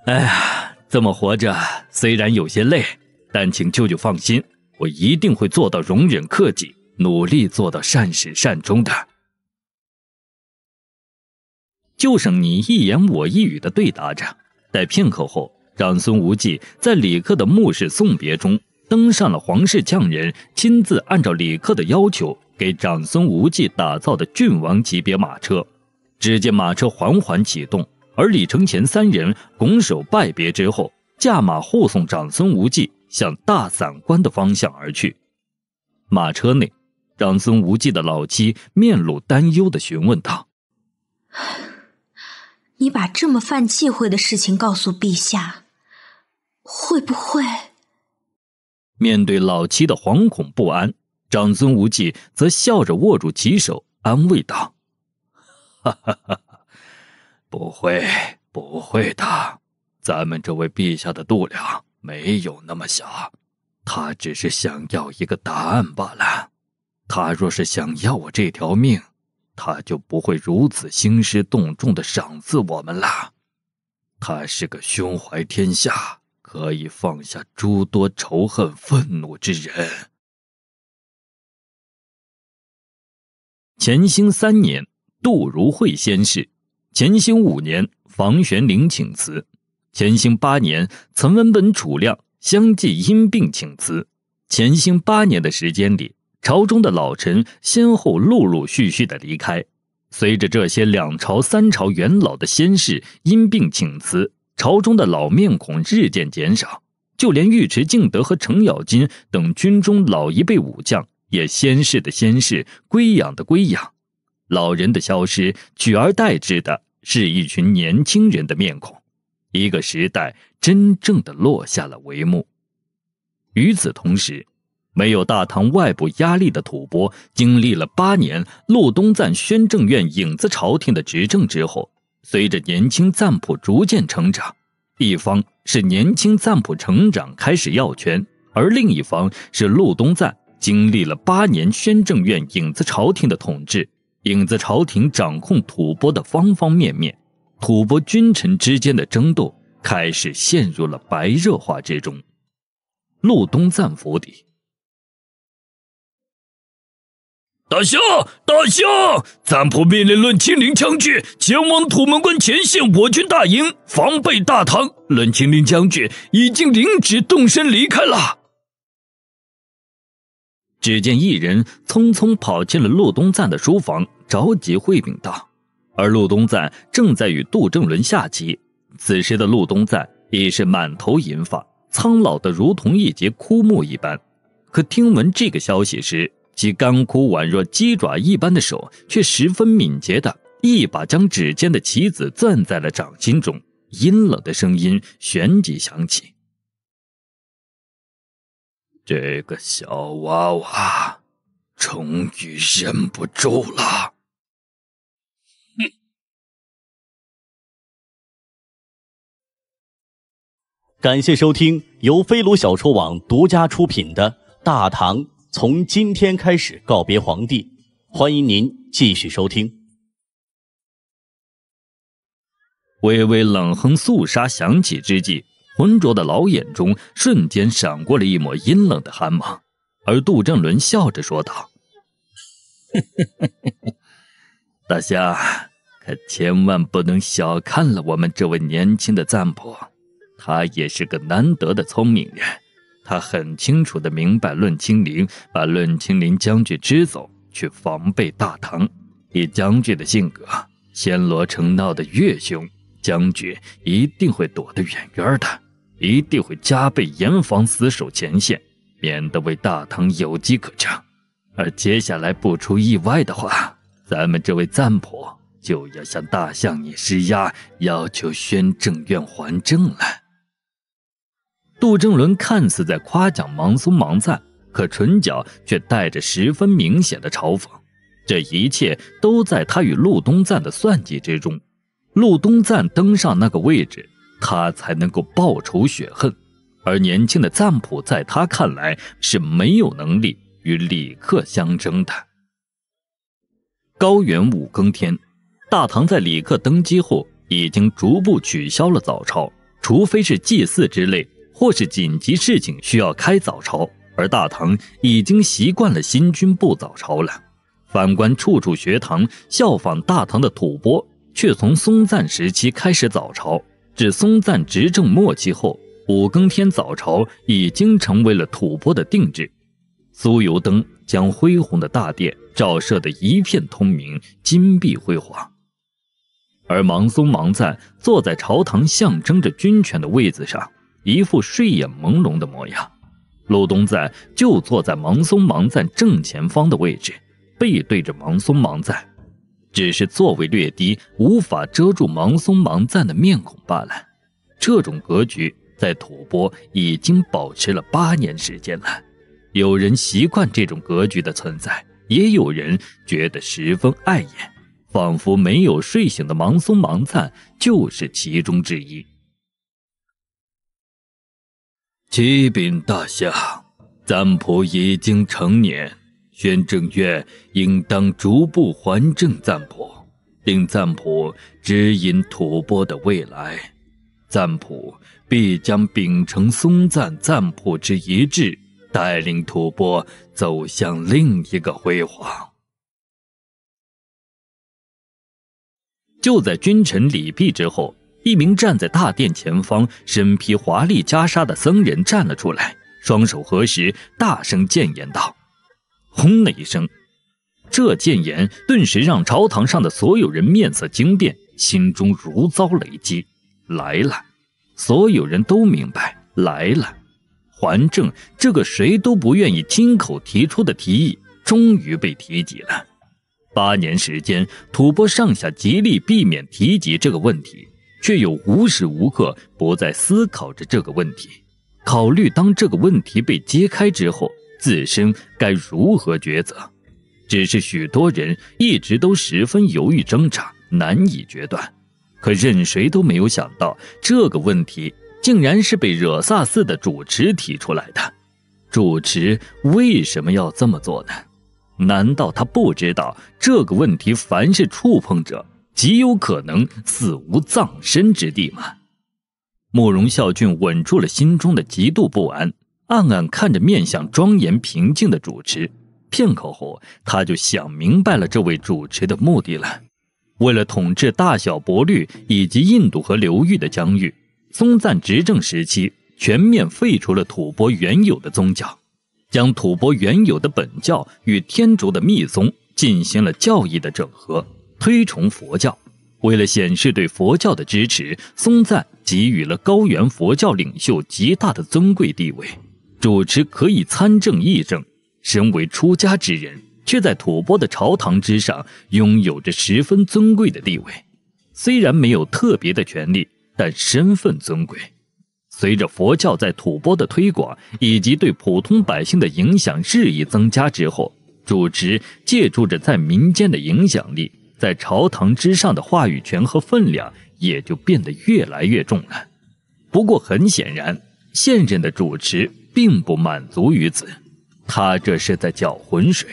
哎呀，这么活着虽然有些累，但请舅舅放心，我一定会做到容忍克己，努力做到善始善终的。就剩你一言我一语的对答着，待片刻后，长孙无忌在李克的墓室送别中登上了皇室匠人亲自按照李克的要求给长孙无忌打造的郡王级别马车。只见马车缓缓启动。而李承乾三人拱手拜别之后，驾马护送长孙无忌向大散关的方向而去。马车内，长孙无忌的老妻面露担忧的询问道：*sighs* “你把这么犯忌讳的事情告诉陛下，会不会？”面对老妻的惶恐不安，长孙无忌则笑着握住其手，安慰道：“哈哈哈。”不会，不会的。咱们这位陛下的度量没有那么小，他只是想要一个答案罢了。他若是想要我这条命，他就不会如此兴师动众的赏赐我们了。他是个胸怀天下，可以放下诸多仇恨、愤怒之人。乾兴三年，杜如晦先逝。乾兴五年，房玄龄请辞；乾兴八年，岑文本、褚亮相继因病请辞。乾兴八年的时间里，朝中的老臣先后陆陆续续的离开。随着这些两朝、三朝元老的先逝，因病请辞，朝中的老面孔日渐减少。就连尉迟敬德和程咬金等军中老一辈武将，也先逝的先逝，归养的归养。老人的消失，取而代之的是一群年轻人的面孔，一个时代真正的落下了帷幕。与此同时，没有大唐外部压力的吐蕃，经历了八年陆东赞宣政院影子朝廷的执政之后，随着年轻赞普逐渐成长，一方是年轻赞普成长开始要权，而另一方是陆东赞经历了八年宣政院影子朝廷的统治。影子朝廷掌控吐蕃的方方面面，吐蕃君臣之间的争斗开始陷入了白热化之中。陆东赞府邸，大夏，大夏，赞普命令论青林将军前往土门关前线我军大营防备大唐。论青林将军已经领旨动身离开了。只见一人匆匆跑进了陆东赞的书房，着急会禀道。而陆东赞正在与杜正伦下棋，此时的陆东赞已是满头银发，苍老的如同一截枯木一般。可听闻这个消息时，其干枯宛若鸡爪一般的手，却十分敏捷的一把将指尖的棋子攥在了掌心中，阴冷的声音旋即响起。这个小娃娃终于忍不住了！感谢收听由飞卢小说网独家出品的《大唐从今天开始告别皇帝》，欢迎您继续收听。微微冷哼，肃杀响起之际。浑浊的老眼中瞬间闪过了一抹阴冷的寒芒，而杜正伦笑着说道：“大侠，可千万不能小看了我们这位年轻的赞普，他也是个难得的聪明人。他很清楚的明白，论清灵，把论清灵将军支走去防备大唐，以将军的性格，暹罗城闹得越凶，将军一定会躲得远远的。”一定会加倍严防死守前线，免得为大唐有机可乘。而接下来不出意外的话，咱们这位赞普就要向大相你施压，要求宣政院还政了。杜正伦看似在夸奖芒松芒赞，可唇角却带着十分明显的嘲讽。这一切都在他与陆东赞的算计之中。陆东赞登上那个位置。他才能够报仇雪恨，而年轻的赞普在他看来是没有能力与李克相争的。高原五更天，大唐在李克登基后已经逐步取消了早朝，除非是祭祀之类或是紧急事情需要开早朝，而大唐已经习惯了新君不早朝了。反观处处学堂效仿大唐的吐蕃，却从松赞时期开始早朝。至松赞执政末期后，五更天早朝已经成为了吐蕃的定制。酥油灯将恢宏的大殿照射得一片通明，金碧辉煌。而芒松芒赞坐在朝堂象征着军权的位子上，一副睡眼朦胧的模样。陆东赞就坐在芒松芒赞正前方的位置，背对着芒松芒赞。只是座位略低，无法遮住盲松盲赞的面孔罢了。这种格局在吐蕃已经保持了八年时间了。有人习惯这种格局的存在，也有人觉得十分碍眼。仿佛没有睡醒的盲松盲赞就是其中之一。启禀大夏，赞普已经成年。宣政院应当逐步还政赞普，并赞普指引吐蕃的未来。赞普必将秉承松赞赞普之遗志，带领吐蕃走向另一个辉煌。就在君臣礼毕之后，一名站在大殿前方、身披华丽袈裟的僧人站了出来，双手合十，大声谏言道。轰的一声，这谏言顿时让朝堂上的所有人面色惊变，心中如遭雷击。来了，所有人都明白来了。还政这个谁都不愿意亲口提出的提议，终于被提及了。八年时间，吐蕃上下极力避免提及这个问题，却又无时无刻不在思考着这个问题，考虑当这个问题被揭开之后。自身该如何抉择？只是许多人一直都十分犹豫挣扎，难以决断。可任谁都没有想到，这个问题竟然是被惹萨寺的主持提出来的。主持为什么要这么做呢？难道他不知道这个问题，凡是触碰者，极有可能死无葬身之地吗？慕容孝俊稳住了心中的极度不安。暗暗看着面向庄严平静的主持，片刻后，他就想明白了这位主持的目的了。为了统治大小伯律以及印度河流域的疆域，松赞执政时期全面废除了吐蕃原有的宗教，将吐蕃原有的本教与天竺的密宗进行了教义的整合，推崇佛教。为了显示对佛教的支持，松赞给予了高原佛教领袖极大的尊贵地位。主持可以参政议政，身为出家之人，却在吐蕃的朝堂之上拥有着十分尊贵的地位。虽然没有特别的权利，但身份尊贵。随着佛教在吐蕃的推广以及对普通百姓的影响日益增加之后，主持借助着在民间的影响力，在朝堂之上的话语权和分量也就变得越来越重了。不过，很显然，现任的主持。并不满足于此，他这是在搅浑水。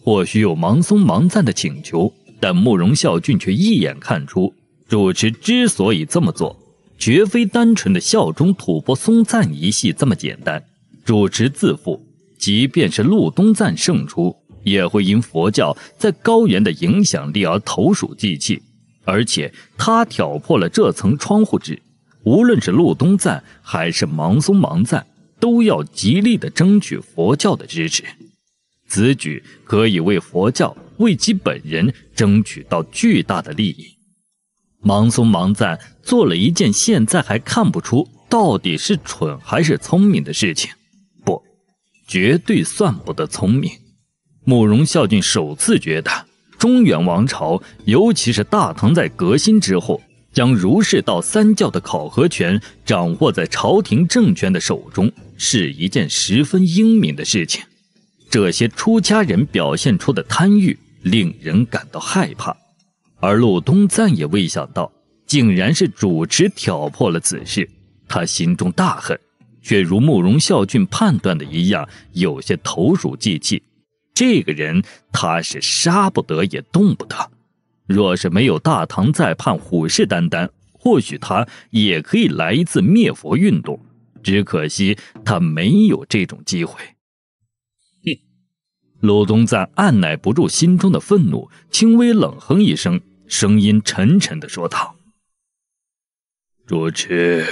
或许有盲松盲赞的请求，但慕容孝俊却一眼看出，主持之所以这么做，绝非单纯的效忠吐蕃松赞一系这么简单。主持自负，即便是陆东赞胜出，也会因佛教在高原的影响力而投鼠忌器。而且他挑破了这层窗户纸，无论是陆东赞还是芒松芒赞。都要极力的争取佛教的支持，此举可以为佛教为其本人争取到巨大的利益。盲僧盲赞做了一件现在还看不出到底是蠢还是聪明的事情，不，绝对算不得聪明。慕容孝俊首次觉得，中原王朝，尤其是大唐，在革新之后。将儒释道三教的考核权掌握在朝廷政权的手中是一件十分英明的事情。这些出家人表现出的贪欲令人感到害怕，而陆东赞也未想到，竟然是主持挑破了此事。他心中大恨，却如慕容孝俊判断的一样，有些投鼠忌器。这个人，他是杀不得也动不得。若是没有大唐在判虎视眈眈，或许他也可以来一次灭佛运动。只可惜他没有这种机会。哼！禄东赞按耐不住心中的愤怒，轻微冷哼一声，声音沉沉的说道：“主持，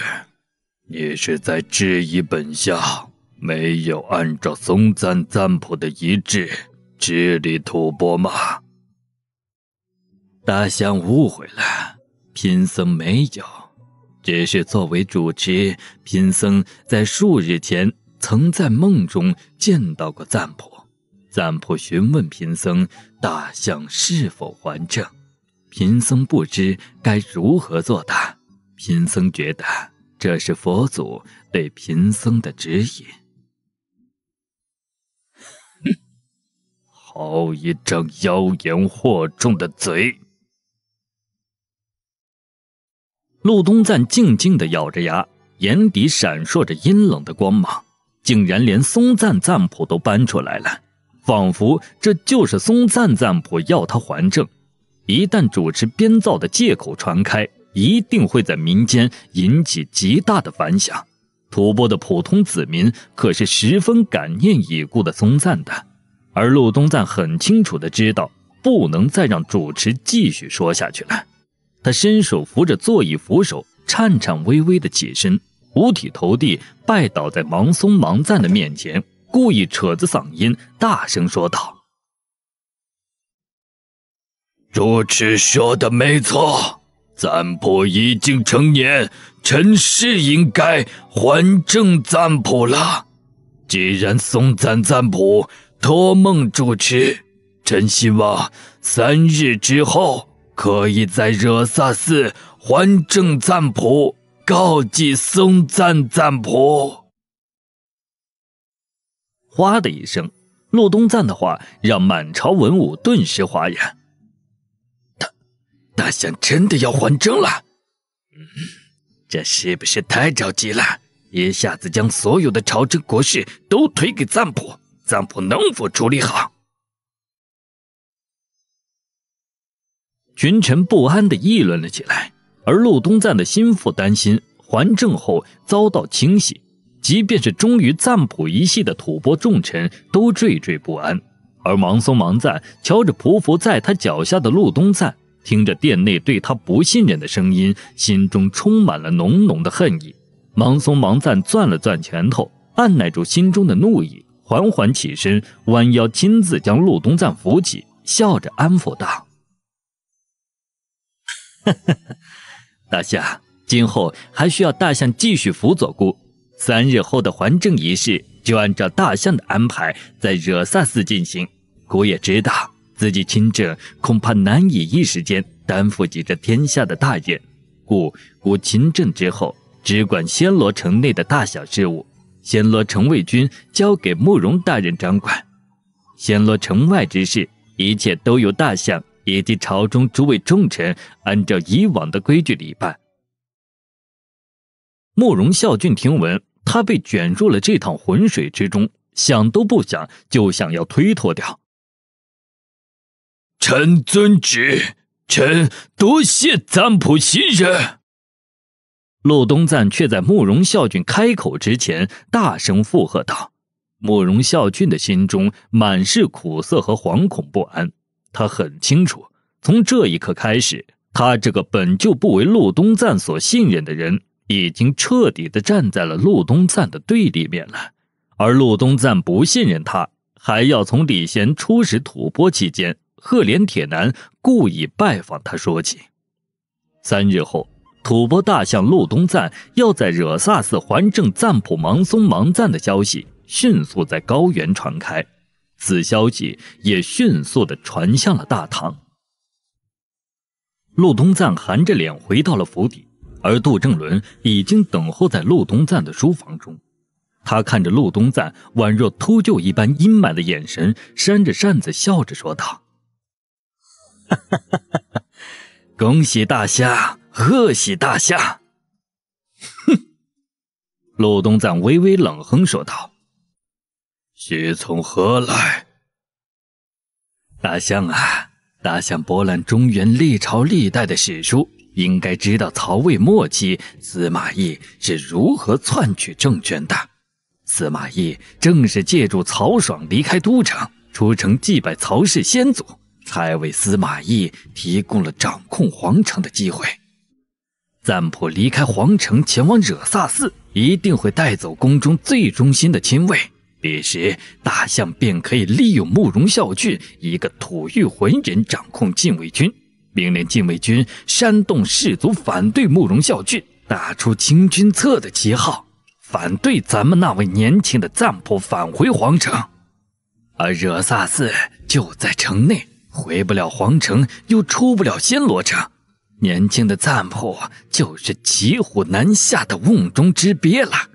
你是在质疑本相没有按照松赞赞普的遗志治理吐蕃吗？”大象误会了，贫僧没有，只是作为主持，贫僧在数日前曾在梦中见到过赞普，赞普询问贫僧大象是否还正，贫僧不知该如何作答，贫僧觉得这是佛祖对贫僧的指引。好一张妖言惑众的嘴！陆东赞静静的咬着牙，眼底闪烁着阴冷的光芒，竟然连松赞赞普都搬出来了，仿佛这就是松赞赞普要他还政。一旦主持编造的借口传开，一定会在民间引起极大的反响。吐蕃的普通子民可是十分感念已故的松赞的，而陆东赞很清楚的知道，不能再让主持继续说下去了。他伸手扶着座椅扶手，颤颤巍巍地起身，五体投地拜倒在芒松芒赞的面前，故意扯着嗓音大声说道：“主持说的没错，赞普已经成年，臣是应该还政赞普了。既然松赞赞普托梦主持，臣希望三日之后。”可以在热萨寺还政赞普，告祭松赞赞普。哗的一声，洛东赞的话让满朝文武顿时哗然。大，大象真的要还政了？这是不是太着急了？一下子将所有的朝政国事都推给赞普，赞普能否处理好？群臣不安的议论了起来，而陆东赞的心腹担心还政后遭到清洗，即便是忠于赞普一系的吐蕃重臣都惴惴不安。而芒松芒赞瞧着匍匐在他脚下的陆东赞，听着殿内对他不信任的声音，心中充满了浓浓的恨意。芒松芒赞攥了攥拳头，按耐住心中的怒意，缓缓起身，弯腰亲自将陆东赞扶起，笑着安抚道。*laughs* 大象，今后还需要大象继续辅佐孤。三日后的还政仪式，就按照大象的安排在惹萨寺进行。孤也知道，自己亲政恐怕难以一时间担负起这天下的大任，故孤亲政之后，只管暹罗城内的大小事务，暹罗城卫军交给慕容大人掌管，暹罗城外之事，一切都由大象。以及朝中诸位重臣按照以往的规矩礼拜。慕容孝俊听闻他被卷入了这趟浑水之中，想都不想就想要推脱掉。臣遵旨，臣多谢赞普新人。陆东赞却在慕容孝俊开口之前大声附和道：“慕容孝俊的心中满是苦涩和惶恐不安。”他很清楚，从这一刻开始，他这个本就不为陆东赞所信任的人，已经彻底的站在了陆东赞的对立面了。而陆东赞不信任他，还要从李贤出使吐蕃期间，赫连铁男故意拜访他说起。三日后，吐蕃大相陆东赞要在惹萨寺还政赞普盲松盲赞的消息，迅速在高原传开。此消息也迅速的传向了大唐。陆东赞含着脸回到了府邸，而杜正伦已经等候在陆东赞的书房中。他看着陆东赞宛若秃鹫一般阴霾的眼神，扇着扇子笑着说道：“恭喜大夏，贺喜大夏！”哼，陆东赞微微冷哼说道。是从何来？大象啊，大象博览中原历朝历代的史书，应该知道曹魏末期司马懿是如何篡取政权的。司马懿正是借助曹爽离开都城，出城祭拜曹氏先祖，才为司马懿提供了掌控皇城的机会。赞普离开皇城前往惹萨寺，一定会带走宫中最忠心的亲卫。彼时，大象便可以利用慕容孝俊一个吐域魂人掌控禁卫军，命令禁卫军煽动士卒反对慕容孝俊，打出清君侧的旗号，反对咱们那位年轻的赞普返回皇城。而惹萨寺就在城内，回不了皇城，又出不了暹罗城，年轻的赞普就是骑虎难下的瓮中之鳖了。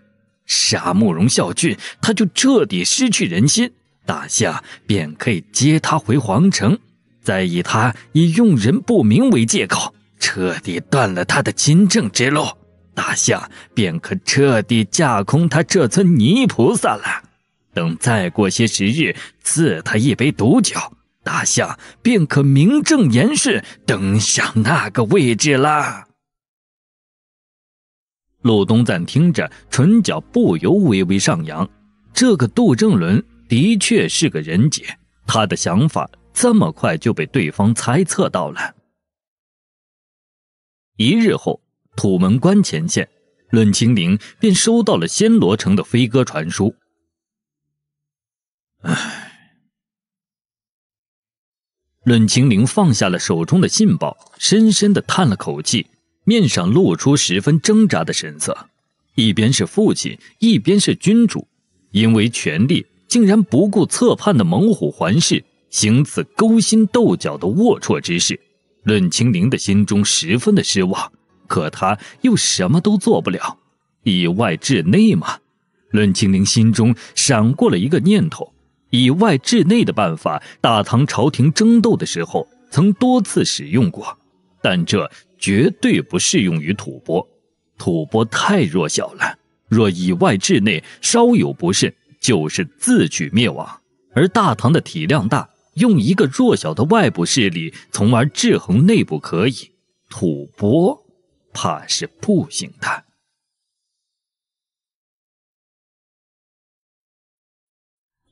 杀慕容孝俊，他就彻底失去人心，大象便可以接他回皇城，再以他以用人不明为借口，彻底断了他的亲政之路，大象便可彻底架空他这尊泥菩萨了。等再过些时日，赐他一杯毒酒，大象便可名正言顺登上那个位置啦。陆东赞听着，唇角不由微微上扬。这个杜正伦的确是个人杰，他的想法这么快就被对方猜测到了。一日后，土门关前线，论清灵便收到了暹罗城的飞鸽传书。唉，论清灵放下了手中的信报，深深的叹了口气。面上露出十分挣扎的神色，一边是父亲，一边是君主，因为权力竟然不顾侧畔的猛虎环视，行此勾心斗角的龌龊之事。论清灵的心中十分的失望，可他又什么都做不了。以外治内嘛？论清灵心中闪过了一个念头：以外治内的办法，大唐朝廷争斗的时候曾多次使用过，但这。绝对不适用于吐蕃，吐蕃太弱小了。若以外制内，稍有不慎，就是自取灭亡。而大唐的体量大，用一个弱小的外部势力，从而制衡内部，可以。吐蕃，怕是不行的。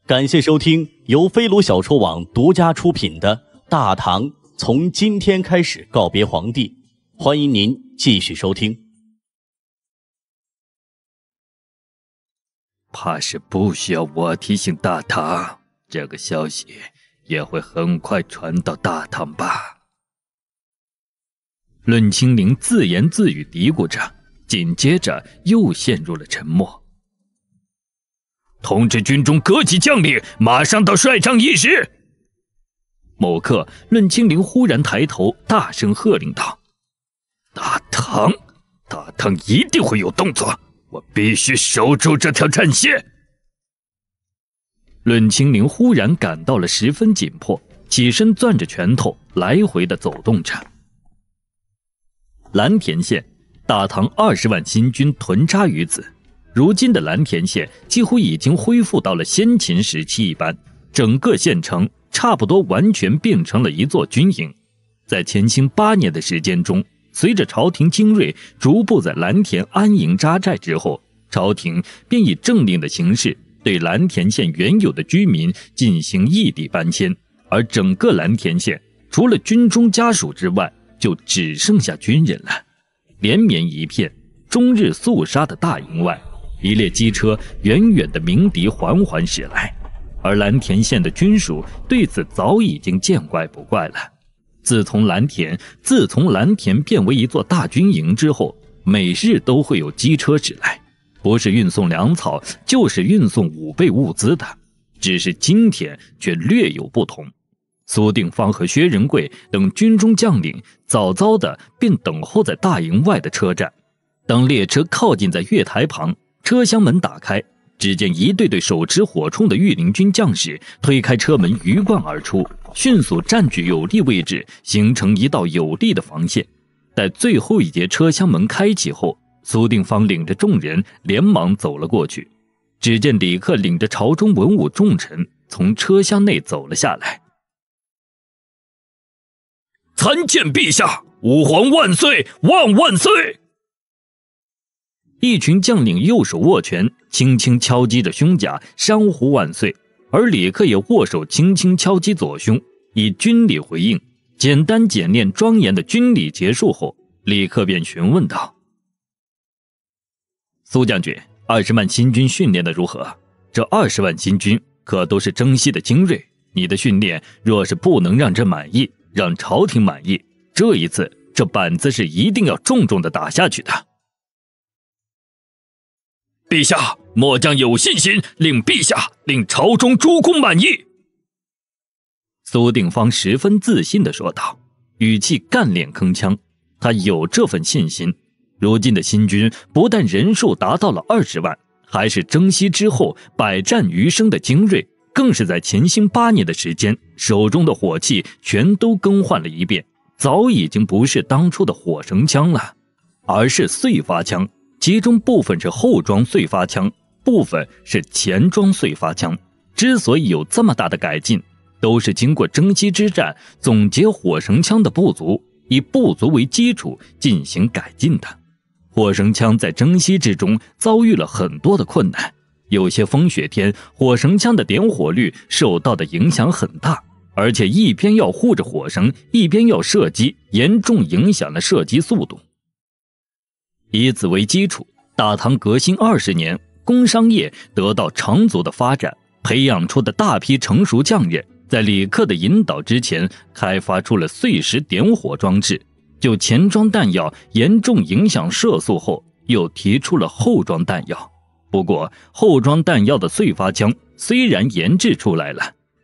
感谢收听由飞卢小说网独家出品的《大唐》，从今天开始告别皇帝。欢迎您继续收听。怕是不需要我提醒大唐，这个消息也会很快传到大唐吧？论青灵自言自语嘀咕着，紧接着又陷入了沉默。通知军中各级将领，马上到帅帐议事。某刻，论青灵忽然抬头，大声喝令道。大唐，大唐一定会有动作。我必须守住这条战线。论清灵忽然感到了十分紧迫，起身攥着拳头来回的走动着。蓝田县，大唐二十万新军屯扎于此。如今的蓝田县几乎已经恢复到了先秦时期一般，整个县城差不多完全变成了一座军营。在前清八年的时间中。随着朝廷精锐逐步在蓝田安营扎寨之后，朝廷便以政令的形式对蓝田县原有的居民进行异地搬迁，而整个蓝田县除了军中家属之外，就只剩下军人了。连绵一片中日肃杀的大营外，一列机车远远的鸣笛缓缓驶来，而蓝田县的军属对此早已经见怪不怪了。自从蓝田自从蓝田变为一座大军营之后，每日都会有机车驶来，不是运送粮草，就是运送武备物资的。只是今天却略有不同，苏定方和薛仁贵等军中将领早早的便等候在大营外的车站。当列车靠近在月台旁，车厢门打开。只见一队队手持火铳的御林军将士推开车门，鱼贯而出，迅速占据有利位置，形成一道有力的防线。待最后一节车厢门开启后，苏定方领着众人连忙走了过去。只见李克领着朝中文武重臣从车厢内走了下来，参见陛下，武皇万岁万万岁！一群将领右手握拳。轻轻敲击着胸甲，“珊瑚万岁！”而李克也握手，轻轻敲击左胸，以军礼回应。简单简练庄严的军礼结束后，李克便询问道：“苏将军，二十万新军训练的如何？这二十万新军可都是征西的精锐，你的训练若是不能让朕满意，让朝廷满意，这一次这板子是一定要重重的打下去的。”陛下，末将有信心令陛下、令朝中诸公满意。”苏定方十分自信的说道，语气干练铿锵。他有这份信心。如今的新军不但人数达到了二十万，还是征西之后百战余生的精锐，更是在潜心八年的时间，手中的火器全都更换了一遍，早已经不是当初的火绳枪了，而是碎发枪。其中部分是后装燧发枪，部分是前装燧发枪。之所以有这么大的改进，都是经过征西之战总结火绳枪的不足，以不足为基础进行改进的。火绳枪在征西之中遭遇了很多的困难，有些风雪天，火绳枪的点火率受到的影响很大，而且一边要护着火绳，一边要射击，严重影响了射击速度。以此为基础，大唐革新二十年，工商业得到长足的发展，培养出的大批成熟匠人，在李克的引导之前，开发出了碎石点火装置。就前装弹药严重影响射速后，又提出了后装弹药。不过，后装弹药的燧发枪虽然研制出来了，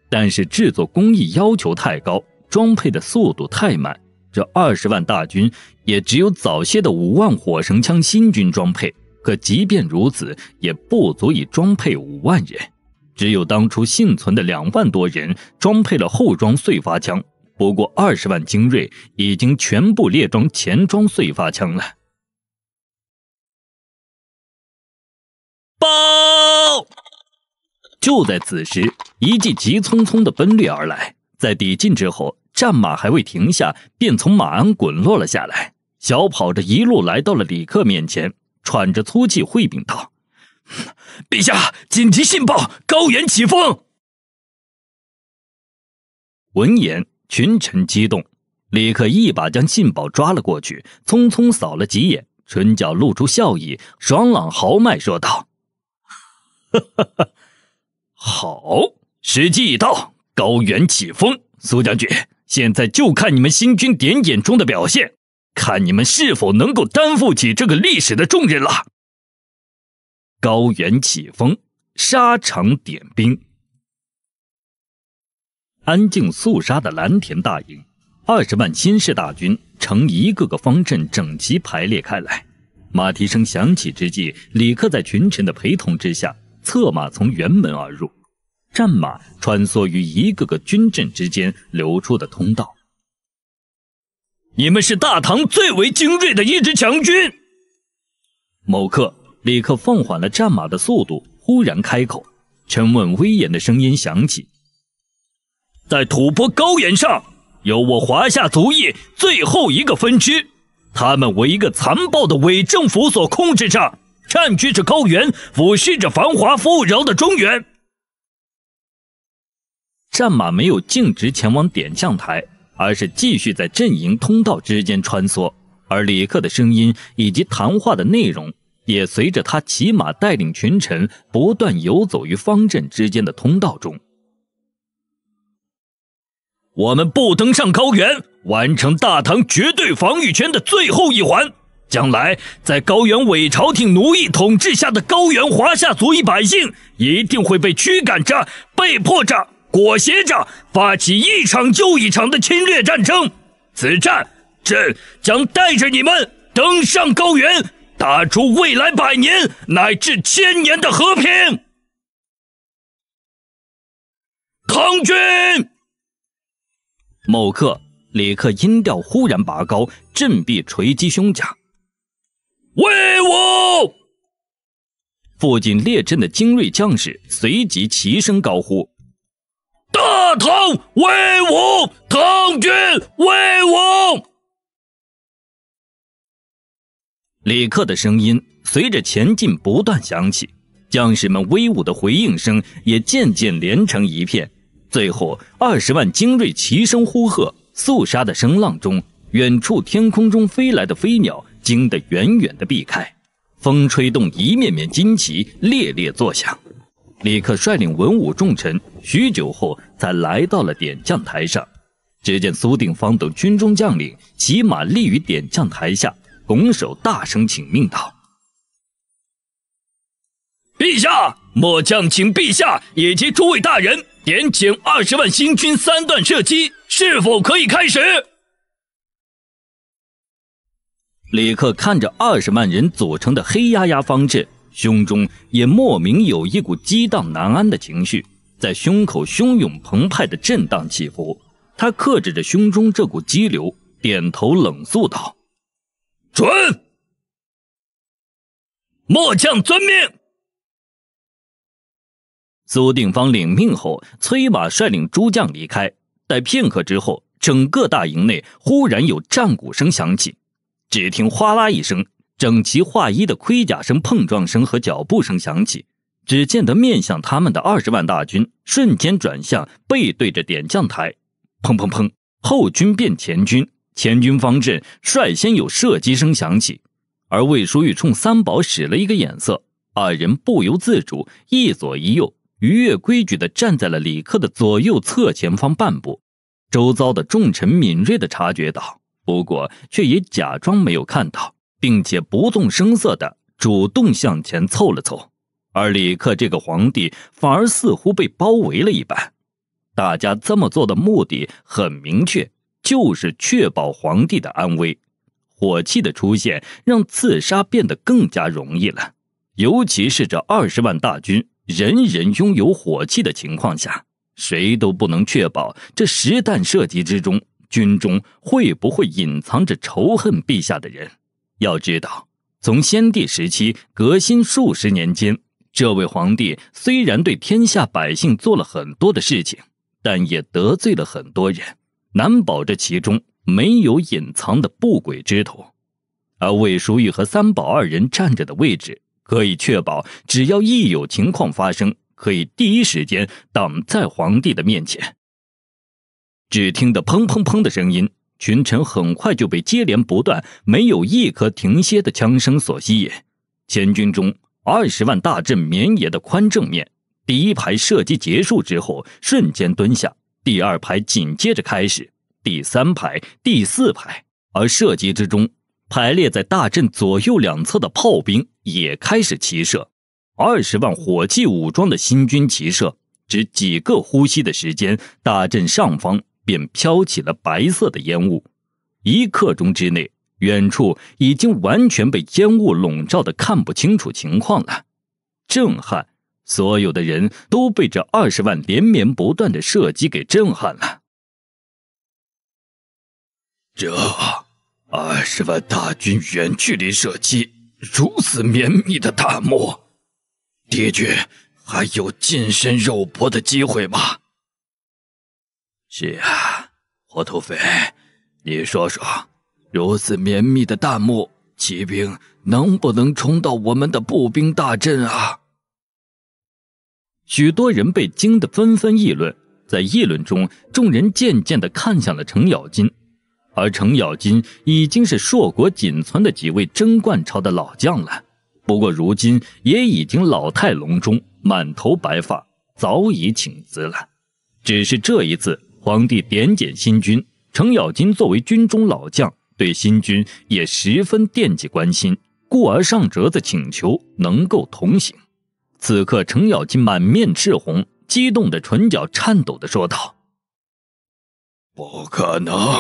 但是制作工艺要求太高，装配的速度太慢。这二十万大军也只有早些的五万火绳枪新军装配，可即便如此，也不足以装配五万人。只有当初幸存的两万多人装配了后装燧发枪。不过二十万精锐已经全部列装前装燧发枪了。报！就在此时，一骑急匆匆的奔掠而来，在抵近之后。战马还未停下，便从马鞍滚落了下来。小跑着一路来到了李克面前，喘着粗气汇禀道：“陛下，紧急信报，高原起风。”闻言，群臣激动。李克一把将信宝抓了过去，匆匆扫了几眼，唇角露出笑意，爽朗豪迈说道：“好，时机已到，高原起风，苏将军。”现在就看你们新军点眼中的表现，看你们是否能够担负起这个历史的重任了。高原起风，沙场点兵。安静肃杀的蓝田大营，二十万新式大军呈一个个方阵整齐排列开来。马蹄声响起之际，李克在群臣的陪同之下，策马从辕门而入。战马穿梭于一个个军阵之间流出的通道。你们是大唐最为精锐的一支强军。某刻，李克放缓了战马的速度，忽然开口，沉稳威严的声音响起：“在吐蕃高原上有我华夏族裔最后一个分支，他们为一个残暴的伪政府所控制着，占据着高原，俯视着繁华富饶的中原。”战马没有径直前往点将台，而是继续在阵营通道之间穿梭，而李克的声音以及谈话的内容，也随着他骑马带领群臣不断游走于方阵之间的通道中。我们不登上高原，完成大唐绝对防御圈的最后一环，将来在高原伪朝廷奴役统治下的高原华夏族裔百姓，一定会被驱赶着、被迫着。裹挟着发起一场又一场的侵略战争，此战，朕将带着你们登上高原，打出未来百年乃至千年的和平。唐军某刻，李克音调忽然拔高，振臂锤击胸甲，威武！附近列阵的精锐将士随即齐声高呼。大唐威武，唐军威武。李克的声音随着前进不断响起，将士们威武的回应声也渐渐连成一片。最后，二十万精锐齐声呼喝，肃杀的声浪中，远处天空中飞来的飞鸟惊得远远的避开。风吹动一面面旌旗，猎猎作响。李克率领文武重臣，许久后才来到了点将台上。只见苏定方等军中将领骑马立于点将台下，拱手大声请命道：“陛下，末将请陛下以及诸位大人点检二十万新军三段射击，是否可以开始？”李克看着二十万人组成的黑压压方阵。胸中也莫名有一股激荡难安的情绪，在胸口汹涌澎湃的震荡起伏。他克制着胸中这股激流，点头冷肃道：“准。”末将遵命。苏定方领命后，催马率领诸将离开。待片刻之后，整个大营内忽然有战鼓声响起，只听哗啦一声。整齐划一的盔甲声、碰撞声和脚步声响起，只见得面向他们的二十万大军瞬间转向，背对着点将台。砰砰砰！后军变前军，前军方阵率先有射击声响起，而魏书玉冲三宝使了一个眼色，二人不由自主一左一右，逾越规矩的站在了李克的左右侧前方半步。周遭的众臣敏锐的察觉到，不过却也假装没有看到。并且不动声色的主动向前凑了凑，而李克这个皇帝反而似乎被包围了一般。大家这么做的目的很明确，就是确保皇帝的安危。火器的出现让刺杀变得更加容易了，尤其是这二十万大军人人拥有火器的情况下，谁都不能确保这实弹射击之中军中会不会隐藏着仇恨陛下的人。要知道，从先帝时期革新数十年间，这位皇帝虽然对天下百姓做了很多的事情，但也得罪了很多人，难保这其中没有隐藏的不轨之徒。而魏淑玉和三宝二人站着的位置，可以确保只要一有情况发生，可以第一时间挡在皇帝的面前。只听得砰砰砰的声音。群臣很快就被接连不断、没有一刻停歇的枪声所吸引。前军中二十万大阵绵延的宽正面，第一排射击结束之后，瞬间蹲下；第二排紧接着开始，第三排、第四排。而射击之中，排列在大阵左右两侧的炮兵也开始齐射。二十万火器武装的新军齐射，只几个呼吸的时间，大阵上方。便飘起了白色的烟雾，一刻钟之内，远处已经完全被烟雾笼罩的看不清楚情况了。震撼，所有的人都被这二十万连绵不断的射击给震撼了。这二十万大军远距离射击，如此绵密的大漠，敌军还有近身肉搏的机会吗？是啊，火土匪，你说说，如此绵密的弹幕骑兵，能不能冲到我们的步兵大阵啊？许多人被惊得纷纷议论，在议论中，众人渐渐地看向了程咬金，而程咬金已经是硕果仅存的几位争冠朝的老将了。不过如今也已经老态龙钟，满头白发，早已请辞了。只是这一次。皇帝贬减新军，程咬金作为军中老将，对新军也十分惦记关心，故而上折子请求能够同行。此刻，程咬金满面赤红，激动的唇角颤抖的说道：“不可能，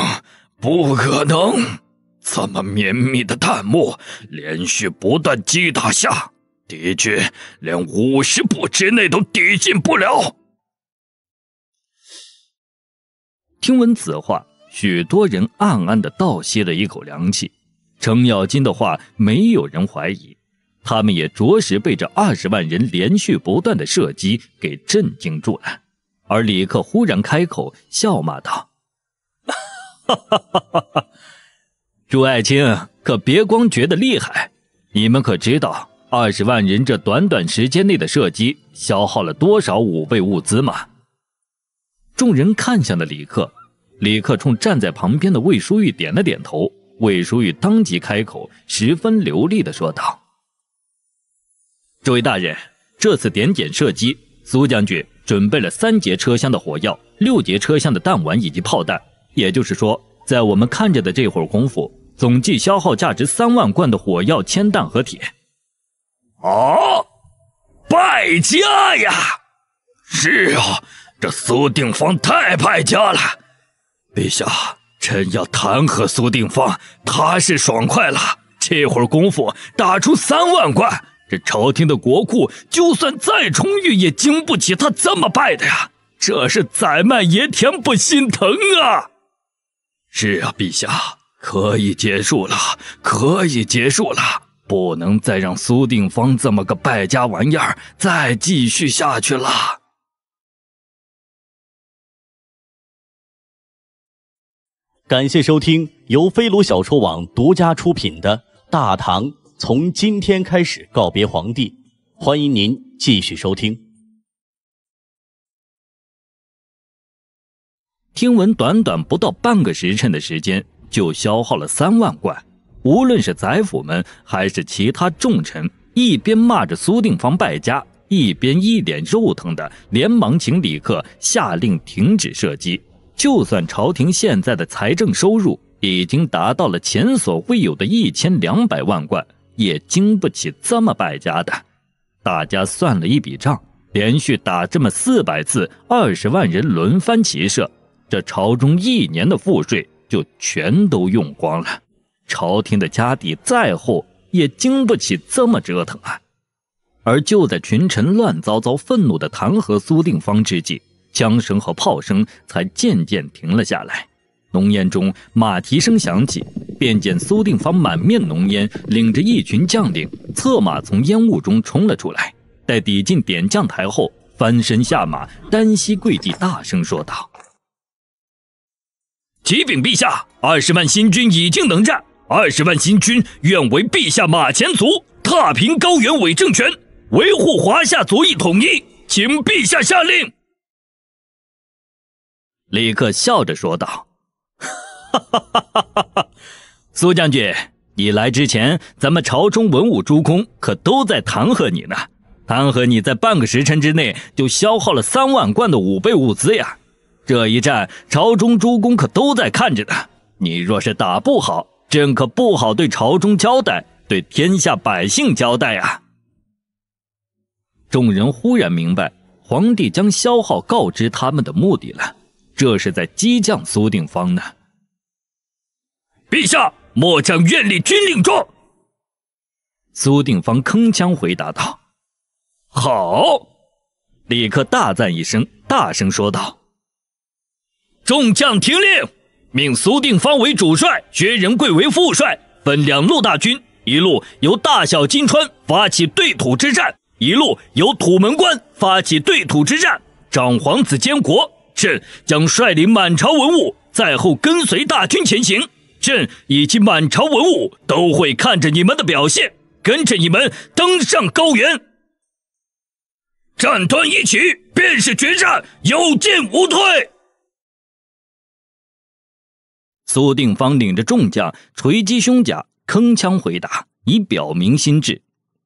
不可能！这么绵密的弹幕，连续不断击打下，敌军连五十步之内都抵近不了。”听闻此话，许多人暗暗的倒吸了一口凉气。程咬金的话，没有人怀疑，他们也着实被这二十万人连续不断的射击给震惊住了。而李克忽然开口笑骂道：“哈，哈，哈，哈，哈，朱爱卿可别光觉得厉害，你们可知道二十万人这短短时间内的射击消耗了多少武备物资吗？”众人看向了李克，李克冲站在旁边的魏淑玉点了点头，魏淑玉当即开口，十分流利地说道：“诸位大人，这次点检射击，苏将军准备了三节车厢的火药、六节车厢的弹丸以及炮弹，也就是说，在我们看着的这会儿功夫，总计消耗价值三万贯的火药、铅弹和铁。”“啊，败家呀！”“是啊。”这苏定方太败家了，陛下，臣要弹劾苏定方，他是爽快了，这会儿功夫打出三万贯，这朝廷的国库就算再充裕，也经不起他这么败的呀！这是宰卖爷田不心疼啊！是啊，陛下，可以结束了，可以结束了，不能再让苏定方这么个败家玩意儿再继续下去了。感谢收听由飞卢小说网独家出品的《大唐》，从今天开始告别皇帝。欢迎您继续收听。听闻短短不到半个时辰的时间就消耗了三万贯，无论是宰府们还是其他重臣，一边骂着苏定方败家，一边一脸肉疼的连忙请李克下令停止射击。就算朝廷现在的财政收入已经达到了前所未有的一千两百万贯，也经不起这么败家的。大家算了一笔账，连续打这么四百次，二十万人轮番骑射，这朝中一年的赋税就全都用光了。朝廷的家底再厚，也经不起这么折腾啊！而就在群臣乱糟糟、愤怒的弹劾苏定方之际，枪声和炮声才渐渐停了下来，浓烟中马蹄声响起，便见苏定方满面浓烟，领着一群将领策马从烟雾中冲了出来。待抵近点将台后，翻身下马，单膝跪地，大声说道：“启禀陛下，二十万新军已经能战，二十万新军愿为陛下马前卒，踏平高原伪政权，维护华夏族裔统一，请陛下下令。”立刻笑着说道：“苏将军，你来之前，咱们朝中文武诸公可都在弹劾你呢，弹劾你在半个时辰之内就消耗了三万贯的五倍物资呀！这一战，朝中诸公可都在看着呢，你若是打不好，朕可不好对朝中交代，对天下百姓交代呀！”众人忽然明白，皇帝将消耗告知他们的目的了。这是在激将苏定方呢！陛下，末将愿立军令状。”苏定方铿锵回答道。“好！”李克大赞一声，大声说道：“众将听令，命苏定方为主帅，薛仁贵为副帅，分两路大军，一路由大小金川发起对土之战，一路由土门关发起对土之战。长皇子监国。”朕将率领满朝文武在后跟随大军前行，朕以及满朝文武都会看着你们的表现，跟着你们登上高原。战端一起，便是决战，有进无退。苏定方领着众将捶击胸甲，铿锵回答，以表明心志。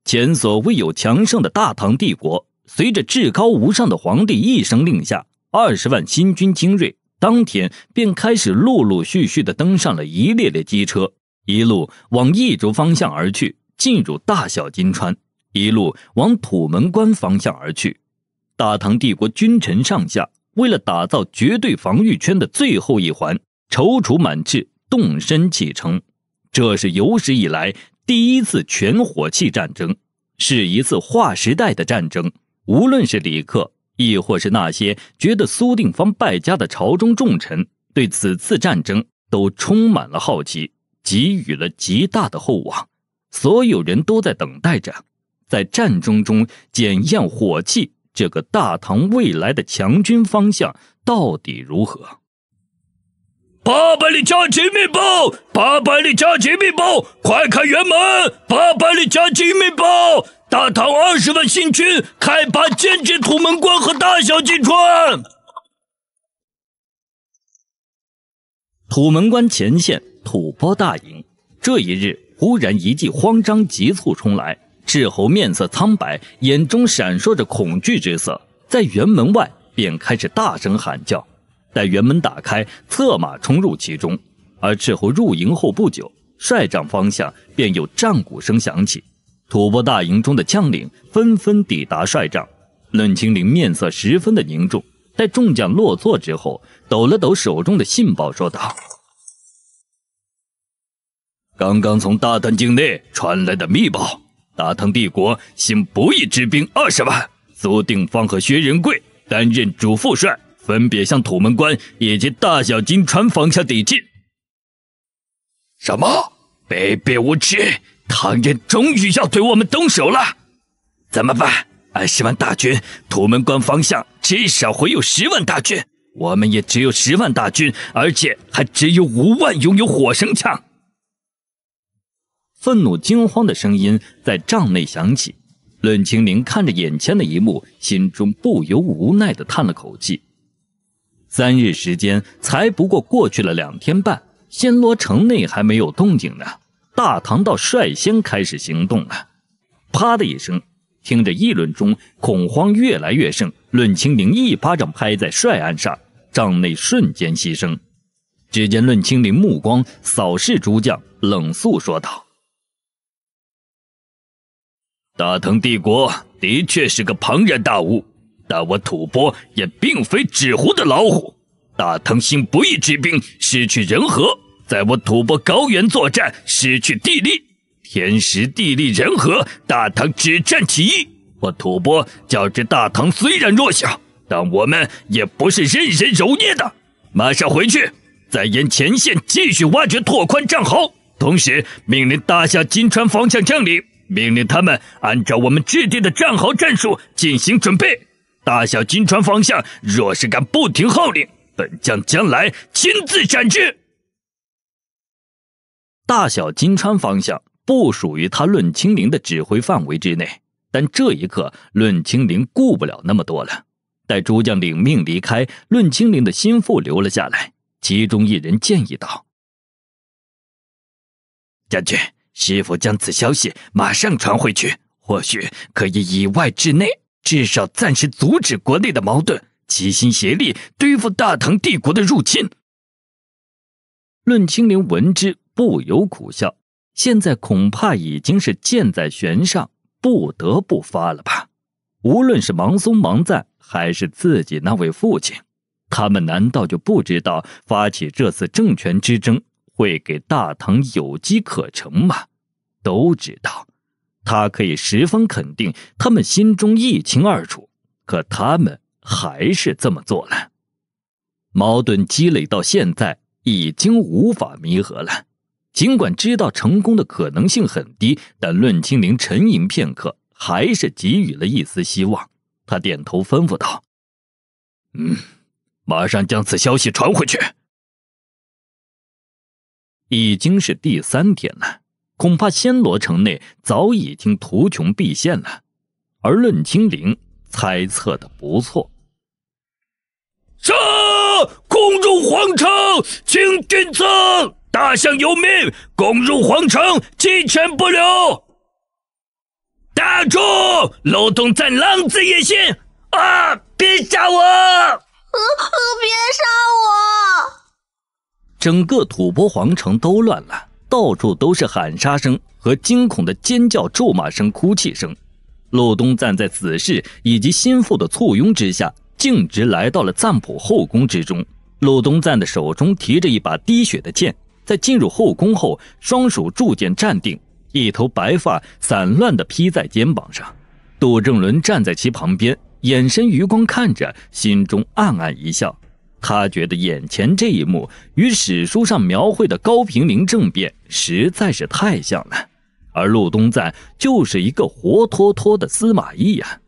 前所未有强盛的大唐帝国，随着至高无上的皇帝一声令下。二十万新军精锐，当天便开始陆陆续续的登上了一列列机车，一路往益州方向而去，进入大小金川；一路往土门关方向而去。大唐帝国君臣上下，为了打造绝对防御圈的最后一环，踌躇满志，动身启程。这是有史以来第一次全火器战争，是一次划时代的战争。无论是李克。亦或是那些觉得苏定方败家的朝中重臣，对此次战争都充满了好奇，给予了极大的厚望。所有人都在等待着，在战争中检验火器这个大唐未来的强军方向到底如何。八百里加急密报！八百里加急密报！快开辕门！八百里加急密报！大唐二十万新军开拔，歼灭土门关和大小金川。土门关前线，吐蕃大营。这一日，忽然一记慌张急促冲来，赤候面色苍白，眼中闪烁着恐惧之色，在辕门外便开始大声喊叫。待辕门打开，策马冲入其中。而赤候入营后不久，帅帐方向便有战鼓声响起。吐蕃大营中的将领纷纷抵达帅帐，论青灵面色十分的凝重。待众将落座之后，抖了抖手中的信报，说道：“刚刚从大唐境内传来的密报，大唐帝国新不义之兵二十万，苏定方和薛仁贵担任主副帅，分别向土门关以及大小金川方向抵进。”什么？卑鄙无耻！唐人终于要对我们动手了，怎么办？二十万大军，土门关方向至少会有十万大军，我们也只有十万大军，而且还只有五万拥有火绳枪。愤怒、惊慌的声音在帐内响起。论清灵看着眼前的一幕，心中不由无奈的叹了口气。三日时间才不过过去了两天半，暹罗城内还没有动静呢。大唐道率先开始行动了，啪的一声，听着议论中恐慌越来越盛。论青林一巴掌拍在帅案上，帐内瞬间牺牲。只见论青林目光扫视诸将，冷肃说道：“大唐帝国的确是个庞然大物，但我吐蕃也并非纸糊的老虎。大唐兴不义之兵，失去人和。”在我吐蕃高原作战，失去地利，天时地利人和，大唐只占其一。我吐蕃较之大唐虽然弱小，但我们也不是任人揉捏的。马上回去，再沿前线继续挖掘拓宽战壕，同时命令大夏金川方向将领，命令他们按照我们制定的战壕战术进行准备。大夏金川方向若是敢不听号令，本将将来亲自斩之。大小金川方向不属于他论清灵的指挥范围之内，但这一刻，论清灵顾不了那么多了。待诸将领命离开，论清灵的心腹留了下来。其中一人建议道：“将军，是否将此消息马上传回去？或许可以以外制内，至少暂时阻止国内的矛盾，齐心协力对付大唐帝国的入侵。”论清灵闻之。不由苦笑，现在恐怕已经是箭在弦上，不得不发了吧？无论是王松、王赞，还是自己那位父亲，他们难道就不知道发起这次政权之争会给大唐有机可乘吗？都知道，他可以十分肯定，他们心中一清二楚。可他们还是这么做了，矛盾积累到现在，已经无法弥合了。尽管知道成功的可能性很低，但论清灵沉吟片刻，还是给予了一丝希望。他点头吩咐道：“嗯，马上将此消息传回去。”已经是第三天了，恐怕暹罗城内早已经图穷匕见了。而论清灵猜测的不错，上攻入皇城，请军策。大象有命，攻入皇城，鸡犬不留。大住，楼东赞，浪子野心啊！别杀我！呃，别杀我！整个吐蕃皇城都乱了，到处都是喊杀声和惊恐的尖叫、咒骂声、哭泣声。陆东赞在子嗣以及心腹的簇拥之下，径直来到了赞普后宫之中。陆东赞的手中提着一把滴血的剑。在进入后宫后，双手逐剑站定，一头白发散乱的披在肩膀上。杜正伦站在其旁边，眼神余光看着，心中暗暗一笑。他觉得眼前这一幕与史书上描绘的高平陵政变实在是太像了。而陆东赞就是一个活脱脱的司马懿呀。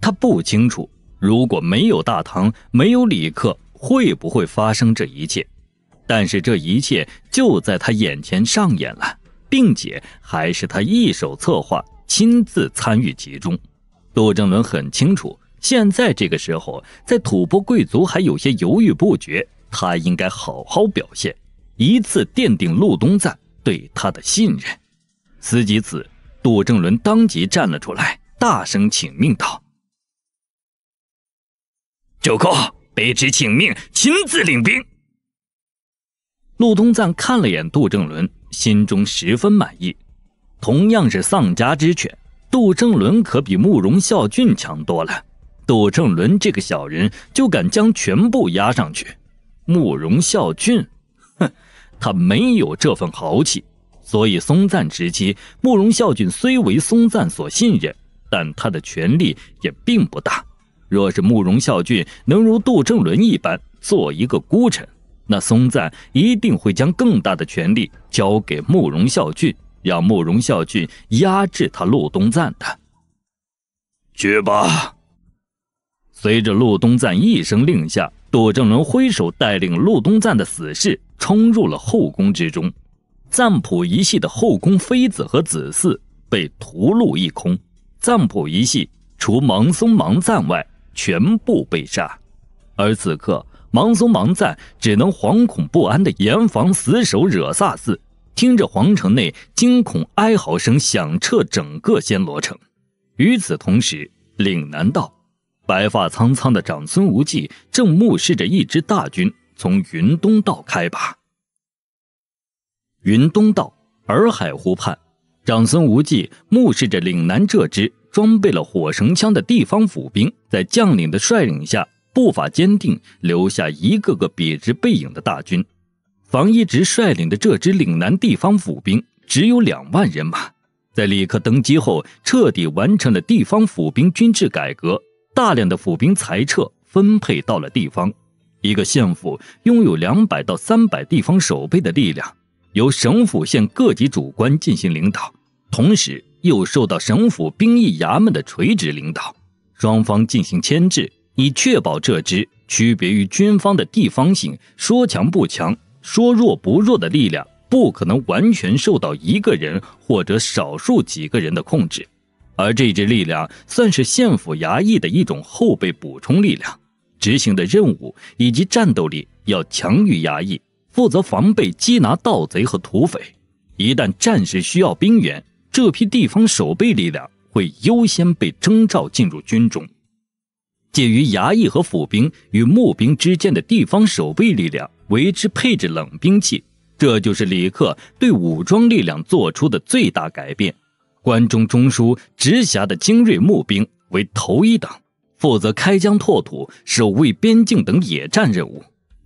他不清楚，如果没有大唐，没有李克，会不会发生这一切？但是这一切就在他眼前上演了，并且还是他一手策划、亲自参与其中。杜正伦很清楚，现在这个时候，在吐蕃贵族还有些犹豫不决，他应该好好表现，一次奠定陆东赞对他的信任。思及此，杜正伦当即站了出来，大声请命道：“主公，卑职请命，亲自领兵。”陆东赞看了眼杜正伦，心中十分满意。同样是丧家之犬，杜正伦可比慕容孝俊强多了。杜正伦这个小人就敢将全部压上去，慕容孝俊，*laughs* 哼，他没有这份豪气。所以松赞时期，慕容孝俊虽为松赞所信任，但他的权力也并不大。若是慕容孝俊能如杜正伦一般做一个孤臣。那松赞一定会将更大的权力交给慕容孝俊，让慕容孝俊压制他陆东赞的。去吧！随着陆东赞一声令下，杜正伦挥手带领陆东赞的死士冲入了后宫之中，赞普一系的后宫妃子和子嗣被屠戮一空，赞普一系除芒松芒赞外，全部被杀。而此刻。忙松忙赞，只能惶恐不安的严防死守惹萨寺，听着皇城内惊恐哀嚎声响彻整个暹罗城。与此同时，岭南道，白发苍苍的长孙无忌正目视着一支大军从云东道开拔。云东道，洱海湖畔，长孙无忌目视着岭南这支装备了火绳枪的地方府兵，在将领的率领下。步伐坚定，留下一个个笔直背影的大军。房一直率领的这支岭南地方府兵只有两万人马。在李克登基后，彻底完成了地方府兵军制改革，大量的府兵裁撤，分配到了地方。一个县府拥有两百到三百地方守备的力量，由省府县各级主官进行领导，同时又受到省府兵役衙门的垂直领导，双方进行牵制。以确保这支区别于军方的地方性，说强不强，说弱不弱的力量，不可能完全受到一个人或者少数几个人的控制。而这支力量算是县府衙役的一种后备补充力量，执行的任务以及战斗力要强于衙役，负责防备缉拿盗贼和土匪。一旦战时需要兵员，这批地方守备力量会优先被征召进入军中。介于衙役和府兵与募兵之间的地方守备力量，为之配置冷兵器，这就是李克对武装力量做出的最大改变。关中中枢直辖的精锐募兵为头一等，负责开疆拓土、守卫边境等野战任务；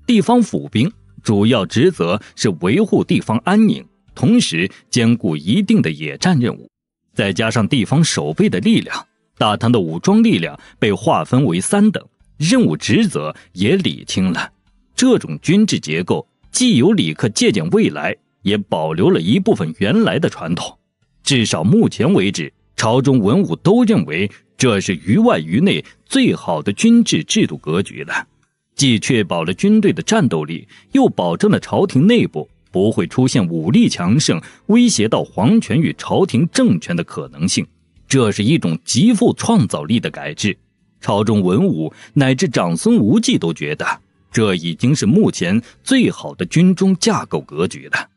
地方府兵主要职责是维护地方安宁，同时兼顾一定的野战任务，再加上地方守备的力量。大唐的武装力量被划分为三等，任务职责也理清了。这种军制结构既有李克借鉴未来，也保留了一部分原来的传统。至少目前为止，朝中文武都认为这是于外于内最好的军制制度格局了，既确保了军队的战斗力，又保证了朝廷内部不会出现武力强盛威胁到皇权与朝廷政权的可能性。这是一种极富创造力的改制，朝中文武乃至长孙无忌都觉得这已经是目前最好的军中架构格局了。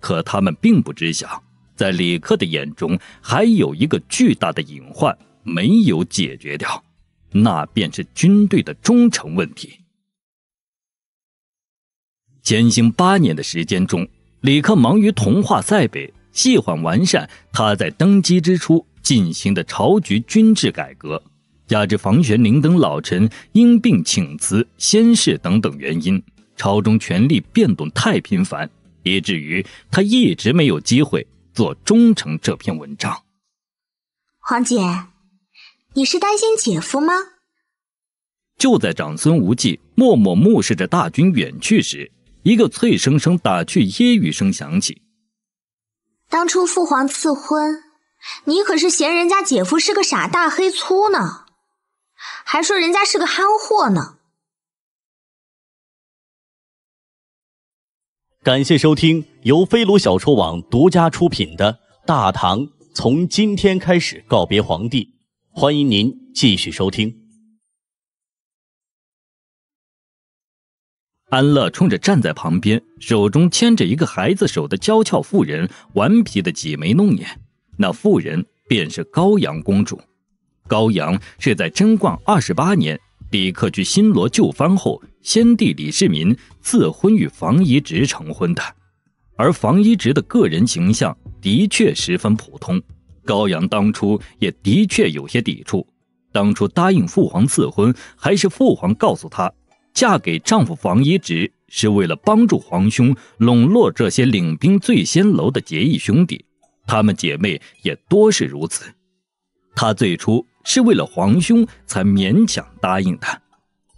可他们并不知晓，在李克的眼中，还有一个巨大的隐患没有解决掉，那便是军队的忠诚问题。前行八年的时间中，李克忙于同化塞北，细化完善他在登基之初。进行的朝局军制改革，加之房玄龄等老臣因病请辞、先逝等等原因，朝中权力变动太频繁，以至于他一直没有机会做《忠诚》这篇文章。黄姐，你是担心姐夫吗？就在长孙无忌默默目视着大军远去时，一个脆生生打趣揶揄声响起：“当初父皇赐婚。”你可是嫌人家姐夫是个傻大黑粗呢，还说人家是个憨货呢。感谢收听由飞卢小说网独家出品的《大唐从今天开始告别皇帝》，欢迎您继续收听。安乐冲着站在旁边、手中牵着一个孩子手的娇俏妇人，顽皮的挤眉弄眼。那妇人便是高阳公主，高阳是在贞观二十八年，李克去新罗就藩后，先帝李世民赐婚与房遗直成婚的。而房遗直的个人形象的确十分普通，高阳当初也的确有些抵触。当初答应父皇赐婚，还是父皇告诉他，嫁给丈夫房遗直是为了帮助皇兄笼络这些领兵醉仙楼的结义兄弟。她们姐妹也多是如此。她最初是为了皇兄才勉强答应的，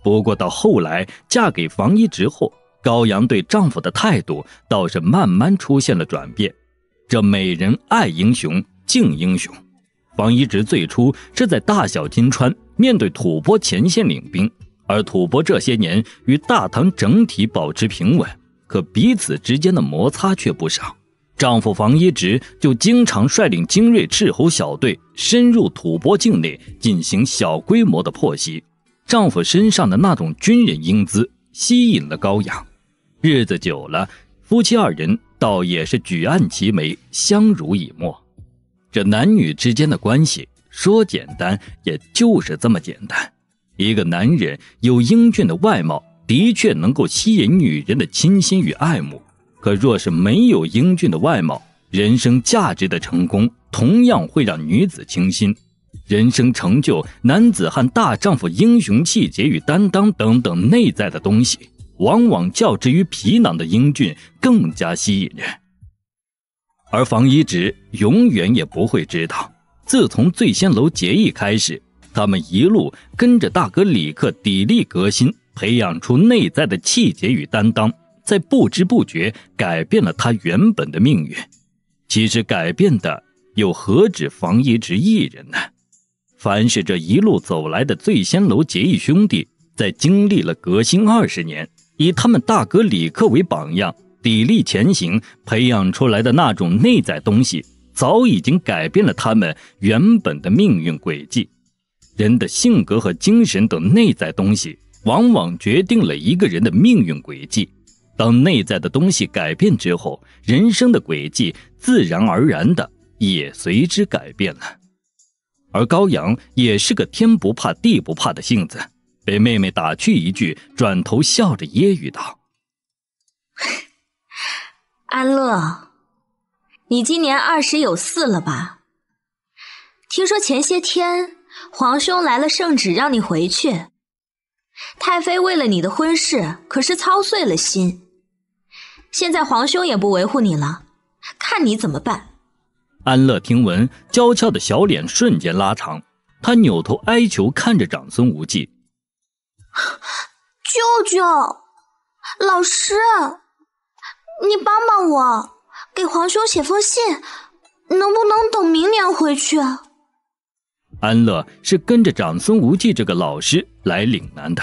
不过到后来嫁给房一植后，高阳对丈夫的态度倒是慢慢出现了转变。这美人爱英雄，敬英雄。房一直最初是在大小金川面对吐蕃前线领兵，而吐蕃这些年与大唐整体保持平稳，可彼此之间的摩擦却不少。丈夫房一植就经常率领精锐斥候小队深入吐蕃境内进行小规模的破袭。丈夫身上的那种军人英姿吸引了高阳。日子久了，夫妻二人倒也是举案齐眉，相濡以沫。这男女之间的关系，说简单，也就是这么简单。一个男人有英俊的外貌，的确能够吸引女人的倾心与爱慕。可若是没有英俊的外貌，人生价值的成功同样会让女子倾心。人生成就，男子汉、大丈夫、英雄气节与担当等等内在的东西，往往较之于皮囊的英俊更加吸引人。而房一直永远也不会知道，自从醉仙楼结义开始，他们一路跟着大哥李克砥砺革新，培养出内在的气节与担当。在不知不觉改变了他原本的命运。其实改变的又何止房一直一人呢？凡是这一路走来的醉仙楼结义兄弟，在经历了革新二十年，以他们大哥李克为榜样，砥砺前行，培养出来的那种内在东西，早已经改变了他们原本的命运轨迹。人的性格和精神等内在东西，往往决定了一个人的命运轨迹。当内在的东西改变之后，人生的轨迹自然而然的也随之改变了。而高阳也是个天不怕地不怕的性子，被妹妹打趣一句，转头笑着揶揄道：“安乐，你今年二十有四了吧？听说前些天皇兄来了圣旨让你回去，太妃为了你的婚事可是操碎了心。”现在皇兄也不维护你了，看你怎么办？安乐听闻，娇俏的小脸瞬间拉长，他扭头哀求看着长孙无忌：“舅舅，老师，你帮帮我，给皇兄写封信，能不能等明年回去？”安乐是跟着长孙无忌这个老师来岭南的，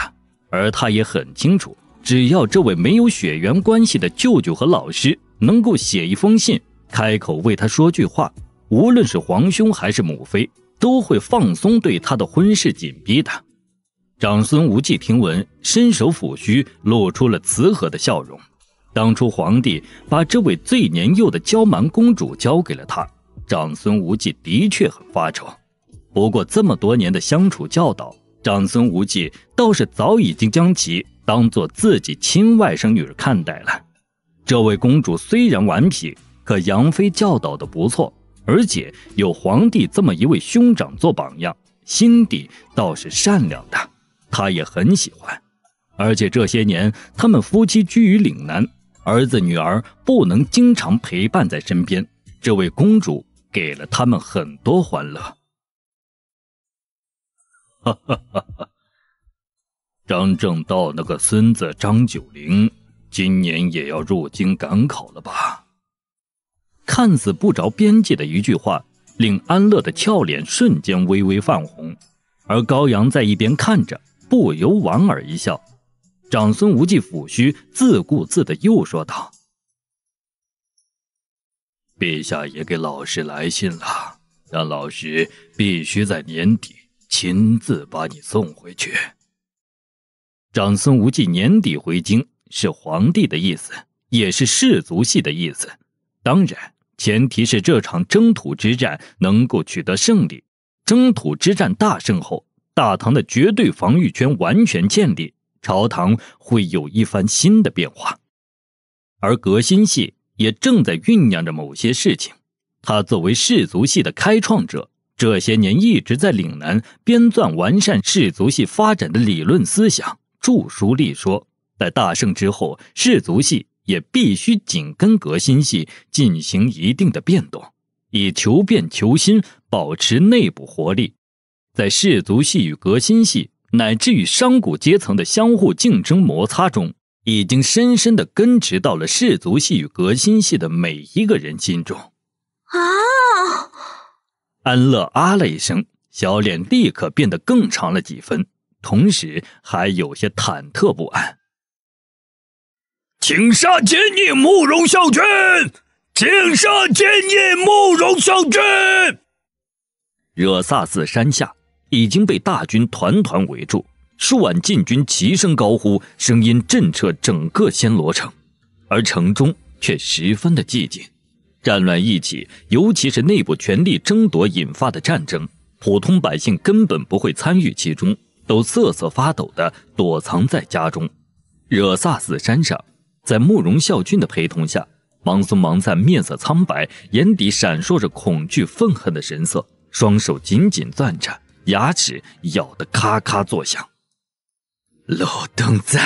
而他也很清楚。只要这位没有血缘关系的舅舅和老师能够写一封信，开口为他说句话，无论是皇兄还是母妃，都会放松对他的婚事紧逼的。长孙无忌听闻，伸手抚须，露出了慈和的笑容。当初皇帝把这位最年幼的娇蛮公主交给了他，长孙无忌的确很发愁。不过这么多年的相处教导，长孙无忌倒是早已经将其。当做自己亲外甥女儿看待了。这位公主虽然顽皮，可杨妃教导的不错，而且有皇帝这么一位兄长做榜样，心底倒是善良的。她也很喜欢。而且这些年他们夫妻居于岭南，儿子女儿不能经常陪伴在身边，这位公主给了他们很多欢乐。哈哈哈哈哈。张正道那个孙子张九龄，今年也要入京赶考了吧？看似不着边际的一句话，令安乐的俏脸瞬间微微泛红，而高阳在一边看着，不由莞尔一笑。长孙无忌抚须，自顾自的又说道：“陛下也给老师来信了，让老师必须在年底亲自把你送回去。”长孙无忌年底回京是皇帝的意思，也是士族系的意思。当然，前提是这场征土之战能够取得胜利。征土之战大胜后，大唐的绝对防御圈完全建立，朝堂会有一番新的变化。而革新系也正在酝酿着某些事情。他作为士族系的开创者，这些年一直在岭南编撰完善士族系发展的理论思想。著书立说，在大胜之后，氏族系也必须紧跟革新系进行一定的变动，以求变求新，保持内部活力。在氏族系与革新系乃至与商贾阶层的相互竞争摩擦中，已经深深地根植到了氏族系与革新系的每一个人心中。啊！安乐啊了一声，小脸立刻变得更长了几分。同时还有些忐忑不安。请杀奸佞慕容孝君！请杀奸佞慕容孝君！惹萨寺山下已经被大军团团围住，数万禁军齐声高呼，声音震彻整个暹罗城。而城中却十分的寂静。战乱一起，尤其是内部权力争夺引发的战争，普通百姓根本不会参与其中。都瑟瑟发抖地躲藏在家中。惹萨斯山上，在慕容孝俊的陪同下，盲僧盲赞面色苍白，眼底闪烁着恐惧、愤恨的神色，双手紧紧攥着，牙齿咬得咔咔作响。老东赞，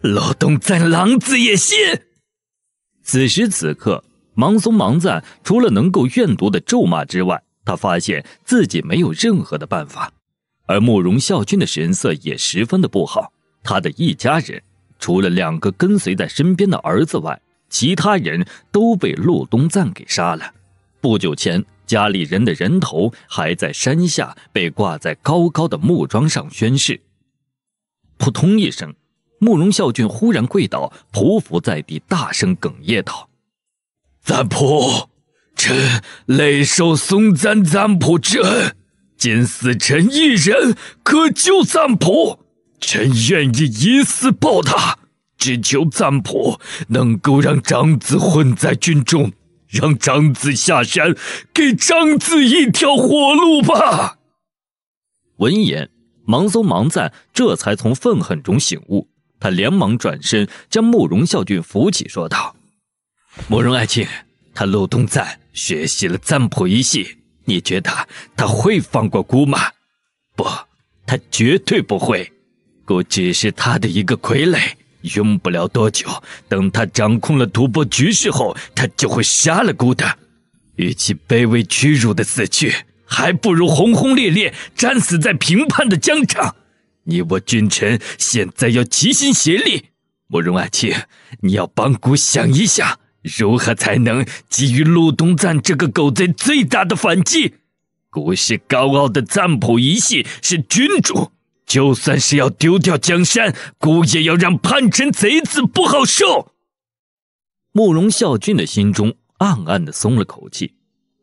老东赞，狼子野心！此时此刻，盲僧盲赞除了能够怨毒的咒骂之外，他发现自己没有任何的办法。而慕容孝俊的神色也十分的不好，他的一家人除了两个跟随在身边的儿子外，其他人都被陆东赞给杀了。不久前，家里人的人头还在山下被挂在高高的木桩上宣誓。扑通一声，慕容孝俊忽然跪倒，匍匐在地，大声哽咽道：“赞普，臣累受松赞赞普之恩。”仅死臣一人可救赞普，臣愿意以死报答。只求赞普能够让长子混在军中，让长子下山，给长子一条活路吧。闻言，盲松盲赞这才从愤恨中醒悟，他连忙转身将慕容孝俊扶起，说道：“慕容爱卿，他漏东赞学习了赞普一系。”你觉得他会放过孤吗？不，他绝对不会。孤只是他的一个傀儡，用不了多久。等他掌控了吐蕃局势后，他就会杀了孤的。与其卑微屈辱的死去，还不如轰轰烈烈战死在平叛的疆场。你我君臣现在要齐心协力。慕容爱卿，你要帮孤想一想。如何才能给予陆东赞这个狗贼最大的反击？古是高傲的赞普一系是君主，就算是要丢掉江山，姑也要让叛臣贼子不好受。慕容孝俊的心中暗暗的松了口气。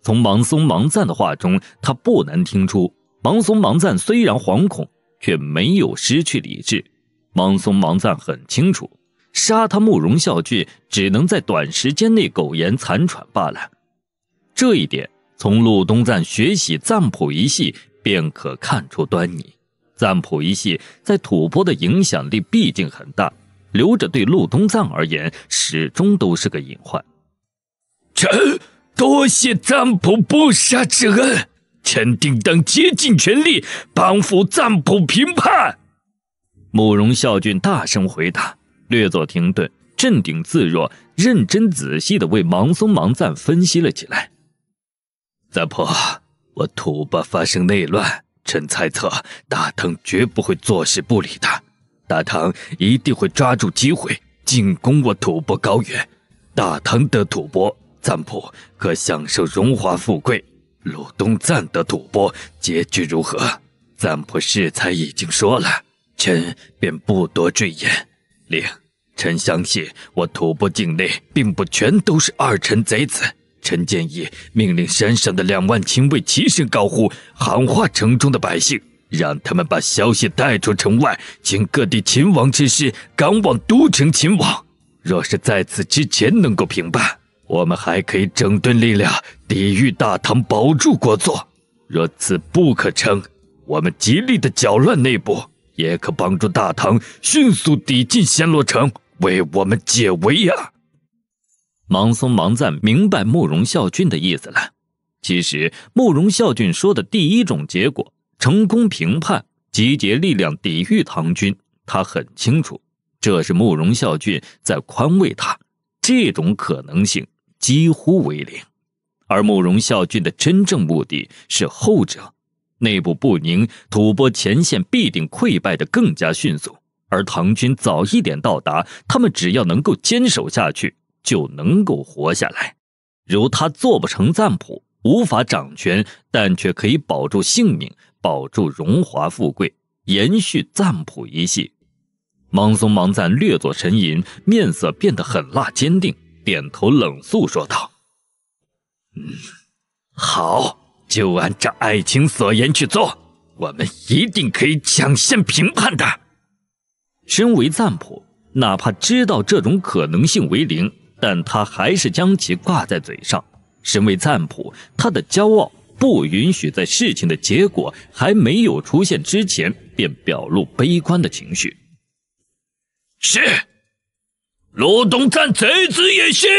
从芒松芒赞的话中，他不难听出，芒松芒赞虽然惶恐，却没有失去理智。芒松芒赞很清楚。杀他慕容孝俊，只能在短时间内苟延残喘罢了。这一点从陆东赞学习赞普一系便可看出端倪。赞普一系在吐蕃的影响力毕竟很大，留着对陆东赞而言始终都是个隐患。臣多谢赞普不杀之恩，臣定当竭尽全力帮扶赞普平叛。慕容孝俊大声回答。略作停顿，镇定自若，认真仔细地为盲僧盲赞分析了起来。赞普，我吐巴发生内乱，臣猜测大唐绝不会坐视不理的。大唐一定会抓住机会进攻我吐蕃高原。大唐得吐蕃，赞普可享受荣华富贵；鲁东赞的吐蕃结局如何？赞普适才已经说了，臣便不多赘言。令臣相信，我吐蕃境内并不全都是二臣贼子。臣建议，命令山上的两万亲卫齐声高呼，喊话城中的百姓，让他们把消息带出城外，请各地秦王之师赶往都城秦王。若是在此之前能够平叛，我们还可以整顿力量，抵御大唐，保住国祚；若此不可成，我们极力的搅乱内部。也可帮助大唐迅速抵近暹罗城，为我们解围呀！芒松芒赞明白慕容孝俊的意思了。其实，慕容孝俊说的第一种结果——成功平叛、集结力量抵御唐军，他很清楚，这是慕容孝俊在宽慰他。这种可能性几乎为零，而慕容孝俊的真正目的是后者。内部不宁，吐蕃前线必定溃败的更加迅速。而唐军早一点到达，他们只要能够坚守下去，就能够活下来。如他做不成赞普，无法掌权，但却可以保住性命，保住荣华富贵，延续赞普一系。盲松盲赞略作沉吟，面色变得狠辣坚定，点头冷肃说道：“嗯，好。”就按照爱情所言去做，我们一定可以抢先评判的。身为赞普，哪怕知道这种可能性为零，但他还是将其挂在嘴上。身为赞普，他的骄傲不允许在事情的结果还没有出现之前便表露悲观的情绪。是。陆东赞贼子野心，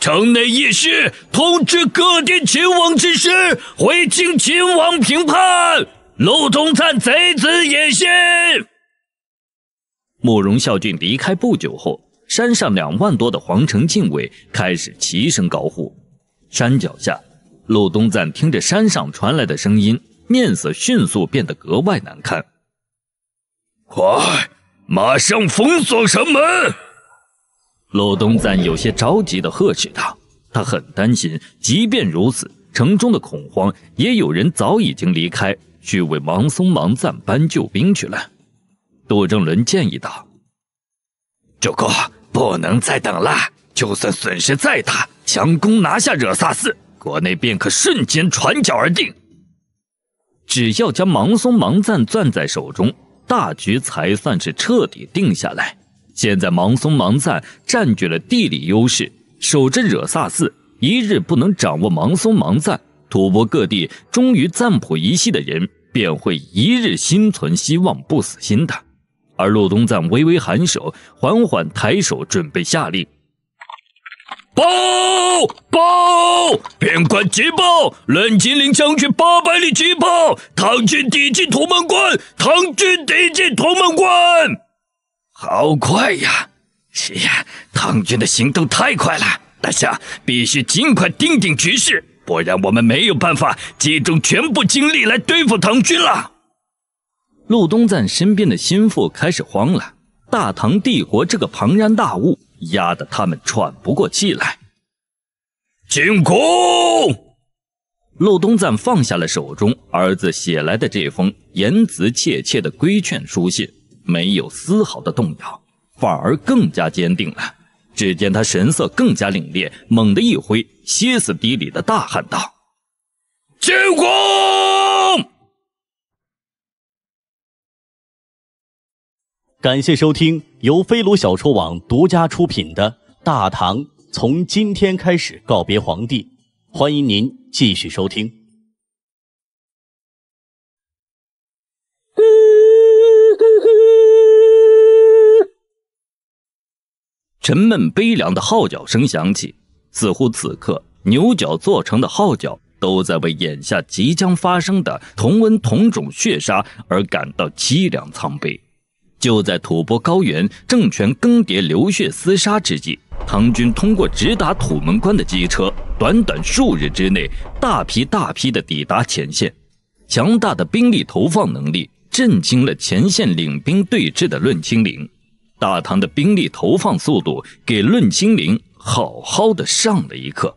城内议事，通知各地秦王之师，回京秦王评判。陆东赞贼子野心。慕容孝俊离开不久后，山上两万多的皇城禁卫开始齐声高呼。山脚下，陆东赞听着山上传来的声音，面色迅速变得格外难看。快，马上封锁城门！洛东赞有些着急地呵斥他，他很担心。即便如此，城中的恐慌，也有人早已经离开，去为芒松芒赞搬救兵去了。杜正伦建议道：“主公，不能再等了。就算损失再大，强攻拿下惹萨寺，国内便可瞬间传脚而定。只要将芒松芒赞攥在手中，大局才算是彻底定下来。”现在芒松芒赞占据了地理优势，守着惹萨寺，一日不能掌握芒松芒赞，吐蕃各地忠于赞普一系的人便会一日心存希望，不死心的。而陆东赞微微颔首，缓缓抬手，准备下令。报报，边关急报，冷金陵将军八百里急报，唐军抵近吐门关，唐军抵近吐门关。好快呀！是呀，唐军的行动太快了。大侠必须尽快定定局势，不然我们没有办法集中全部精力来对付唐军了。陆东赞身边的心腹开始慌了，大唐帝国这个庞然大物压得他们喘不过气来。进攻！陆东赞放下了手中儿子写来的这封言辞切切的规劝书信。没有丝毫的动摇，反而更加坚定了。只见他神色更加凛冽，猛地一挥，歇斯底里的大喊道：“进国！”感谢收听由飞卢小说网独家出品的《大唐》，从今天开始告别皇帝。欢迎您继续收听。沉闷悲凉的号角声响起，似乎此刻牛角做成的号角都在为眼下即将发生的同温同种血杀而感到凄凉苍悲。就在吐蕃高原政权更迭、流血厮杀之际，唐军通过直达土门关的机车，短短数日之内，大批大批的抵达前线，强大的兵力投放能力震惊了前线领兵对峙的论清陵。大唐的兵力投放速度给论清陵好好的上了一课。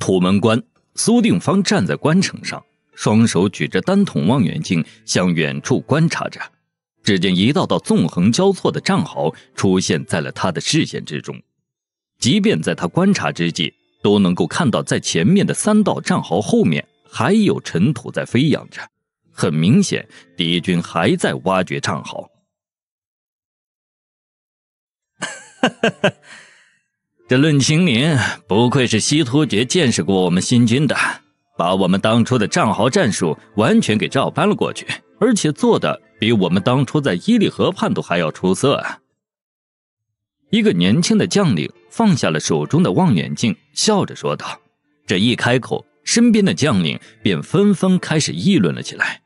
土门关，苏定方站在关城上，双手举着单筒望远镜向远处观察着。只见一道道纵横交错的战壕出现在了他的视线之中。即便在他观察之际，都能够看到在前面的三道战壕后面还有尘土在飞扬着。很明显，敌军还在挖掘战壕。哈哈哈！这论青年，不愧是西突厥见识过我们新军的，把我们当初的战壕战术完全给照搬了过去，而且做的比我们当初在伊利河畔都还要出色。啊！一个年轻的将领放下了手中的望远镜，笑着说道：“这一开口，身边的将领便纷纷开始议论了起来。”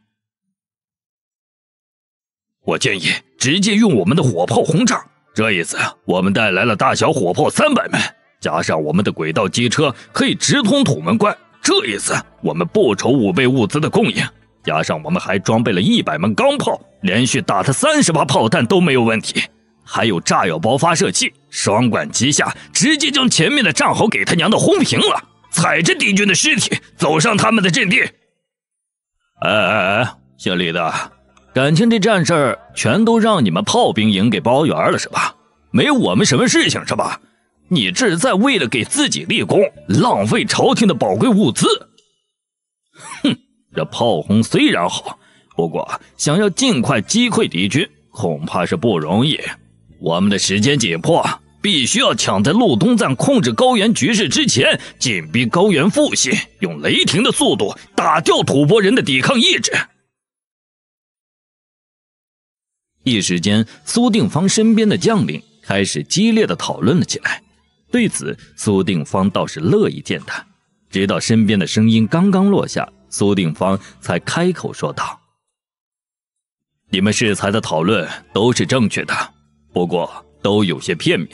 我建议直接用我们的火炮轰炸。这一次，我们带来了大小火炮三百门，加上我们的轨道机车，可以直通土门关。这一次，我们不愁五倍物资的供应。加上我们还装备了一百门钢炮，连续打他三十发炮弹都没有问题。还有炸药包发射器，双管齐下，直接将前面的战壕给他娘的轰平了。踩着敌军的尸体，走上他们的阵地。哎哎哎，姓李的。感情这战事全都让你们炮兵营给包圆了是吧？没我们什么事情是吧？你这是在为了给自己立功，浪费朝廷的宝贵物资。哼，这炮轰虽然好，不过想要尽快击溃敌军，恐怕是不容易。我们的时间紧迫，必须要抢在路东赞控制高原局势之前，紧逼高原腹心，用雷霆的速度打掉吐蕃人的抵抗意志。一时间，苏定方身边的将领开始激烈的讨论了起来。对此，苏定方倒是乐意见他。直到身边的声音刚刚落下，苏定方才开口说道：“你们适才的讨论都是正确的，不过都有些片面。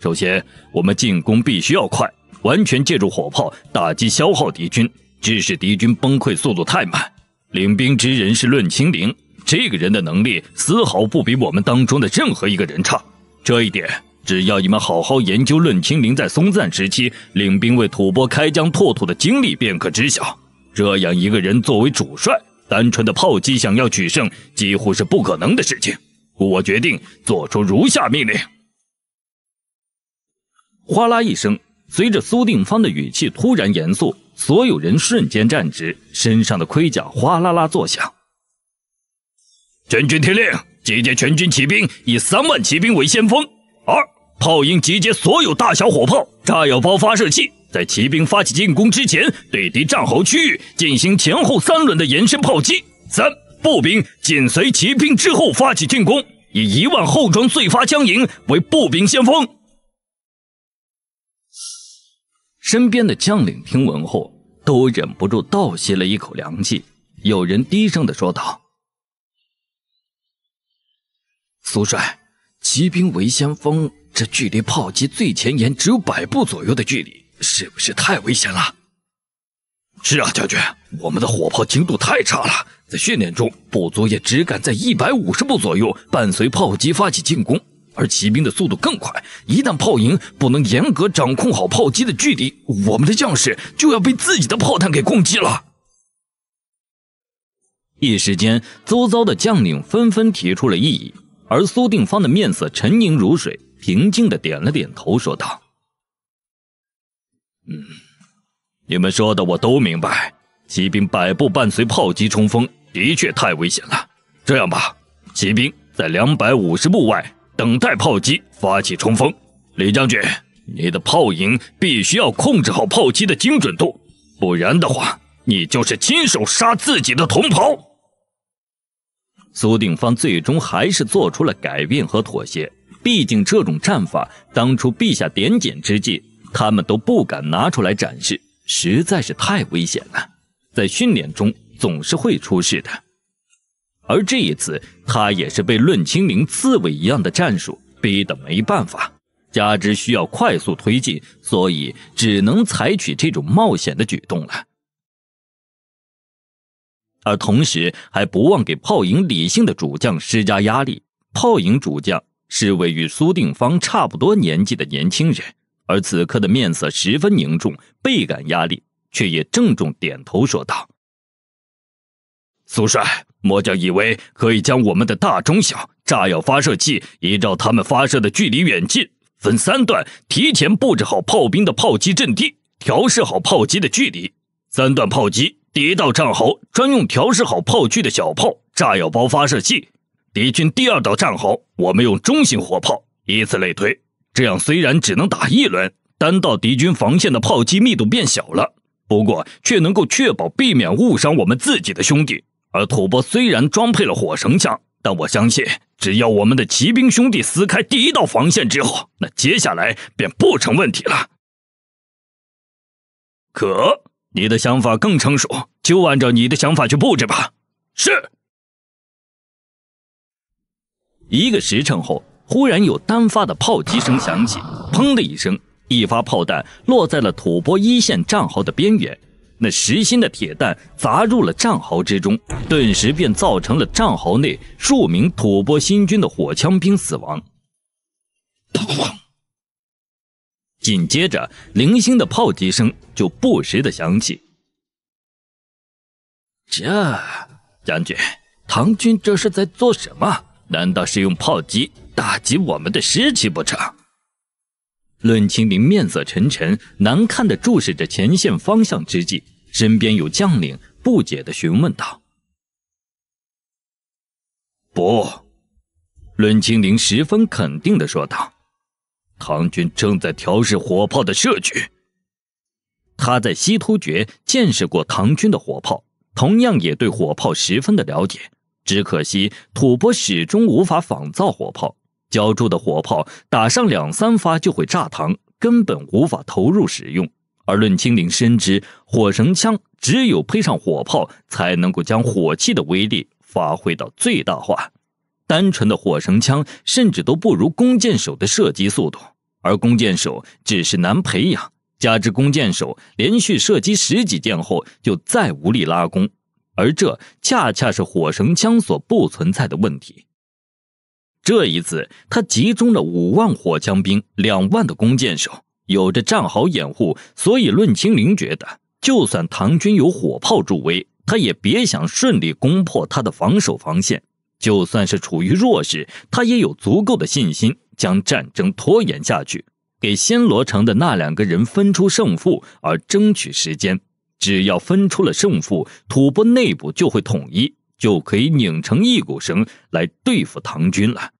首先，我们进攻必须要快，完全借助火炮打击消耗敌军，致使敌军崩溃速度太慢。领兵之人是论清零，这个人的能力丝毫不比我们当中的任何一个人差，这一点只要你们好好研究论清灵在松赞时期领兵为吐蕃开疆拓土的经历便可知晓。这样一个人作为主帅，单纯的炮击想要取胜几乎是不可能的事情。我决定做出如下命令。哗啦一声，随着苏定方的语气突然严肃，所有人瞬间站直，身上的盔甲哗啦啦作响。全军听令，集结全军骑兵，以三万骑兵为先锋；二炮营集结所有大小火炮、炸药包发射器，在骑兵发起进攻之前，对敌战壕区域进行前后三轮的延伸炮击；三步兵紧随骑兵之后发起进攻，以一万后装燧发枪营为步兵先锋。身边的将领听闻后，都忍不住倒吸了一口凉气，有人低声的说道。苏帅，骑兵为先锋，这距离炮击最前沿只有百步左右的距离，是不是太危险了？是啊，将军，我们的火炮精度太差了，在训练中，部族也只敢在一百五十步左右伴随炮击发起进攻，而骑兵的速度更快，一旦炮营不能严格掌控好炮击的距离，我们的将士就要被自己的炮弹给攻击了。一时间，周遭的将领纷纷提出了异议。而苏定方的面色沉凝如水，平静的点了点头，说道：“嗯，你们说的我都明白。骑兵百步伴随炮击冲锋，的确太危险了。这样吧，骑兵在两百五十步外等待炮击发起冲锋。李将军，你的炮营必须要控制好炮击的精准度，不然的话，你就是亲手杀自己的同袍。”苏定方最终还是做出了改变和妥协，毕竟这种战法当初陛下点检之际，他们都不敢拿出来展示，实在是太危险了，在训练中总是会出事的。而这一次，他也是被论清明刺猬一样的战术逼得没办法，加之需要快速推进，所以只能采取这种冒险的举动了。而同时还不忘给炮营李姓的主将施加压力。炮营主将是位与苏定方差不多年纪的年轻人，而此刻的面色十分凝重，倍感压力，却也郑重点头说道：“苏帅，末将以为可以将我们的大中小炸药发射器依照他们发射的距离远近分三段，提前布置好炮兵的炮击阵地，调试好炮击的距离，三段炮击。”第一道战壕专用调试好炮具的小炮炸药包发射器，敌军第二道战壕我们用中型火炮，以此类推。这样虽然只能打一轮，单道敌军防线的炮击密度变小了，不过却能够确保避免误伤我们自己的兄弟。而吐蕃虽然装配了火绳枪，但我相信，只要我们的骑兵兄弟撕开第一道防线之后，那接下来便不成问题了。可。你的想法更成熟，就按照你的想法去布置吧。是。一个时辰后，忽然有单发的炮击声响起，砰的一声，一发炮弹落在了吐蕃一线战壕的边缘，那实心的铁弹砸入了战壕之中，顿时便造成了战壕内数名吐蕃新军的火枪兵死亡。紧接着，零星的炮击声就不时的响起。这将军唐军这是在做什么？难道是用炮击打击我们的士气不成？论清灵面色沉沉、难看的注视着前线方向之际，身边有将领不解的询问道：“不。”论清灵十分肯定的说道。唐军正在调试火炮的射距。他在西突厥见识过唐军的火炮，同样也对火炮十分的了解。只可惜吐蕃始终无法仿造火炮，浇筑的火炮打上两三发就会炸膛，根本无法投入使用。而论清灵深知，火绳枪只有配上火炮，才能够将火器的威力发挥到最大化。单纯的火绳枪甚至都不如弓箭手的射击速度，而弓箭手只是难培养，加之弓箭手连续射击十几箭后就再无力拉弓，而这恰恰是火绳枪所不存在的问题。这一次，他集中了五万火枪兵，两万的弓箭手，有着战壕掩护，所以论清零觉得，就算唐军有火炮助威，他也别想顺利攻破他的防守防线。就算是处于弱势，他也有足够的信心将战争拖延下去，给暹罗城的那两个人分出胜负而争取时间。只要分出了胜负，吐蕃内部就会统一，就可以拧成一股绳来对付唐军了。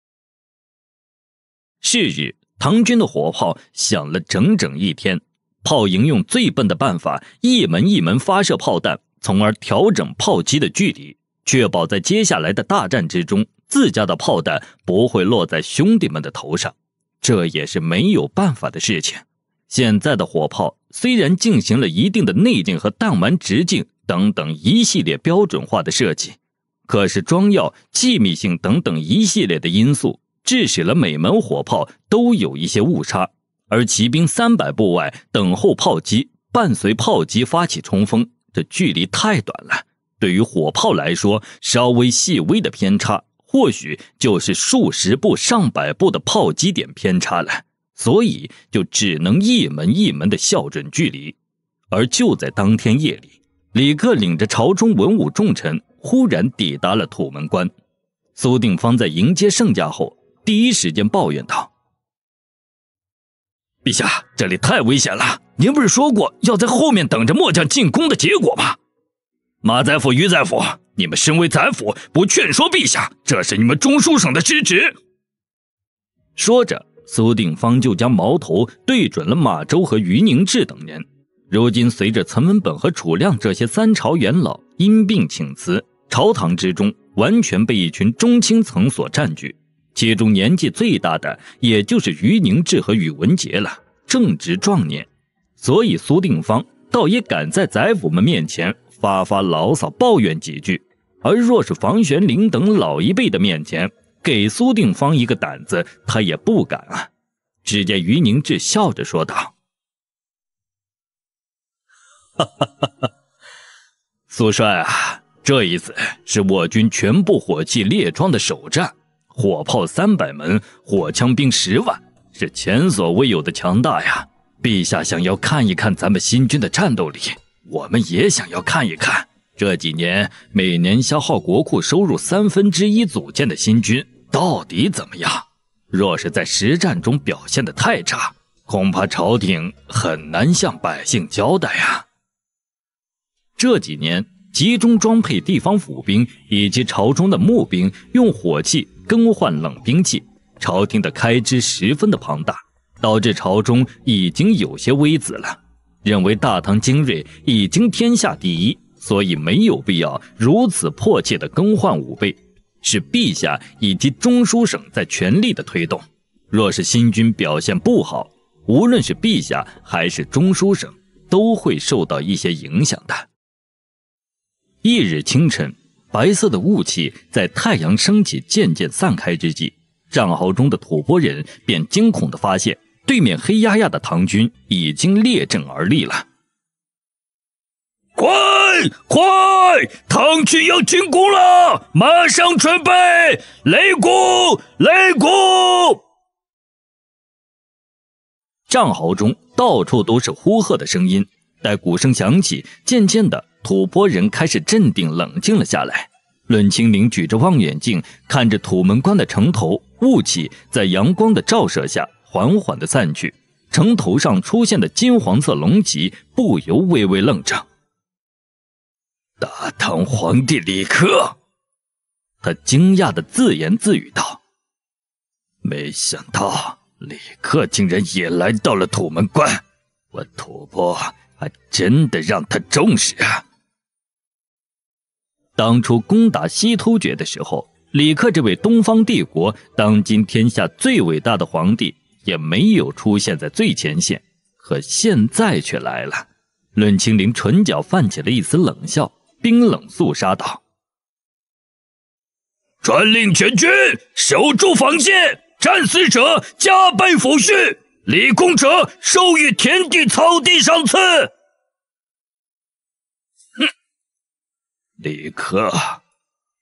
是日，唐军的火炮响了整整一天，炮营用最笨的办法，一门一门发射炮弹，从而调整炮击的距离。确保在接下来的大战之中，自家的炮弹不会落在兄弟们的头上，这也是没有办法的事情。现在的火炮虽然进行了一定的内径和弹丸直径等等一系列标准化的设计，可是装药、气密性等等一系列的因素，致使了每门火炮都有一些误差。而骑兵三百步外等候炮击，伴随炮击发起冲锋，这距离太短了。对于火炮来说，稍微细微的偏差，或许就是数十步、上百步的炮击点偏差了，所以就只能一门一门的校准距离。而就在当天夜里，李克领着朝中文武重臣，忽然抵达了土门关。苏定方在迎接圣驾后，第一时间抱怨道：“陛下，这里太危险了！您不是说过要在后面等着末将进攻的结果吗？”马宰府、于宰府，你们身为宰府，不劝说陛下，这是你们中书省的失职。说着，苏定方就将矛头对准了马周和于宁志等人。如今，随着岑文本和楚亮这些三朝元老因病请辞，朝堂之中完全被一群中青层所占据。其中年纪最大的，也就是于宁志和宇文杰了，正值壮年，所以苏定方倒也敢在宰府们面前。发发牢骚，抱怨几句；而若是房玄龄等老一辈的面前，给苏定方一个胆子，他也不敢。啊。只见于凝志笑着说道：“哈哈哈哈，苏帅啊，这一次是我军全部火器列装的首战，火炮三百门，火枪兵十万，是前所未有的强大呀！陛下想要看一看咱们新军的战斗力。”我们也想要看一看这几年每年消耗国库收入三分之一组建的新军到底怎么样。若是在实战中表现的太差，恐怕朝廷很难向百姓交代呀。这几年集中装配地方府兵以及朝中的募兵，用火器更换冷兵器，朝廷的开支十分的庞大，导致朝中已经有些微子了。认为大唐精锐已经天下第一，所以没有必要如此迫切地更换武备。是陛下以及中书省在全力的推动。若是新军表现不好，无论是陛下还是中书省都会受到一些影响的。翌日清晨，白色的雾气在太阳升起渐渐散开之际，战壕中的吐蕃人便惊恐地发现。对面黑压压的唐军已经列阵而立了。快快，唐军要进攻了，马上准备擂鼓！擂鼓！战壕中到处都是呼喝的声音。待鼓声响起，渐渐的，吐蕃人开始镇定冷静了下来。论清明举着望远镜看着土门关的城头，雾气在阳光的照射下。缓缓的散去，城头上出现的金黄色龙旗，不由微微愣怔。大唐皇帝李克，他惊讶的自言自语道：“没想到李克竟然也来到了土门关，我吐蕃还真的让他重视啊！当初攻打西突厥的时候，李克这位东方帝国当今天下最伟大的皇帝。”也没有出现在最前线，可现在却来了。冷清零唇角泛起了一丝冷笑，冰冷肃杀道：“传令全军守住防线，战死者加倍抚恤，立功者授予田地、草地赏赐。”哼，李克，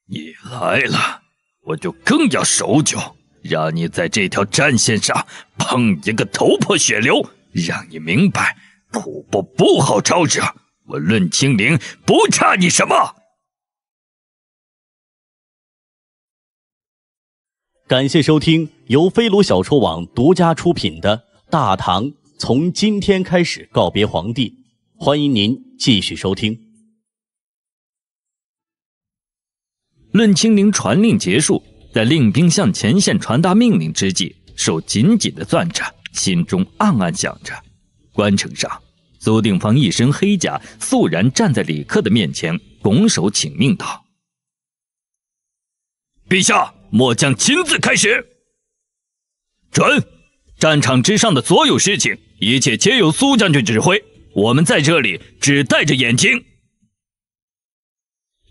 你来了，我就更要手脚。让你在这条战线上碰一个头破血流，让你明白普波不好招惹。我论清灵不差你什么。感谢收听由飞卢小说网独家出品的《大唐从今天开始告别皇帝》，欢迎您继续收听。论清灵传令结束。在令兵向前线传达命令之际，手紧紧地攥着，心中暗暗想着。关城上，苏定方一身黑甲，肃然站在李克的面前，拱手请命道：“陛下，末将亲自开始。”准，战场之上的所有事情，一切皆由苏将军指挥。我们在这里只戴着眼睛。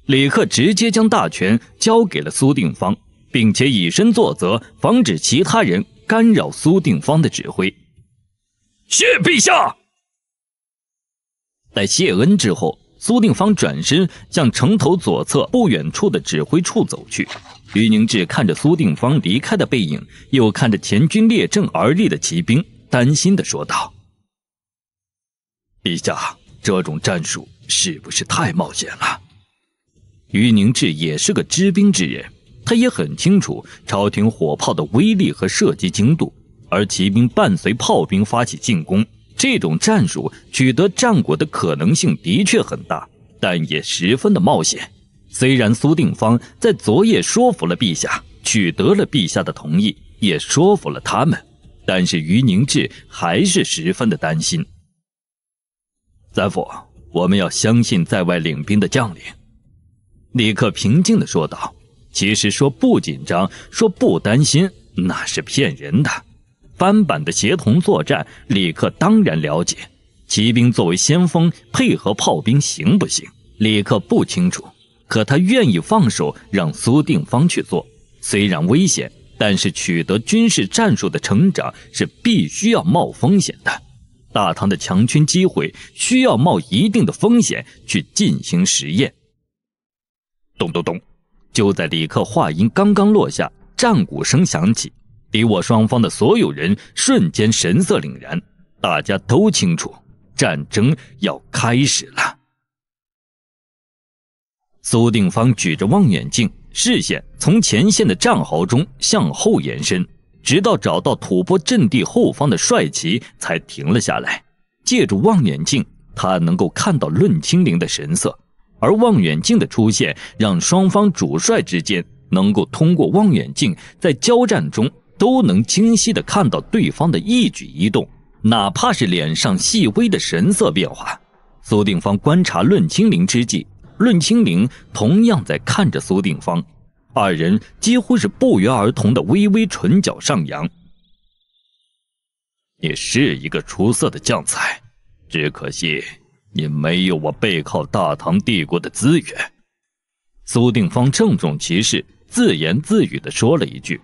李克直接将大权交给了苏定方。并且以身作则，防止其他人干扰苏定方的指挥。谢陛下。在谢恩之后，苏定方转身向城头左侧不远处的指挥处走去。于宁志看着苏定方离开的背影，又看着前军列阵而立的骑兵，担心的说道：“陛下，这种战术是不是太冒险了？”于宁志也是个知兵之人。他也很清楚朝廷火炮的威力和射击精度，而骑兵伴随炮兵发起进攻，这种战术取得战果的可能性的确很大，但也十分的冒险。虽然苏定方在昨夜说服了陛下，取得了陛下的同意，也说服了他们，但是于宁志还是十分的担心。三福，我们要相信在外领兵的将领。”李克平静的说道。其实说不紧张，说不担心，那是骗人的。翻版的协同作战，李克当然了解。骑兵作为先锋，配合炮兵行不行？李克不清楚，可他愿意放手让苏定方去做。虽然危险，但是取得军事战术的成长是必须要冒风险的。大唐的强军机会需要冒一定的风险去进行实验。咚咚咚。就在李克话音刚刚落下，战鼓声响起，敌我双方的所有人瞬间神色凛然。大家都清楚，战争要开始了。苏定方举着望远镜，视线从前线的战壕中向后延伸，直到找到吐蕃阵地后方的帅旗，才停了下来。借助望远镜，他能够看到论清灵的神色。而望远镜的出现，让双方主帅之间能够通过望远镜在交战中都能清晰的看到对方的一举一动，哪怕是脸上细微的神色变化。苏定方观察论清灵之际，论清灵同样在看着苏定方，二人几乎是不约而同的微微唇角上扬。你是一个出色的将才，只可惜。也没有我背靠大唐帝国的资源。”苏定方郑重其事、自言自语地说了一句。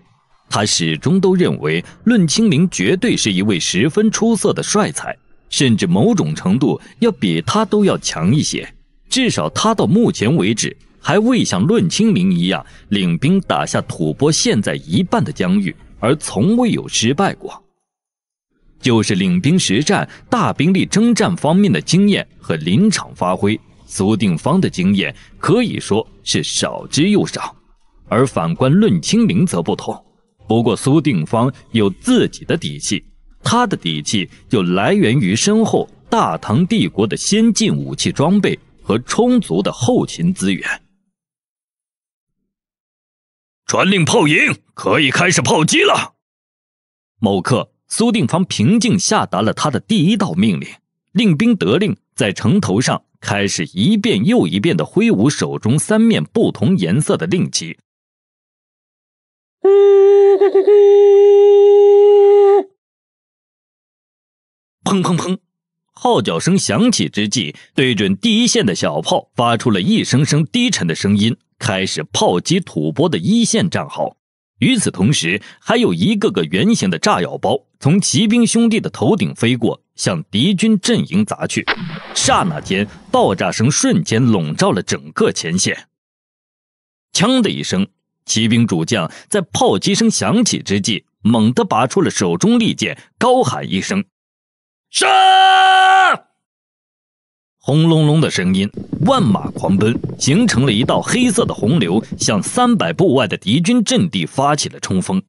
他始终都认为，论清明绝对是一位十分出色的帅才，甚至某种程度要比他都要强一些。至少他到目前为止，还未像论清明一样领兵打下吐蕃现在一半的疆域，而从未有失败过。就是领兵实战、大兵力征战方面的经验和临场发挥，苏定方的经验可以说是少之又少，而反观论清明则不同。不过苏定方有自己的底气，他的底气就来源于身后大唐帝国的先进武器装备和充足的后勤资源。传令炮营，可以开始炮击了。某刻。苏定方平静下达了他的第一道命令，令兵得令，在城头上开始一遍又一遍的挥舞手中三面不同颜色的令旗。砰砰砰，号角声响起之际，对准第一线的小炮发出了一声声低沉的声音，开始炮击吐蕃的一线战壕。与此同时，还有一个个圆形的炸药包从骑兵兄弟的头顶飞过，向敌军阵营砸去。刹那间，爆炸声瞬间笼罩了整个前线。枪的一声，骑兵主将在炮击声响起之际，猛地拔出了手中利剑，高喊一声：“杀！”轰隆隆的声音，万马狂奔，形成了一道黑色的洪流，向三百步外的敌军阵地发起了冲锋。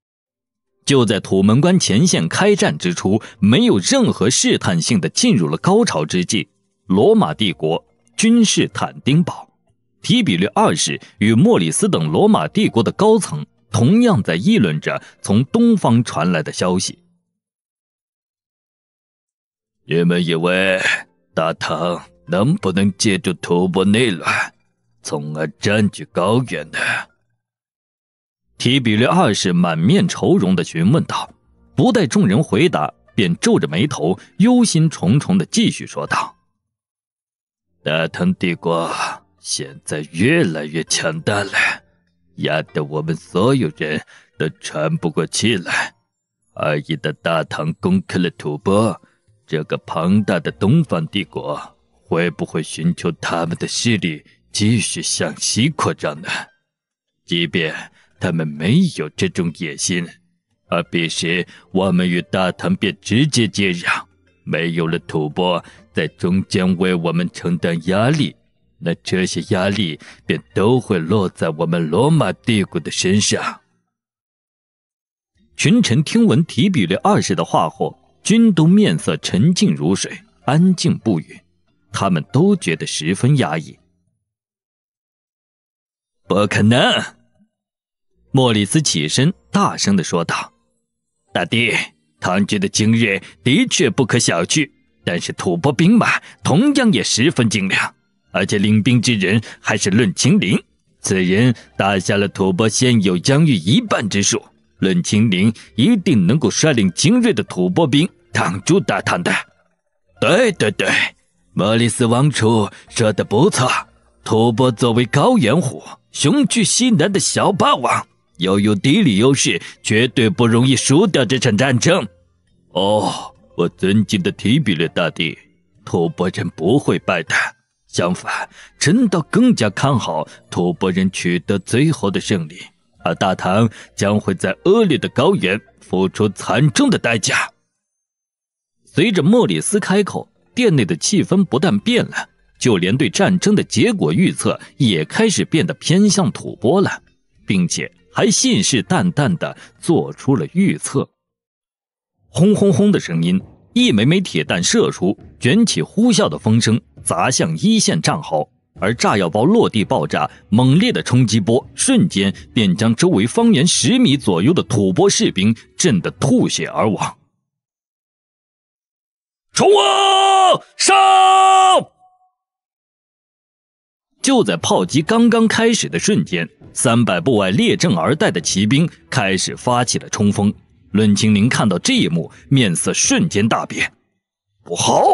就在土门关前线开战之初，没有任何试探性的进入了高潮之际，罗马帝国君士坦丁堡，提比略二世与莫里斯等罗马帝国的高层，同样在议论着从东方传来的消息。你们以为大唐？能不能借助吐蕃内乱，从而占据高原呢？提比略二世满面愁容的询问道。不待众人回答，便皱着眉头，忧心忡忡的继续说道：“大唐帝国现在越来越强大了，压得我们所有人都喘不过气来。而一旦大唐攻克了吐蕃，这个庞大的东方帝国……”会不会寻求他们的势力，继续向西扩张呢？即便他们没有这种野心，而彼时我们与大唐便直接接壤，没有了吐蕃在中间为我们承担压力，那这些压力便都会落在我们罗马帝国的身上。群臣听闻提比略二世的话后，均都面色沉静如水，安静不语。他们都觉得十分压抑。不可能！莫里斯起身，大声的说道：“大帝，唐军的精锐的确不可小觑，但是吐蕃兵马同样也十分精良，而且领兵之人还是论秦灵。此人打下了吐蕃现有疆域一半之数，论秦灵一定能够率领精锐的吐蕃兵挡住大唐的。”对对对。莫里斯王储说的不错，吐蕃作为高原虎，雄踞西南的小霸王，又有地理优势，绝对不容易输掉这场战争。哦，我尊敬的提比略大帝，吐蕃人不会败的。相反，臣倒更加看好吐蕃人取得最后的胜利，而大唐将会在恶劣的高原付出惨重的代价。随着莫里斯开口。店内的气氛不但变了，就连对战争的结果预测也开始变得偏向吐蕃了，并且还信誓旦旦的做出了预测。轰轰轰的声音，一枚枚铁弹射出，卷起呼啸的风声，砸向一线战壕，而炸药包落地爆炸，猛烈的冲击波瞬间便将周围方圆十米左右的吐蕃士兵震得吐血而亡。冲啊！上！就在炮击刚刚开始的瞬间，三百步外列阵而待的骑兵开始发起了冲锋。论清零看到这一幕，面色瞬间大变。不好！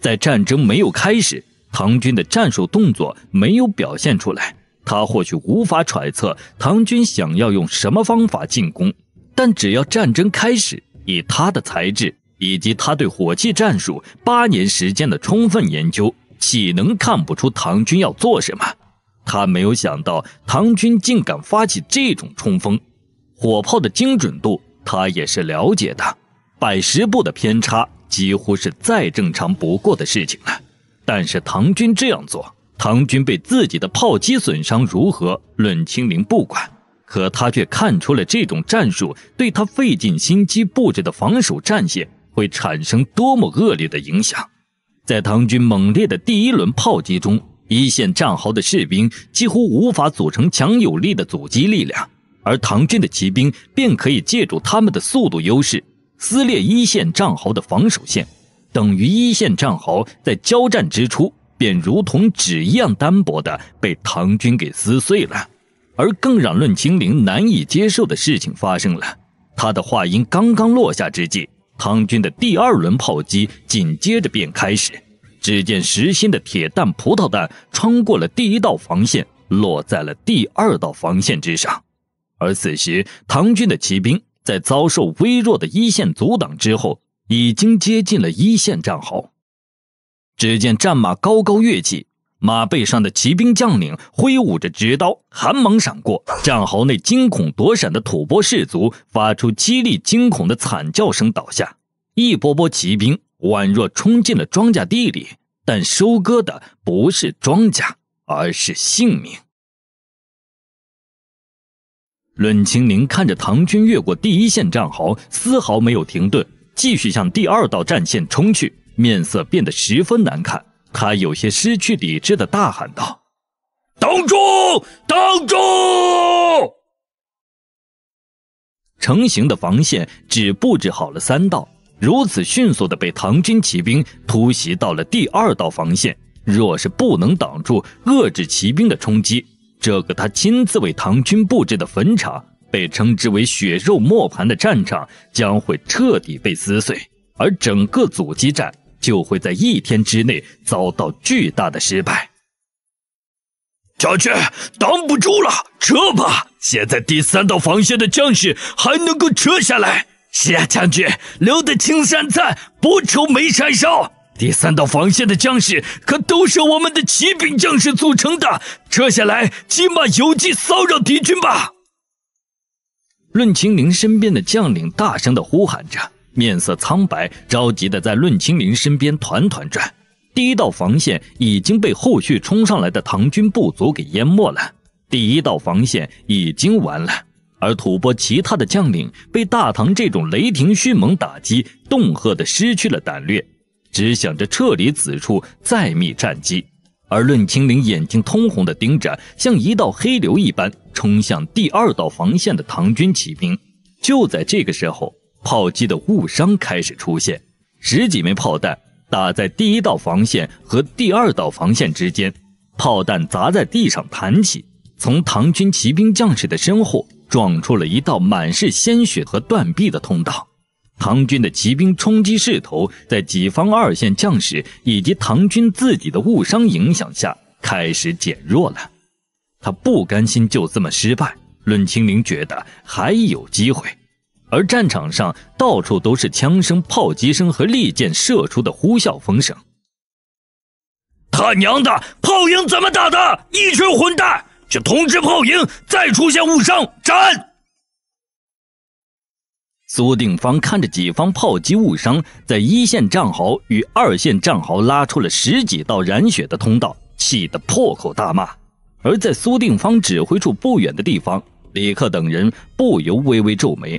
在战争没有开始，唐军的战术动作没有表现出来，他或许无法揣测唐军想要用什么方法进攻。但只要战争开始，以他的才智。以及他对火器战术八年时间的充分研究，岂能看不出唐军要做什么？他没有想到唐军竟敢发起这种冲锋。火炮的精准度他也是了解的，百十步的偏差几乎是再正常不过的事情了。但是唐军这样做，唐军被自己的炮击损伤如何？论清零不管，可他却看出了这种战术对他费尽心机布置的防守战线。会产生多么恶劣的影响！在唐军猛烈的第一轮炮击中，一线战壕的士兵几乎无法组成强有力的阻击力量，而唐军的骑兵便可以借助他们的速度优势撕裂一线战壕的防守线，等于一线战壕在交战之初便如同纸一样单薄的被唐军给撕碎了。而更让论清灵难以接受的事情发生了，他的话音刚刚落下之际。唐军的第二轮炮击紧接着便开始，只见实心的铁弹、葡萄弹穿过了第一道防线，落在了第二道防线之上。而此时，唐军的骑兵在遭受微弱的一线阻挡之后，已经接近了一线战壕。只见战马高高跃起。马背上的骑兵将领挥舞着直刀，寒芒闪过，战壕内惊恐躲闪的吐蕃士卒发出凄厉惊恐的惨叫声，倒下。一波波骑兵宛若冲进了庄稼地里，但收割的不是庄稼，而是性命。论清宁看着唐军越过第一线战壕，丝毫没有停顿，继续向第二道战线冲去，面色变得十分难看。他有些失去理智的大喊道：“挡住！挡住！”成型的防线只布置好了三道，如此迅速的被唐军骑兵突袭到了第二道防线。若是不能挡住、遏制骑兵的冲击，这个他亲自为唐军布置的坟场，被称之为“血肉磨盘”的战场，将会彻底被撕碎，而整个阻击战。就会在一天之内遭到巨大的失败。将军，挡不住了，撤吧！现在第三道防线的将士还能够撤下来。是啊，将军，留得青山在，不愁没柴烧。第三道防线的将士可都是我们的骑兵将士组成的，撤下来，起码游击骚扰敌军吧。论青林身边的将领大声的呼喊着。面色苍白，着急的在论青林身边团团转。第一道防线已经被后续冲上来的唐军部族给淹没了，第一道防线已经完了。而吐蕃其他的将领被大唐这种雷霆迅猛打击恫吓的失去了胆略，只想着撤离此处再觅战机。而论青林眼睛通红的盯着，像一道黑流一般冲向第二道防线的唐军骑兵。就在这个时候。炮击的误伤开始出现，十几枚炮弹打在第一道防线和第二道防线之间，炮弹砸在地上弹起，从唐军骑兵将士的身后撞出了一道满是鲜血和断臂的通道。唐军的骑兵冲击势头在己方二线将士以及唐军自己的误伤影响下开始减弱了。他不甘心就这么失败，论清灵觉得还有机会。而战场上到处都是枪声、炮击声和利箭射出的呼啸风声。他娘的，炮营怎么打的？一群混蛋！去通知炮营，再出现误伤斩！苏定方看着己方炮击误伤，在一线战壕与二线战壕拉出了十几道染血的通道，气得破口大骂。而在苏定方指挥处不远的地方，李克等人不由微微皱眉。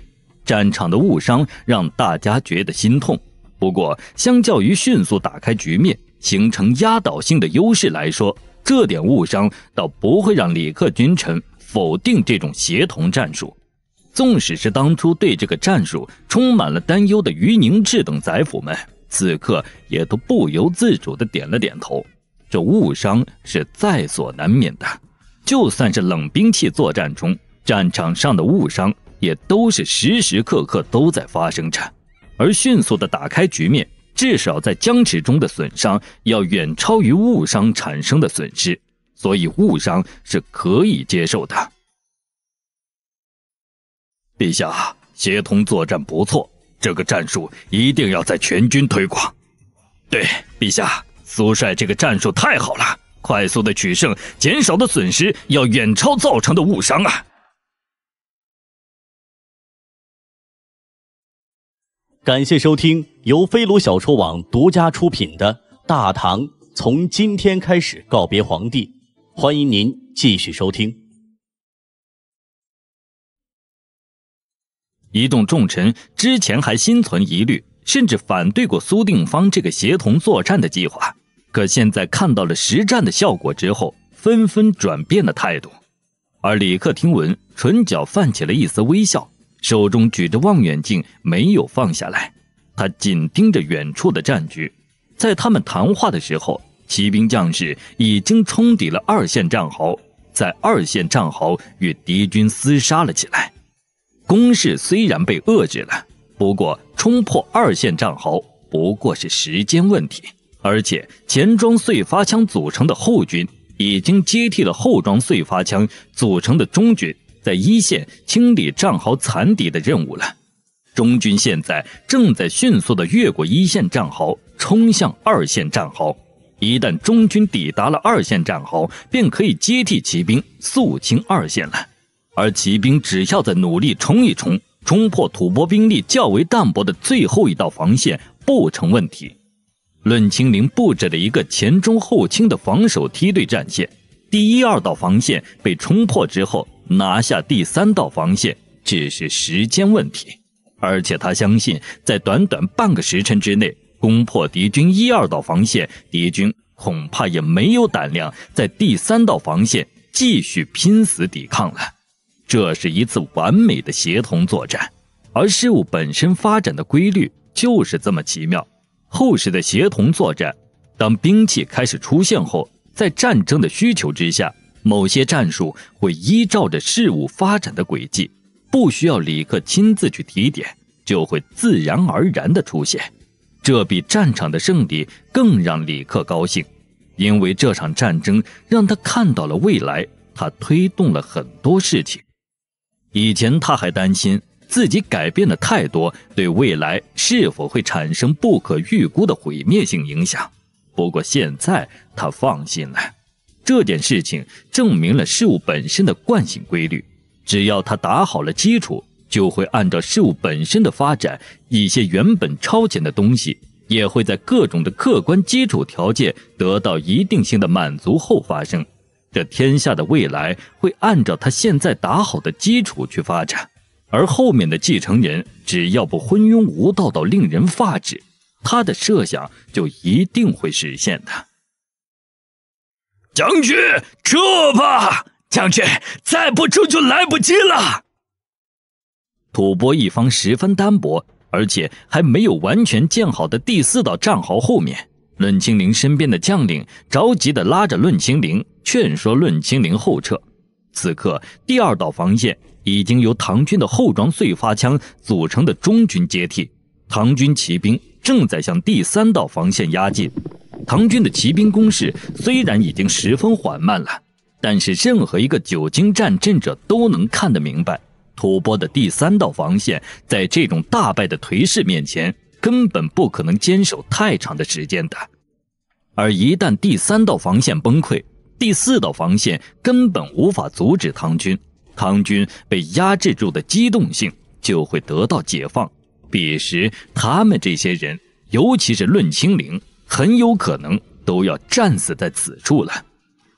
战场的误伤让大家觉得心痛，不过相较于迅速打开局面、形成压倒性的优势来说，这点误伤倒不会让李克军臣否定这种协同战术。纵使是当初对这个战术充满了担忧的于宁志等宰辅们，此刻也都不由自主的点了点头。这误伤是在所难免的，就算是冷兵器作战中，战场上的误伤。也都是时时刻刻都在发生着，而迅速的打开局面，至少在僵持中的损伤要远超于误伤产生的损失，所以误伤是可以接受的。陛下，协同作战不错，这个战术一定要在全军推广。对，陛下，苏帅这个战术太好了，快速的取胜，减少的损失要远超造成的误伤啊。感谢收听由飞卢小说网独家出品的《大唐》，从今天开始告别皇帝。欢迎您继续收听。一众重臣之前还心存疑虑，甚至反对过苏定方这个协同作战的计划，可现在看到了实战的效果之后，纷纷转变了态度。而李克听闻，唇角泛起了一丝微笑。手中举着望远镜，没有放下来，他紧盯着远处的战局。在他们谈话的时候，骑兵将士已经冲抵了二线战壕，在二线战壕与敌军厮杀了起来。攻势虽然被遏制了，不过冲破二线战壕不过是时间问题。而且前装燧发枪组成的后军已经接替了后装燧发枪组成的中军。在一线清理战壕残敌的任务了。中军现在正在迅速的越过一线战壕，冲向二线战壕。一旦中军抵达了二线战壕，便可以接替骑兵肃清二线了。而骑兵只要再努力冲一冲，冲破吐蕃兵力较为淡薄的最后一道防线，不成问题。论清零布置了一个前中后清的防守梯队战线，第一二道防线被冲破之后。拿下第三道防线只是时间问题，而且他相信，在短短半个时辰之内攻破敌军一二道防线，敌军恐怕也没有胆量在第三道防线继续拼死抵抗了。这是一次完美的协同作战，而事物本身发展的规律就是这么奇妙。后世的协同作战，当兵器开始出现后，在战争的需求之下。某些战术会依照着事物发展的轨迹，不需要李克亲自去提点，就会自然而然的出现。这比战场的胜利更让李克高兴，因为这场战争让他看到了未来，他推动了很多事情。以前他还担心自己改变的太多，对未来是否会产生不可预估的毁灭性影响。不过现在他放心了。这件事情证明了事物本身的惯性规律，只要他打好了基础，就会按照事物本身的发展，一些原本超前的东西也会在各种的客观基础条件得到一定性的满足后发生。这天下的未来会按照他现在打好的基础去发展，而后面的继承人只要不昏庸无道到令人发指，他的设想就一定会实现的。将军，撤吧！将军，再不撤就来不及了。吐蕃一方十分单薄，而且还没有完全建好的第四道战壕后面，论清灵身边的将领着急的拉着论清灵，劝说论清灵后撤。此刻，第二道防线已经由唐军的后装碎发枪组成的中军接替，唐军骑兵。正在向第三道防线压进，唐军的骑兵攻势虽然已经十分缓慢了，但是任何一个久经战阵者都能看得明白，吐蕃的第三道防线在这种大败的颓势面前，根本不可能坚守太长的时间的。而一旦第三道防线崩溃，第四道防线根本无法阻止唐军，唐军被压制住的机动性就会得到解放。彼时，他们这些人，尤其是论清灵，很有可能都要战死在此处了。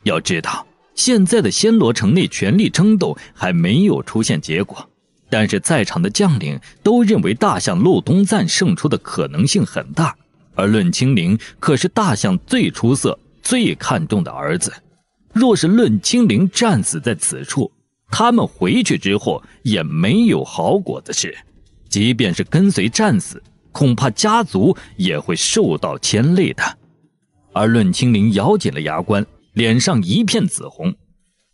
要知道，现在的暹罗城内权力争斗还没有出现结果，但是在场的将领都认为大象陆东赞胜出的可能性很大。而论清灵可是大象最出色、最看重的儿子，若是论清灵战死在此处，他们回去之后也没有好果子吃。即便是跟随战死，恐怕家族也会受到牵累的。而论清灵咬紧了牙关，脸上一片紫红，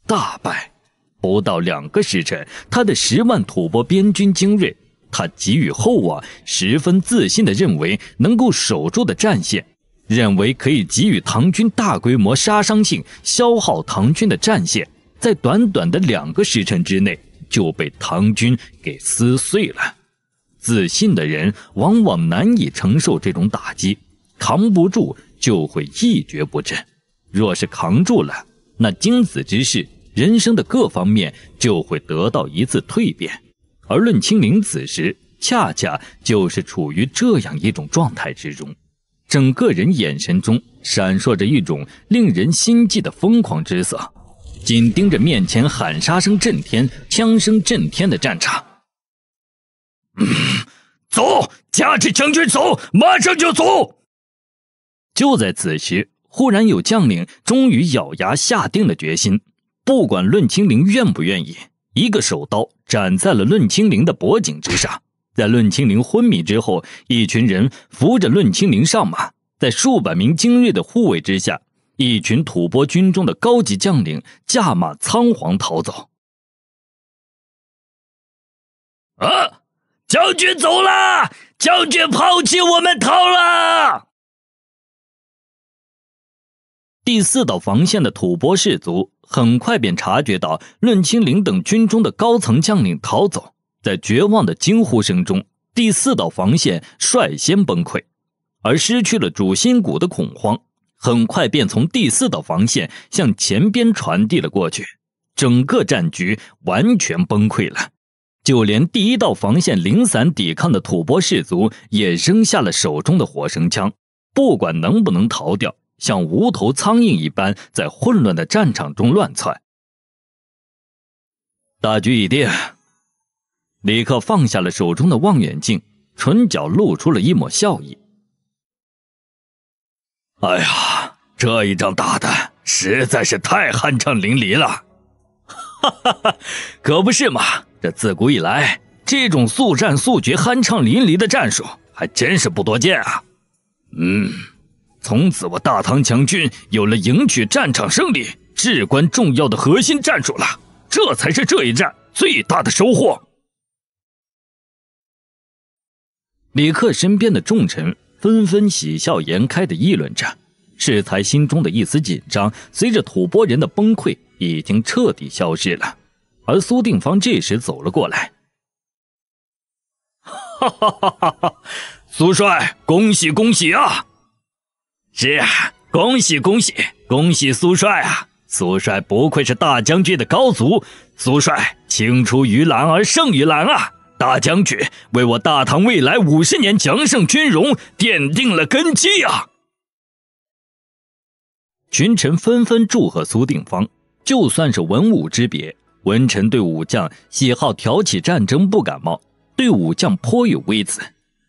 大败。不到两个时辰，他的十万吐蕃边军精锐，他给予厚望、十分自信的认为能够守住的战线，认为可以给予唐军大规模杀伤性、消耗唐军的战线，在短短的两个时辰之内就被唐军给撕碎了。自信的人往往难以承受这种打击，扛不住就会一蹶不振；若是扛住了，那精子之事，人生的各方面就会得到一次蜕变。而论清零，此时恰恰就是处于这样一种状态之中，整个人眼神中闪烁着一种令人心悸的疯狂之色，紧盯着面前喊杀声震天、枪声震天的战场。走，加之将军走，马上就走。就在此时，忽然有将领终于咬牙下定了决心，不管论青灵愿不愿意，一个手刀斩在了论青灵的脖颈之上。在论青灵昏迷之后，一群人扶着论青灵上马，在数百名精锐的护卫之下，一群吐蕃军中的高级将领驾马仓皇逃走。啊！将军走了，将军抛弃我们逃了。第四道防线的吐蕃士卒很快便察觉到论清灵等军中的高层将领逃走，在绝望的惊呼声中，第四道防线率先崩溃，而失去了主心骨的恐慌很快便从第四道防线向前边传递了过去，整个战局完全崩溃了。就连第一道防线零散抵抗的吐蕃士卒也扔下了手中的火绳枪，不管能不能逃掉，像无头苍蝇一般在混乱的战场中乱窜。大局已定，李克放下了手中的望远镜，唇角露出了一抹笑意。哎呀，这一仗打的实在是太酣畅淋漓了，*laughs* 哈哈哈，可不是嘛。这自古以来，这种速战速决、酣畅淋漓的战术还真是不多见啊！嗯，从此我大唐强军有了赢取战场胜利至关重要的核心战术了，这才是这一战最大的收获。李克身边的众臣纷纷喜笑颜开的议论着，适才心中的一丝紧张随着吐蕃人的崩溃已经彻底消失了。而苏定方这时走了过来，哈哈哈哈哈！苏帅，恭喜恭喜啊！是啊，恭喜恭喜恭喜苏帅啊！苏帅不愧是大将军的高足，苏帅青出于蓝而胜于蓝啊！大将军为我大唐未来五十年强盛军容奠定了根基啊！群臣纷纷祝贺苏定方，就算是文武之别。文臣对武将喜好挑起战争不感冒，对武将颇有微词，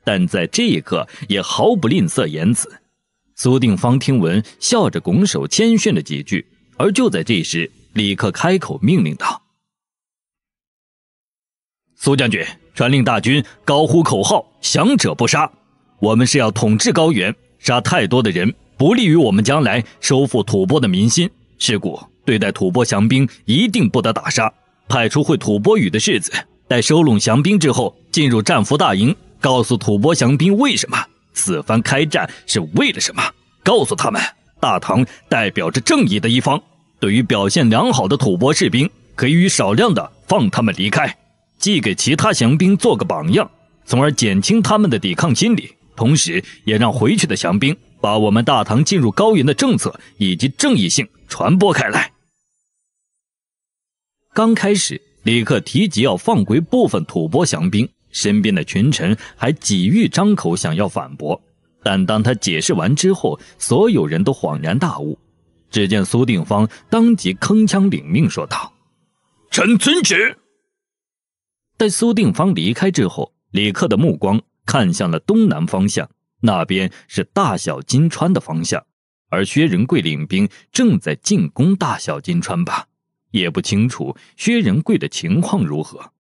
但在这一刻也毫不吝啬言辞。苏定方听闻，笑着拱手谦逊了几句。而就在这时，李克开口命令道：“苏将军，传令大军，高呼口号，降者不杀。我们是要统治高原，杀太多的人不利于我们将来收复吐蕃的民心，是故。”对待吐蕃降兵一定不得打杀，派出会吐蕃语的世子，待收拢降兵之后，进入战俘大营，告诉吐蕃降兵为什么此番开战是为了什么，告诉他们大唐代表着正义的一方，对于表现良好的吐蕃士兵，可以少量的放他们离开，既给其他降兵做个榜样，从而减轻他们的抵抗心理，同时也让回去的降兵把我们大唐进入高原的政策以及正义性传播开来。刚开始，李克提及要放归部分吐蕃降兵，身边的群臣还几欲张口想要反驳，但当他解释完之后，所有人都恍然大悟。只见苏定方当即铿锵领命说道：“臣遵旨。”待苏定方离开之后，李克的目光看向了东南方向，那边是大小金川的方向，而薛仁贵领兵正在进攻大小金川吧。也不清楚薛仁贵的情况如何。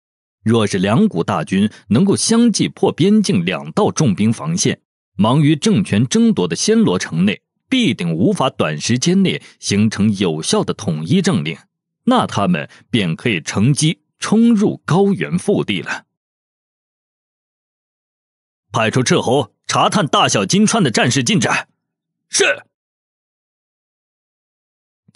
若是两股大军能够相继破边境两道重兵防线，忙于政权争夺的暹罗城内必定无法短时间内形成有效的统一政令，那他们便可以乘机冲入高原腹地了。派出斥候查探大小金川的战事进展。是。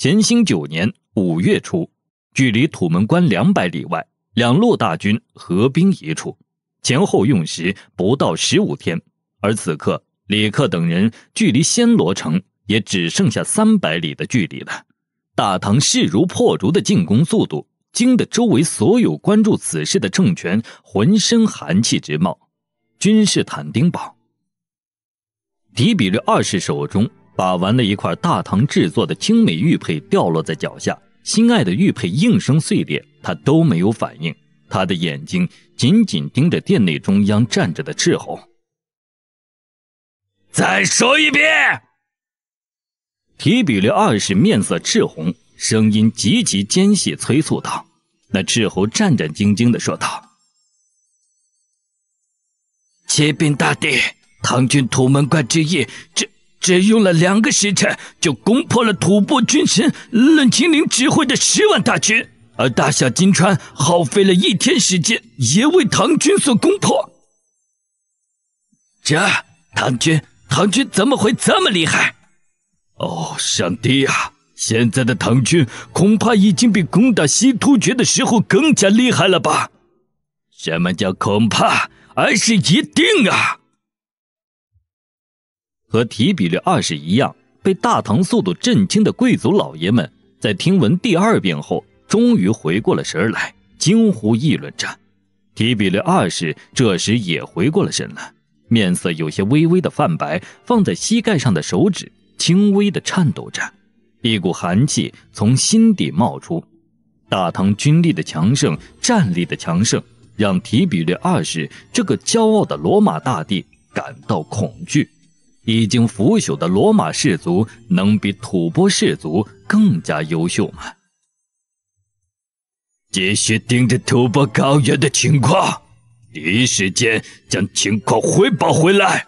咸兴九年五月初，距离土门关两百里外，两路大军合兵一处，前后用时不到十五天。而此刻，李克等人距离暹罗城也只剩下三百里的距离了。大唐势如破竹的进攻速度，惊得周围所有关注此事的政权浑身寒气直冒。君士坦丁堡，迪比略二世手中。把玩了一块大唐制作的精美玉佩掉落在脚下，心爱的玉佩应声碎裂，他都没有反应。他的眼睛紧紧盯着殿内中央站着的赤候。再说一遍！提比略二世面色赤红，声音极其尖细，催促道：“那赤候战战兢兢地说道：‘启禀大帝，唐军图门关之意，这……’”只用了两个时辰就攻破了吐蕃军神冷清灵指挥的十万大军，而大夏金川耗费了一天时间，也为唐军所攻破。这唐军，唐军怎么会这么厉害？哦，上帝啊！现在的唐军恐怕已经比攻打西突厥的时候更加厉害了吧？什么叫恐怕？而是一定啊！和提比略二世一样，被大唐速度震惊的贵族老爷们，在听闻第二遍后，终于回过了神来，惊呼议论着。提比略二世这时也回过了神来，面色有些微微的泛白，放在膝盖上的手指轻微的颤抖着，一股寒气从心底冒出。大唐军力的强盛，战力的强盛，让提比略二世这个骄傲的罗马大帝感到恐惧。已经腐朽的罗马氏族能比吐蕃氏族更加优秀吗？继续盯着吐蕃高原的情况，第一时间将情况汇报回来。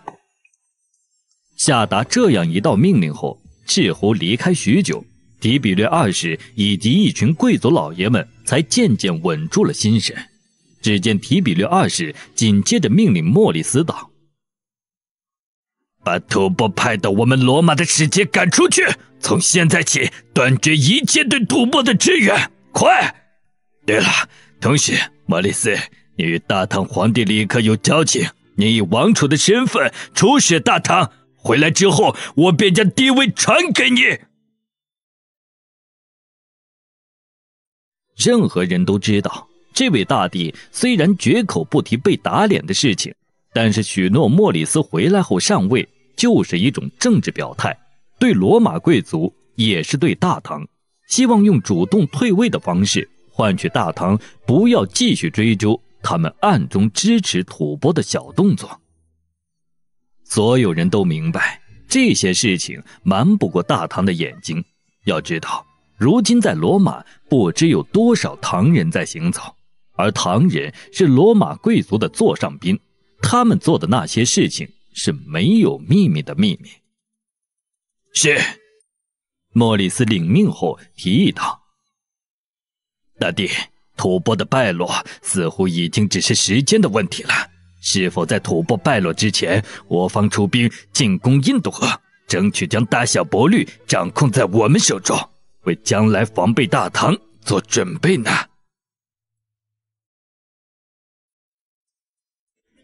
下达这样一道命令后，赤狐离开许久，提比略二世以及一群贵族老爷们才渐渐稳住了心神。只见提比略二世紧接着命令莫里斯党。把吐蕃派到我们罗马的使节赶出去，从现在起断绝一切对吐蕃的支援。快！对了，同时，莫里斯，你与大唐皇帝李克有交情，你以王储的身份出使大唐，回来之后，我便将帝位传给你。任何人都知道，这位大帝虽然绝口不提被打脸的事情，但是许诺莫里斯回来后上位。就是一种政治表态，对罗马贵族也是对大唐，希望用主动退位的方式换取大唐不要继续追究他们暗中支持吐蕃的小动作。所有人都明白这些事情瞒不过大唐的眼睛。要知道，如今在罗马不知有多少唐人在行走，而唐人是罗马贵族的座上宾，他们做的那些事情。是没有秘密的秘密。是，莫里斯领命后提议道：“大帝，吐蕃的败落似乎已经只是时间的问题了。是否在吐蕃败落之前，我方出兵进攻印度河，争取将大小伯律掌控在我们手中，为将来防备大唐做准备呢？”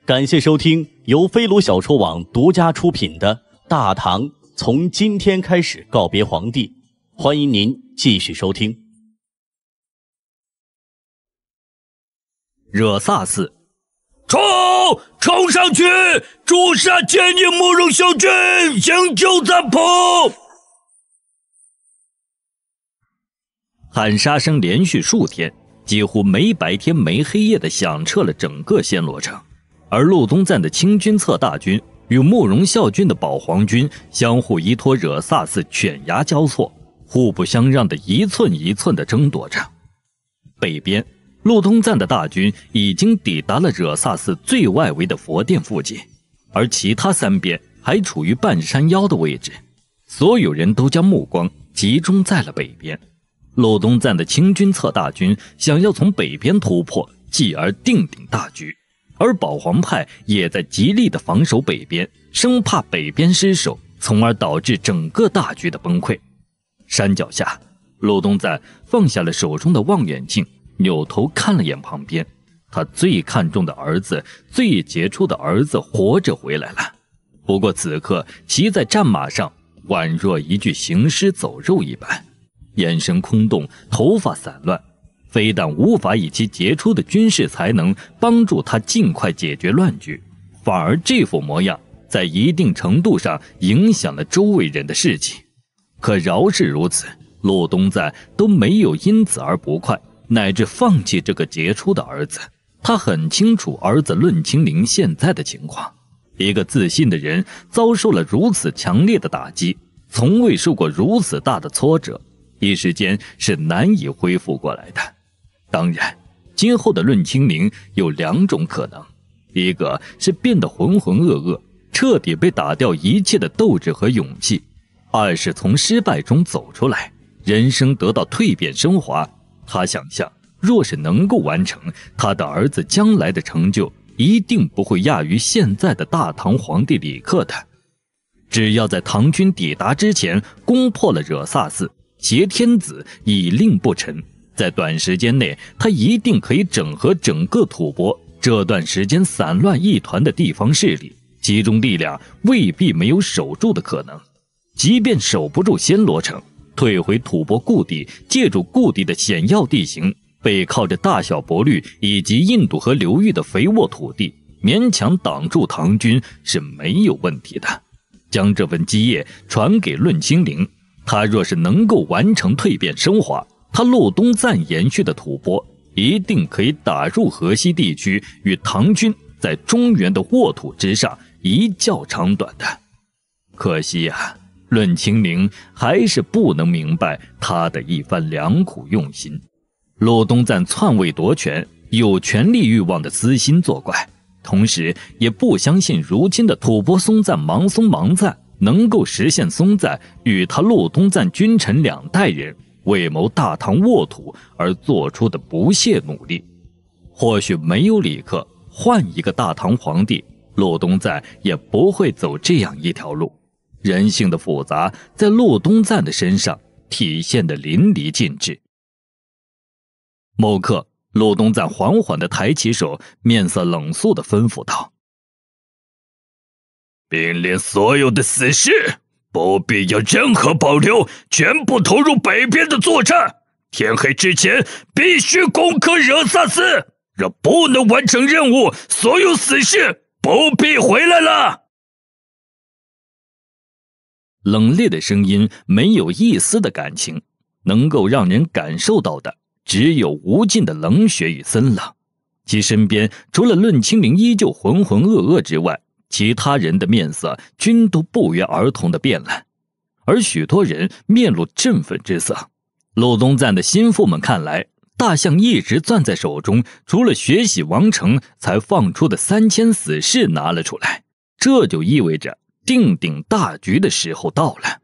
感谢收听由飞卢小说网独家出品的《大唐》，从今天开始告别皇帝。欢迎您继续收听。惹萨斯，冲冲上去，诛杀奸佞慕容秀君，营救赞普。喊杀声连续数天，几乎没白天没黑夜的响彻了整个暹罗城。而陆东赞的清军侧大军与慕容孝军的保皇军相互依托，惹萨寺犬牙交错，互不相让的一寸一寸的争夺着。北边，陆东赞的大军已经抵达了惹萨寺最外围的佛殿附近，而其他三边还处于半山腰的位置。所有人都将目光集中在了北边，陆东赞的清军侧大军想要从北边突破，继而定鼎大局。而保皇派也在极力的防守北边，生怕北边失守，从而导致整个大局的崩溃。山脚下，陆东赞放下了手中的望远镜，扭头看了眼旁边，他最看重的儿子，最杰出的儿子活着回来了。不过此刻骑在战马上，宛若一具行尸走肉一般，眼神空洞，头发散乱。非但无法以其杰出的军事才能帮助他尽快解决乱局，反而这副模样在一定程度上影响了周围人的士气。可饶是如此，陆东在都没有因此而不快，乃至放弃这个杰出的儿子。他很清楚儿子论清灵现在的情况：一个自信的人遭受了如此强烈的打击，从未受过如此大的挫折，一时间是难以恢复过来的。当然，今后的论清灵有两种可能：一个是变得浑浑噩噩，彻底被打掉一切的斗志和勇气；二是从失败中走出来，人生得到蜕变升华。他想象，若是能够完成，他的儿子将来的成就一定不会亚于现在的大唐皇帝李克的。只要在唐军抵达之前攻破了惹萨寺，挟天子以令不臣。在短时间内，他一定可以整合整个吐蕃这段时间散乱一团的地方势力，集中力量，未必没有守住的可能。即便守不住暹罗城，退回吐蕃故地，借助故地的险要地形，背靠着大小伯律以及印度河流域的肥沃土地，勉强挡住唐军是没有问题的。将这份基业传给论清灵，他若是能够完成蜕变升华。他陆东赞延续的吐蕃，一定可以打入河西地区，与唐军在中原的沃土之上一较长短的。可惜呀，论清明还是不能明白他的一番良苦用心。陆东赞篡位夺权，有权力欲望的私心作怪，同时也不相信如今的吐蕃松赞芒松芒赞能够实现松赞与他陆东赞君臣两代人。为谋大唐沃土而做出的不懈努力，或许没有李克，换一个大唐皇帝，陆东赞也不会走这样一条路。人性的复杂，在陆东赞的身上体现的淋漓尽致。某刻，陆东赞缓缓地抬起手，面色冷肃地吩咐道：“并令所有的死士。”不必有任何保留，全部投入北边的作战。天黑之前必须攻克热萨斯。若不能完成任务，所有死士不必回来了。冷冽的声音没有一丝的感情，能够让人感受到的只有无尽的冷血与森冷。其身边除了论清灵依旧浑浑噩噩之外。其他人的面色均都不约而同的变了，而许多人面露振奋之色。陆东赞的心腹们看来，大象一直攥在手中，除了血洗王城才放出的三千死士拿了出来，这就意味着定鼎大局的时候到了。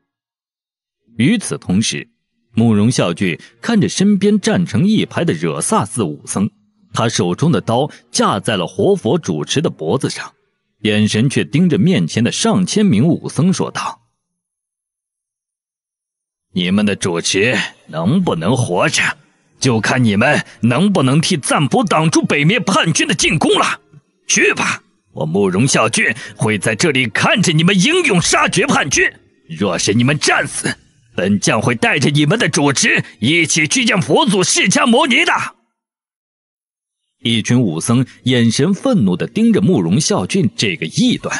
与此同时，慕容孝俊看着身边站成一排的惹萨寺武僧，他手中的刀架在了活佛主持的脖子上。眼神却盯着面前的上千名武僧说道：“你们的主持能不能活着，就看你们能不能替赞普挡住北面叛军的进攻了。去吧，我慕容孝俊会在这里看着你们英勇杀绝叛军。若是你们战死，本将会带着你们的主持一起去见佛祖释迦摩尼的。”一群武僧眼神愤怒地盯着慕容孝俊这个异端，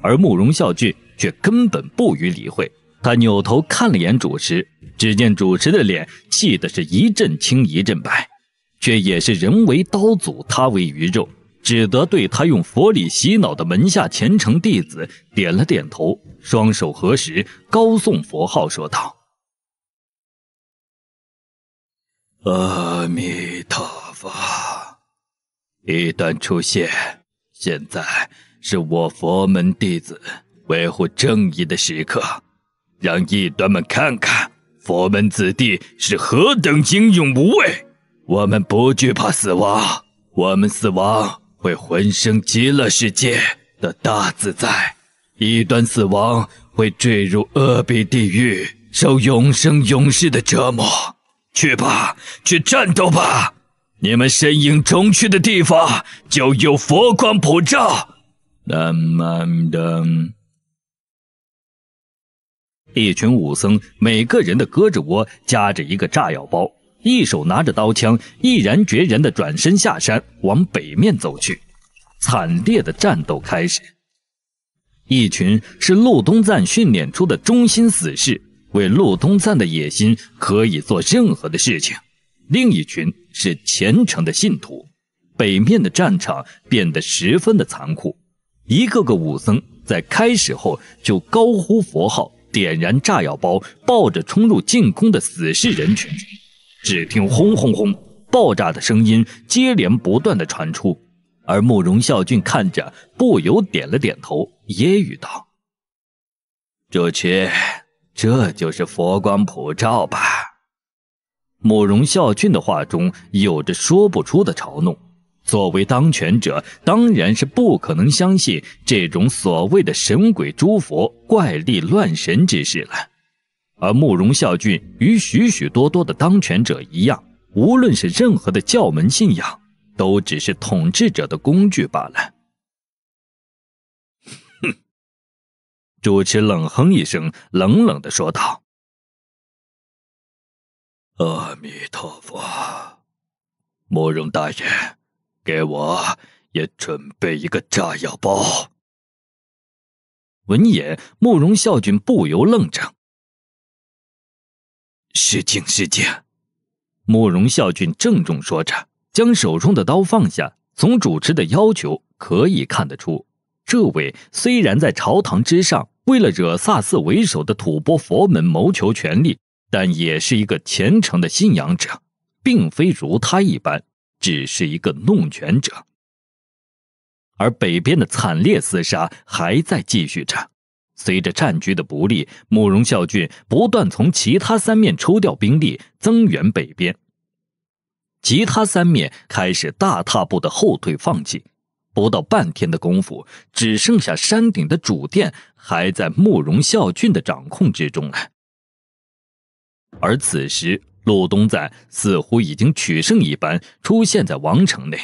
而慕容孝俊却根本不予理会。他扭头看了眼主持，只见主持的脸气的是一阵青一阵白，却也是人为刀俎，他为鱼肉，只得对他用佛理洗脑的门下虔诚弟子点了点头，双手合十，高诵佛号，说道：“阿弥陀佛。”异端出现！现在是我佛门弟子维护正义的时刻，让异端们看看佛门子弟是何等英勇无畏。我们不惧怕死亡，我们死亡会浑身极乐世界的大自在；异端死亡会坠入恶比地狱，受永生永世的折磨。去吧，去战斗吧！你们身影中去的地方，就有佛光普照。南无阿一群武僧，每个人的胳肢窝夹着一个炸药包，一手拿着刀枪，毅然决然的转身下山，往北面走去。惨烈的战斗开始。一群是陆东赞训练出的忠心死士，为陆东赞的野心可以做任何的事情。另一群。是虔诚的信徒，北面的战场变得十分的残酷。一个个武僧在开始后就高呼佛号，点燃炸药包，抱着冲入进攻的死士人群。只听轰轰轰，爆炸的声音接连不断的传出。而慕容孝俊看着，不由点了点头，揶揄道：“这却这就是佛光普照吧。”慕容孝俊的话中有着说不出的嘲弄。作为当权者，当然是不可能相信这种所谓的神鬼诸佛怪力乱神之事了。而慕容孝俊与许许多多的当权者一样，无论是任何的教门信仰，都只是统治者的工具罢了。*laughs* 哼！主持冷哼一声，冷冷地说道。阿弥陀佛，慕容大人，给我也准备一个炸药包。闻言，慕容孝俊不由愣怔。失敬失敬，慕容孝俊郑重说着，将手中的刀放下。从主持的要求可以看得出，这位虽然在朝堂之上，为了惹萨斯为首的吐蕃佛门谋求权力。但也是一个虔诚的信仰者，并非如他一般，只是一个弄权者。而北边的惨烈厮杀还在继续着。随着战局的不利，慕容孝俊不断从其他三面抽调兵力增援北边，其他三面开始大踏步的后退放弃。不到半天的功夫，只剩下山顶的主殿还在慕容孝俊的掌控之中了。而此时，陆东赞似乎已经取胜一般，出现在王城内。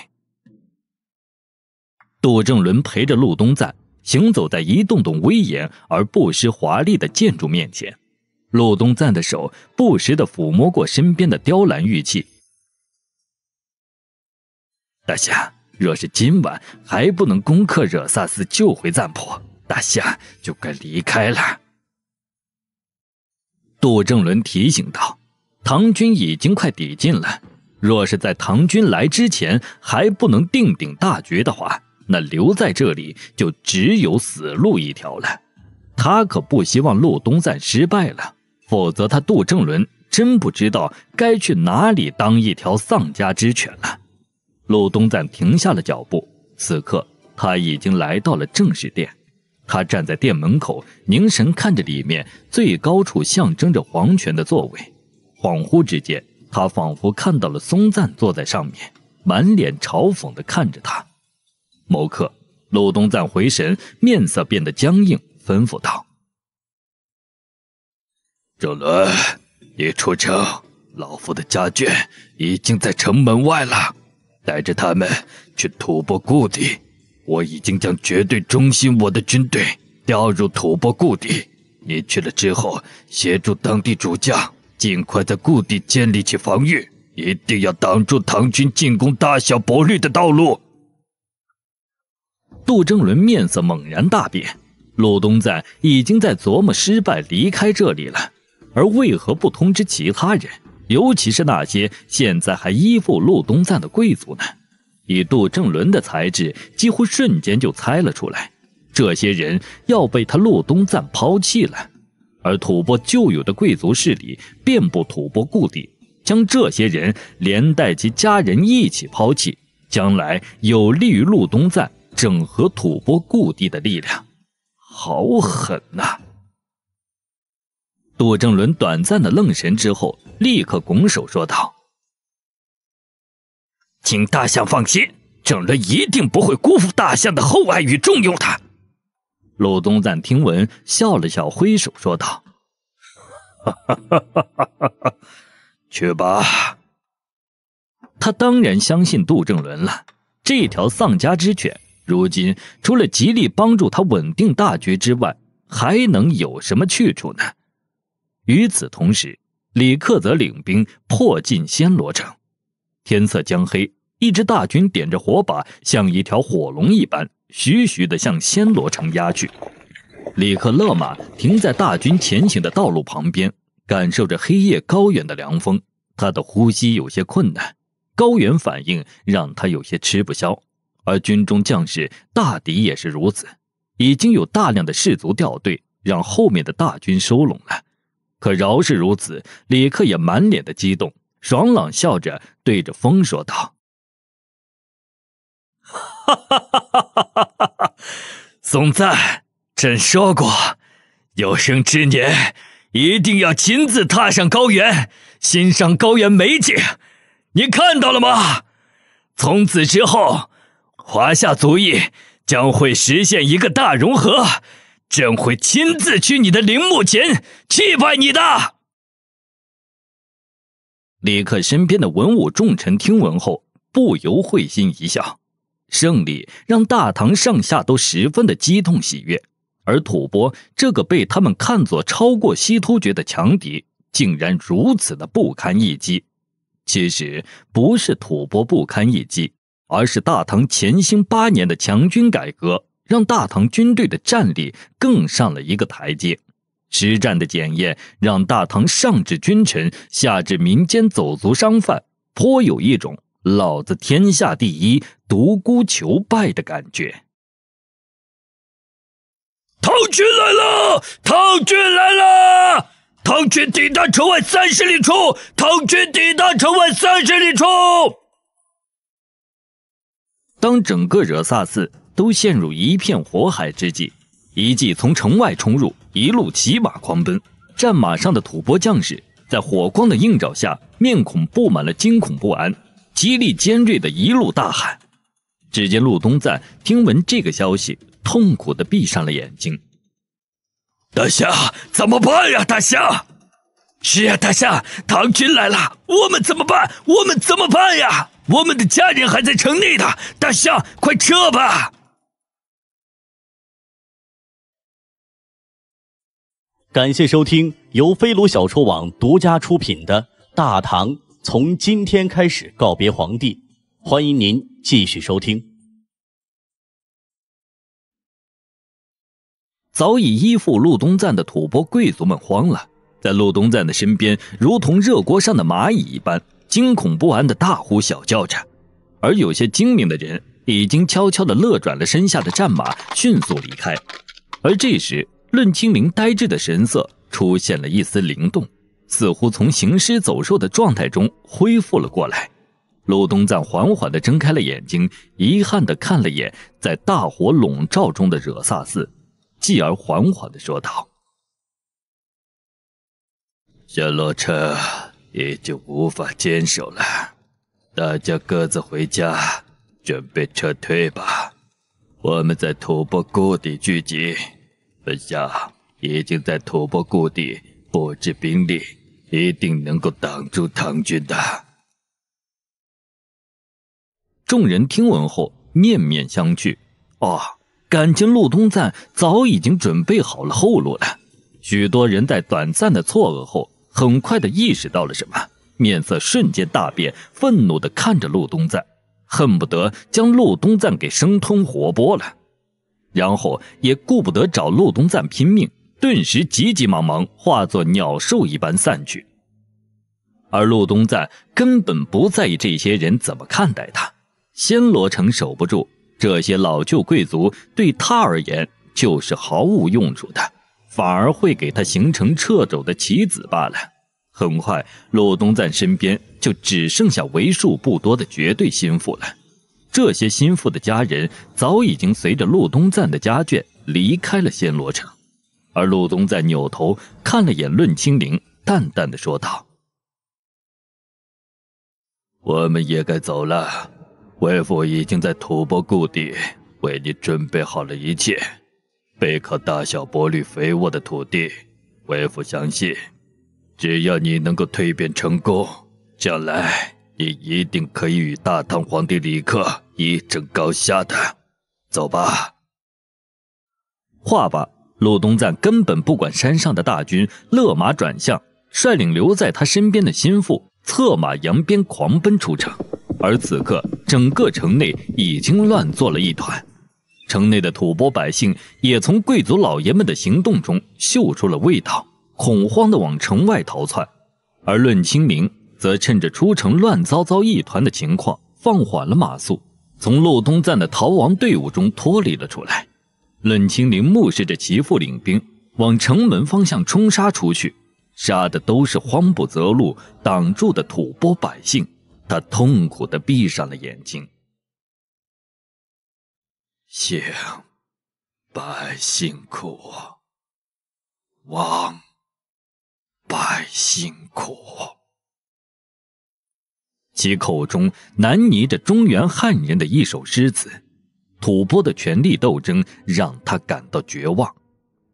杜正伦陪着陆东赞，行走在一栋栋威严而不失华丽的建筑面前。陆东赞的手不时的抚摸过身边的雕栏玉砌。大侠，若是今晚还不能攻克惹萨斯，救回赞普，大侠就该离开了。杜正伦提醒道：“唐军已经快抵近了，若是在唐军来之前还不能定鼎大局的话，那留在这里就只有死路一条了。他可不希望陆东赞失败了，否则他杜正伦真不知道该去哪里当一条丧家之犬了。”陆东赞停下了脚步，此刻他已经来到了正式殿。他站在店门口，凝神看着里面最高处象征着皇权的座位，恍惚之间，他仿佛看到了松赞坐在上面，满脸嘲讽的看着他。某刻，陆东赞回神，面色变得僵硬，吩咐道：“周伦，你出城，老夫的家眷已经在城门外了，带着他们去吐蕃故地。”我已经将绝对忠心我的军队调入吐蕃故地，你去了之后，协助当地主将，尽快在故地建立起防御，一定要挡住唐军进攻大小勃律的道路。杜征伦面色猛然大变，陆东赞已经在琢磨失败离开这里了，而为何不通知其他人，尤其是那些现在还依附陆东赞的贵族呢？以杜正伦的才智，几乎瞬间就猜了出来：这些人要被他陆东赞抛弃了。而吐蕃旧有的贵族势力遍布吐蕃故地，将这些人连带其家人一起抛弃，将来有利于陆东赞整合吐蕃故地的力量。好狠呐！杜正伦短暂的愣神之后，立刻拱手说道。请大象放心，整伦一定不会辜负大象的厚爱与重用的。陆东赞听闻，笑了笑，挥手说道：“哈哈哈哈哈哈，去吧。”他当然相信杜正伦了。这条丧家之犬，如今除了极力帮助他稳定大局之外，还能有什么去处呢？与此同时，李克则领兵破进暹罗城。天色将黑，一支大军点着火把，像一条火龙一般，徐徐地向暹罗城压去。李克勒马停在大军前行的道路旁边，感受着黑夜高原的凉风，他的呼吸有些困难，高原反应让他有些吃不消。而军中将士大抵也是如此，已经有大量的士卒掉队，让后面的大军收拢了。可饶是如此，李克也满脸的激动。爽朗笑着对着风说道：“哈哈哈哈哈哈！总赞，朕说过，有生之年一定要亲自踏上高原，欣赏高原美景。你看到了吗？从此之后，华夏族裔将会实现一个大融合。朕会亲自去你的陵墓前祭拜你的。”李克身边的文武重臣听闻后，不由会心一笑。胜利让大唐上下都十分的激动喜悦，而吐蕃这个被他们看作超过西突厥的强敌，竟然如此的不堪一击。其实不是吐蕃不堪一击，而是大唐前兴八年的强军改革，让大唐军队的战力更上了一个台阶。实战的检验让大唐上至君臣，下至民间走卒商贩，颇有一种“老子天下第一，独孤求败”的感觉。唐军来了！唐军来了！唐军抵达城外三十里处。唐军抵达城外三十里处。当整个惹萨寺都陷入一片火海之际，一骑从城外冲入，一路骑马狂奔，战马上的吐蕃将士在火光的映照下，面孔布满了惊恐不安，极力尖锐的一路大喊。只见陆东赞听闻这个消息，痛苦地闭上了眼睛。大侠，怎么办呀？大侠，是呀，大侠，唐军来了，我们怎么办？我们怎么办呀？我们的家人还在城内呢，大侠，快撤吧。感谢收听由飞卢小说网独家出品的《大唐》，从今天开始告别皇帝。欢迎您继续收听。早已依附陆东赞的吐蕃贵族们慌了，在陆东赞的身边，如同热锅上的蚂蚁一般，惊恐不安的大呼小叫着。而有些精明的人已经悄悄的勒转了身下的战马，迅速离开。而这时，论青灵呆滞的神色出现了一丝灵动，似乎从行尸走肉的状态中恢复了过来。陆东赞缓缓地睁开了眼睛，遗憾地看了眼在大火笼罩中的惹萨寺，继而缓缓地说道：“小洛车也就无法坚守了，大家各自回家，准备撤退吧。我们在吐蕃故地聚集。”本下已经在吐蕃故地布置兵力，一定能够挡住唐军的。众人听闻后，面面相觑。哦，感情陆东赞早已经准备好了后路了。许多人在短暂的错愕后，很快的意识到了什么，面色瞬间大变，愤怒的看着陆东赞，恨不得将陆东赞给生吞活剥了。然后也顾不得找陆东赞拼命，顿时急急忙忙化作鸟兽一般散去。而陆东赞根本不在意这些人怎么看待他，暹罗城守不住，这些老旧贵族对他而言就是毫无用处的，反而会给他形成掣肘的棋子罢了。很快，陆东赞身边就只剩下为数不多的绝对心腹了。这些心腹的家人早已经随着陆东赞的家眷离开了暹罗城，而陆东赞扭头看了眼论青灵，淡淡的说道：“我们也该走了，为父已经在吐蕃故地为你准备好了一切，背靠大小伯律肥沃的土地，为父相信，只要你能够蜕变成功，将来……”你一定可以与大唐皇帝李克一争高下的，走吧。话罢，陆东赞根本不管山上的大军，勒马转向，率领留在他身边的心腹，策马扬鞭狂奔出城。而此刻，整个城内已经乱作了一团，城内的吐蕃百姓也从贵族老爷们的行动中嗅出了味道，恐慌的往城外逃窜。而论清明。则趁着出城乱糟糟一团的情况，放缓了马速，从路东赞的逃亡队伍中脱离了出来。冷清零目视着其父领兵往城门方向冲杀出去，杀的都是慌不择路挡住的吐蕃百姓。他痛苦地闭上了眼睛。姓，百姓苦。王，百姓苦。其口中喃呢着中原汉人的一首诗词，吐蕃的权力斗争让他感到绝望。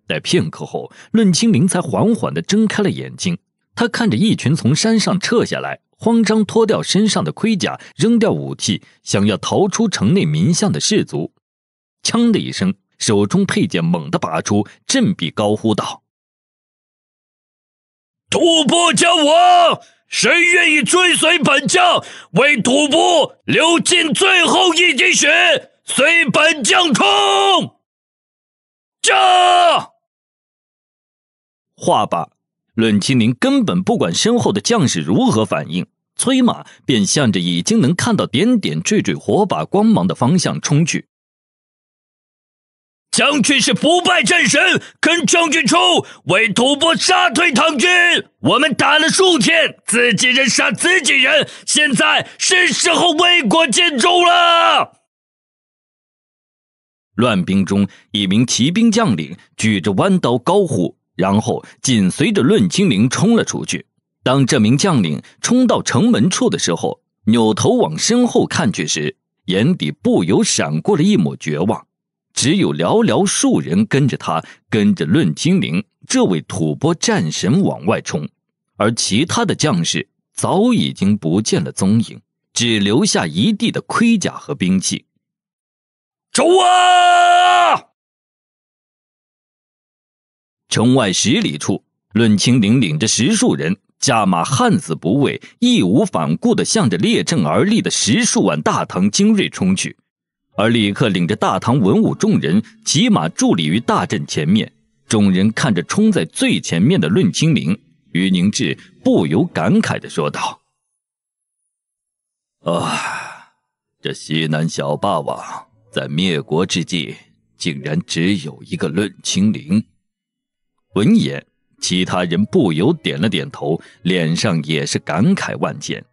待片刻后，论青明才缓缓的睁开了眼睛，他看着一群从山上撤下来、慌张脱掉身上的盔甲、扔掉武器、想要逃出城内民巷的士卒，枪的一声，手中佩剑猛地拔出，振臂高呼道：“吐蕃将亡！”谁愿意追随本将，为吐蕃流尽最后一滴血？随本将冲！将话罢，冷清零根本不管身后的将士如何反应，催马便向着已经能看到点点缀缀火把光芒的方向冲去。将军是不败战神，跟将军冲，为吐蕃杀退唐军。我们打了数天，自己人杀自己人，现在是时候为国尽忠了。乱兵中，一名骑兵将领举着弯刀高呼，然后紧随着论青灵冲了出去。当这名将领冲到城门处的时候，扭头往身后看去时，眼底不由闪过了一抹绝望。只有寥寥数人跟着他，跟着论精灵这位吐蕃战神往外冲，而其他的将士早已经不见了踪影，只留下一地的盔甲和兵器。冲啊！城外十里处，论清灵领着十数人，驾马悍不畏，义无反顾地向着列阵而立的十数万大唐精锐冲去。而李克领着大唐文武众人，骑马伫立于大阵前面。众人看着冲在最前面的论清灵、于宁志，不由感慨地说道：“啊，这西南小霸王在灭国之际，竟然只有一个论清灵。”闻言，其他人不由点了点头，脸上也是感慨万千。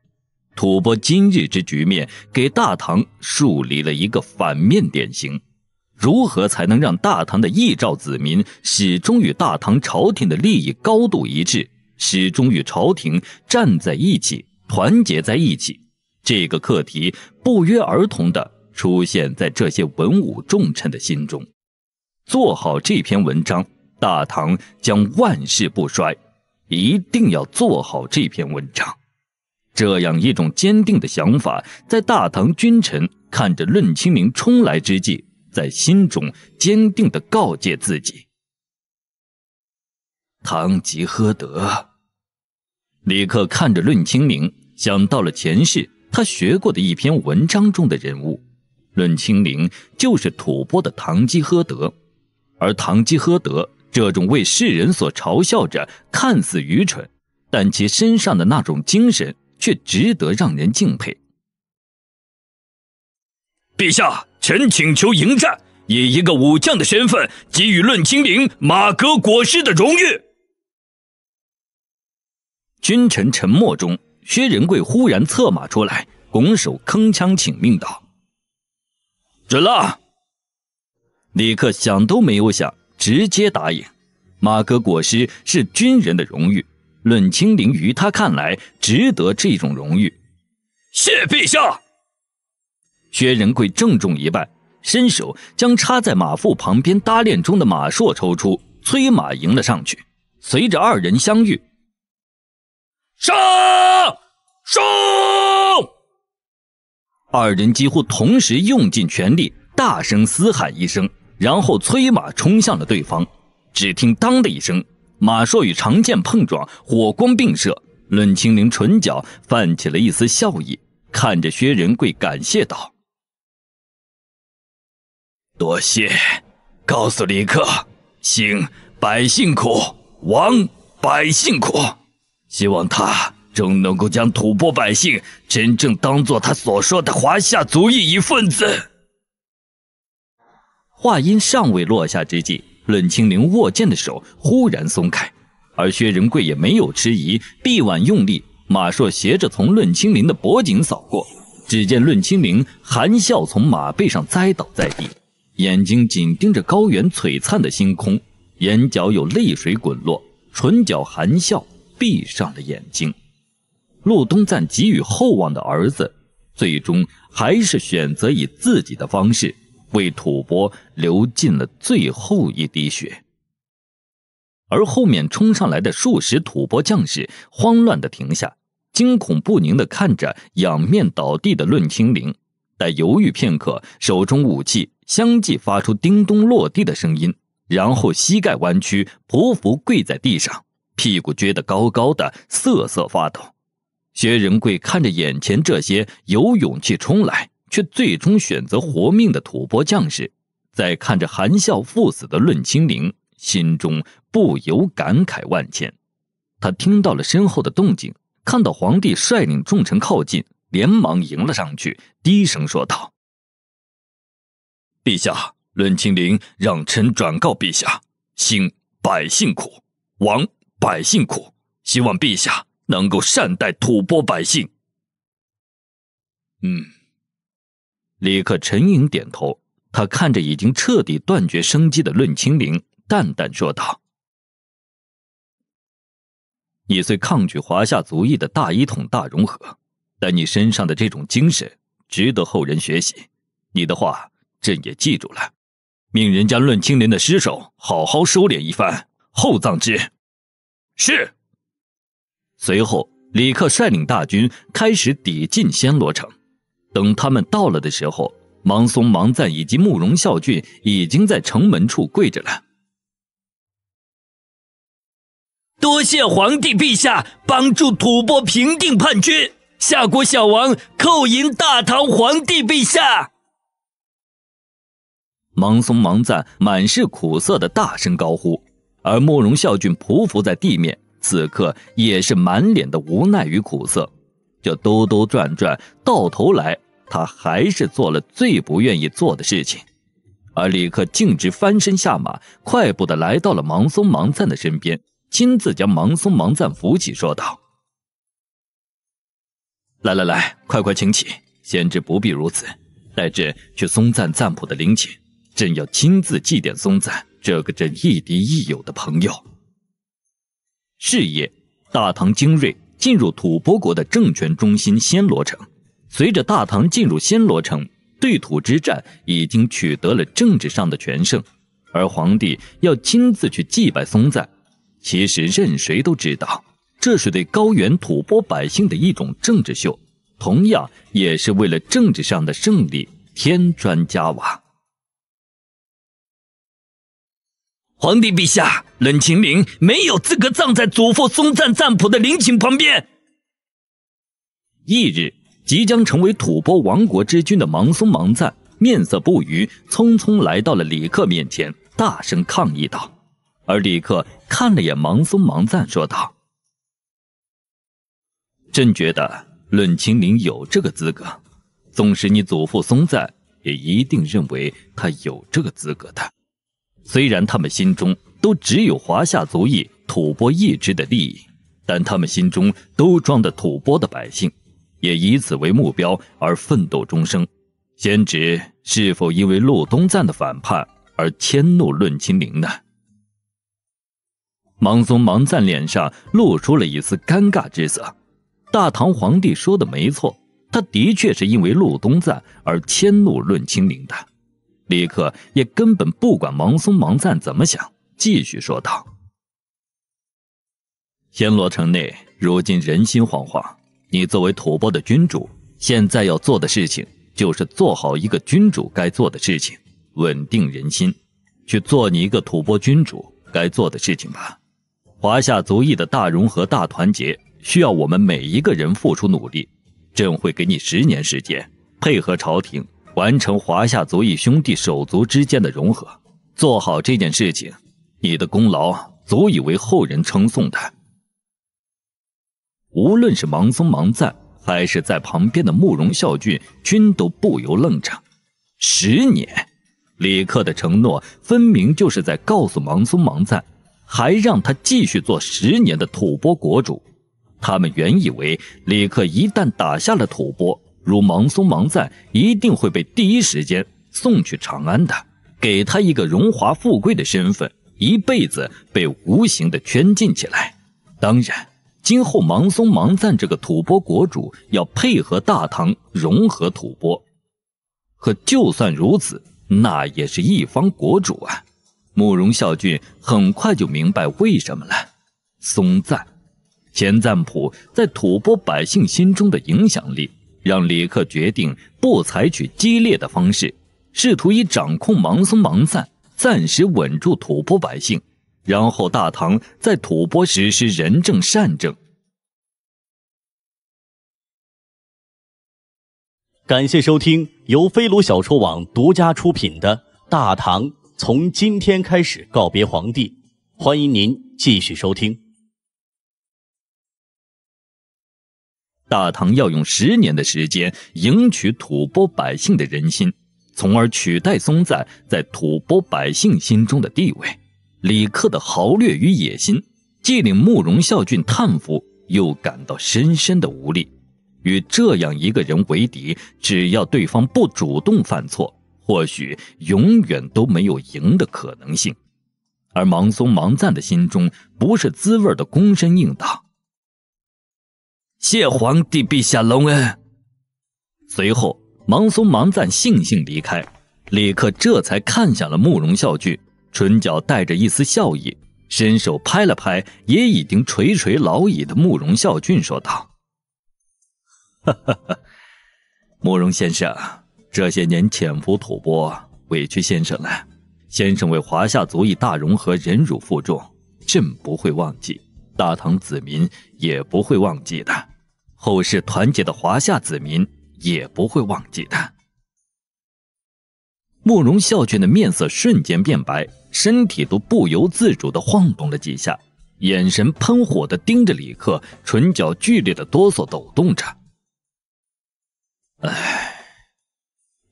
吐蕃今日之局面，给大唐树立了一个反面典型。如何才能让大唐的异兆子民始终与大唐朝廷的利益高度一致，始终与朝廷站在一起、团结在一起？这个课题不约而同地出现在这些文武重臣的心中。做好这篇文章，大唐将万世不衰。一定要做好这篇文章。这样一种坚定的想法，在大唐君臣看着论清明冲来之际，在心中坚定地告诫自己：“唐吉诃德。”李克看着论清明，想到了前世他学过的一篇文章中的人物，论清明就是吐蕃的唐吉诃德，而唐吉诃德这种为世人所嘲笑着、看似愚蠢，但其身上的那种精神。却值得让人敬佩。陛下，臣请求迎战，以一个武将的身份，给予论金陵马革裹尸的荣誉。君臣沉默中，薛仁贵忽然策马出来，拱手铿锵请命道：“准了。”李克想都没有想，直接答应：“马革裹尸是军人的荣誉。”论轻灵，于他看来，值得这种荣誉。谢陛下！薛仁贵郑重一拜，伸手将插在马腹旁边搭链中的马槊抽出，催马迎了上去。随着二人相遇，上冲！二人几乎同时用尽全力，大声嘶喊一声，然后催马冲向了对方。只听“当”的一声。马硕与长剑碰撞，火光并射。冷清灵唇角泛起了一丝笑意，看着薛仁贵，感谢道：“多谢，告诉李克，兴百姓苦，亡百姓苦。希望他终能够将吐蕃百姓真正当做他所说的华夏族裔一份子。”话音尚未落下之际。论青灵握剑的手忽然松开，而薛仁贵也没有迟疑，臂腕用力，马硕斜着从论青灵的脖颈扫过。只见论青灵含笑从马背上栽倒在地，眼睛紧盯着高原璀璨的星空，眼角有泪水滚落，唇角含笑，闭上了眼睛。陆东赞给予厚望的儿子，最终还是选择以自己的方式。为吐蕃流尽了最后一滴血，而后面冲上来的数十吐蕃将士慌乱的停下，惊恐不宁的看着仰面倒地的论清灵。待犹豫片刻，手中武器相继发出叮咚落地的声音，然后膝盖弯曲，匍匐跪在地上，屁股撅得高高的，瑟瑟发抖。薛仁贵看着眼前这些有勇气冲来。却最终选择活命的吐蕃将士，在看着含笑赴死的论清灵，心中不由感慨万千。他听到了身后的动静，看到皇帝率领众臣靠近，连忙迎了上去，低声说道：“陛下，论清灵让臣转告陛下，兴百姓苦，亡百姓苦，希望陛下能够善待吐蕃百姓。”嗯。李克沉吟，点头。他看着已经彻底断绝生机的论清灵，淡淡说道：“你虽抗拒华夏族裔的大一统、大融合，但你身上的这种精神值得后人学习。你的话，朕也记住了。命人将论青莲的尸首好好收敛一番，厚葬之。”是。随后，李克率领大军开始抵近暹罗城。等他们到了的时候，芒松芒赞以及慕容孝俊已经在城门处跪着了。多谢皇帝陛下帮助吐蕃平定叛军，夏国小王叩迎大唐皇帝陛下。芒松芒赞满是苦涩的大声高呼，而慕容孝俊匍匐在地面，此刻也是满脸的无奈与苦涩。这兜兜转转到头来。他还是做了最不愿意做的事情，而李克径直翻身下马，快步的来到了盲僧盲赞的身边，亲自将盲僧盲赞扶起，说道：“来来来，快快请起，先知不必如此，带朕去松赞赞普的灵前，朕要亲自祭奠松赞这个朕亦敌亦友的朋友。”是夜，大唐精锐进入吐蕃国的政权中心仙罗城。随着大唐进入暹罗城，对土之战已经取得了政治上的全胜，而皇帝要亲自去祭拜松赞，其实任谁都知道，这是对高原吐蕃百姓的一种政治秀，同样也是为了政治上的胜利添砖加瓦。皇帝陛下，冷清零没有资格葬在祖父松赞赞普的陵寝旁边。翌日。即将成为吐蕃亡国之君的芒松芒赞面色不愉，匆匆来到了李克面前，大声抗议道。而李克看了眼芒松芒赞，说道：“朕觉得论秦麟有这个资格，纵使你祖父松赞也一定认为他有这个资格的。虽然他们心中都只有华夏族裔、吐蕃一支的利益，但他们心中都装的吐蕃的百姓。”也以此为目标而奋斗终生。先知是否因为禄东赞的反叛而迁怒论亲明呢？芒松芒赞脸上露出了一丝尴尬之色。大唐皇帝说的没错，他的确是因为禄东赞而迁怒论亲明的。立刻也根本不管芒松芒赞怎么想，继续说道：“暹罗城内如今人心惶惶。”你作为吐蕃的君主，现在要做的事情就是做好一个君主该做的事情，稳定人心，去做你一个吐蕃君主该做的事情吧。华夏族裔的大融合、大团结需要我们每一个人付出努力。朕会给你十年时间，配合朝廷完成华夏族裔兄弟手足之间的融合。做好这件事情，你的功劳足以为后人称颂的。无论是盲松盲赞还是在旁边的慕容孝俊，均都不由愣着。十年，李克的承诺分明就是在告诉盲松盲赞，还让他继续做十年的吐蕃国主。他们原以为李克一旦打下了吐蕃，如芒松芒赞一定会被第一时间送去长安的，给他一个荣华富贵的身份，一辈子被无形的圈禁起来。当然。今后，芒松芒赞这个吐蕃国主要配合大唐融合吐蕃，可就算如此，那也是一方国主啊！慕容孝俊很快就明白为什么了。松赞，前赞普在吐蕃百姓心中的影响力，让李克决定不采取激烈的方式，试图以掌控芒松芒赞，暂时稳住吐蕃百姓。然后，大唐在吐蕃实施仁政、善政。感谢收听由飞卢小说网独家出品的《大唐从今天开始告别皇帝》，欢迎您继续收听。大唐要用十年的时间赢取吐蕃百姓的人心，从而取代松赞在吐蕃百姓心中的地位。李克的豪略与野心，既令慕容孝俊叹服，又感到深深的无力。与这样一个人为敌，只要对方不主动犯错，或许永远都没有赢的可能性。而芒松芒赞的心中不是滋味的，躬身应答：“谢皇帝陛下隆恩。”随后，芒松芒赞悻悻离开。李克这才看向了慕容孝俊。唇角带着一丝笑意，伸手拍了拍也已经垂垂老矣的慕容孝俊，说道：“慕容先生，这些年潜伏吐蕃，委屈先生了。先生为华夏族裔大融合忍辱负重，朕不会忘记，大唐子民也不会忘记的，后世团结的华夏子民也不会忘记的。”慕容笑君的面色瞬间变白，身体都不由自主的晃动了几下，眼神喷火的盯着李克，唇角剧烈的哆嗦抖动着。唉，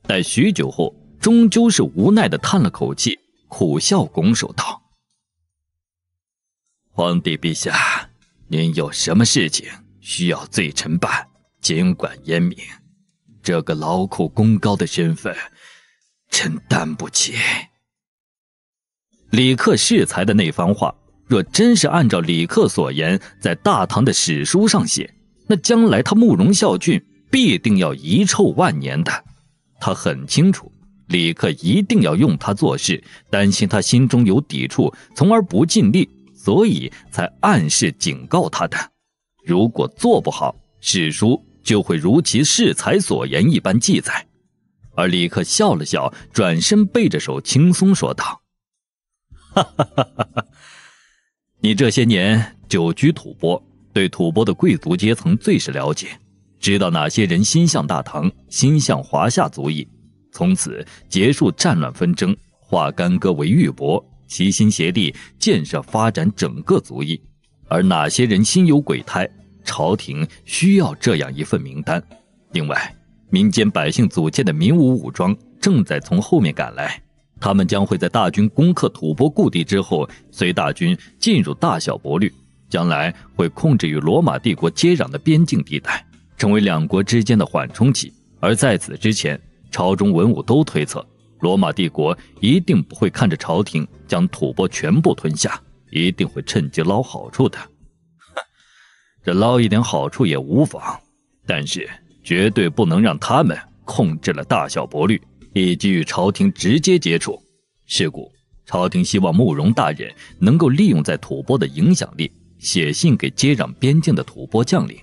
但许久后，终究是无奈的叹了口气，苦笑拱手道：“皇帝陛下，您有什么事情需要罪臣办，尽管言明。这个劳苦功高的身份。”臣担不起。李克恃才的那番话，若真是按照李克所言，在大唐的史书上写，那将来他慕容孝俊必定要遗臭万年的。他很清楚，李克一定要用他做事，担心他心中有抵触，从而不尽力，所以才暗示警告他的。如果做不好，史书就会如其恃才所言一般记载。而李克笑了笑，转身背着手，轻松说道：“哈哈哈哈哈！你这些年久居吐蕃，对吐蕃的贵族阶层最是了解，知道哪些人心向大唐，心向华夏族裔；从此结束战乱纷争，化干戈为玉帛，齐心协力建设发展整个族裔。而哪些人心有鬼胎，朝廷需要这样一份名单。另外。”民间百姓组建的民武武装正在从后面赶来，他们将会在大军攻克吐蕃故地之后，随大军进入大小勃律，将来会控制与罗马帝国接壤的边境地带，成为两国之间的缓冲期。而在此之前，朝中文武都推测，罗马帝国一定不会看着朝廷将吐蕃全部吞下，一定会趁机捞好处的。*laughs* 这捞一点好处也无妨，但是。绝对不能让他们控制了大小伯律以及与朝廷直接接触。是故，朝廷希望慕容大人能够利用在吐蕃的影响力，写信给接壤边境的吐蕃将领，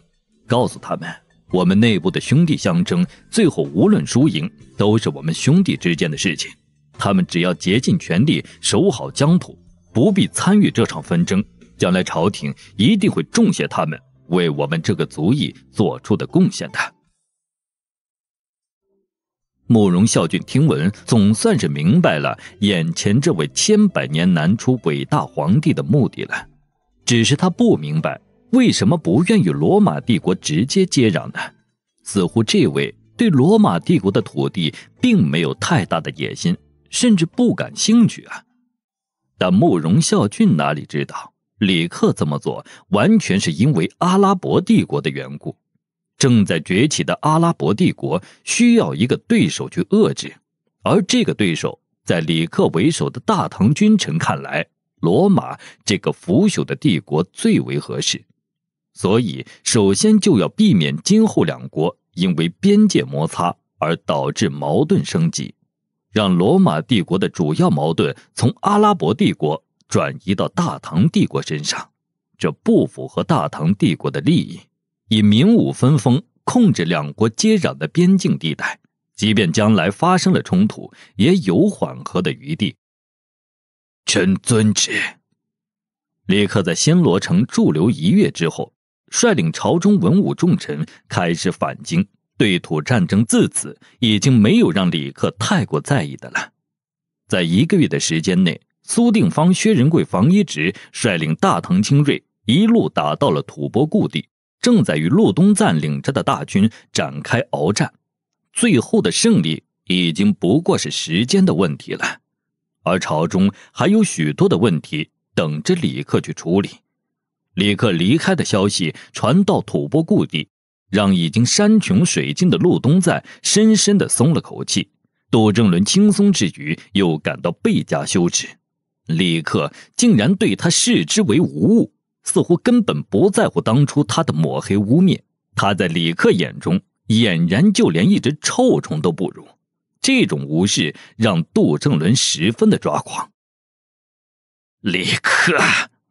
告诉他们：我们内部的兄弟相争，最后无论输赢，都是我们兄弟之间的事情。他们只要竭尽全力守好疆土，不必参与这场纷争，将来朝廷一定会重谢他们为我们这个族裔做出的贡献的。慕容孝俊听闻，总算是明白了眼前这位千百年难出伟大皇帝的目的了。只是他不明白，为什么不愿与罗马帝国直接接壤呢？似乎这位对罗马帝国的土地并没有太大的野心，甚至不感兴趣啊。但慕容孝俊哪里知道，李克这么做完全是因为阿拉伯帝国的缘故。正在崛起的阿拉伯帝国需要一个对手去遏制，而这个对手在李克为首的大唐君臣看来，罗马这个腐朽的帝国最为合适。所以，首先就要避免今后两国因为边界摩擦而导致矛盾升级，让罗马帝国的主要矛盾从阿拉伯帝国转移到大唐帝国身上，这不符合大唐帝国的利益。以明武分封，控制两国接壤的边境地带，即便将来发生了冲突，也有缓和的余地。臣遵旨。李克在暹罗城驻留一月之后，率领朝中文武重臣开始返京。对土战争自此已经没有让李克太过在意的了。在一个月的时间内，苏定方、薛仁贵、房一直率领大唐精锐，一路打到了吐蕃故地。正在与陆东赞领着的大军展开鏖战，最后的胜利已经不过是时间的问题了。而朝中还有许多的问题等着李克去处理。李克离开的消息传到吐蕃故地，让已经山穷水尽的陆东赞深深的松了口气。杜正伦轻松之余，又感到倍加羞耻。李克竟然对他视之为无物。似乎根本不在乎当初他的抹黑污蔑，他在李克眼中俨然就连一只臭虫都不如。这种无视让杜正伦十分的抓狂。李克，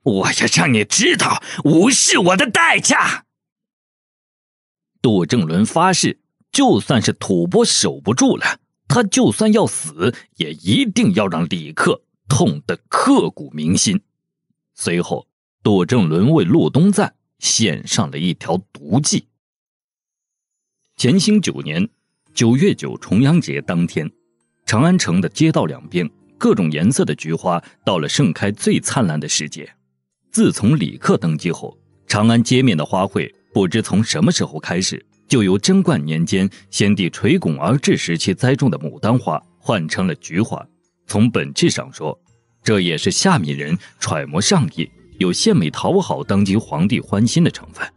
我要让你知道无视我的代价！杜正伦发誓，就算是吐蕃守不住了，他就算要死，也一定要让李克痛得刻骨铭心。随后。杜正伦为洛东赞献上了一条毒计。乾兴九年九月九重阳节当天，长安城的街道两边各种颜色的菊花到了盛开最灿烂的时节。自从李克登基后，长安街面的花卉不知从什么时候开始，就由贞观年间先帝垂拱而治时期栽种的牡丹花换成了菊花。从本质上说，这也是下面人揣摩上意。有献媚讨好当今皇帝欢心的成分，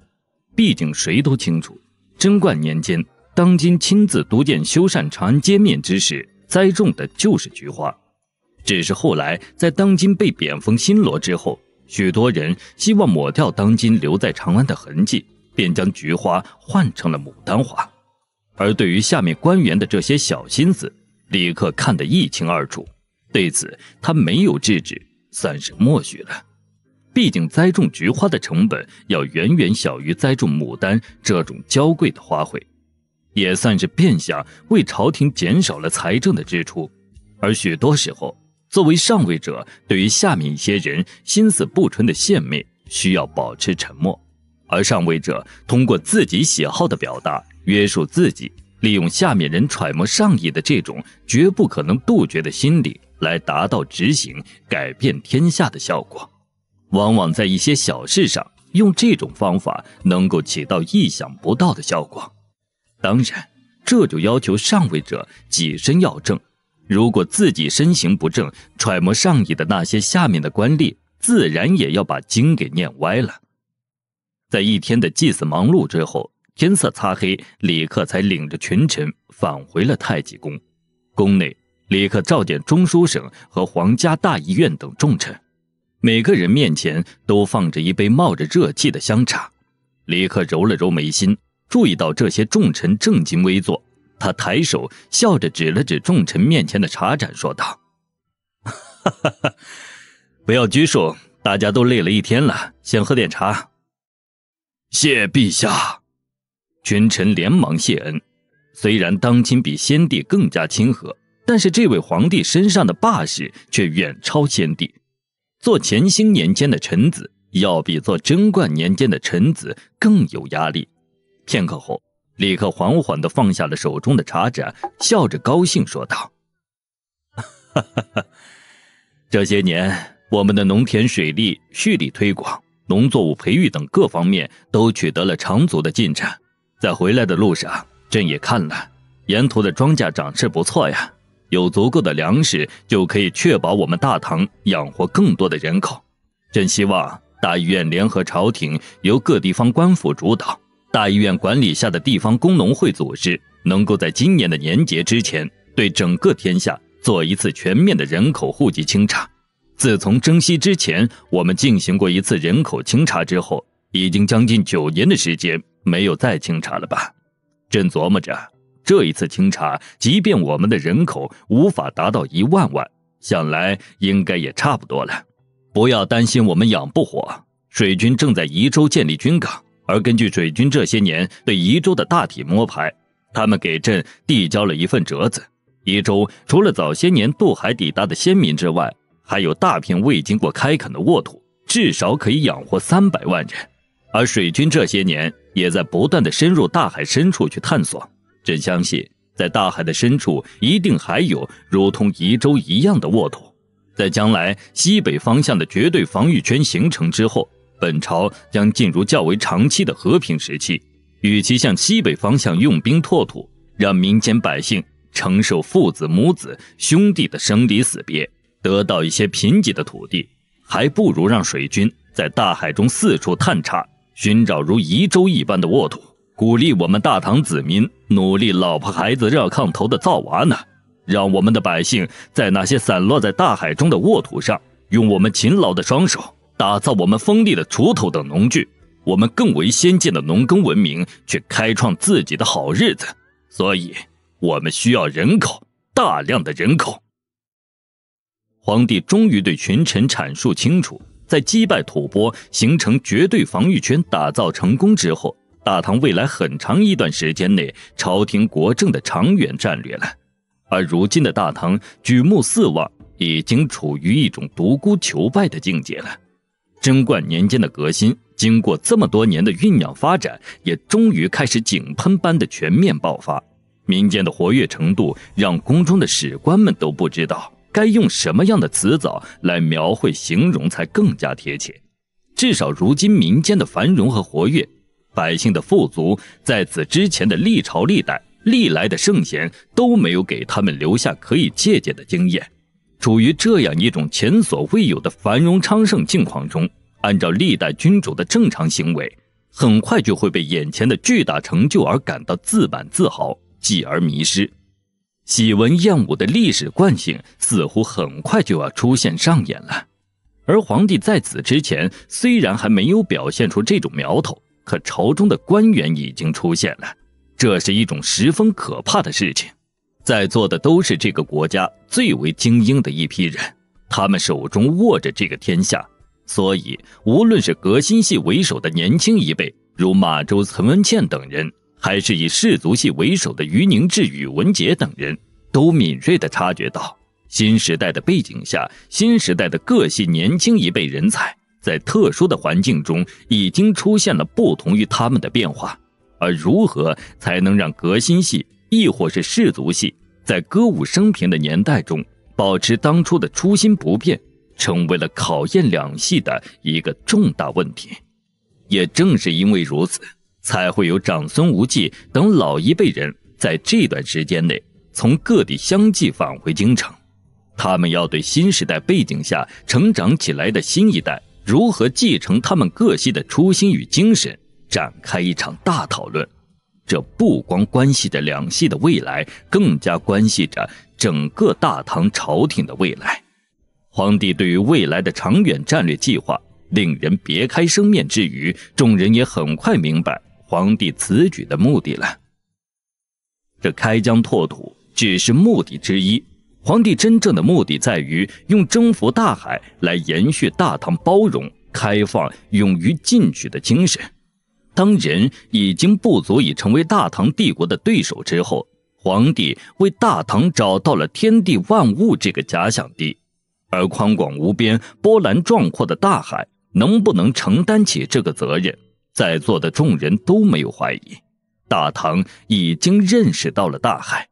毕竟谁都清楚，贞观年间，当今亲自督建修缮长安街面之时，栽种的就是菊花。只是后来在当今被贬封新罗之后，许多人希望抹掉当今留在长安的痕迹，便将菊花换成了牡丹花。而对于下面官员的这些小心思，李克看得一清二楚，对此他没有制止，算是默许了。毕竟，栽种菊花的成本要远远小于栽种牡丹这种娇贵的花卉，也算是变相为朝廷减少了财政的支出。而许多时候，作为上位者，对于下面一些人心思不纯的献媚，需要保持沉默；而上位者通过自己喜好的表达，约束自己，利用下面人揣摩上意的这种绝不可能杜绝的心理，来达到执行、改变天下的效果。往往在一些小事上，用这种方法能够起到意想不到的效果。当然，这就要求上位者己身要正。如果自己身形不正，揣摩上意的那些下面的官吏，自然也要把经给念歪了。在一天的祭祀忙碌之后，天色擦黑，李克才领着群臣返回了太极宫。宫内，李克召见中书省和皇家大医院等重臣。每个人面前都放着一杯冒着热气的香茶。李克揉了揉眉心，注意到这些重臣正襟危坐。他抬手笑着指了指重臣面前的茶盏，说道：“不要拘束，大家都累了一天了，先喝点茶。”谢陛下！群臣连忙谢恩。虽然当今比先帝更加亲和，但是这位皇帝身上的霸势却远超先帝。做乾兴年间的臣子，要比做贞观年间的臣子更有压力。片刻后，立刻缓缓地放下了手中的茶盏，笑着高兴说道：“哈哈哈，这些年我们的农田水利、蓄力推广、农作物培育等各方面都取得了长足的进展。在回来的路上，朕也看了，沿途的庄稼长势不错呀。”有足够的粮食，就可以确保我们大唐养活更多的人口。朕希望大医院联合朝廷，由各地方官府主导，大医院管理下的地方工农会组织，能够在今年的年节之前，对整个天下做一次全面的人口户籍清查。自从征西之前，我们进行过一次人口清查之后，已经将近九年的时间没有再清查了吧？朕琢磨着。这一次清查，即便我们的人口无法达到一万万，想来应该也差不多了。不要担心我们养不活。水军正在宜州建立军港，而根据水军这些年对宜州的大体摸排，他们给朕递交了一份折子。宜州除了早些年渡海抵达的先民之外，还有大片未经过开垦的沃土，至少可以养活三百万人。而水军这些年也在不断的深入大海深处去探索。朕相信，在大海的深处一定还有如同宜州一样的沃土。在将来西北方向的绝对防御圈形成之后，本朝将进入较为长期的和平时期。与其向西北方向用兵拓土，让民间百姓承受父子、母子、兄弟的生离死别，得到一些贫瘠的土地，还不如让水军在大海中四处探查，寻找如宜州一般的沃土。鼓励我们大唐子民努力，老婆孩子热炕头的造娃呢，让我们的百姓在那些散落在大海中的沃土上，用我们勤劳的双手打造我们锋利的锄头等农具，我们更为先进的农耕文明去开创自己的好日子。所以，我们需要人口，大量的人口。皇帝终于对群臣阐述清楚，在击败吐蕃，形成绝对防御圈，打造成功之后。大唐未来很长一段时间内朝廷国政的长远战略了，而如今的大唐举目四望，已经处于一种独孤求败的境界了。贞观年间的革新，经过这么多年的酝酿发展，也终于开始井喷般的全面爆发。民间的活跃程度，让宫中的史官们都不知道该用什么样的词藻来描绘形容才更加贴切。至少如今民间的繁荣和活跃。百姓的富足，在此之前的历朝历代、历来的圣贤都没有给他们留下可以借鉴的经验。处于这样一种前所未有的繁荣昌盛境况中，按照历代君主的正常行为，很快就会被眼前的巨大成就而感到自满自豪，继而迷失。喜闻厌恶的历史惯性似乎很快就要出现上演了。而皇帝在此之前虽然还没有表现出这种苗头。可朝中的官员已经出现了，这是一种十分可怕的事情。在座的都是这个国家最为精英的一批人，他们手中握着这个天下，所以无论是革新系为首的年轻一辈，如马周、岑文倩等人，还是以氏族系为首的于宁志、宇文杰等人，都敏锐地察觉到新时代的背景下，新时代的各系年轻一辈人才。在特殊的环境中，已经出现了不同于他们的变化。而如何才能让革新系亦或是氏族系在歌舞升平的年代中保持当初的初心不变，成为了考验两系的一个重大问题。也正是因为如此，才会有长孙无忌等老一辈人在这段时间内从各地相继返回京城。他们要对新时代背景下成长起来的新一代。如何继承他们各系的初心与精神，展开一场大讨论。这不光关系着两系的未来，更加关系着整个大唐朝廷的未来。皇帝对于未来的长远战略计划，令人别开生面之余，众人也很快明白皇帝此举的目的了。这开疆拓土只是目的之一。皇帝真正的目的在于用征服大海来延续大唐包容、开放、勇于进取的精神。当人已经不足以成为大唐帝国的对手之后，皇帝为大唐找到了天地万物这个假想敌，而宽广无边、波澜壮阔的大海，能不能承担起这个责任？在座的众人都没有怀疑，大唐已经认识到了大海。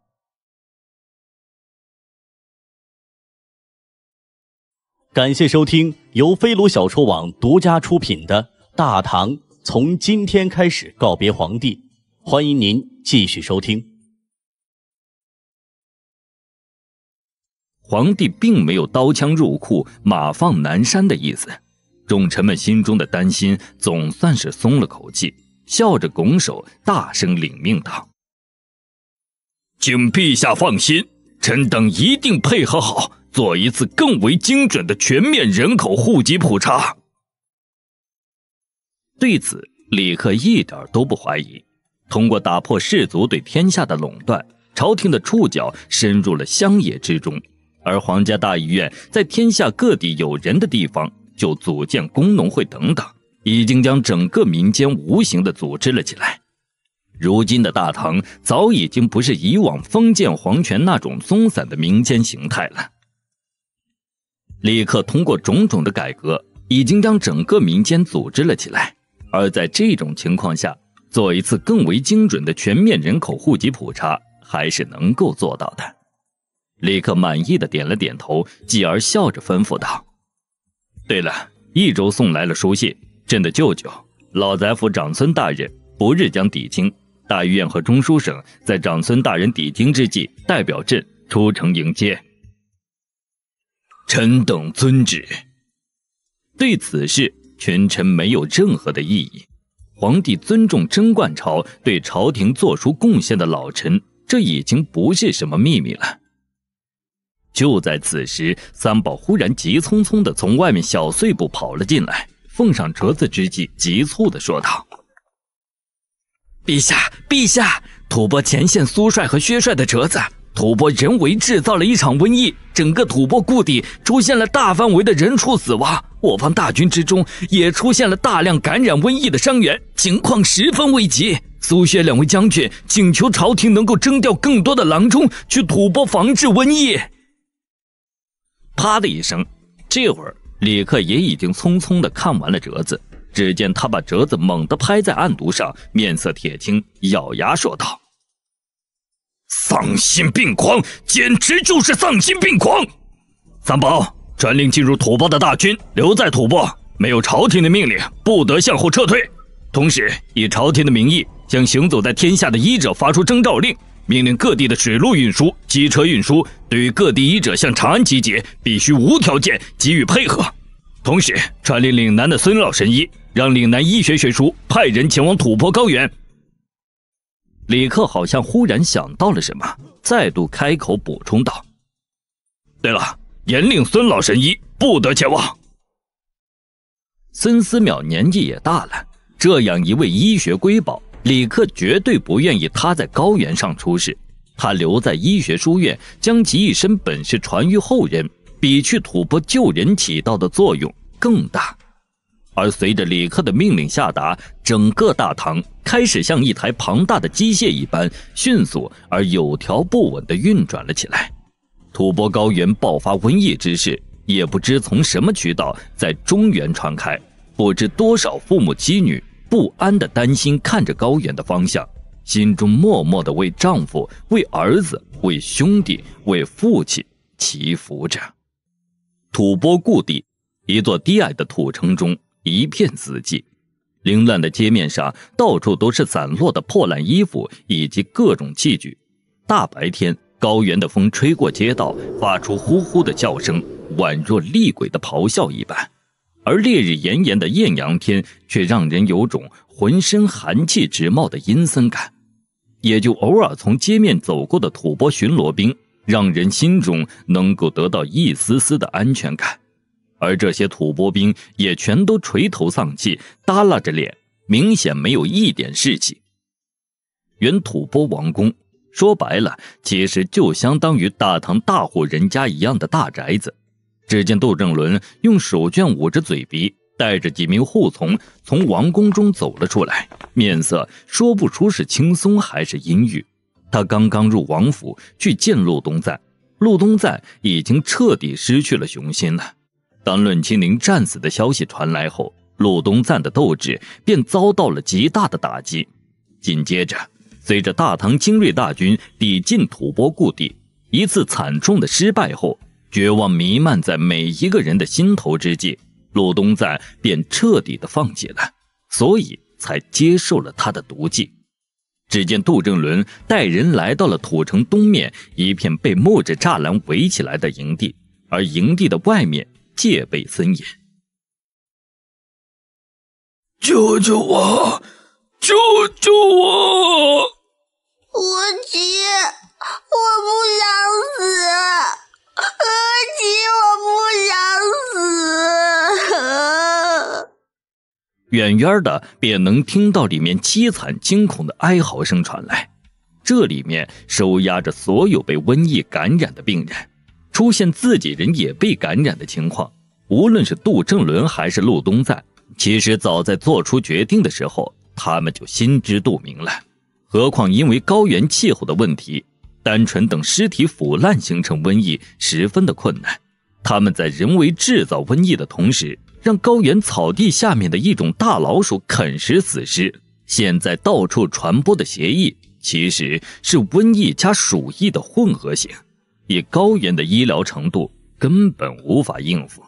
感谢收听由飞卢小说网独家出品的《大唐》，从今天开始告别皇帝。欢迎您继续收听。皇帝并没有刀枪入库、马放南山的意思，众臣们心中的担心总算是松了口气，笑着拱手，大声领命道：“请陛下放心。”臣等一定配合好，做一次更为精准的全面人口户籍普查。对此，李克一点都不怀疑。通过打破氏族对天下的垄断，朝廷的触角深入了乡野之中，而皇家大医院在天下各地有人的地方就组建工农会等等，已经将整个民间无形的组织了起来。如今的大唐早已经不是以往封建皇权那种松散的民间形态了。李克通过种种的改革，已经将整个民间组织了起来。而在这种情况下，做一次更为精准的全面人口户籍普查，还是能够做到的。李克满意的点了点头，继而笑着吩咐道：“对了，益州送来了书信，朕的舅舅老宰府长孙大人，不日将抵京。”大医院和中书省在长孙大人抵京之际，代表朕出城迎接。臣等遵旨。对此事，群臣没有任何的异议。皇帝尊重贞观朝对朝廷做出贡献的老臣，这已经不是什么秘密了。就在此时，三宝忽然急匆匆地从外面小碎步跑了进来，奉上折子之际，急促地说道。陛下，陛下，吐蕃前线苏帅和薛帅的折子，吐蕃人为制造了一场瘟疫，整个吐蕃故地出现了大范围的人畜死亡，我方大军之中也出现了大量感染瘟疫的伤员，情况十分危急。苏薛两位将军请求朝廷能够征调更多的郎中去吐蕃防治瘟疫。啪的一声，这会儿李克也已经匆匆地看完了折子。只见他把折子猛地拍在案牍上，面色铁青，咬牙说道：“丧心病狂，简直就是丧心病狂！”三宝，传令进入吐蕃的大军留在吐蕃，没有朝廷的命令，不得向后撤退。同时，以朝廷的名义，向行走在天下的医者发出征召令，命令各地的水路运输、机车运输，对于各地医者向长安集结，必须无条件给予配合。同时，传令岭南的孙老神医，让岭南医学学书派人前往吐蕃高原。李克好像忽然想到了什么，再度开口补充道：“对了，严令孙老神医不得前往。”孙思邈年纪也大了，这样一位医学瑰宝，李克绝对不愿意他在高原上出事。他留在医学书院，将其一身本事传于后人。比去吐蕃救人起到的作用更大，而随着李克的命令下达，整个大唐开始像一台庞大的机械一般，迅速而有条不紊地运转了起来。吐蕃高原爆发瘟疫之事，也不知从什么渠道在中原传开，不知多少父母妻女不安地担心看着高原的方向，心中默默地为丈夫、为儿子、为兄弟、为父亲祈福着。吐蕃故地，一座低矮的土城中一片死寂，凌乱的街面上到处都是散落的破烂衣服以及各种器具。大白天，高原的风吹过街道，发出呼呼的叫声，宛若厉鬼的咆哮一般；而烈日炎炎的艳阳天，却让人有种浑身寒气直冒的阴森感。也就偶尔从街面走过的吐蕃巡逻兵。让人心中能够得到一丝丝的安全感，而这些吐蕃兵也全都垂头丧气，耷拉着脸，明显没有一点士气。原吐蕃王宫，说白了，其实就相当于大唐大户人家一样的大宅子。只见杜正伦用手绢捂着嘴鼻，带着几名护从从王宫中走了出来，面色说不出是轻松还是阴郁。他刚刚入王府去见陆东赞，陆东赞已经彻底失去了雄心了。当论亲陵战死的消息传来后，陆东赞的斗志便遭到了极大的打击。紧接着，随着大唐精锐大军抵进吐蕃故地，一次惨重的失败后，绝望弥漫在每一个人的心头之际，陆东赞便彻底的放弃了，所以才接受了他的毒计。只见杜正伦带人来到了土城东面一片被木质栅栏围起来的营地，而营地的外面戒备森严。救救我！救救我！无极，我不想死！无极，我不想死！远远的便能听到里面凄惨、惊恐的哀嚎声传来。这里面收押着所有被瘟疫感染的病人，出现自己人也被感染的情况。无论是杜正伦还是陆东在，其实早在做出决定的时候，他们就心知肚明了。何况因为高原气候的问题，单纯等尸体腐烂形成瘟疫十分的困难。他们在人为制造瘟疫的同时。让高原草地下面的一种大老鼠啃食死尸，现在到处传播的协议其实是瘟疫加鼠疫的混合型，以高原的医疗程度根本无法应付，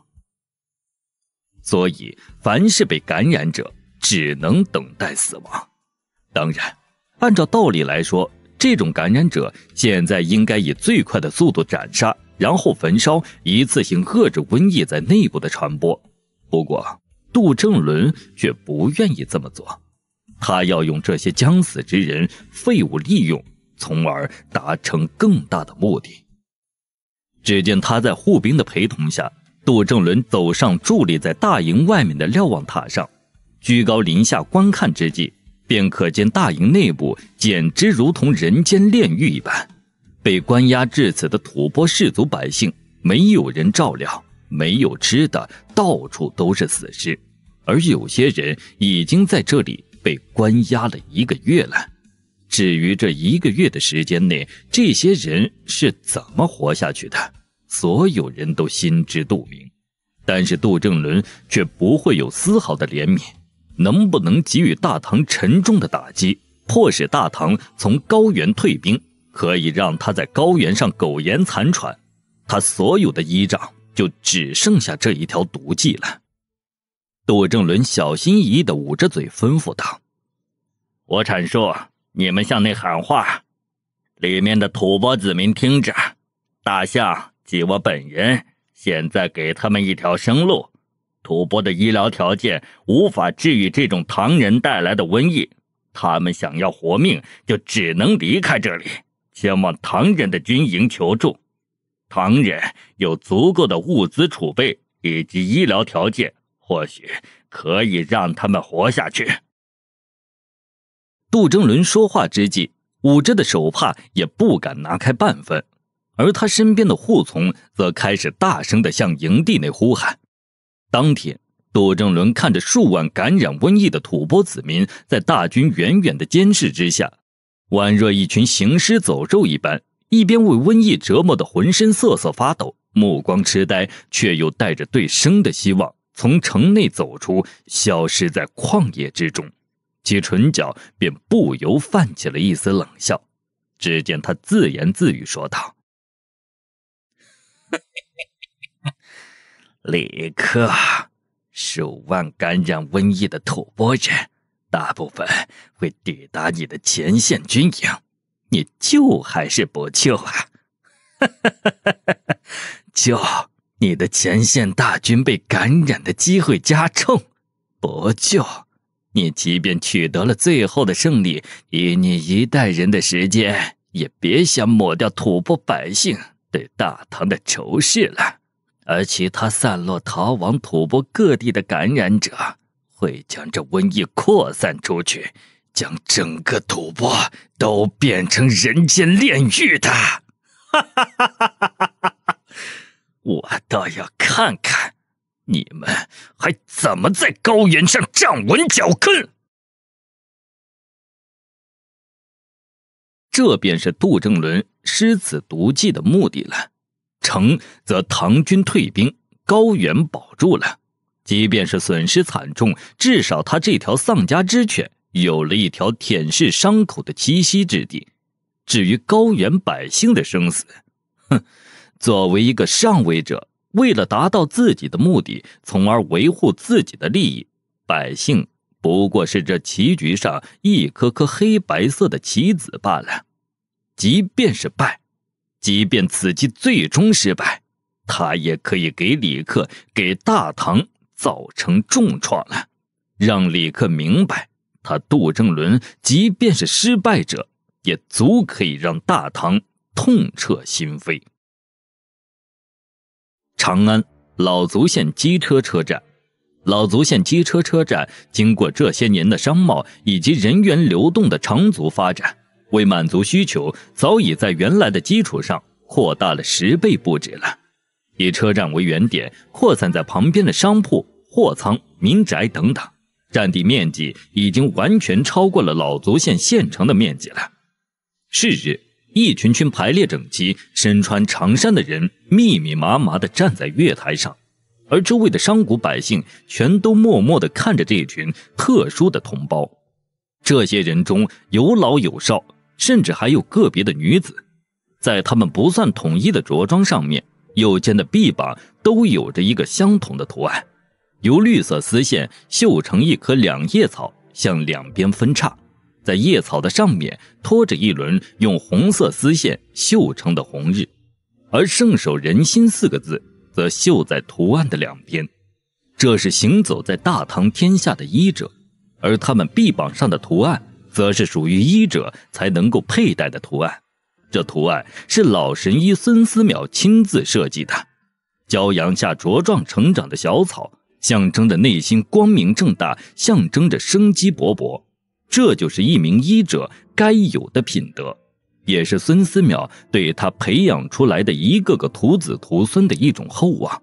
所以凡是被感染者只能等待死亡。当然，按照道理来说，这种感染者现在应该以最快的速度斩杀，然后焚烧，一次性遏制瘟疫在内部的传播。不过，杜正伦却不愿意这么做。他要用这些将死之人、废物利用，从而达成更大的目的。只见他在护兵的陪同下，杜正伦走上伫立在大营外面的瞭望塔上，居高临下观看之际，便可见大营内部简直如同人间炼狱一般。被关押至此的吐蕃氏族百姓，没有人照料，没有吃的。到处都是死尸，而有些人已经在这里被关押了一个月了。至于这一个月的时间内，这些人是怎么活下去的，所有人都心知肚明。但是杜正伦却不会有丝毫的怜悯。能不能给予大唐沉重的打击，迫使大唐从高原退兵，可以让他在高原上苟延残喘，他所有的依仗。就只剩下这一条毒计了。杜正伦小心翼翼的捂着嘴，吩咐道：“我阐述，你们向内喊话，里面的吐蕃子民听着。大象及我本人，现在给他们一条生路。吐蕃的医疗条件无法治愈这种唐人带来的瘟疫，他们想要活命，就只能离开这里，前往唐人的军营求助。”唐人有足够的物资储备以及医疗条件，或许可以让他们活下去。杜征伦说话之际，捂着的手帕也不敢拿开半分，而他身边的护从则开始大声的向营地内呼喊。当天，杜征伦看着数万感染瘟疫的吐蕃子民在大军远远的监视之下，宛若一群行尸走肉一般。一边为瘟疫折磨的浑身瑟瑟发抖，目光痴呆，却又带着对生的希望，从城内走出，消失在旷野之中，其唇角便不由泛起了一丝冷笑。只见他自言自语说道：“李克，数万感染瘟疫的吐蕃人，大部分会抵达你的前线军营。”你救还是不救啊？救，*laughs* 你的前线大军被感染的机会加重；不救，你即便取得了最后的胜利，以你一代人的时间，也别想抹掉吐蕃百姓对大唐的仇视了。而其他散落逃亡吐蕃各地的感染者，会将这瘟疫扩散出去。将整个吐蕃都变成人间炼狱的，我倒要看看你们还怎么在高原上站稳脚跟。这便是杜正伦诗词毒计的目的了。成，则唐军退兵，高原保住了；即便是损失惨重，至少他这条丧家之犬。有了一条舔舐伤口的栖息之地，至于高原百姓的生死，哼，作为一个上位者，为了达到自己的目的，从而维护自己的利益，百姓不过是这棋局上一颗颗黑白色的棋子罢了。即便是败，即便此计最终失败，他也可以给李克、给大唐造成重创了，让李克明白。他杜正伦，即便是失败者，也足可以让大唐痛彻心扉。长安老足县机车车站，老足县机车车站经过这些年的商贸以及人员流动的长足发展，为满足需求，早已在原来的基础上扩大了十倍不止了。以车站为原点，扩散在旁边的商铺、货仓、民宅等等。占地面积已经完全超过了老族县县城的面积了。是日，一群群排列整齐、身穿长衫的人，密密麻麻地站在月台上，而周围的商贾百姓全都默默地看着这一群特殊的同胞。这些人中有老有少，甚至还有个别的女子，在他们不算统一的着装上面，右肩的臂膀都有着一个相同的图案。由绿色丝线绣成一颗两叶草，向两边分叉，在叶草的上面拖着一轮用红色丝线绣成的红日，而“圣手仁心”四个字则绣在图案的两边。这是行走在大唐天下的医者，而他们臂膀上的图案，则是属于医者才能够佩戴的图案。这图案是老神医孙思邈亲自设计的。骄阳下茁壮成长的小草。象征着内心光明正大，象征着生机勃勃，这就是一名医者该有的品德，也是孙思邈对他培养出来的一个个徒子徒孙的一种厚望。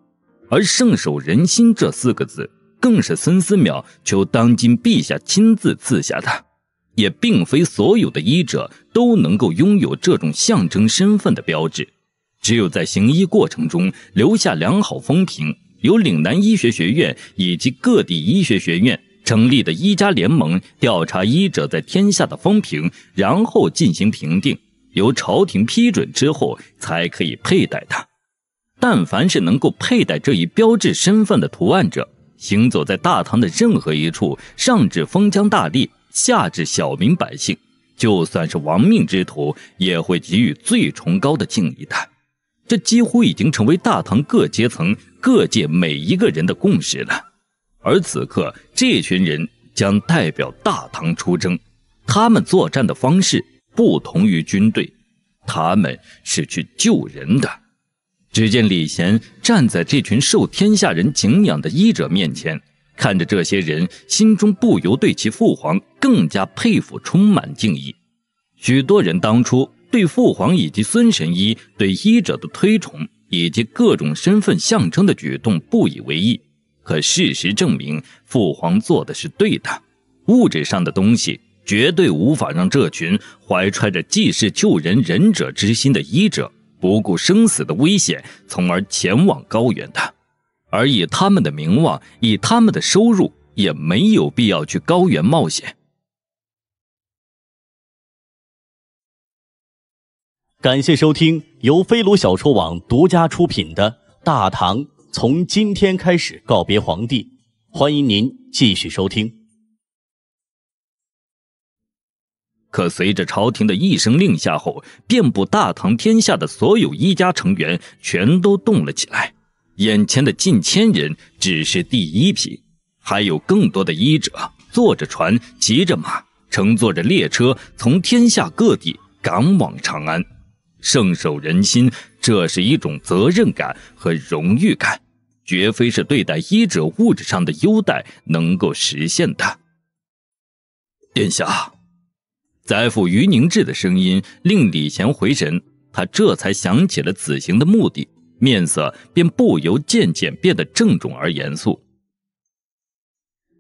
而“圣手仁心”这四个字，更是孙思邈求当今陛下亲自赐下的。也并非所有的医者都能够拥有这种象征身份的标志，只有在行医过程中留下良好风评。由岭南医学学院以及各地医学学院成立的医家联盟调查医者在天下的风评，然后进行评定。由朝廷批准之后，才可以佩戴它。但凡是能够佩戴这一标志身份的图案者，行走在大唐的任何一处，上至封疆大吏，下至小民百姓，就算是亡命之徒，也会给予最崇高的敬意的。这几乎已经成为大唐各阶层各界每一个人的共识了。而此刻，这群人将代表大唐出征，他们作战的方式不同于军队，他们是去救人的。只见李贤站在这群受天下人敬仰的医者面前，看着这些人，心中不由对其父皇更加佩服，充满敬意。许多人当初。对父皇以及孙神医对医者的推崇，以及各种身份象征的举动不以为意。可事实证明，父皇做的是对的。物质上的东西绝对无法让这群怀揣着济世救人仁者之心的医者不顾生死的危险，从而前往高原的。而以他们的名望，以他们的收入，也没有必要去高原冒险。感谢收听由飞卢小说网独家出品的《大唐从今天开始告别皇帝》，欢迎您继续收听。可随着朝廷的一声令下后，遍布大唐天下的所有医家成员全都动了起来。眼前的近千人只是第一批，还有更多的医者坐着船、骑着马、乘坐着列车，从天下各地赶往长安。圣手人心，这是一种责任感和荣誉感，绝非是对待医者物质上的优待能够实现的。殿下，宰辅于宁志的声音令李贤回神，他这才想起了此行的目的，面色便不由渐渐变得郑重而严肃。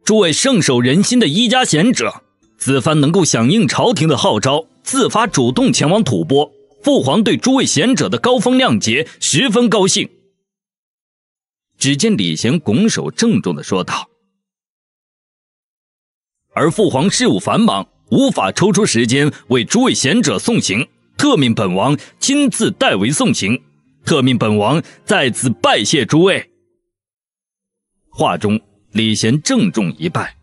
诸位圣手人心的医家贤者，此番能够响应朝廷的号召，自发主动前往吐蕃。父皇对诸位贤者的高风亮节十分高兴。只见李贤拱手郑重地说道：“而父皇事务繁忙，无法抽出时间为诸位贤者送行，特命本王亲自代为送行。特命本王在此拜谢诸位。”话中，李贤郑重一拜。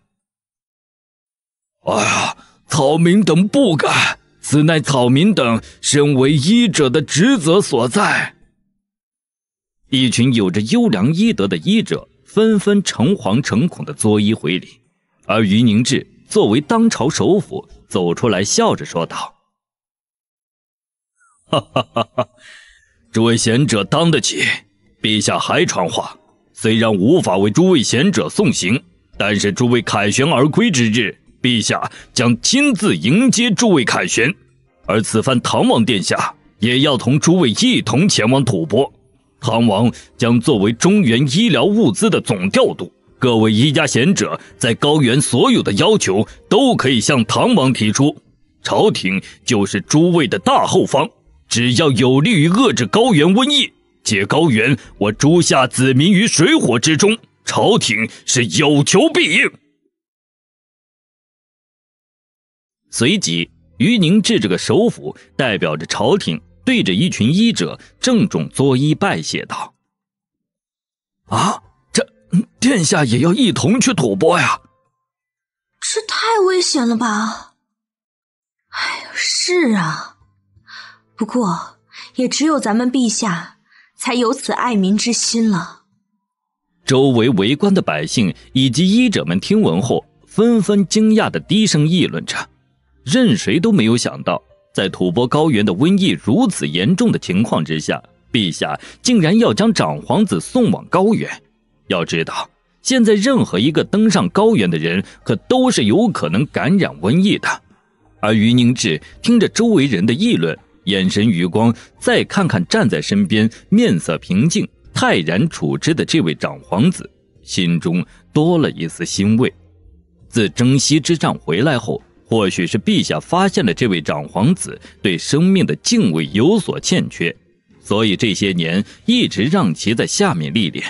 “哎呀，草民等不敢。”此乃草民等身为医者的职责所在。一群有着优良医德的医者纷纷诚惶诚恐的作揖回礼，而于宁志作为当朝首辅走出来笑着说道：“哈哈哈！哈诸位贤者当得起。陛下还传话，虽然无法为诸位贤者送行，但是诸位凯旋而归之日。”陛下将亲自迎接诸位凯旋，而此番唐王殿下也要同诸位一同前往吐蕃。唐王将作为中原医疗物资的总调度，各位医家贤者在高原所有的要求都可以向唐王提出。朝廷就是诸位的大后方，只要有利于遏制高原瘟疫、解高原我诸下子民于水火之中，朝廷是有求必应。随即，于宁持着个手斧，代表着朝廷，对着一群医者郑重作揖拜谢道：“啊，这殿下也要一同去吐蕃呀？这太危险了吧！哎呀，是啊，不过也只有咱们陛下才有此爱民之心了。”周围围观的百姓以及医者们听闻后，纷纷惊讶的低声议论着。任谁都没有想到，在吐蕃高原的瘟疫如此严重的情况之下，陛下竟然要将长皇子送往高原。要知道，现在任何一个登上高原的人，可都是有可能感染瘟疫的。而于宁志听着周围人的议论，眼神余光再看看站在身边面色平静、泰然处之的这位长皇子，心中多了一丝欣慰。自征西之战回来后，或许是陛下发现了这位长皇子对生命的敬畏有所欠缺，所以这些年一直让其在下面历练，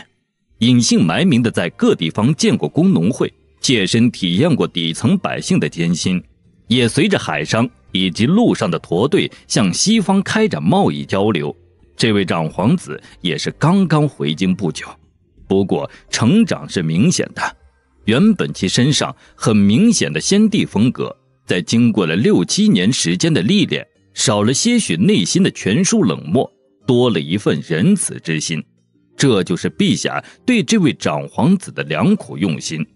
隐姓埋名的在各地方建过工农会，切身体验过底层百姓的艰辛，也随着海商以及路上的驼队向西方开展贸易交流。这位长皇子也是刚刚回京不久，不过成长是明显的，原本其身上很明显的先帝风格。在经过了六七年时间的历练，少了些许内心的权术冷漠，多了一份仁慈之心。这就是陛下对这位长皇子的良苦用心。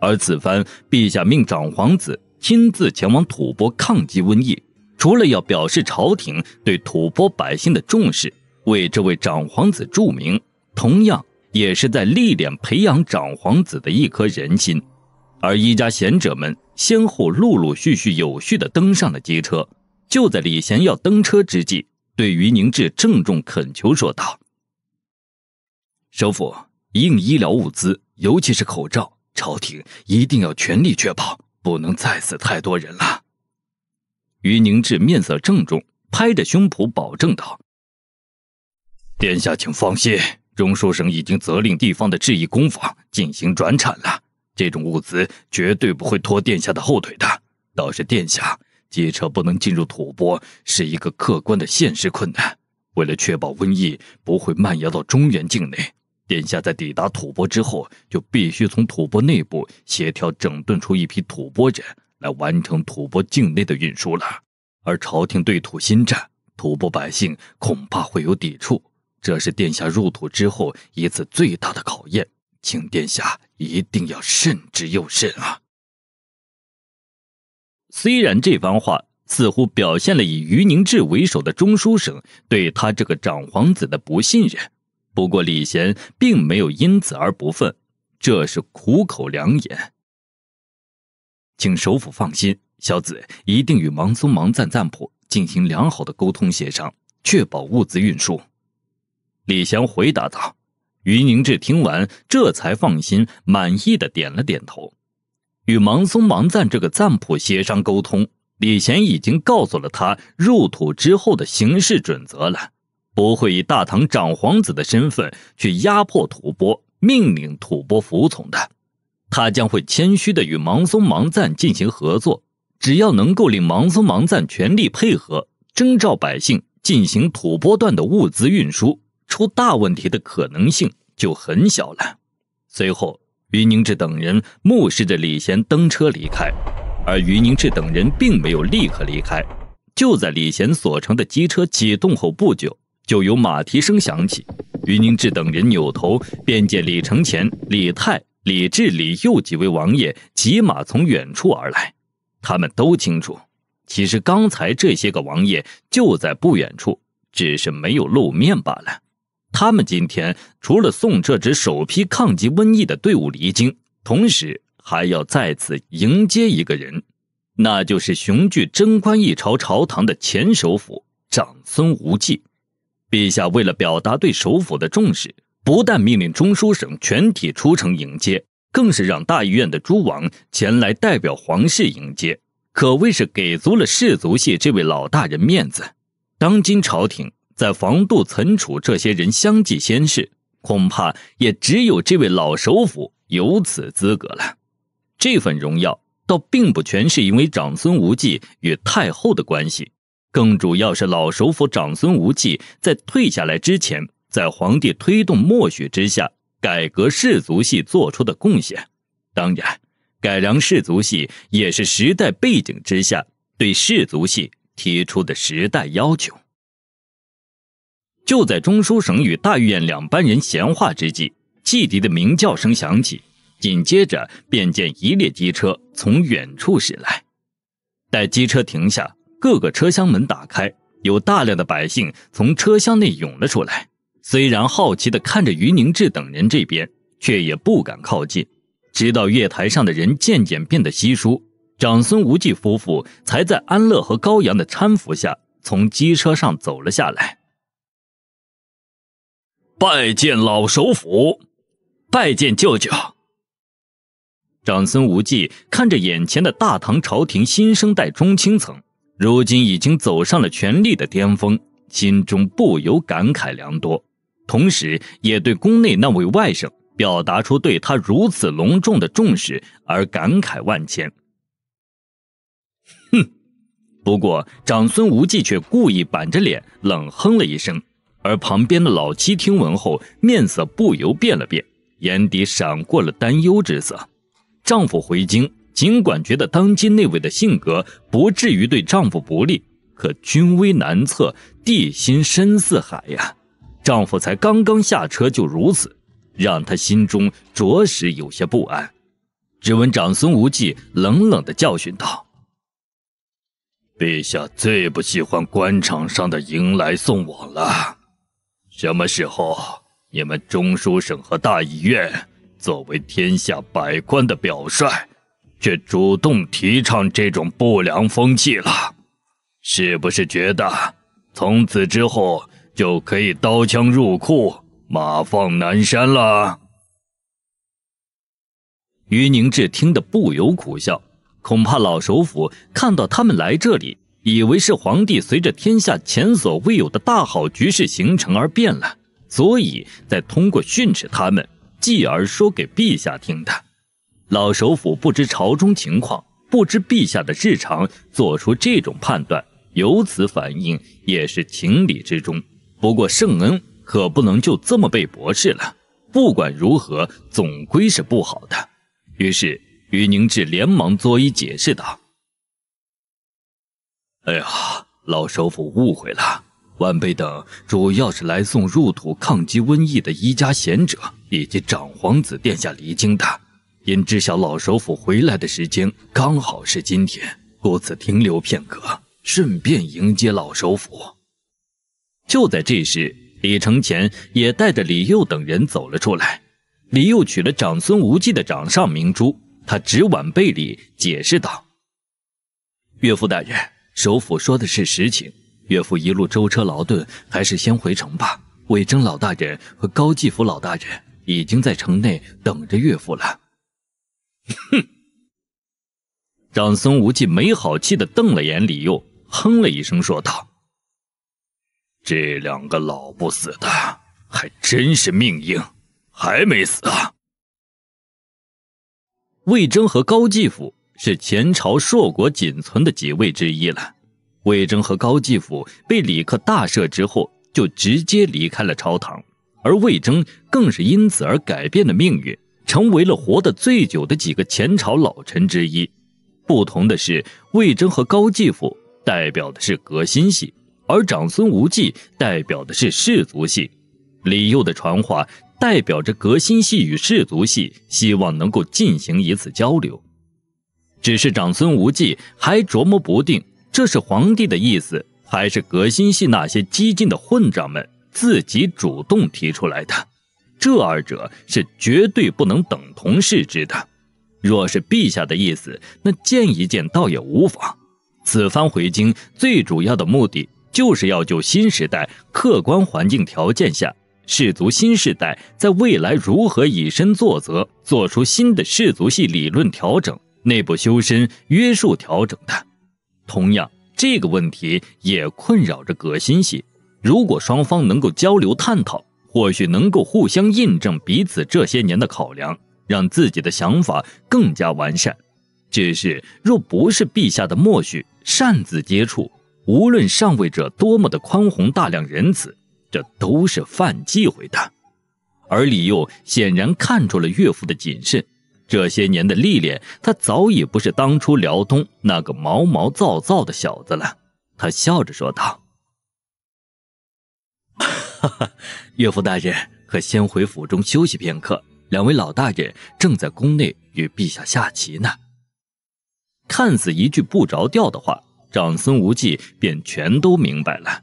而此番陛下命长皇子亲自前往吐蕃抗击瘟疫，除了要表示朝廷对吐蕃百姓的重视，为这位长皇子著名，同样也是在历练培养长皇子的一颗人心。而一家贤者们先后陆陆续续、有序的登上了机车。就在李贤要登车之际，对于宁志郑重恳求说道：“首府应医疗物资，尤其是口罩，朝廷一定要全力确保，不能再死太多人了。”于宁志面色郑重，拍着胸脯保证道：“殿下请放心，中书省已经责令地方的制衣工坊进行转产了。”这种物资绝对不会拖殿下的后腿的。倒是殿下，机车不能进入吐蕃，是一个客观的现实困难。为了确保瘟疫不会蔓延到中原境内，殿下在抵达吐蕃之后，就必须从吐蕃内部协调整顿出一批吐蕃人来完成吐蕃境内的运输了。而朝廷对土新战，吐蕃百姓恐怕会有抵触，这是殿下入土之后一次最大的考验，请殿下。一定要慎之又慎啊！虽然这番话似乎表现了以于宁志为首的中书省对他这个长皇子的不信任，不过李贤并没有因此而不忿，这是苦口良言，请首府放心，小子一定与王松、忙赞、赞普进行良好的沟通协商，确保物资运输。”李贤回答道。于宁志听完，这才放心，满意的点了点头，与盲僧盲赞这个赞普协商沟通。李贤已经告诉了他入土之后的行事准则了，不会以大唐长皇子的身份去压迫吐蕃，命令吐蕃服从的，他将会谦虚的与盲僧盲赞进行合作，只要能够令盲僧盲赞全力配合，征召百姓进行吐蕃段的物资运输。出大问题的可能性就很小了。随后，于宁志等人目视着李贤登车离开，而于宁志等人并没有立刻离开。就在李贤所乘的机车启动后不久，就有马蹄声响起。于宁志等人扭头便见李承前、李泰、李治、李佑几位王爷骑马从远处而来。他们都清楚，其实刚才这些个王爷就在不远处，只是没有露面罢了。他们今天除了送这支首批抗击瘟疫的队伍离京，同时还要再次迎接一个人，那就是雄踞贞观一朝朝堂的前首辅长孙无忌。陛下为了表达对首府的重视，不但命令中书省全体出城迎接，更是让大院的诸王前来代表皇室迎接，可谓是给足了世族系这位老大人面子。当今朝廷。在房杜岑楚这些人相继先逝，恐怕也只有这位老首辅有此资格了。这份荣耀倒并不全是因为长孙无忌与太后的关系，更主要是老首辅长孙无忌在退下来之前，在皇帝推动默许之下改革世族系做出的贡献。当然，改良世族系也是时代背景之下对世族系提出的时代要求。就在中书省与大御院两班人闲话之际，汽笛的鸣叫声响起，紧接着便见一列机车从远处驶来。待机车停下，各个车厢门打开，有大量的百姓从车厢内涌了出来。虽然好奇地看着于凝志等人这边，却也不敢靠近。直到月台上的人渐渐变得稀疏，长孙无忌夫妇才在安乐和高阳的搀扶下从机车上走了下来。拜见老首府，拜见舅舅。长孙无忌看着眼前的大唐朝廷新生代中青层，如今已经走上了权力的巅峰，心中不由感慨良多，同时也对宫内那位外甥表达出对他如此隆重的重视而感慨万千。哼，不过长孙无忌却故意板着脸，冷哼了一声。而旁边的老七听闻后，面色不由变了变，眼底闪过了担忧之色。丈夫回京，尽管觉得当今那位的性格不至于对丈夫不利，可君威难测，地心深似海呀。丈夫才刚刚下车就如此，让她心中着实有些不安。只闻长孙无忌冷冷的教训道：“陛下最不喜欢官场上的迎来送往了。”什么时候，你们中书省和大医院作为天下百官的表率，却主动提倡这种不良风气了？是不是觉得从此之后就可以刀枪入库，马放南山了？于宁志听得不由苦笑，恐怕老首府看到他们来这里。以为是皇帝随着天下前所未有的大好局势形成而变了，所以再通过训斥他们，继而说给陛下听的。老首府不知朝中情况，不知陛下的日常，做出这种判断，由此反应也是情理之中。不过圣恩可不能就这么被驳斥了，不管如何，总归是不好的。于是于宁志连忙作揖解释道。哎呀，老首府误会了，晚辈等主要是来送入土抗击瘟疫的医家贤者以及长皇子殿下离京的，因知晓老首府回来的时间刚好是今天，故此停留片刻，顺便迎接老首府。就在这时，李承前也带着李佑等人走了出来。李佑娶了长孙无忌的掌上明珠，他指晚辈里解释道：“岳父大人。”首府说的是实情，岳父一路舟车劳顿，还是先回城吧。魏征老大人和高继福老大人已经在城内等着岳父了。哼！长孙无忌没好气地瞪了眼李佑，哼了一声说道：“这两个老不死的，还真是命硬，还没死啊！”魏征和高继辅。是前朝硕果仅存的几位之一了。魏征和高继父被李克大赦之后，就直接离开了朝堂，而魏征更是因此而改变了命运，成为了活得最久的几个前朝老臣之一。不同的是，魏征和高继父代表的是革新系，而长孙无忌代表的是士族系。李佑的传话代表着革新系与士族系希望能够进行一次交流。只是长孙无忌还琢磨不定，这是皇帝的意思，还是革新系那些激进的混账们自己主动提出来的？这二者是绝对不能等同视之的。若是陛下的意思，那见一见倒也无妨。此番回京最主要的目的，就是要就新时代客观环境条件下氏族新时代在未来如何以身作则，做出新的氏族系理论调整。内部修身约束调整的，同样这个问题也困扰着葛新喜。如果双方能够交流探讨，或许能够互相印证彼此这些年的考量，让自己的想法更加完善。只是若不是陛下的默许，擅自接触，无论上位者多么的宽宏大量仁慈，这都是犯忌讳的。而李佑显然看出了岳父的谨慎。这些年的历练，他早已不是当初辽东那个毛毛躁躁的小子了。他笑着说道：“ *laughs* 岳父大人可先回府中休息片刻，两位老大人正在宫内与陛下下棋呢。”看似一句不着调的话，长孙无忌便全都明白了。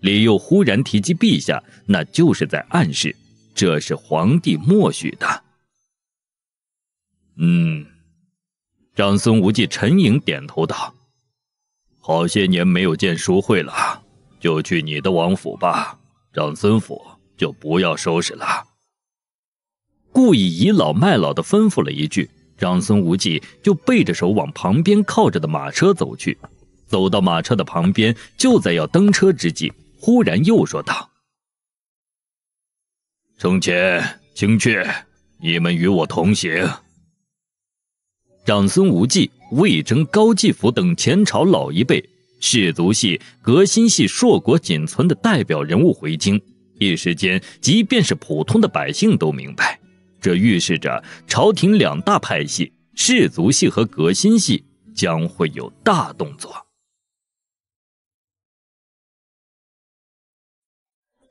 李佑忽然提及陛下，那就是在暗示，这是皇帝默许的。嗯，长孙无忌沉吟，点头道：“好些年没有见淑慧了，就去你的王府吧。长孙府就不要收拾了。”故意倚老卖老的吩咐了一句，长孙无忌就背着手往旁边靠着的马车走去。走到马车的旁边，就在要登车之际，忽然又说道：“程前、青雀，你们与我同行。”长孙无忌、魏征、高继福等前朝老一辈氏族系、革新系硕果仅存的代表人物回京，一时间，即便是普通的百姓都明白，这预示着朝廷两大派系——氏族系和革新系将会有大动作。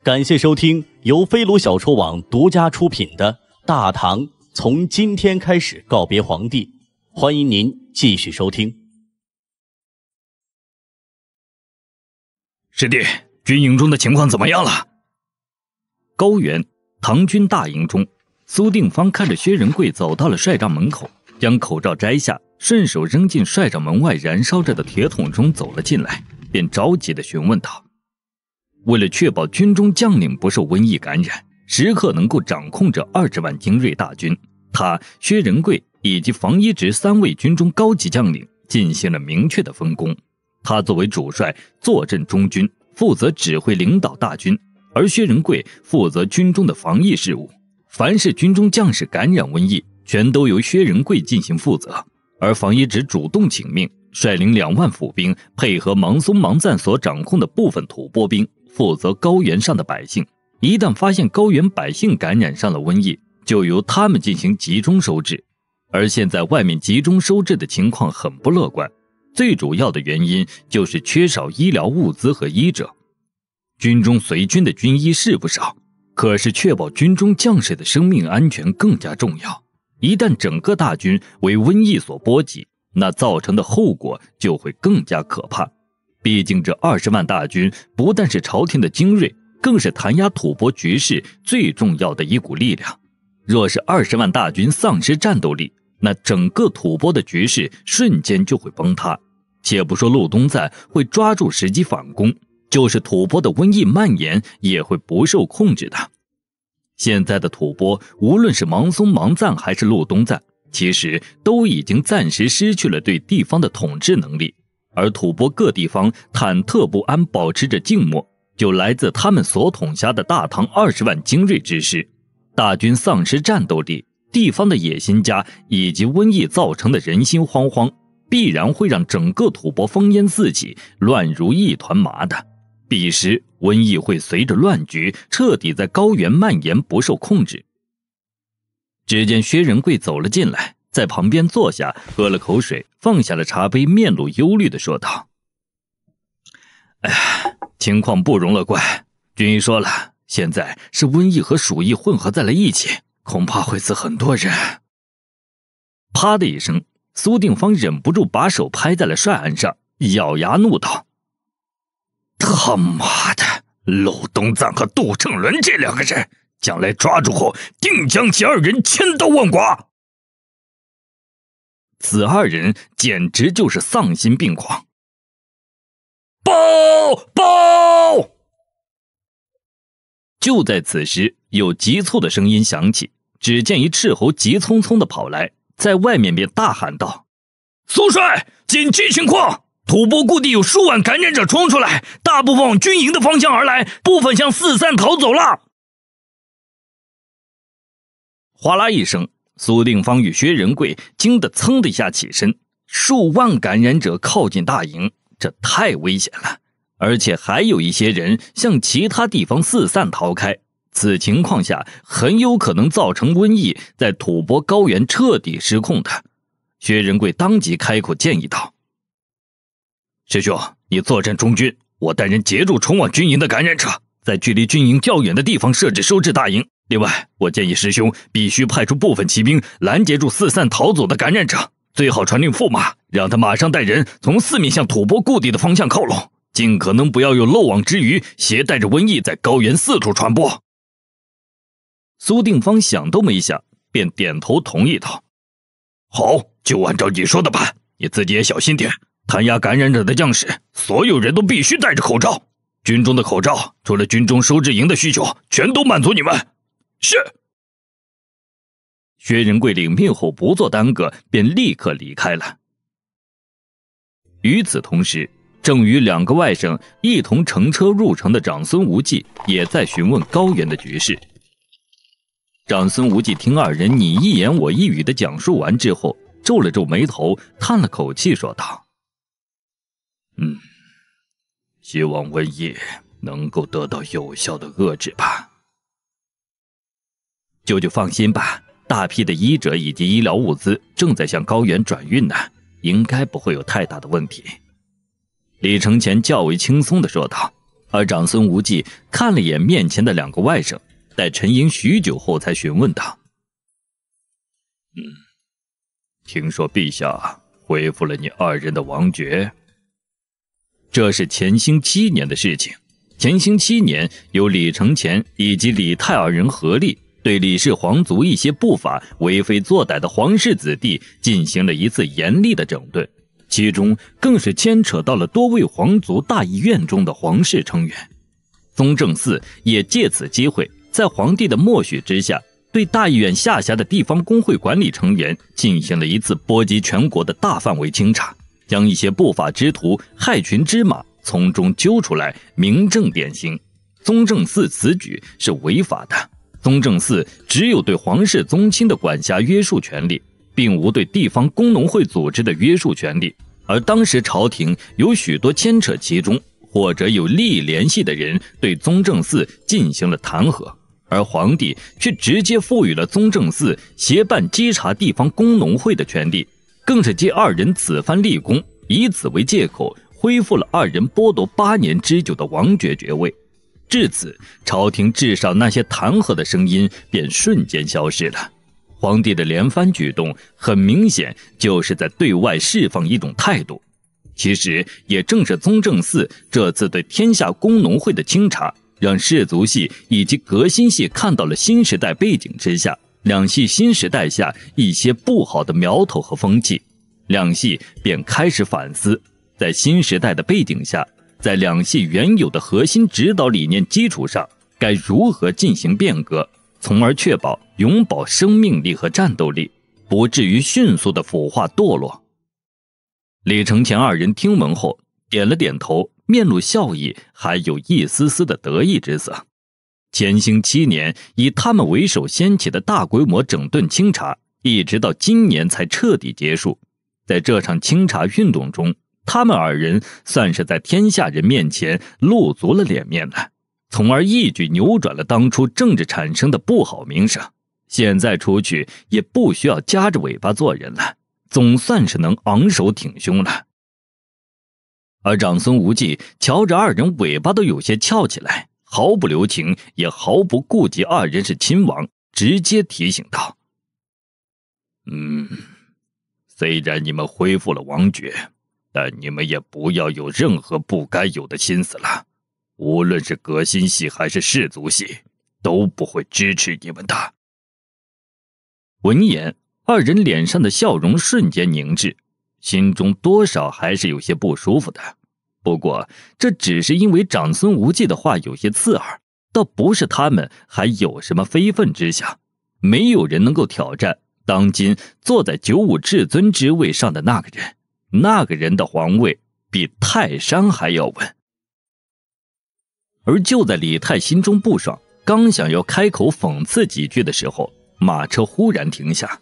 感谢收听由飞卢小说网独家出品的《大唐》，从今天开始告别皇帝。欢迎您继续收听。师弟，军营中的情况怎么样了？高原唐军大营中，苏定方看着薛仁贵走到了帅帐门口，将口罩摘下，顺手扔进帅帐门外燃烧着的铁桶中，走了进来，便着急的询问道：“为了确保军中将领不受瘟疫感染，时刻能够掌控着二十万精锐大军，他薛仁贵。”以及房一直三位军中高级将领进行了明确的分工。他作为主帅，坐镇中军，负责指挥领导大军；而薛仁贵负责军中的防疫事务。凡是军中将士感染瘟疫，全都由薛仁贵进行负责。而房一直主动请命，率领两万府兵，配合盲松盲赞所掌控的部分吐蕃兵，负责高原上的百姓。一旦发现高原百姓感染上了瘟疫，就由他们进行集中收治。而现在外面集中收治的情况很不乐观，最主要的原因就是缺少医疗物资和医者。军中随军的军医是不少，可是确保军中将士的生命安全更加重要。一旦整个大军为瘟疫所波及，那造成的后果就会更加可怕。毕竟这二十万大军不但是朝廷的精锐，更是弹压吐蕃局势最重要的一股力量。若是二十万大军丧失战斗力，那整个吐蕃的局势瞬间就会崩塌，且不说陆东赞会抓住时机反攻，就是吐蕃的瘟疫蔓延也会不受控制的。现在的吐蕃，无论是芒松芒赞还是陆东赞，其实都已经暂时失去了对地方的统治能力，而吐蕃各地方忐忑不安，保持着静默，就来自他们所统辖的大唐二十万精锐之师，大军丧失战斗力。地方的野心家以及瘟疫造成的人心惶惶，必然会让整个吐蕃烽烟四起，乱如一团麻的。彼时，瘟疫会随着乱局彻底在高原蔓延，不受控制。只见薛仁贵走了进来，在旁边坐下，喝了口水，放下了茶杯，面露忧虑的说道：“哎，情况不容乐观。军医说了，现在是瘟疫和鼠疫混合在了一起。”恐怕会死很多人。啪的一声，苏定方忍不住把手拍在了帅案上，咬牙怒道：“他妈的，陆东赞和杜正伦这两个人，将来抓住后，定将其二人千刀万剐！此二人简直就是丧心病狂！”报报！就在此时。有急促的声音响起，只见一赤猴急匆匆的跑来，在外面便大喊道：“苏帅，紧急情况！吐蕃故地有数万感染者冲出来，大部分往军营的方向而来，部分向四散逃走了。”哗啦一声，苏定方与薛仁贵惊得噌的一下起身。数万感染者靠近大营，这太危险了，而且还有一些人向其他地方四散逃开。此情况下，很有可能造成瘟疫在吐蕃高原彻底失控的。薛仁贵当即开口建议道：“师兄，你坐镇中军，我带人截住冲往军营的感染者，在距离军营较远的地方设置收治大营。另外，我建议师兄必须派出部分骑兵拦截住四散逃走的感染者，最好传令驸马，让他马上带人从四面向吐蕃故地的方向靠拢，尽可能不要有漏网之鱼携带着瘟疫在高原四处传播。”苏定方想都没想，便点头同意道：“好，就按照你说的办。你自己也小心点。弹压感染者的将士，所有人都必须戴着口罩。军中的口罩，除了军中收治营的需求，全都满足你们。”是。薛仁贵领命后，不做耽搁，便立刻离开了。与此同时，正与两个外甥一同乘车入城的长孙无忌，也在询问高原的局势。长孙无忌听二人你一言我一语的讲述完之后，皱了皱眉头，叹了口气，说道：“嗯，希望瘟疫能够得到有效的遏制吧。”舅舅放心吧，大批的医者以及医疗物资正在向高原转运呢，应该不会有太大的问题。”李承前较为轻松的说道，而长孙无忌看了一眼面前的两个外甥。待沉吟许久后，才询问他：“嗯，听说陛下恢复了你二人的王爵。这是乾兴七年的事情。乾兴七年，由李承乾以及李泰二人合力，对李氏皇族一些不法、为非作歹的皇室子弟进行了一次严厉的整顿，其中更是牵扯到了多位皇族大医院中的皇室成员。宗正寺也借此机会。”在皇帝的默许之下，对大议院下辖的地方工会管理成员进行了一次波及全国的大范围清查，将一些不法之徒、害群之马从中揪出来，明正典刑。宗正寺此举是违法的。宗正寺只有对皇室宗亲的管辖约束权利，并无对地方工农会组织的约束权利。而当时朝廷有许多牵扯其中或者有利益联系的人，对宗正寺进行了弹劾。而皇帝却直接赋予了宗正寺协办稽查地方工农会的权利，更是借二人此番立功，以此为借口恢复了二人剥夺八年之久的王爵爵位。至此，朝廷至少那些弹劾的声音便瞬间消失了。皇帝的连番举动，很明显就是在对外释放一种态度。其实，也正是宗正寺这次对天下工农会的清查。让氏族系以及革新系看到了新时代背景之下两系新时代下一些不好的苗头和风气，两系便开始反思，在新时代的背景下，在两系原有的核心指导理念基础上，该如何进行变革，从而确保永葆生命力和战斗力，不至于迅速的腐化堕落。李承前二人听闻后，点了点头。面露笑意，还有一丝丝的得意之色。乾兴七年，以他们为首掀起的大规模整顿清查，一直到今年才彻底结束。在这场清查运动中，他们二人算是在天下人面前露足了脸面了，从而一举扭转了当初政治产生的不好名声。现在出去也不需要夹着尾巴做人了，总算是能昂首挺胸了。而长孙无忌瞧着二人，尾巴都有些翘起来，毫不留情，也毫不顾及二人是亲王，直接提醒道：“嗯，虽然你们恢复了王爵，但你们也不要有任何不该有的心思了。无论是革新系还是氏族系，都不会支持你们的。”闻言，二人脸上的笑容瞬间凝滞。心中多少还是有些不舒服的，不过这只是因为长孙无忌的话有些刺耳，倒不是他们还有什么非分之想。没有人能够挑战当今坐在九五至尊之位上的那个人，那个人的皇位比泰山还要稳。而就在李泰心中不爽，刚想要开口讽刺几句的时候，马车忽然停下。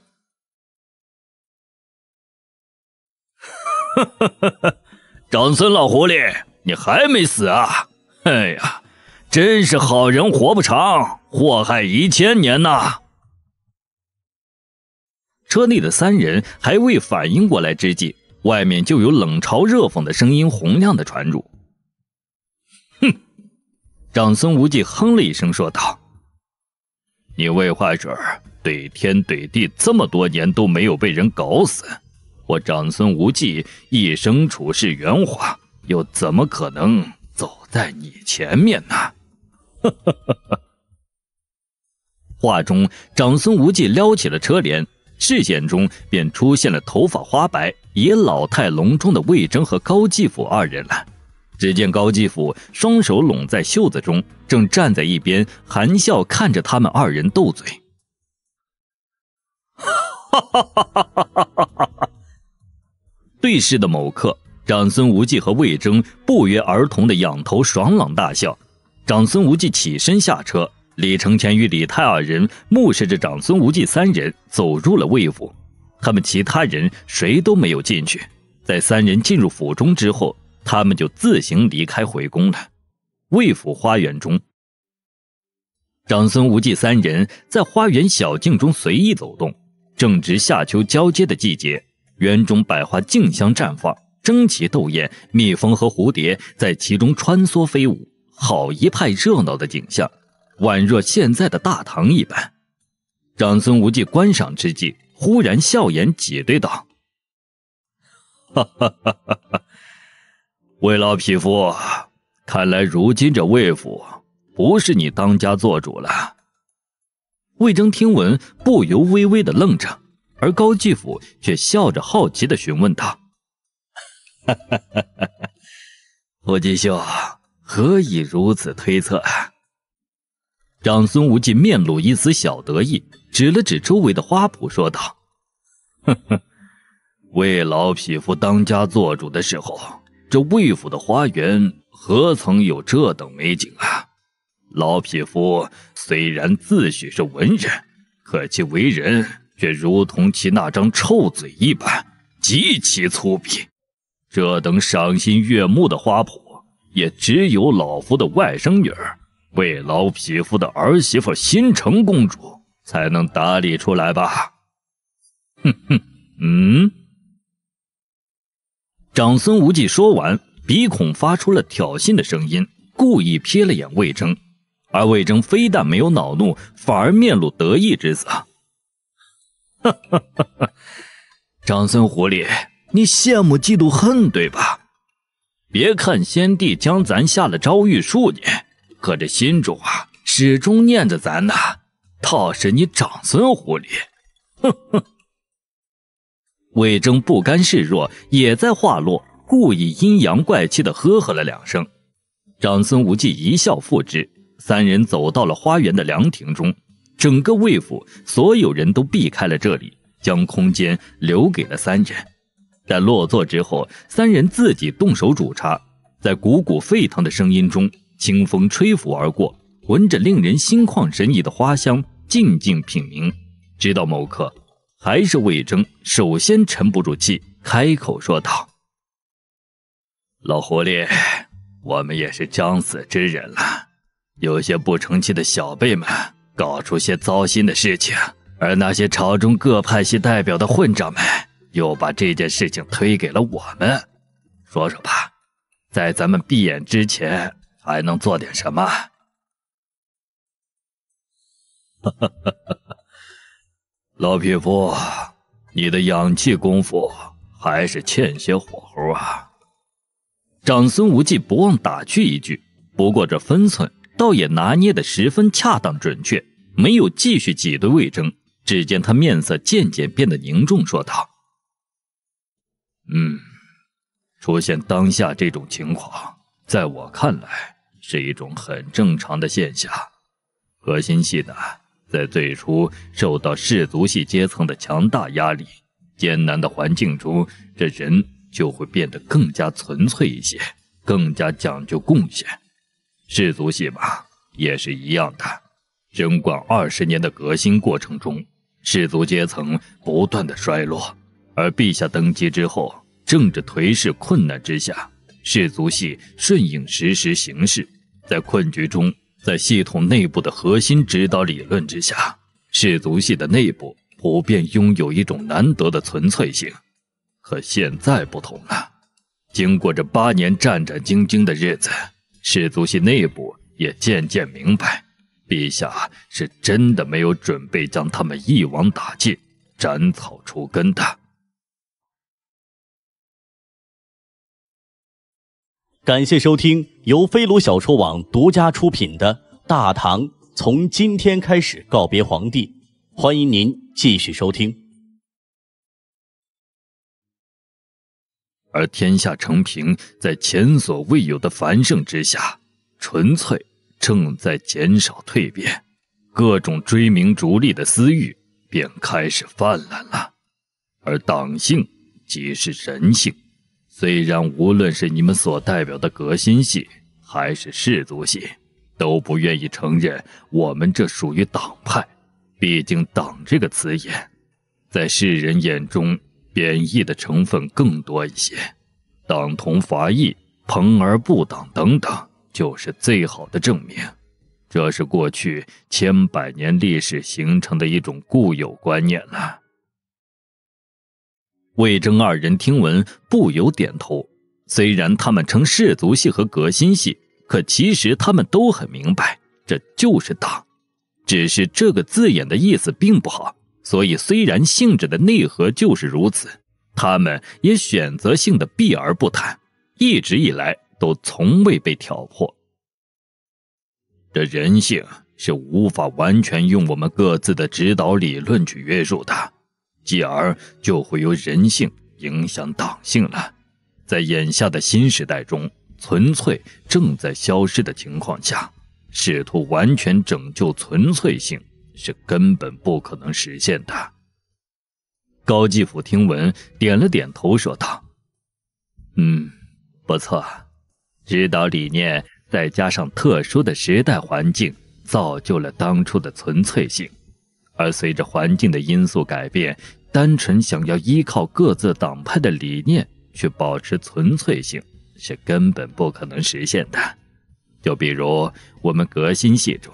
哈，*laughs* 长孙老狐狸，你还没死啊？哎呀，真是好人活不长，祸害一千年呐！车内的三人还未反应过来之际，外面就有冷嘲热讽的声音洪亮的传入。哼，长孙无忌哼了一声说道：“你魏化水怼天怼地这么多年都没有被人搞死。”我长孙无忌一生处事圆滑，又怎么可能走在你前面呢？哈哈！话中，长孙无忌撩起了车帘，视线中便出现了头发花白、也老态龙钟的魏征和高继辅二人了。只见高继辅双手拢在袖子中，正站在一边含笑看着他们二人斗嘴。*laughs* 哈哈哈哈哈！对视的某刻，长孙无忌和魏征不约而同的仰头爽朗大笑。长孙无忌起身下车，李承乾与李泰二人目视着长孙无忌三人走入了魏府，他们其他人谁都没有进去。在三人进入府中之后，他们就自行离开回宫了。魏府花园中，长孙无忌三人在花园小径中随意走动，正值夏秋交接的季节。园中百花竞相绽放，争奇斗艳，蜜蜂和蝴蝶在其中穿梭飞舞，好一派热闹的景象，宛若现在的大唐一般。长孙无忌观赏之际，忽然笑颜挤兑道：“哈哈哈哈哈，魏老匹夫，看来如今这魏府不是你当家做主了。”魏征听闻，不由微微的愣着。而高继辅却笑着好奇的询问他：“武继秀，何以如此推测？”长孙无忌面露一丝小得意，指了指周围的花圃，说道：“魏老匹夫当家做主的时候，这魏府的花园何曾有这等美景啊？老匹夫虽然自诩是文人，可其为人……”却如同其那张臭嘴一般，极其粗鄙。这等赏心悦目的花圃，也只有老夫的外甥女儿，为老匹夫的儿媳妇新城公主才能打理出来吧？哼哼，嗯。长孙无忌说完，鼻孔发出了挑衅的声音，故意瞥了眼魏征，而魏征非但没有恼怒，反而面露得意之色。哈，长孙狐狸，你羡慕嫉妒恨对吧？别看先帝将咱下了诏狱数年，可这心中啊，始终念着咱呢。倒是你长孙狐狸，哼 *laughs* 魏征不甘示弱，也在话落，故意阴阳怪气的呵呵了两声。长孙无忌一笑付之，三人走到了花园的凉亭中。整个魏府所有人都避开了这里，将空间留给了三人。在落座之后，三人自己动手煮茶，在汩汩沸腾的声音中，清风吹拂而过，闻着令人心旷神怡的花香，静静品茗。直到某刻，还是魏征首先沉不住气，开口说道：“老狐狸，我们也是将死之人了，有些不成器的小辈们。”搞出些糟心的事情，而那些朝中各派系代表的混账们又把这件事情推给了我们。说说吧，在咱们闭眼之前还能做点什么？*laughs* 老匹夫，你的养气功夫还是欠些火候啊！长孙无忌不忘打趣一句，不过这分寸倒也拿捏得十分恰当、准确。没有继续挤兑魏征，只见他面色渐渐变得凝重，说道：“嗯，出现当下这种情况，在我看来是一种很正常的现象。核心系的，在最初受到氏族系阶层的强大压力，艰难的环境中，这人就会变得更加纯粹一些，更加讲究贡献。氏族系嘛，也是一样的。”贞观二十年的革新过程中，氏族阶层不断的衰落，而陛下登基之后，政治颓势困难之下，氏族系顺应实时形势，在困局中，在系统内部的核心指导理论之下，氏族系的内部普遍拥有一种难得的纯粹性。可现在不同了，经过这八年战战兢兢的日子，氏族系内部也渐渐明白。陛下是真的没有准备将他们一网打尽、斩草除根的。感谢收听由飞卢小说网独家出品的《大唐从今天开始告别皇帝》，欢迎您继续收听。而天下承平，在前所未有的繁盛之下，纯粹。正在减少蜕变，各种追名逐利的私欲便开始泛滥了。而党性即是人性，虽然无论是你们所代表的革新系还是氏族系，都不愿意承认我们这属于党派，毕竟“党”这个词眼，在世人眼中贬义的成分更多一些，“党同伐异”“朋而不党”等等。就是最好的证明，这是过去千百年历史形成的一种固有观念了。魏征二人听闻，不由点头。虽然他们称氏族系和革新系，可其实他们都很明白，这就是党，只是这个字眼的意思并不好，所以虽然性质的内核就是如此，他们也选择性的避而不谈。一直以来。都从未被挑破。这人性是无法完全用我们各自的指导理论去约束的，继而就会由人性影响党性了。在眼下的新时代中，纯粹正在消失的情况下，试图完全拯救纯粹性是根本不可能实现的。高继府听闻，点了点头，说道：“嗯，不错。”指导理念再加上特殊的时代环境，造就了当初的纯粹性，而随着环境的因素改变，单纯想要依靠各自党派的理念去保持纯粹性，是根本不可能实现的。就比如我们革新系中，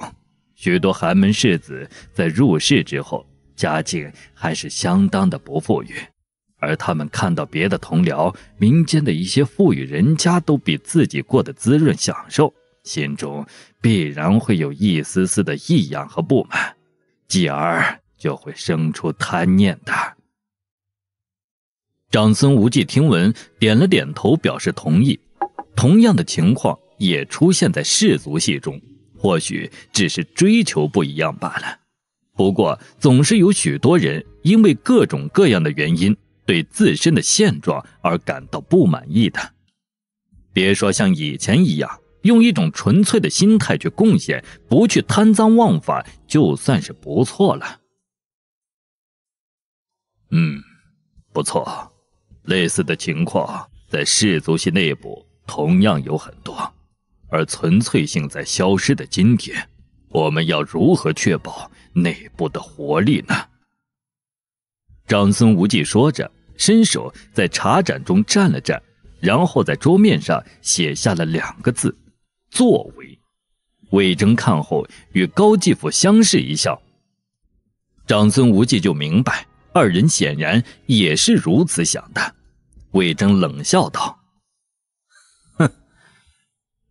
许多寒门世子在入世之后，家境还是相当的不富裕。而他们看到别的同僚、民间的一些富裕人家都比自己过得滋润、享受，心中必然会有一丝丝的异样和不满，继而就会生出贪念的。长孙无忌听闻，点了点头，表示同意。同样的情况也出现在氏族系中，或许只是追求不一样罢了。不过，总是有许多人因为各种各样的原因。对自身的现状而感到不满意的，别说像以前一样用一种纯粹的心态去贡献，不去贪赃枉法，就算是不错了。嗯，不错，类似的情况在氏族系内部同样有很多，而纯粹性在消失的今天，我们要如何确保内部的活力呢？长孙无忌说着。伸手在茶盏中蘸了蘸，然后在桌面上写下了两个字：“作为。”魏征看后，与高继父相视一笑。长孙无忌就明白，二人显然也是如此想的。魏征冷笑道：“哼，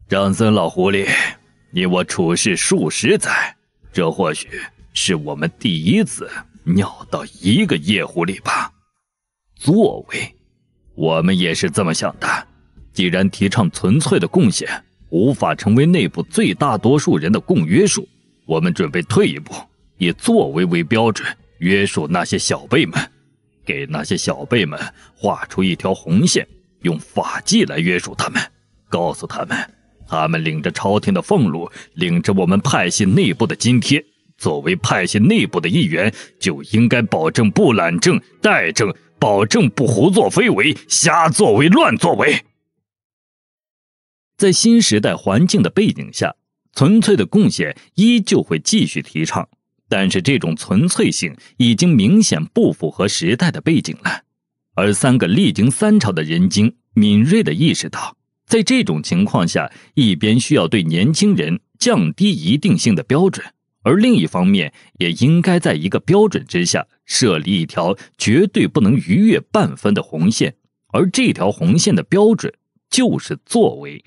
长孙老狐狸，你我处事数十载，这或许是我们第一次尿到一个夜壶里吧。”作为，我们也是这么想的。既然提倡纯粹的贡献无法成为内部最大多数人的共约束，我们准备退一步，以作为为标准约束那些小辈们，给那些小辈们画出一条红线，用法纪来约束他们，告诉他们，他们领着朝廷的俸禄，领着我们派系内部的津贴，作为派系内部的一员，就应该保证不懒政怠政。保证不胡作非为、瞎作为、乱作为。在新时代环境的背景下，纯粹的贡献依旧会继续提倡，但是这种纯粹性已经明显不符合时代的背景了。而三个历经三朝的人精敏锐地意识到，在这种情况下，一边需要对年轻人降低一定性的标准。而另一方面，也应该在一个标准之下设立一条绝对不能逾越半分的红线，而这条红线的标准就是作为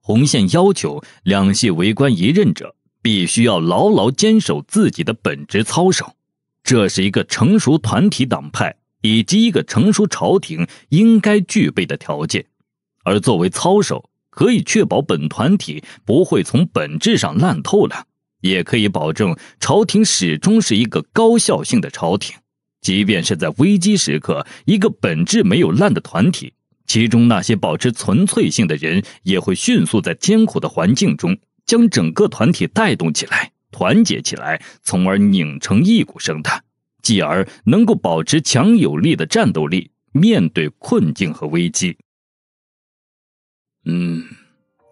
红线要求两系为官一任者必须要牢牢坚守自己的本职操守，这是一个成熟团体党派以及一个成熟朝廷应该具备的条件，而作为操守，可以确保本团体不会从本质上烂透了。也可以保证朝廷始终是一个高效性的朝廷，即便是在危机时刻，一个本质没有烂的团体，其中那些保持纯粹性的人，也会迅速在艰苦的环境中将整个团体带动起来、团结起来，从而拧成一股绳的，继而能够保持强有力的战斗力，面对困境和危机。嗯，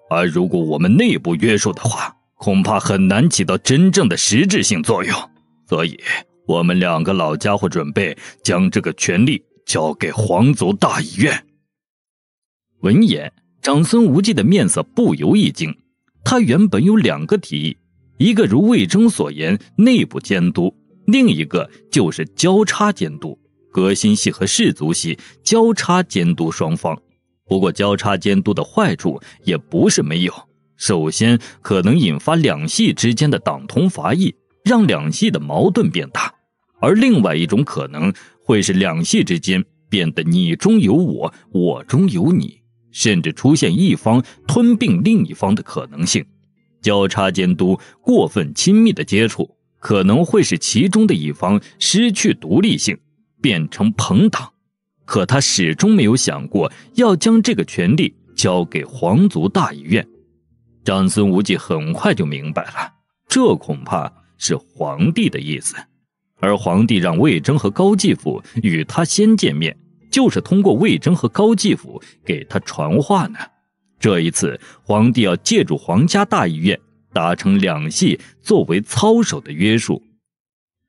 而如果我们内部约束的话，恐怕很难起到真正的实质性作用，所以，我们两个老家伙准备将这个权力交给皇族大医院。闻言，长孙无忌的面色不由一惊。他原本有两个提议，一个如魏征所言，内部监督；另一个就是交叉监督，革新系和氏族系交叉监督双方。不过，交叉监督的坏处也不是没有。首先，可能引发两系之间的党同伐异，让两系的矛盾变大；而另外一种可能会是两系之间变得你中有我，我中有你，甚至出现一方吞并另一方的可能性。交叉监督过分亲密的接触，可能会使其中的一方失去独立性，变成朋党。可他始终没有想过要将这个权利交给皇族大医院。长孙无忌很快就明白了，这恐怕是皇帝的意思。而皇帝让魏征和高继父与他先见面，就是通过魏征和高继父给他传话呢。这一次，皇帝要借助皇家大医院达成两系作为操守的约束。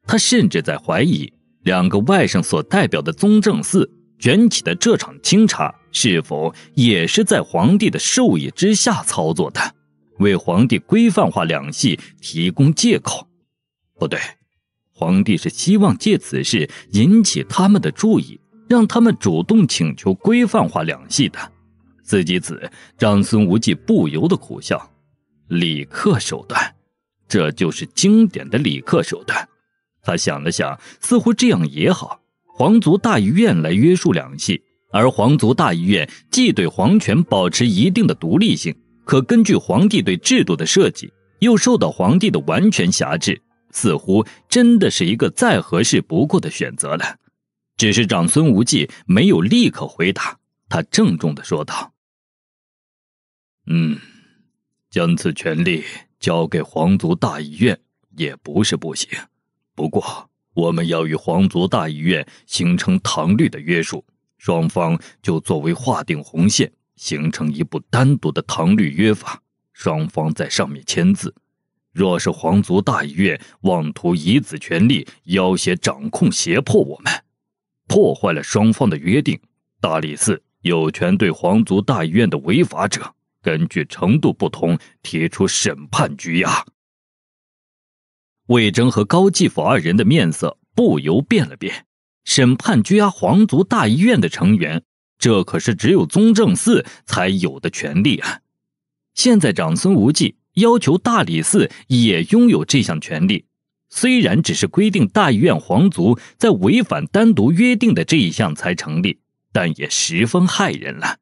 他甚至在怀疑，两个外甥所代表的宗正寺卷起的这场清查，是否也是在皇帝的授意之下操作的。为皇帝规范化两系提供借口，不对，皇帝是希望借此事引起他们的注意，让他们主动请求规范化两系的。思及此，长孙无忌不由得苦笑。李克手段，这就是经典的李克手段。他想了想，似乎这样也好。皇族大医院来约束两系，而皇族大医院既对皇权保持一定的独立性。可根据皇帝对制度的设计，又受到皇帝的完全辖制，似乎真的是一个再合适不过的选择了。只是长孙无忌没有立刻回答，他郑重的说道：“嗯，将此权力交给皇族大议院也不是不行。不过，我们要与皇族大议院形成唐律的约束，双方就作为划定红线。”形成一部单独的唐律约法，双方在上面签字。若是皇族大医院妄图以此权力要挟、掌控、胁迫我们，破坏了双方的约定，大理寺有权对皇族大医院的违法者，根据程度不同提出审判、拘押。魏征和高继发二人的面色不由变了变，审判拘押皇族大医院的成员。这可是只有宗正寺才有的权利啊！现在长孙无忌要求大理寺也拥有这项权利，虽然只是规定大医院皇族在违反单独约定的这一项才成立，但也十分害人了。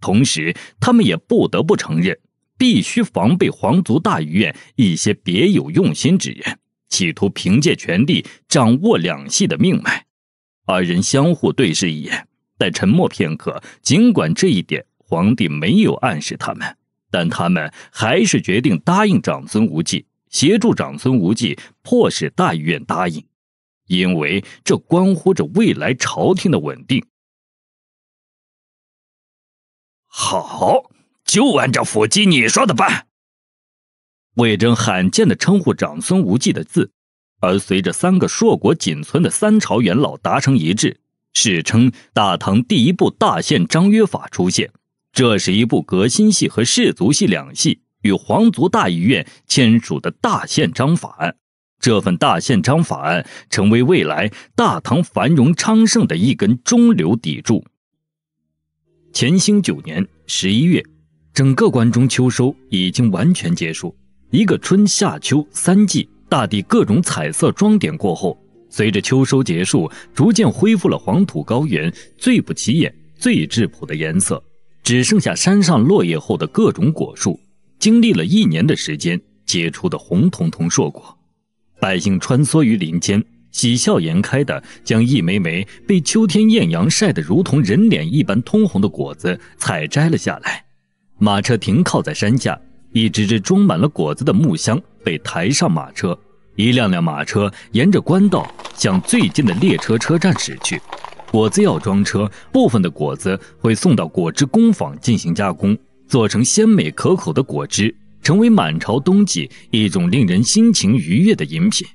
同时，他们也不得不承认，必须防备皇族大医院一些别有用心之人，企图凭借权力掌握两系的命脉。二人相互对视一眼。在沉默片刻，尽管这一点皇帝没有暗示他们，但他们还是决定答应长孙无忌，协助长孙无忌，迫使大狱院答应，因为这关乎着未来朝廷的稳定。好，就按照伏击你说的办。魏征罕见的称呼长孙无忌的字，而随着三个硕果仅存的三朝元老达成一致。史称大唐第一部大宪章约法出现，这是一部革新系和氏族系两系与皇族大议院签署的大宪章法案。这份大宪章法案成为未来大唐繁荣昌盛的一根中流砥柱。乾兴九年十一月，整个关中秋收已经完全结束，一个春夏秋三季，大地各种彩色装点过后。随着秋收结束，逐渐恢复了黄土高原最不起眼、最质朴的颜色，只剩下山上落叶后的各种果树，经历了一年的时间结出的红彤彤硕果。百姓穿梭于林间，喜笑颜开的将一枚枚被秋天艳阳晒得如同人脸一般通红的果子采摘了下来。马车停靠在山下，一只只装满了果子的木箱被抬上马车。一辆辆马车沿着官道向最近的列车车站驶去，果子要装车，部分的果子会送到果汁工坊进行加工，做成鲜美可口的果汁，成为满朝冬季一种令人心情愉悦的饮品。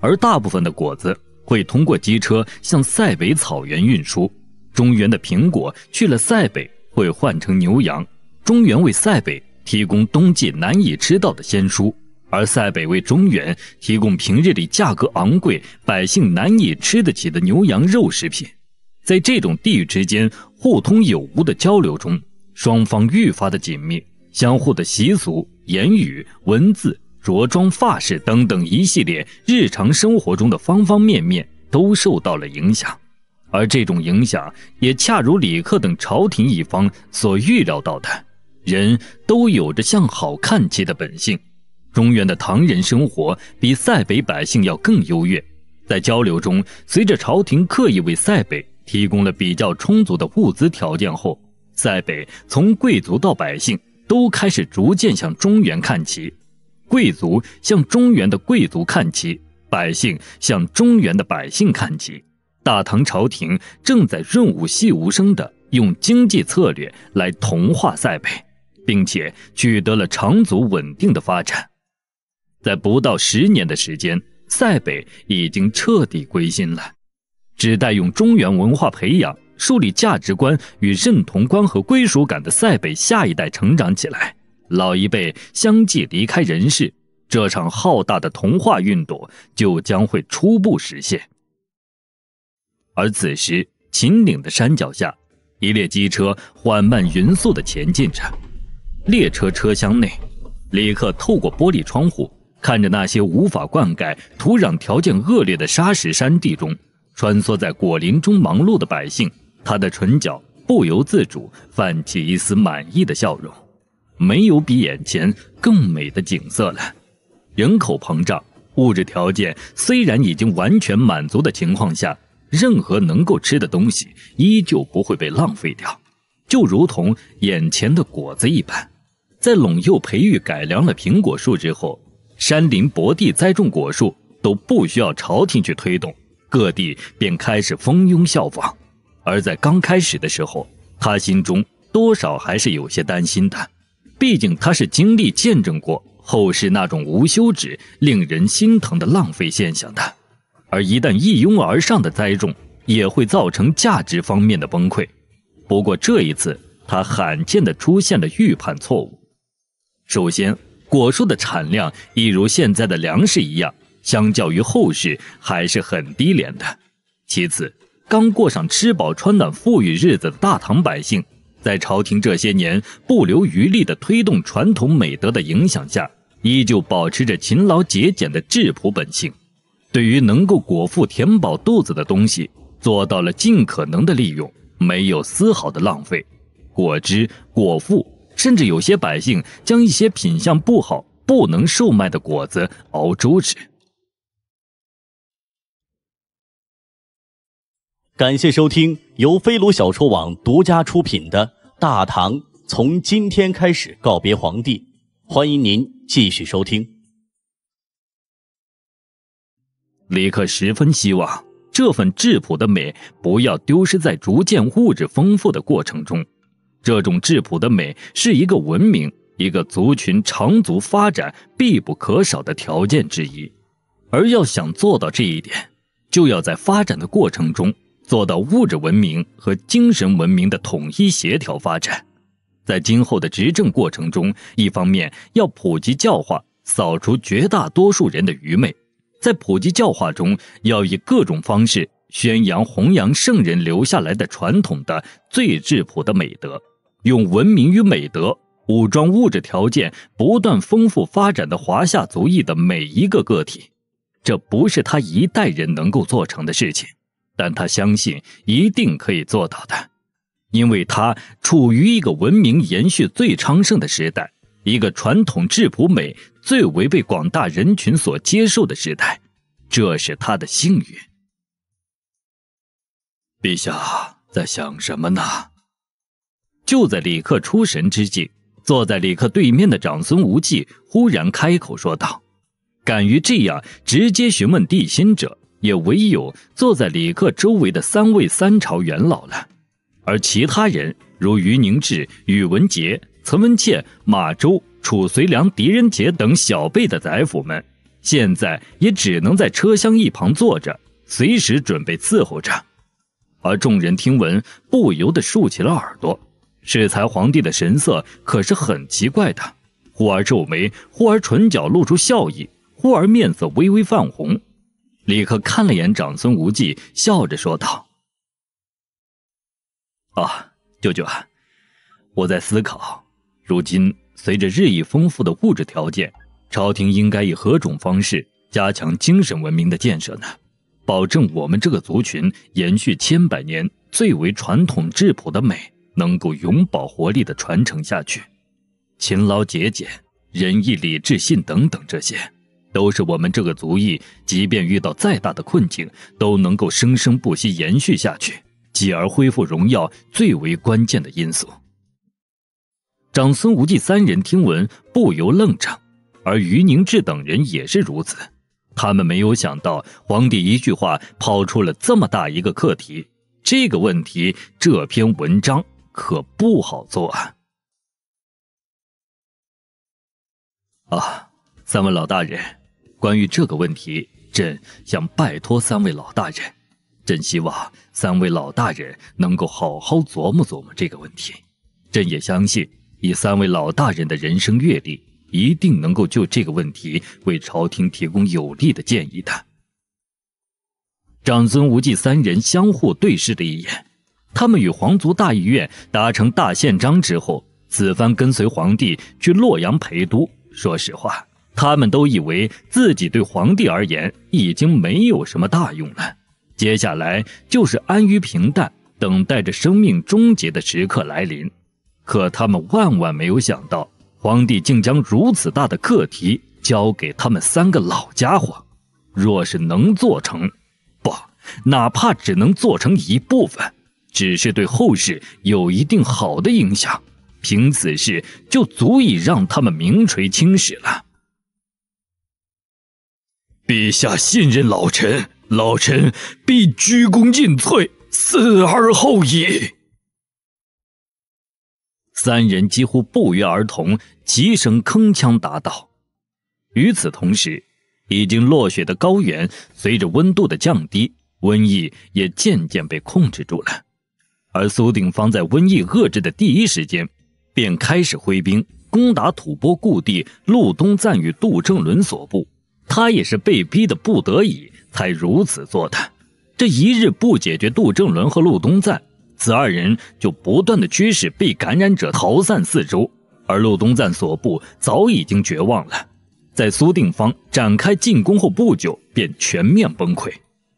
而大部分的果子会通过机车向塞北草原运输，中原的苹果去了塞北会换成牛羊，中原为塞北提供冬季难以吃到的鲜蔬。而塞北为中原提供平日里价格昂贵、百姓难以吃得起的牛羊肉食品，在这种地域之间互通有无的交流中，双方愈发的紧密，相互的习俗、言语、文字、着装、发饰等等一系列日常生活中的方方面面都受到了影响，而这种影响也恰如李克等朝廷一方所预料到的，人都有着向好看齐的本性。中原的唐人生活比塞北百姓要更优越，在交流中，随着朝廷刻意为塞北提供了比较充足的物资条件后，塞北从贵族到百姓都开始逐渐向中原看齐，贵族向中原的贵族看齐，百姓向中原的百姓看齐。大唐朝廷正在润物细无声地用经济策略来同化塞北，并且取得了长足稳定的发展。在不到十年的时间，塞北已经彻底归心了，只待用中原文化培养、树立价值观与认同观和归属感的塞北下一代成长起来，老一辈相继离开人世，这场浩大的童话运动就将会初步实现。而此时，秦岭的山脚下，一列机车缓慢匀速的前进着，列车车厢内，李克透过玻璃窗户。看着那些无法灌溉、土壤条件恶劣的沙石山地中穿梭在果林中忙碌的百姓，他的唇角不由自主泛起一丝满意的笑容。没有比眼前更美的景色了。人口膨胀、物质条件虽然已经完全满足的情况下，任何能够吃的东西依旧不会被浪费掉，就如同眼前的果子一般。在陇右培育改良了苹果树之后。山林薄地栽种果树都不需要朝廷去推动，各地便开始蜂拥效仿。而在刚开始的时候，他心中多少还是有些担心的，毕竟他是经历见证过后世那种无休止令人心疼的浪费现象的。而一旦一拥而上的栽种，也会造成价值方面的崩溃。不过这一次，他罕见的出现了预判错误。首先。果树的产量，一如现在的粮食一样，相较于后世还是很低廉的。其次，刚过上吃饱穿暖富裕日子的大唐百姓，在朝廷这些年不留余力的推动传统美德的影响下，依旧保持着勤劳节俭的质朴本性，对于能够果腹填饱肚子的东西，做到了尽可能的利用，没有丝毫的浪费。果汁、果腹。甚至有些百姓将一些品相不好、不能售卖的果子熬粥吃。感谢收听由飞卢小说网独家出品的《大唐》，从今天开始告别皇帝。欢迎您继续收听。李克十分希望这份质朴的美不要丢失在逐渐物质丰富的过程中。这种质朴的美是一个文明、一个族群长足发展必不可少的条件之一，而要想做到这一点，就要在发展的过程中做到物质文明和精神文明的统一协调发展。在今后的执政过程中，一方面要普及教化，扫除绝大多数人的愚昧；在普及教化中，要以各种方式宣扬、弘扬圣人留下来的传统的最质朴的美德。用文明与美德武装物质条件不断丰富发展的华夏族裔的每一个个体，这不是他一代人能够做成的事情，但他相信一定可以做到的，因为他处于一个文明延续最昌盛的时代，一个传统质朴美最为被广大人群所接受的时代，这是他的幸运。陛下在想什么呢？就在李克出神之际，坐在李克对面的长孙无忌忽然开口说道：“敢于这样直接询问地心者，也唯有坐在李克周围的三位三朝元老了。而其他人如于凝志、宇文杰、岑文倩、马周、褚遂良、狄仁杰等小辈的宰辅们，现在也只能在车厢一旁坐着，随时准备伺候着。”而众人听闻，不由得竖起了耳朵。适才皇帝的神色可是很奇怪的，忽而皱眉，忽而唇角露出笑意，忽而面色微微泛红。李克看了眼长孙无忌，笑着说道：“啊，舅舅啊，我在思考，如今随着日益丰富的物质条件，朝廷应该以何种方式加强精神文明的建设呢？保证我们这个族群延续千百年最为传统质朴的美。”能够永葆活力的传承下去，勤劳节俭、仁义礼智信等等，这些都是我们这个族裔，即便遇到再大的困境，都能够生生不息延续下去，继而恢复荣耀最为关键的因素。长孙无忌三人听闻，不由愣怔，而于凝志等人也是如此，他们没有想到皇帝一句话抛出了这么大一个课题，这个问题，这篇文章。可不好做啊！啊，三位老大人，关于这个问题，朕想拜托三位老大人。朕希望三位老大人能够好好琢磨琢磨这个问题。朕也相信，以三位老大人的人生阅历，一定能够就这个问题为朝廷提供有力的建议的。长孙无忌三人相互对视了一眼。他们与皇族大议院达成大宪章之后，此番跟随皇帝去洛阳陪都。说实话，他们都以为自己对皇帝而言已经没有什么大用了，接下来就是安于平淡，等待着生命终结的时刻来临。可他们万万没有想到，皇帝竟将如此大的课题交给他们三个老家伙。若是能做成，不，哪怕只能做成一部分。只是对后世有一定好的影响，凭此事就足以让他们名垂青史了。陛下信任老臣，老臣必鞠躬尽瘁，死而后已。三人几乎不约而同，齐声铿锵答道。与此同时，已经落雪的高原，随着温度的降低，瘟疫也渐渐被控制住了。而苏定方在瘟疫遏制的第一时间，便开始挥兵攻打吐蕃故地陆东赞与杜正伦所部。他也是被逼的不得已才如此做的。这一日不解决杜正伦和陆东赞，此二人就不断的驱使被感染者逃散四周。而陆东赞所部早已经绝望了，在苏定方展开进攻后不久，便全面崩溃。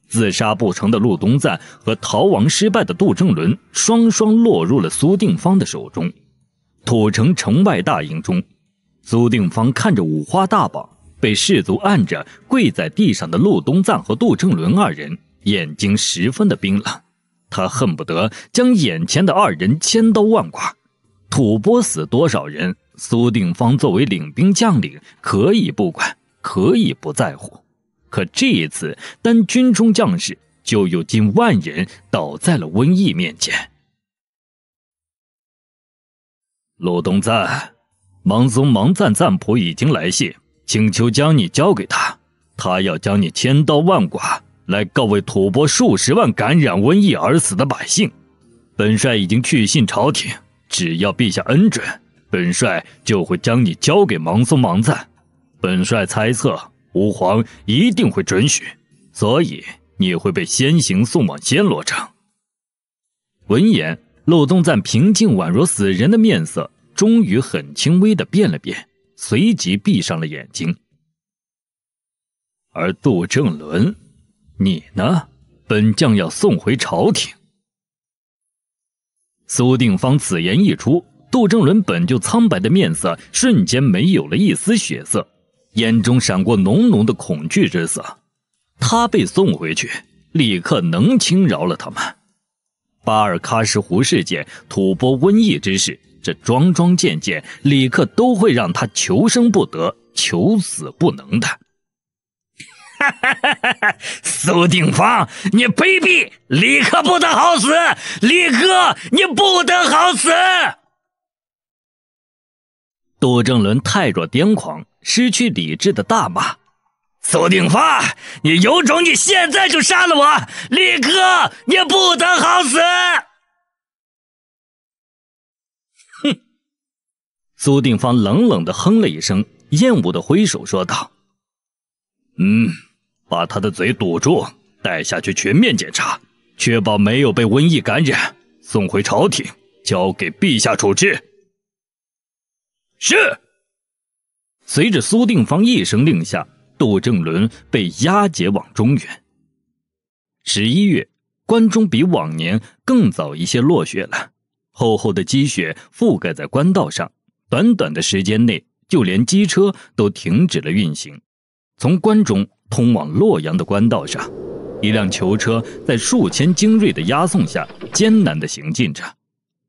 自杀不成的陆东赞和逃亡失败的杜正伦双双落入了苏定方的手中。土城城外大营中，苏定方看着五花大绑、被士卒按着跪在地上的陆东赞和杜正伦二人，眼睛十分的冰冷。他恨不得将眼前的二人千刀万剐。吐蕃死多少人，苏定方作为领兵将领可以不管，可以不在乎。可这一次，单军中将士就有近万人倒在了瘟疫面前。东赞，芒僧芒赞赞普已经来信，请求将你交给他，他要将你千刀万剐，来告慰吐蕃数十万感染瘟疫而死的百姓。本帅已经去信朝廷，只要陛下恩准，本帅就会将你交给芒僧芒赞。本帅猜测。吾皇一定会准许，所以你会被先行送往暹罗城。闻言，陆宗赞平静宛若死人的面色终于很轻微的变了变，随即闭上了眼睛。而杜正伦，你呢？本将要送回朝廷。苏定方此言一出，杜正伦本就苍白的面色瞬间没有了一丝血色。眼中闪过浓浓的恐惧之色，他被送回去，立刻能轻饶了他吗？巴尔喀什湖事件、吐蕃瘟疫之事，这桩桩件件，李克都会让他求生不得，求死不能的。哈哈哈哈哈！苏定方，你卑鄙！李克不得好死！李克，你不得好死！杜正伦太若癫狂，失去理智的大骂：“苏定方，你有种，你现在就杀了我！立刻，你不得好死！”哼，苏定方冷冷的哼了一声，厌恶的挥手说道：“嗯，把他的嘴堵住，带下去全面检查，确保没有被瘟疫感染，送回朝廷，交给陛下处置。”是。随着苏定方一声令下，杜正伦被押解往中原。十一月，关中比往年更早一些落雪了，厚厚的积雪覆盖在官道上，短短的时间内就连机车都停止了运行。从关中通往洛阳的官道上，一辆囚车在数千精锐的押送下艰难地行进着。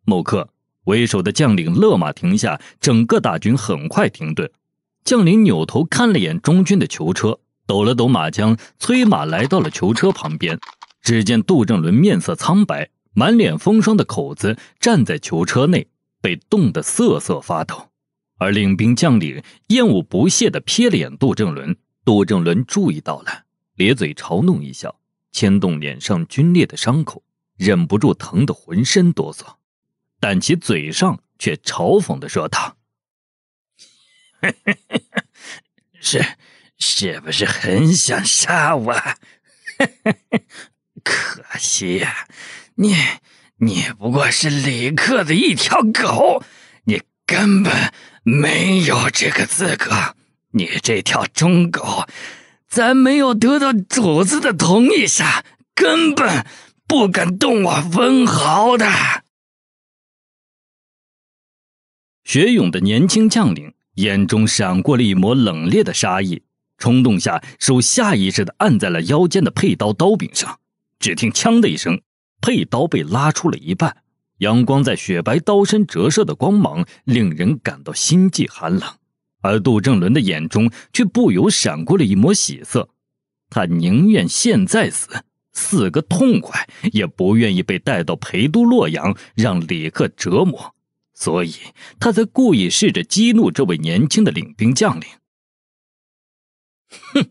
某刻。为首的将领勒马停下，整个大军很快停顿。将领扭头看了眼中军的囚车，抖了抖马缰，催马来到了囚车旁边。只见杜正伦面色苍白，满脸风霜的口子站在囚车内，被冻得瑟瑟发抖。而领兵将领厌恶不屑地瞥了眼杜正伦，杜正伦注意到了，咧嘴嘲弄一笑，牵动脸上皲裂的伤口，忍不住疼得浑身哆嗦。但其嘴上却嘲讽的说道：“是，是不是很想杀我？可惜呀，你，你不过是李克的一条狗，你根本没有这个资格。你这条忠狗，在没有得到主子的同意下，根本不敢动我分毫的。”学勇的年轻将领眼中闪过了一抹冷冽的杀意，冲动下手下意识地按在了腰间的佩刀刀柄上。只听“锵”的一声，佩刀被拉出了一半。阳光在雪白刀身折射的光芒，令人感到心悸寒冷。而杜正伦的眼中却不由闪过了一抹喜色。他宁愿现在死，死个痛快，也不愿意被带到陪都洛阳，让李克折磨。所以，他才故意试着激怒这位年轻的领兵将领。哼！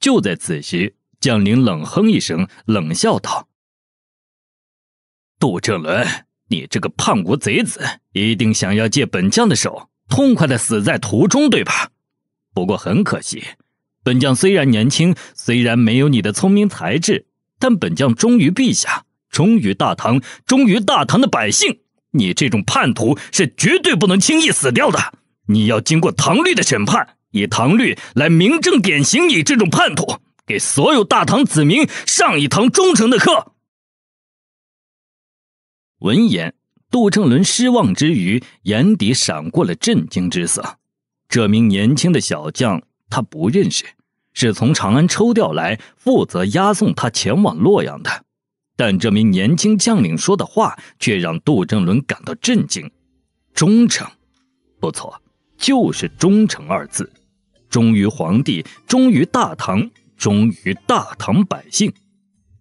就在此时，将领冷哼一声，冷笑道：“杜正伦，你这个叛国贼子，一定想要借本将的手，痛快的死在途中，对吧？不过很可惜，本将虽然年轻，虽然没有你的聪明才智，但本将忠于陛下，忠于大唐，忠于大唐的百姓。”你这种叛徒是绝对不能轻易死掉的。你要经过唐律的审判，以唐律来明正典刑。你这种叛徒，给所有大唐子民上一堂忠诚的课。闻言，杜正伦失望之余，眼底闪过了震惊之色。这名年轻的小将，他不认识，是从长安抽调来负责押送他前往洛阳的。但这名年轻将领说的话却让杜正伦感到震惊：“忠诚，不错，就是忠诚二字，忠于皇帝，忠于大唐，忠于大唐百姓。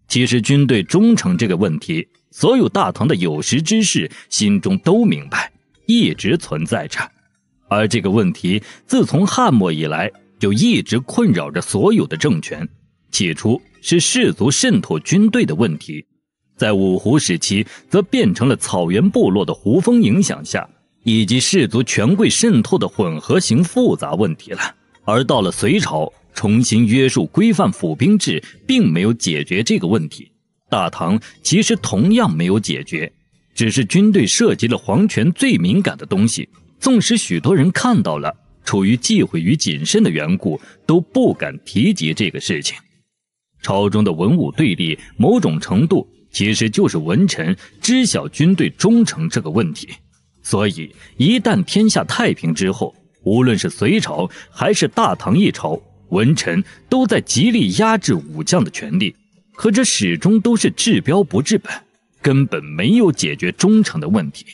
其实，军队忠诚这个问题，所有大唐的有识之士心中都明白，一直存在着。而这个问题，自从汉末以来，就一直困扰着所有的政权。起初是士族渗透军队的问题。”在五胡时期，则变成了草原部落的胡风影响下，以及士族权贵渗透的混合型复杂问题了。而到了隋朝，重新约束规范府兵制，并没有解决这个问题。大唐其实同样没有解决，只是军队涉及了皇权最敏感的东西。纵使许多人看到了，出于忌讳与谨慎的缘故，都不敢提及这个事情。朝中的文武对立，某种程度。其实就是文臣知晓军队忠诚这个问题，所以一旦天下太平之后，无论是隋朝还是大唐一朝，文臣都在极力压制武将的权力。可这始终都是治标不治本，根本没有解决忠诚的问题。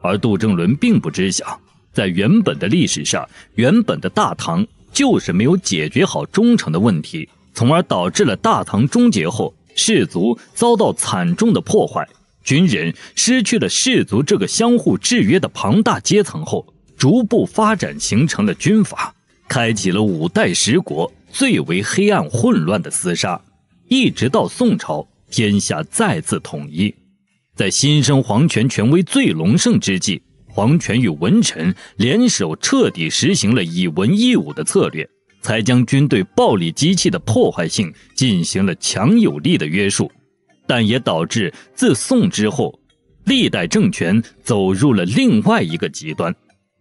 而杜正伦并不知晓，在原本的历史上，原本的大唐就是没有解决好忠诚的问题，从而导致了大唐终结后。士族遭到惨重的破坏，军人失去了士族这个相互制约的庞大阶层后，逐步发展形成了军阀，开启了五代十国最为黑暗混乱的厮杀，一直到宋朝天下再次统一，在新生皇权权威最隆盛之际，皇权与文臣联手彻底实行了以文抑武的策略。才将军队暴力机器的破坏性进行了强有力的约束，但也导致自宋之后，历代政权走入了另外一个极端。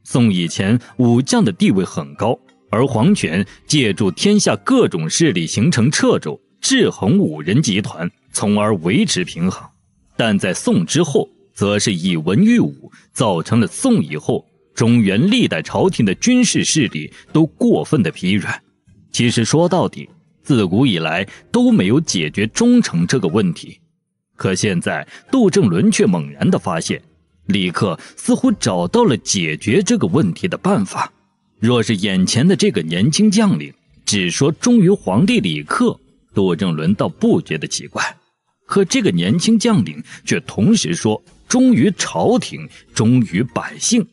宋以前，武将的地位很高，而皇权借助天下各种势力形成掣肘、制衡武人集团，从而维持平衡。但在宋之后，则是以文御武，造成了宋以后。中原历代朝廷的军事势力都过分的疲软。其实说到底，自古以来都没有解决忠诚这个问题。可现在，杜正伦却猛然的发现，李克似乎找到了解决这个问题的办法。若是眼前的这个年轻将领只说忠于皇帝李克，杜正伦倒不觉得奇怪。可这个年轻将领却同时说忠于朝廷、忠于百姓。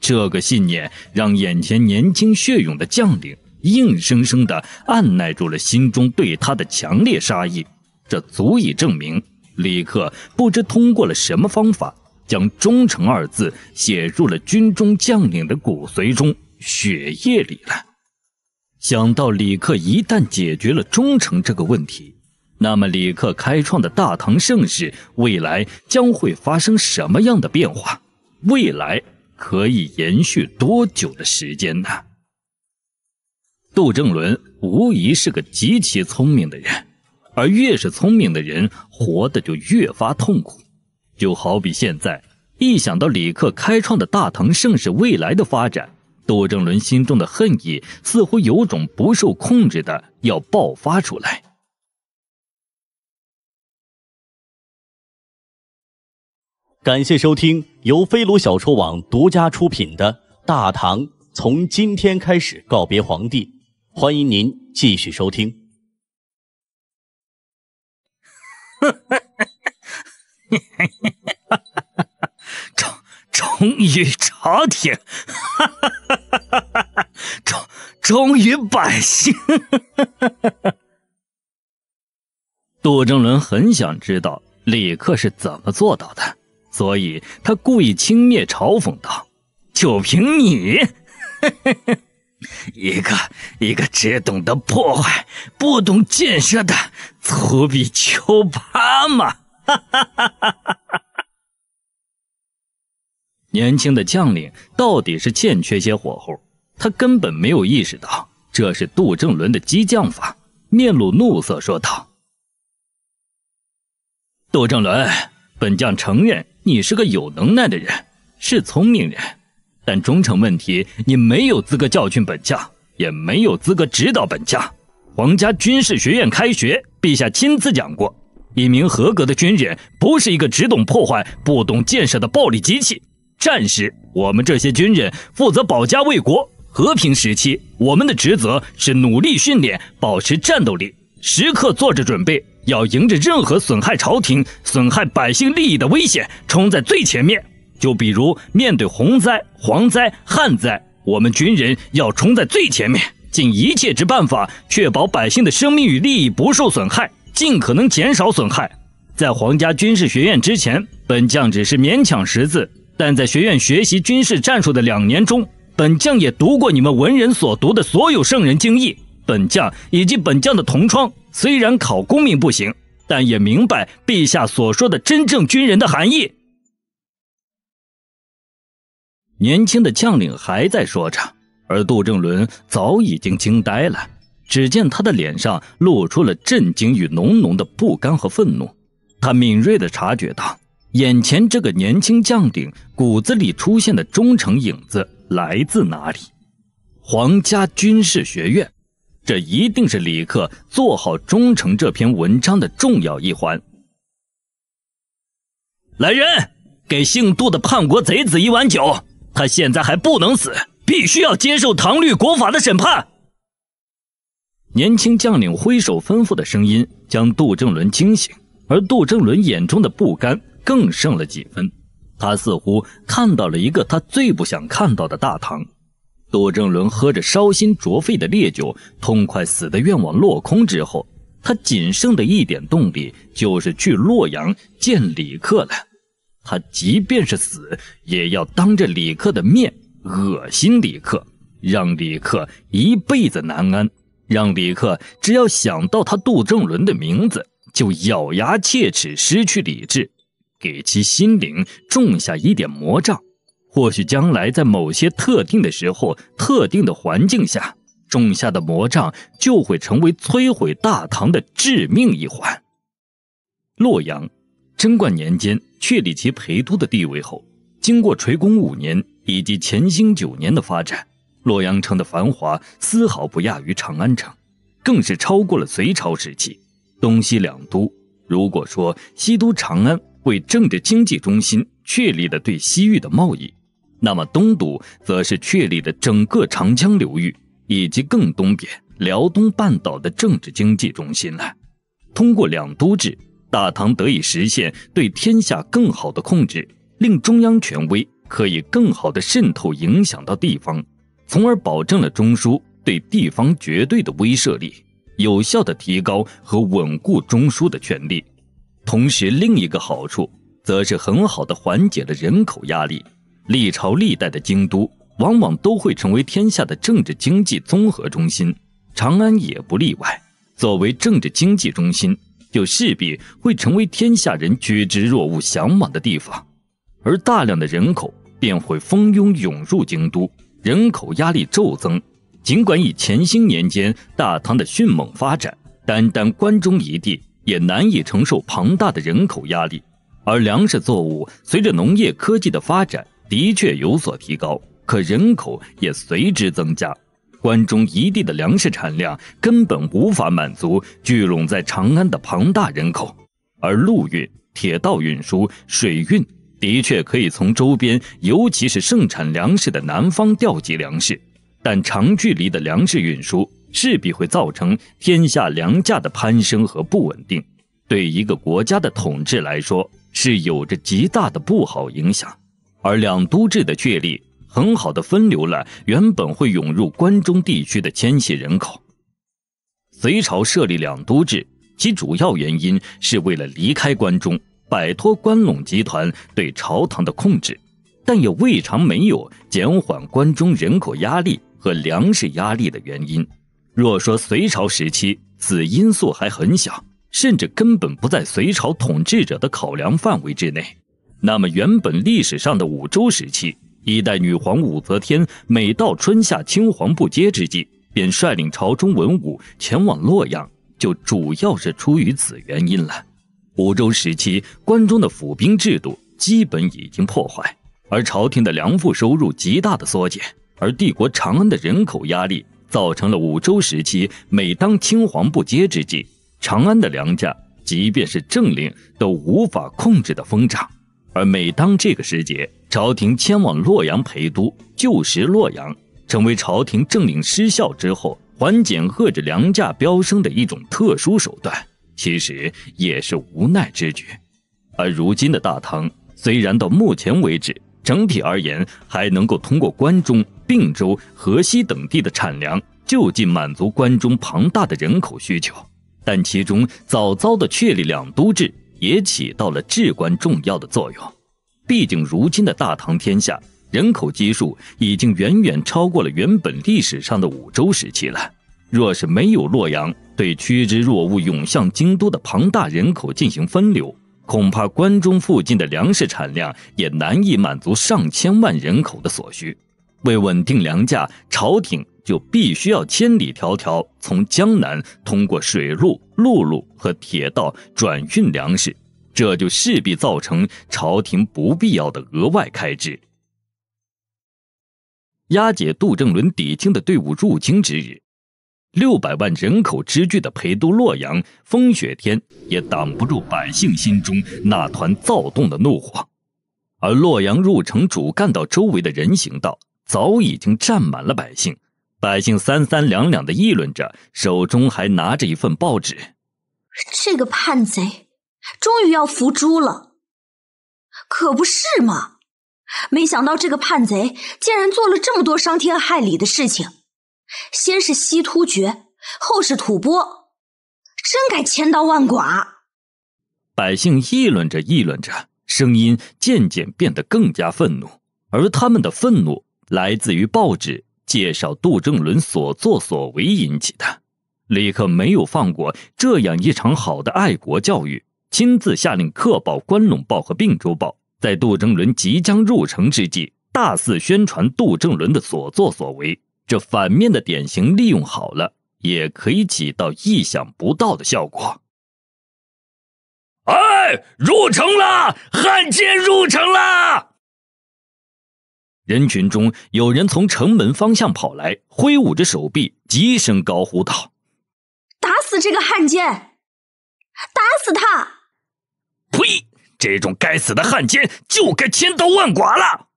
这个信念让眼前年轻血勇的将领硬生生地按耐住了心中对他的强烈杀意，这足以证明李克不知通过了什么方法，将“忠诚”二字写入了军中将领的骨髓中、血液里了。想到李克一旦解决了忠诚这个问题，那么李克开创的大唐盛世未来将会发生什么样的变化？未来。可以延续多久的时间呢？杜正伦无疑是个极其聪明的人，而越是聪明的人，活的就越发痛苦。就好比现在，一想到李克开创的大唐盛世未来的发展，杜正伦心中的恨意似乎有种不受控制的要爆发出来。感谢收听由飞卢小说网独家出品的《大唐从今天开始告别皇帝》，欢迎您继续收听。忠 *laughs* 忠于朝廷，忠 *laughs* 忠于百姓。杜正伦很想知道李克是怎么做到的。所以他故意轻蔑嘲讽道：“就凭你，*laughs* 一个一个只懂得破坏、不懂建设的粗鄙丘八吗？” *laughs* 年轻的将领到底是欠缺些火候，他根本没有意识到这是杜正伦的激将法，面露怒色说道：“杜正伦，本将承认。”你是个有能耐的人，是聪明人，但忠诚问题你没有资格教训本将，也没有资格指导本将。皇家军事学院开学，陛下亲自讲过，一名合格的军人不是一个只懂破坏、不懂建设的暴力机器。战时，我们这些军人负责保家卫国；和平时期，我们的职责是努力训练，保持战斗力，时刻做着准备。要迎着任何损害朝廷、损害百姓利益的危险，冲在最前面。就比如面对洪灾、蝗灾、旱灾，我们军人要冲在最前面，尽一切之办法，确保百姓的生命与利益不受损害，尽可能减少损害。在皇家军事学院之前，本将只是勉强识字，但在学院学习军事战术的两年中，本将也读过你们文人所读的所有圣人经义。本将以及本将的同窗，虽然考功名不行，但也明白陛下所说的真正军人的含义。年轻的将领还在说着，而杜正伦早已经惊呆了。只见他的脸上露出了震惊与浓浓的不甘和愤怒。他敏锐的察觉到，眼前这个年轻将领骨子里出现的忠诚影子来自哪里？皇家军事学院。这一定是李克做好忠诚这篇文章的重要一环。来人，给姓杜的叛国贼子一碗酒，他现在还不能死，必须要接受唐律国法的审判。年轻将领挥手吩咐的声音将杜正伦惊醒，而杜正伦眼中的不甘更胜了几分。他似乎看到了一个他最不想看到的大唐。杜正伦喝着烧心灼肺的烈酒，痛快死的愿望落空之后，他仅剩的一点动力就是去洛阳见李克了。他即便是死，也要当着李克的面恶心李克，让李克一辈子难安，让李克只要想到他杜正伦的名字就咬牙切齿、失去理智，给其心灵种下一点魔障。或许将来在某些特定的时候、特定的环境下，种下的魔杖就会成为摧毁大唐的致命一环。洛阳，贞观年间确立其陪都的地位后，经过垂拱五年以及乾兴九年的发展，洛阳城的繁华丝毫不亚于长安城，更是超过了隋朝时期。东西两都，如果说西都长安为政治经济中心，确立了对西域的贸易。那么东都则是确立了整个长江流域以及更东边辽东半岛的政治经济中心了。通过两都制，大唐得以实现对天下更好的控制，令中央权威可以更好的渗透影响到地方，从而保证了中枢对地方绝对的威慑力，有效的提高和稳固中枢的权力。同时，另一个好处则是很好的缓解了人口压力。历朝历代的京都往往都会成为天下的政治经济综合中心，长安也不例外。作为政治经济中心，就势必会成为天下人趋之若鹜、向往的地方，而大量的人口便会蜂拥涌入京都，人口压力骤增。尽管以前兴年间大唐的迅猛发展，单单关中一地也难以承受庞大的人口压力，而粮食作物随着农业科技的发展。的确有所提高，可人口也随之增加，关中一地的粮食产量根本无法满足聚拢在长安的庞大人口。而陆运、铁道运输、水运的确可以从周边，尤其是盛产粮食的南方调集粮食，但长距离的粮食运输势必会造成天下粮价的攀升和不稳定，对一个国家的统治来说是有着极大的不好影响。而两都制的确立，很好的分流了原本会涌入关中地区的迁徙人口。隋朝设立两都制，其主要原因是为了离开关中，摆脱关陇集团对朝堂的控制，但也未尝没有减缓关中人口压力和粮食压力的原因。若说隋朝时期此因素还很小，甚至根本不在隋朝统治者的考量范围之内。那么，原本历史上的武周时期，一代女皇武则天每到春夏青黄不接之际，便率领朝中文武前往洛阳，就主要是出于此原因了。武周时期，关中的府兵制度基本已经破坏，而朝廷的粮赋收入极大的缩减，而帝国长安的人口压力，造成了武周时期每当青黄不接之际，长安的粮价即便是政令都无法控制的疯涨。而每当这个时节，朝廷迁往洛阳陪都，旧时洛阳，成为朝廷政令失效之后，缓解遏制粮价飙升的一种特殊手段，其实也是无奈之举。而如今的大唐，虽然到目前为止，整体而言还能够通过关中、并州、河西等地的产粮，就近满足关中庞大的人口需求，但其中早早的确立两都制。也起到了至关重要的作用，毕竟如今的大唐天下人口基数已经远远超过了原本历史上的五州时期了。若是没有洛阳对趋之若鹜涌向京都的庞大人口进行分流，恐怕关中附近的粮食产量也难以满足上千万人口的所需。为稳定粮价，朝廷。就必须要千里迢迢从江南通过水路、陆路和铁道转运粮食，这就势必造成朝廷不必要的额外开支。押解杜正伦抵京的队伍入京之日，六百万人口之巨的陪都洛阳，风雪天也挡不住百姓心中那团躁动的怒火，而洛阳入城主干道周围的人行道早已经站满了百姓。百姓三三两两的议论着，手中还拿着一份报纸。这个叛贼终于要伏诛了，可不是吗？没想到这个叛贼竟然做了这么多伤天害理的事情，先是西突厥，后是吐蕃，真该千刀万剐！百姓议论着议论着，声音渐渐变得更加愤怒，而他们的愤怒来自于报纸。介绍杜正伦所作所为引起的，李克没有放过这样一场好的爱国教育，亲自下令刻报《关陇报》和《并州报》，在杜正伦即将入城之际，大肆宣传杜正伦的所作所为。这反面的典型利用好了，也可以起到意想不到的效果。哎，入城了，汉奸入城了！人群中有人从城门方向跑来，挥舞着手臂，急声高呼道：“打死这个汉奸！打死他！呸！这种该死的汉奸就该千刀万剐了！”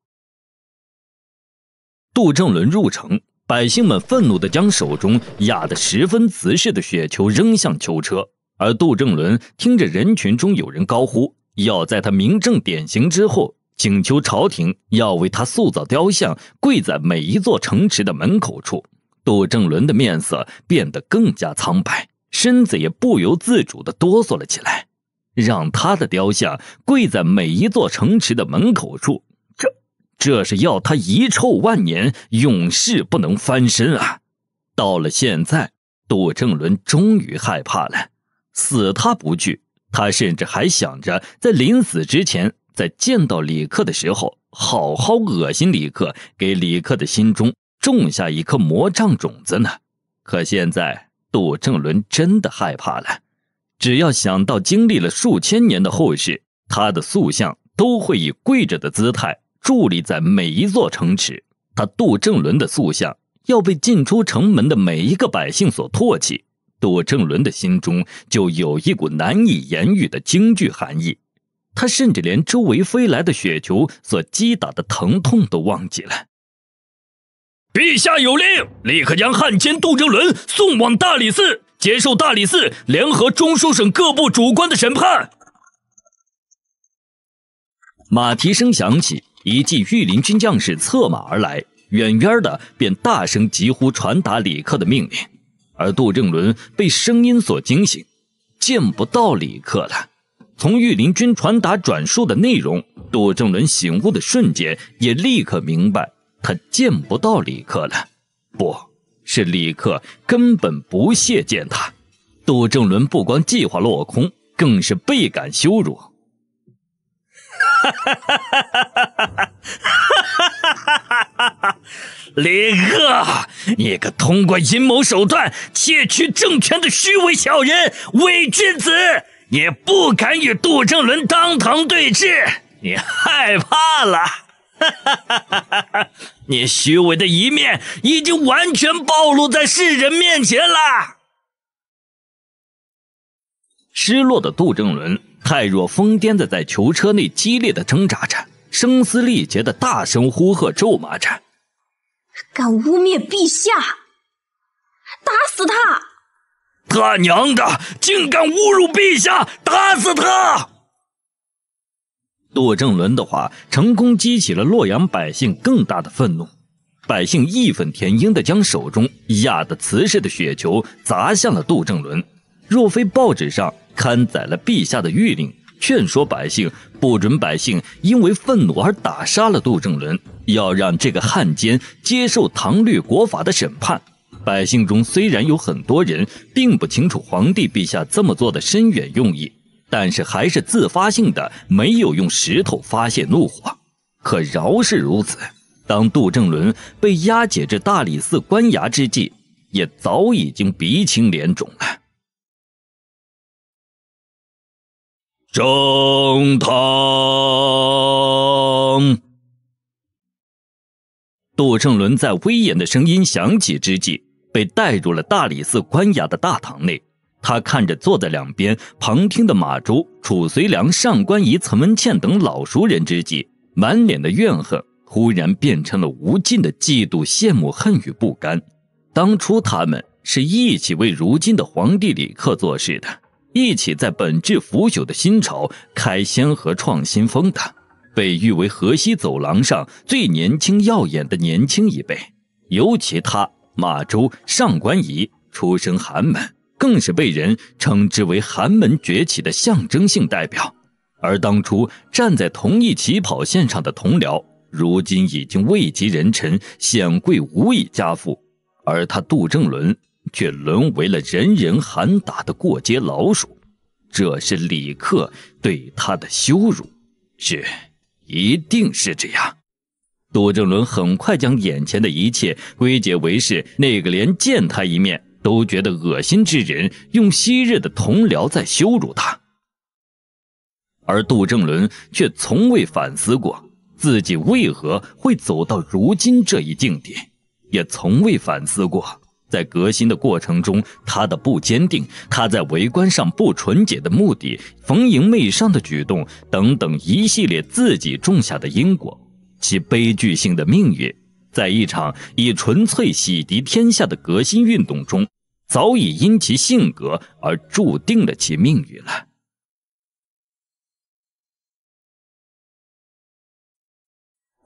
杜正伦入城，百姓们愤怒地将手中压得十分瓷实的雪球扔向囚车，而杜正伦听着人群中有人高呼，要在他明正典刑之后。请求朝廷要为他塑造雕像，跪在每一座城池的门口处。杜正伦的面色变得更加苍白，身子也不由自主的哆嗦了起来。让他的雕像跪在每一座城池的门口处，这，这是要他遗臭万年，永世不能翻身啊！到了现在，杜正伦终于害怕了，死他不惧，他甚至还想着在临死之前。在见到李克的时候，好好恶心李克，给李克的心中种下一颗魔障种子呢。可现在，杜正伦真的害怕了。只要想到经历了数千年的后世，他的塑像都会以跪着的姿态伫立在每一座城池，他杜正伦的塑像要被进出城门的每一个百姓所唾弃，杜正伦的心中就有一股难以言喻的惊惧含义。他甚至连周围飞来的雪球所击打的疼痛都忘记了。陛下有令，立刻将汉奸杜正伦送往大理寺，接受大理寺联合中书省各部主官的审判。马蹄声响起，一记御林军将士策马而来，远远的便大声疾呼传达李克的命令。而杜正伦被声音所惊醒，见不到李克了。从御林军传达转述的内容，杜正伦醒悟的瞬间，也立刻明白他见不到李克了，不是李克根本不屑见他。杜正伦不光计划落空，更是倍感羞辱。哈哈哈李克，你个通过阴谋手段窃取政权的虚伪小人、伪君子！也不敢与杜正伦当堂对峙，你害怕了。*laughs* 你虚伪的一面已经完全暴露在世人面前了。失落的杜正伦太若疯癫的在囚车内激烈的挣扎着，声嘶力竭的大声呼喝、咒骂着：“敢污蔑陛下，打死他！”他娘的！竟敢侮辱陛下，打死他！杜正伦的话成功激起了洛阳百姓更大的愤怒，百姓义愤填膺的将手中压得瓷实的雪球砸向了杜正伦。若非报纸上刊载了陛下的谕令，劝说百姓不准百姓因为愤怒而打杀了杜正伦，要让这个汉奸接受唐律国法的审判。百姓中虽然有很多人并不清楚皇帝陛下这么做的深远用意，但是还是自发性的没有用石头发泄怒火。可饶是如此，当杜正伦被押解至大理寺官衙之际，也早已经鼻青脸肿了。正堂，杜正伦在威严的声音响起之际。被带入了大理寺官衙的大堂内，他看着坐在两边旁听的马周、褚遂良、上官仪、岑文倩等老熟人之际，满脸的怨恨忽然变成了无尽的嫉妒、羡慕、恨与不甘。当初他们是一起为如今的皇帝李克做事的，一起在本质腐朽的新朝开先河、创新风的，被誉为河西走廊上最年轻耀眼的年轻一辈，尤其他。马周、上官仪出身寒门，更是被人称之为寒门崛起的象征性代表。而当初站在同一起跑线上的同僚，如今已经位极人臣、显贵无以加富，而他杜正伦却沦为了人人喊打的过街老鼠。这是李克对他的羞辱，是，一定是这样。杜正伦很快将眼前的一切归结为是那个连见他一面都觉得恶心之人用昔日的同僚在羞辱他，而杜正伦却从未反思过自己为何会走到如今这一境地，也从未反思过在革新的过程中他的不坚定，他在为官上不纯洁的目的，逢迎媚上的举动等等一系列自己种下的因果。其悲剧性的命运，在一场以纯粹洗涤天下的革新运动中，早已因其性格而注定了其命运了。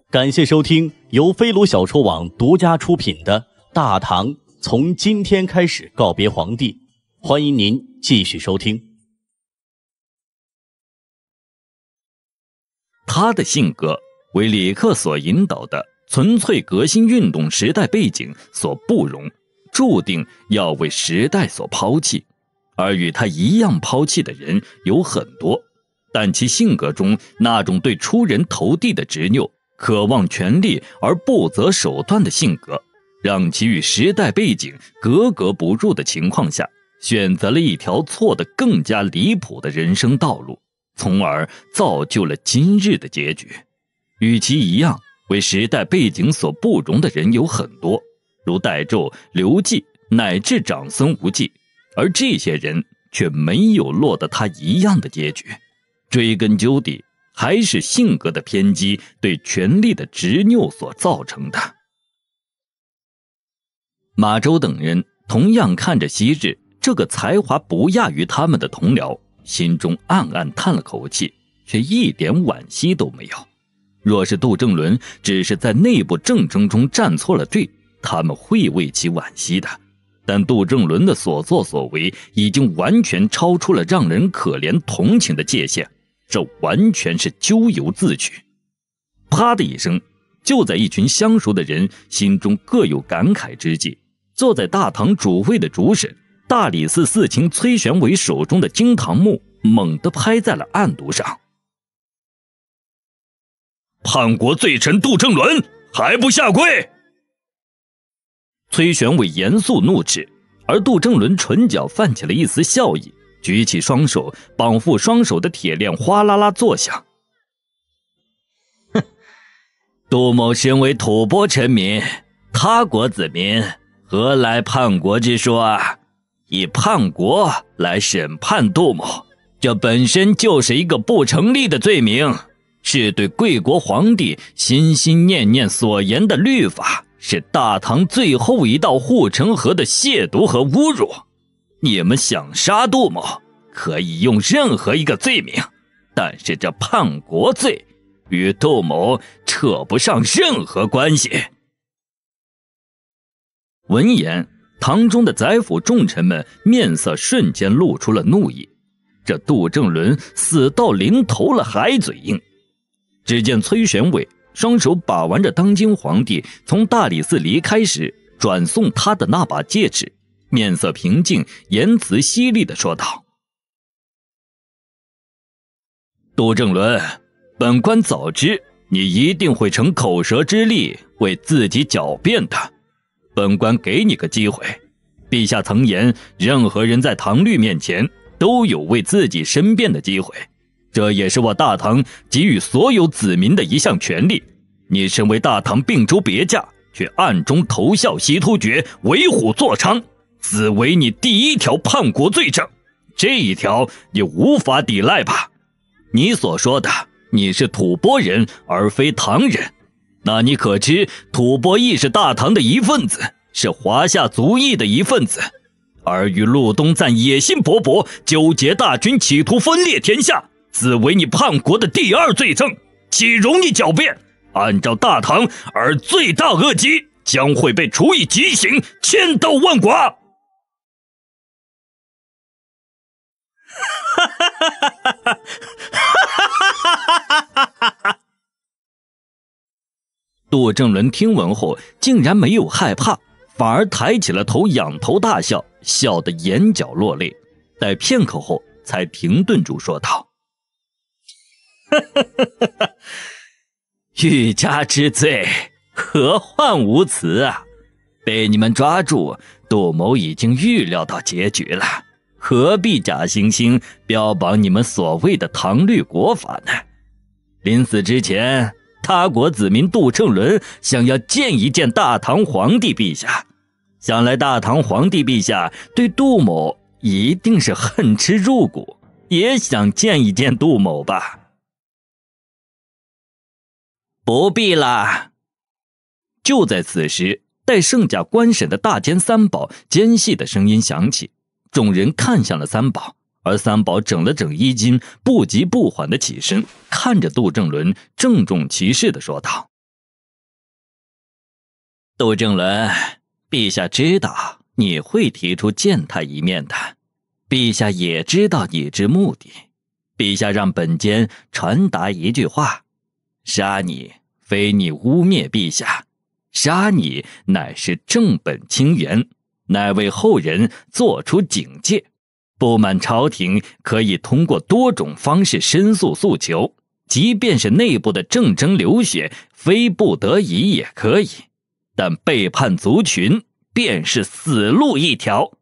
感谢收听由飞卢小说网独家出品的《大唐》，从今天开始告别皇帝。欢迎您继续收听。他的性格。为李克所引导的纯粹革新运动时代背景所不容，注定要为时代所抛弃。而与他一样抛弃的人有很多，但其性格中那种对出人头地的执拗、渴望权力而不择手段的性格，让其与时代背景格格不入的情况下，选择了一条错得更加离谱的人生道路，从而造就了今日的结局。与其一样为时代背景所不容的人有很多，如戴胄、刘季乃至长孙无忌，而这些人却没有落得他一样的结局。追根究底，还是性格的偏激、对权力的执拗所造成的。马周等人同样看着昔日这个才华不亚于他们的同僚，心中暗暗叹了口气，却一点惋惜都没有。若是杜正伦只是在内部政争中站错了队，他们会为其惋惜的。但杜正伦的所作所为已经完全超出了让人可怜同情的界限，这完全是咎由自取。啪的一声，就在一群相熟的人心中各有感慨之际，坐在大堂主位的主审大理寺寺卿崔玄伟手中的惊堂木猛地拍在了案牍上。叛国罪臣杜正伦还不下跪！崔玄伟严肃怒斥，而杜正伦唇角泛起了一丝笑意，举起双手，绑缚双手的铁链哗啦啦作响。哼，杜某身为吐蕃臣民，他国子民何来叛国之说啊？以叛国来审判杜某，这本身就是一个不成立的罪名。是对贵国皇帝心心念念所言的律法，是大唐最后一道护城河的亵渎和侮辱。你们想杀杜某，可以用任何一个罪名，但是这叛国罪，与杜某扯不上任何关系。闻言，堂中的宰府重臣们面色瞬间露出了怒意。这杜正伦死到临头了，还嘴硬。只见崔玄伟双手把玩着当今皇帝从大理寺离开时转送他的那把戒指，面色平静，言辞犀利地说道：“杜正伦，本官早知你一定会逞口舌之力为自己狡辩的，本官给你个机会。陛下曾言，任何人在唐律面前都有为自己申辩的机会。”这也是我大唐给予所有子民的一项权利。你身为大唐并州别驾，却暗中投效西突厥，为虎作伥，此为你第一条叛国罪证。这一条你无法抵赖吧？你所说的你是吐蕃人而非唐人，那你可知吐蕃亦是大唐的一份子，是华夏族裔的一份子？而与陆东赞野心勃勃，纠结大军，企图分裂天下。此为你叛国的第二罪证，岂容你狡辩？按照大唐，而罪大恶极，将会被处以极刑，千刀万剐！哈哈哈哈哈哈哈哈哈哈哈哈哈哈！杜正伦听闻后，竟然没有害怕，反而抬起了头，仰头大笑，笑得眼角落泪。待片刻后，才停顿住说道。哈哈哈哈欲加之罪，何患无辞啊！被你们抓住，杜某已经预料到结局了，何必假惺惺标榜你们所谓的唐律国法呢？临死之前，他国子民杜正伦想要见一见大唐皇帝陛下，想来大唐皇帝陛下对杜某一定是恨之入骨，也想见一见杜某吧。不必了。就在此时，带圣驾官审的大监三宝奸细的声音响起，众人看向了三宝，而三宝整了整衣襟，不急不缓的起身，看着杜正伦，郑重其事的说道：“杜正伦，陛下知道你会提出见他一面的，陛下也知道你之目的，陛下让本监传达一句话。”杀你，非你污蔑陛下；杀你，乃是正本清源，乃为后人做出警戒。不满朝廷，可以通过多种方式申诉诉求；即便是内部的政争流血，非不得已也可以。但背叛族群，便是死路一条。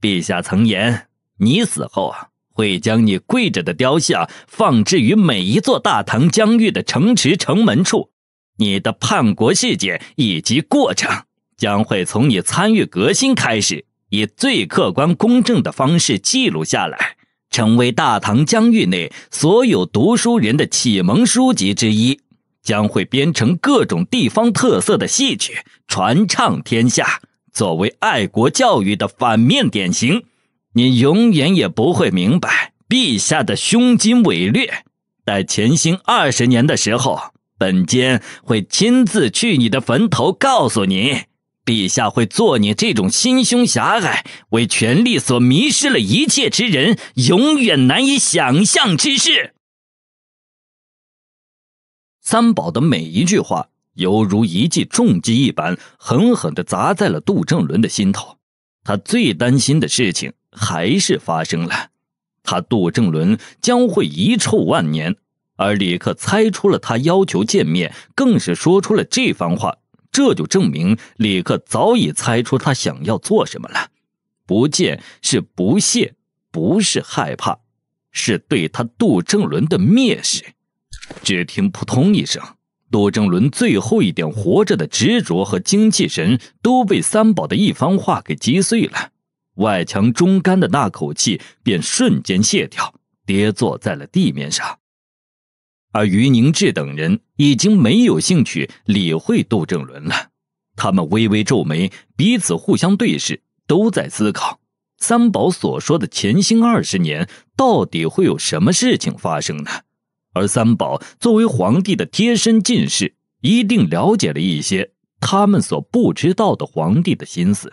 陛下曾言，你死后。会将你跪着的雕像放置于每一座大唐疆域的城池城门处。你的叛国事件以及过程将会从你参与革新开始，以最客观公正的方式记录下来，成为大唐疆域内所有读书人的启蒙书籍之一。将会编成各种地方特色的戏曲传唱天下，作为爱国教育的反面典型。你永远也不会明白，陛下的胸襟伟略。待潜心二十年的时候，本监会亲自去你的坟头告诉你，陛下会做你这种心胸狭隘、为权力所迷失了一切之人永远难以想象之事。三宝的每一句话，犹如一记重击一般，狠狠的砸在了杜正伦的心头。他最担心的事情。还是发生了，他杜正伦将会遗臭万年。而李克猜出了他要求见面，更是说出了这番话，这就证明李克早已猜出他想要做什么了。不见是不屑，不是害怕，是对他杜正伦的蔑视。只听扑通一声，杜正伦最后一点活着的执着和精气神都被三宝的一番话给击碎了。外强中干的那口气便瞬间泄掉，跌坐在了地面上。而于宁志等人已经没有兴趣理会杜正伦了，他们微微皱眉，彼此互相对视，都在思考三宝所说的前心二十年到底会有什么事情发生呢？而三宝作为皇帝的贴身近侍，一定了解了一些他们所不知道的皇帝的心思。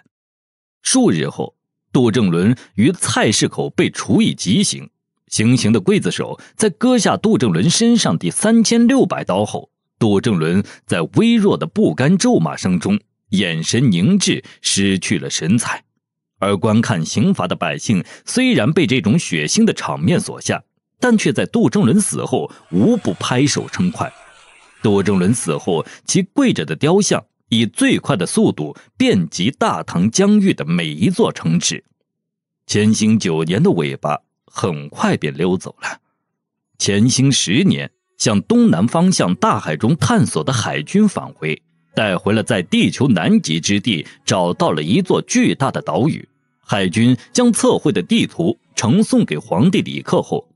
数日后。杜正伦于菜市口被处以极刑，行刑的刽子手在割下杜正伦身上第三千六百刀后，杜正伦在微弱的不甘咒骂声中，眼神凝滞，失去了神采。而观看刑罚的百姓虽然被这种血腥的场面所吓，但却在杜正伦死后无不拍手称快。杜正伦死后，其跪着的雕像。以最快的速度遍及大唐疆域的每一座城池，潜行九年的尾巴很快便溜走了。潜行十年，向东南方向大海中探索的海军返回，带回了在地球南极之地找到了一座巨大的岛屿。海军将测绘的地图呈送给皇帝李克后，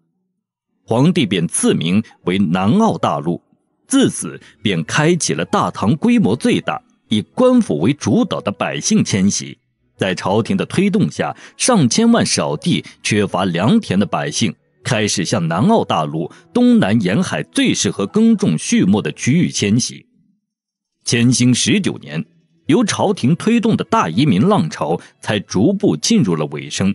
皇帝便赐名为南澳大陆。自此便开启了大唐规模最大。以官府为主导的百姓迁徙，在朝廷的推动下，上千万少地、缺乏良田的百姓开始向南澳大陆东南沿海最适合耕种畜牧的区域迁徙。乾兴十九年，由朝廷推动的大移民浪潮才逐步进入了尾声，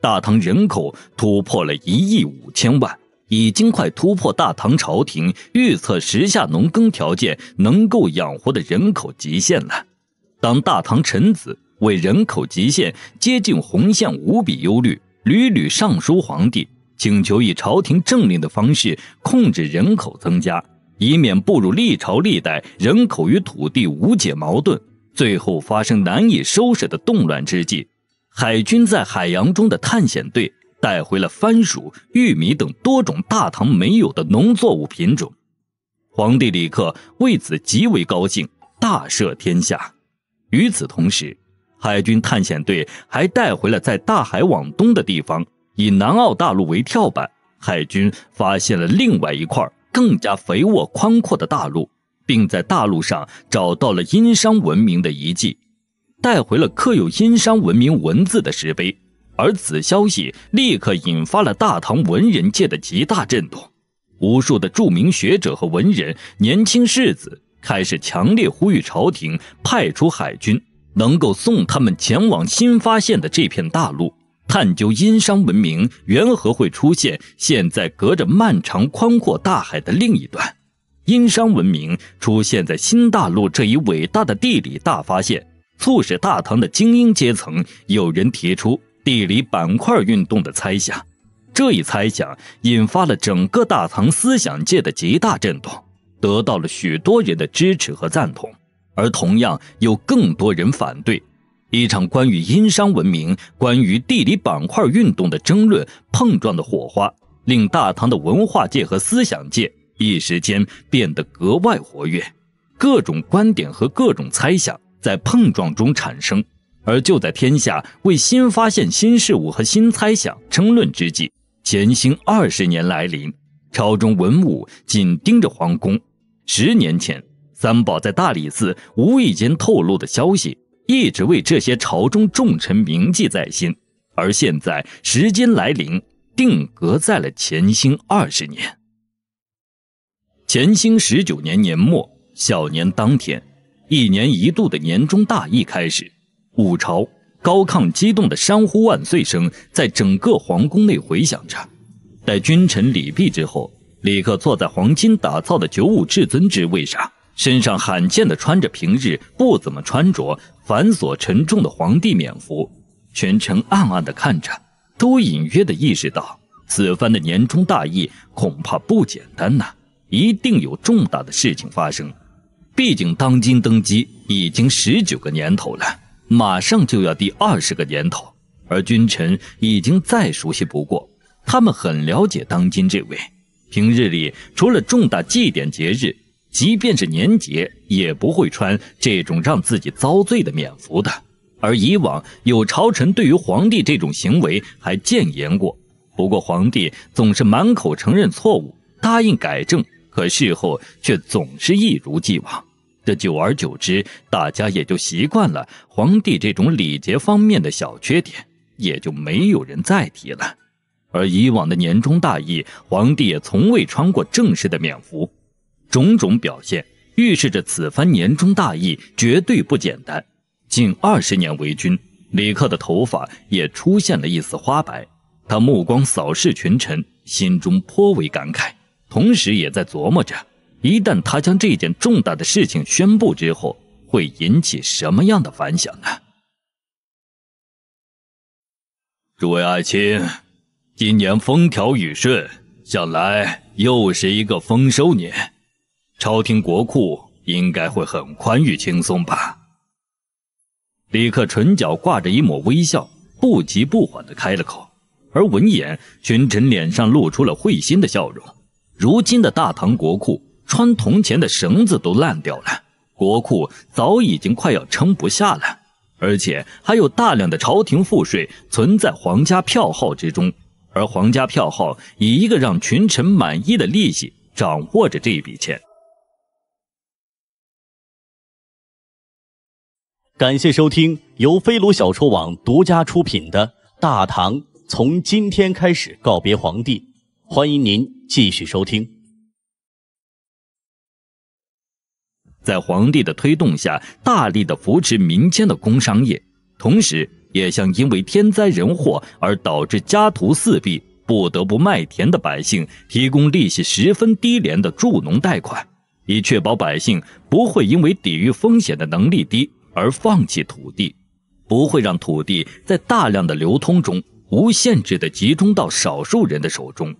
大唐人口突破了一亿五千万。已经快突破大唐朝廷预测时下农耕条件能够养活的人口极限了。当大唐臣子为人口极限接近红线无比忧虑，屡屡上书皇帝，请求以朝廷政令的方式控制人口增加，以免步入历朝历代人口与土地无解矛盾，最后发生难以收拾的动乱之际。海军在海洋中的探险队。带回了番薯、玉米等多种大唐没有的农作物品种，皇帝李克为此极为高兴，大赦天下。与此同时，海军探险队还带回了在大海往东的地方，以南澳大陆为跳板，海军发现了另外一块更加肥沃、宽阔的大陆，并在大陆上找到了殷商文明的遗迹，带回了刻有殷商文明文字的石碑。而此消息立刻引发了大唐文人界的极大震动，无数的著名学者和文人、年轻士子开始强烈呼吁朝廷派出海军，能够送他们前往新发现的这片大陆，探究殷商文明缘何会出现现在隔着漫长宽阔大海的另一端。殷商文明出现在新大陆这一伟大的地理大发现，促使大唐的精英阶层有人提出。地理板块运动的猜想，这一猜想引发了整个大唐思想界的极大震动，得到了许多人的支持和赞同，而同样有更多人反对。一场关于殷商文明、关于地理板块运动的争论碰撞的火花，令大唐的文化界和思想界一时间变得格外活跃，各种观点和各种猜想在碰撞中产生。而就在天下为新发现、新事物和新猜想争论之际，乾兴二十年来临，朝中文武紧盯着皇宫。十年前，三宝在大理寺无意间透露的消息，一直为这些朝中重臣铭记在心。而现在，时间来临，定格在了乾兴二十年。乾兴十九年年末，小年当天，一年一度的年终大义开始。五朝高亢激动的山呼万岁声在整个皇宫内回响着。待君臣礼毕之后，立刻坐在黄金打造的九五至尊之位上，身上罕见的穿着平日不怎么穿着繁琐沉重的皇帝冕服。全程暗暗的看着，都隐约的意识到，此番的年终大义恐怕不简单呐，一定有重大的事情发生。毕竟当今登基已经十九个年头了。马上就要第二十个年头，而君臣已经再熟悉不过，他们很了解当今这位。平日里除了重大祭典节日，即便是年节，也不会穿这种让自己遭罪的冕服的。而以往有朝臣对于皇帝这种行为还谏言过，不过皇帝总是满口承认错误，答应改正，可事后却总是一如既往。这久而久之，大家也就习惯了皇帝这种礼节方面的小缺点，也就没有人再提了。而以往的年终大义，皇帝也从未穿过正式的冕服。种种表现预示着此番年终大义绝对不简单。近二十年为君，李克的头发也出现了一丝花白。他目光扫视群臣，心中颇为感慨，同时也在琢磨着。一旦他将这件重大的事情宣布之后，会引起什么样的反响呢？诸位爱卿，今年风调雨顺，想来又是一个丰收年，朝廷国库应该会很宽裕轻松吧？李克唇角挂着一抹微笑，不急不缓的开了口，而闻言，群臣脸上露出了会心的笑容。如今的大唐国库。穿铜钱的绳子都烂掉了，国库早已经快要撑不下了，而且还有大量的朝廷赋税存在皇家票号之中，而皇家票号以一个让群臣满意的利息掌握着这一笔钱。感谢收听由飞卢小说网独家出品的《大唐从今天开始告别皇帝》，欢迎您继续收听。在皇帝的推动下，大力的扶持民间的工商业，同时也向因为天灾人祸而导致家徒四壁、不得不卖田的百姓提供利息十分低廉的助农贷款，以确保百姓不会因为抵御风险的能力低而放弃土地，不会让土地在大量的流通中无限制的集中到少数人的手中，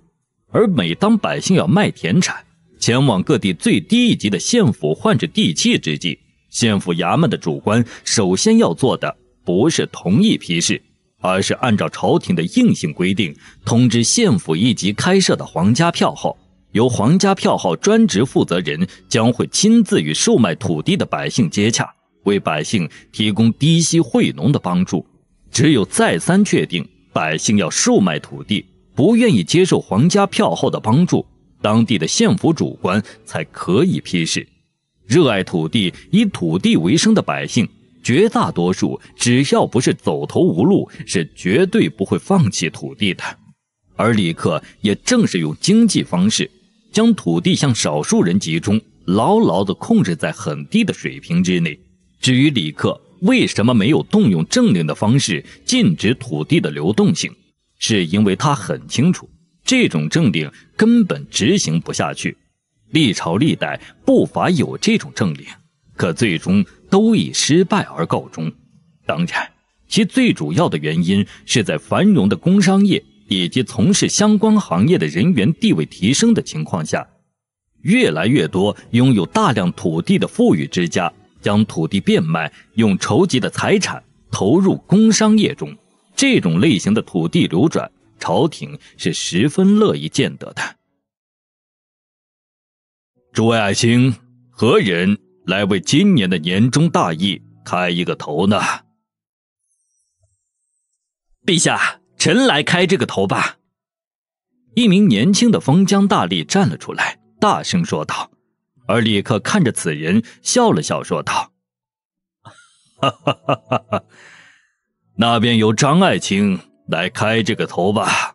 而每当百姓要卖田产。前往各地最低一级的县府换置地契之际，县府衙门的主官首先要做的不是同意批示，而是按照朝廷的硬性规定通知县府一级开设的皇家票号，由皇家票号专职负责人将会亲自与售卖土地的百姓接洽，为百姓提供低息惠农的帮助。只有再三确定百姓要售卖土地，不愿意接受皇家票号的帮助。当地的县府主官才可以批示。热爱土地、以土地为生的百姓，绝大多数只要不是走投无路，是绝对不会放弃土地的。而李克也正是用经济方式，将土地向少数人集中，牢牢的控制在很低的水平之内。至于李克为什么没有动用政令的方式禁止土地的流动性，是因为他很清楚。这种政令根本执行不下去，历朝历代不乏有这种政令，可最终都以失败而告终。当然，其最主要的原因是在繁荣的工商业以及从事相关行业的人员地位提升的情况下，越来越多拥有大量土地的富裕之家将土地变卖，用筹集的财产投入工商业中，这种类型的土地流转。朝廷是十分乐意见得的。诸位爱卿，何人来为今年的年终大义开一个头呢？陛下，臣来开这个头吧。一名年轻的封疆大吏站了出来，大声说道。而李克看着此人，笑了笑，说道：“哈哈哈哈哈，那便由张爱卿。”来开这个头吧。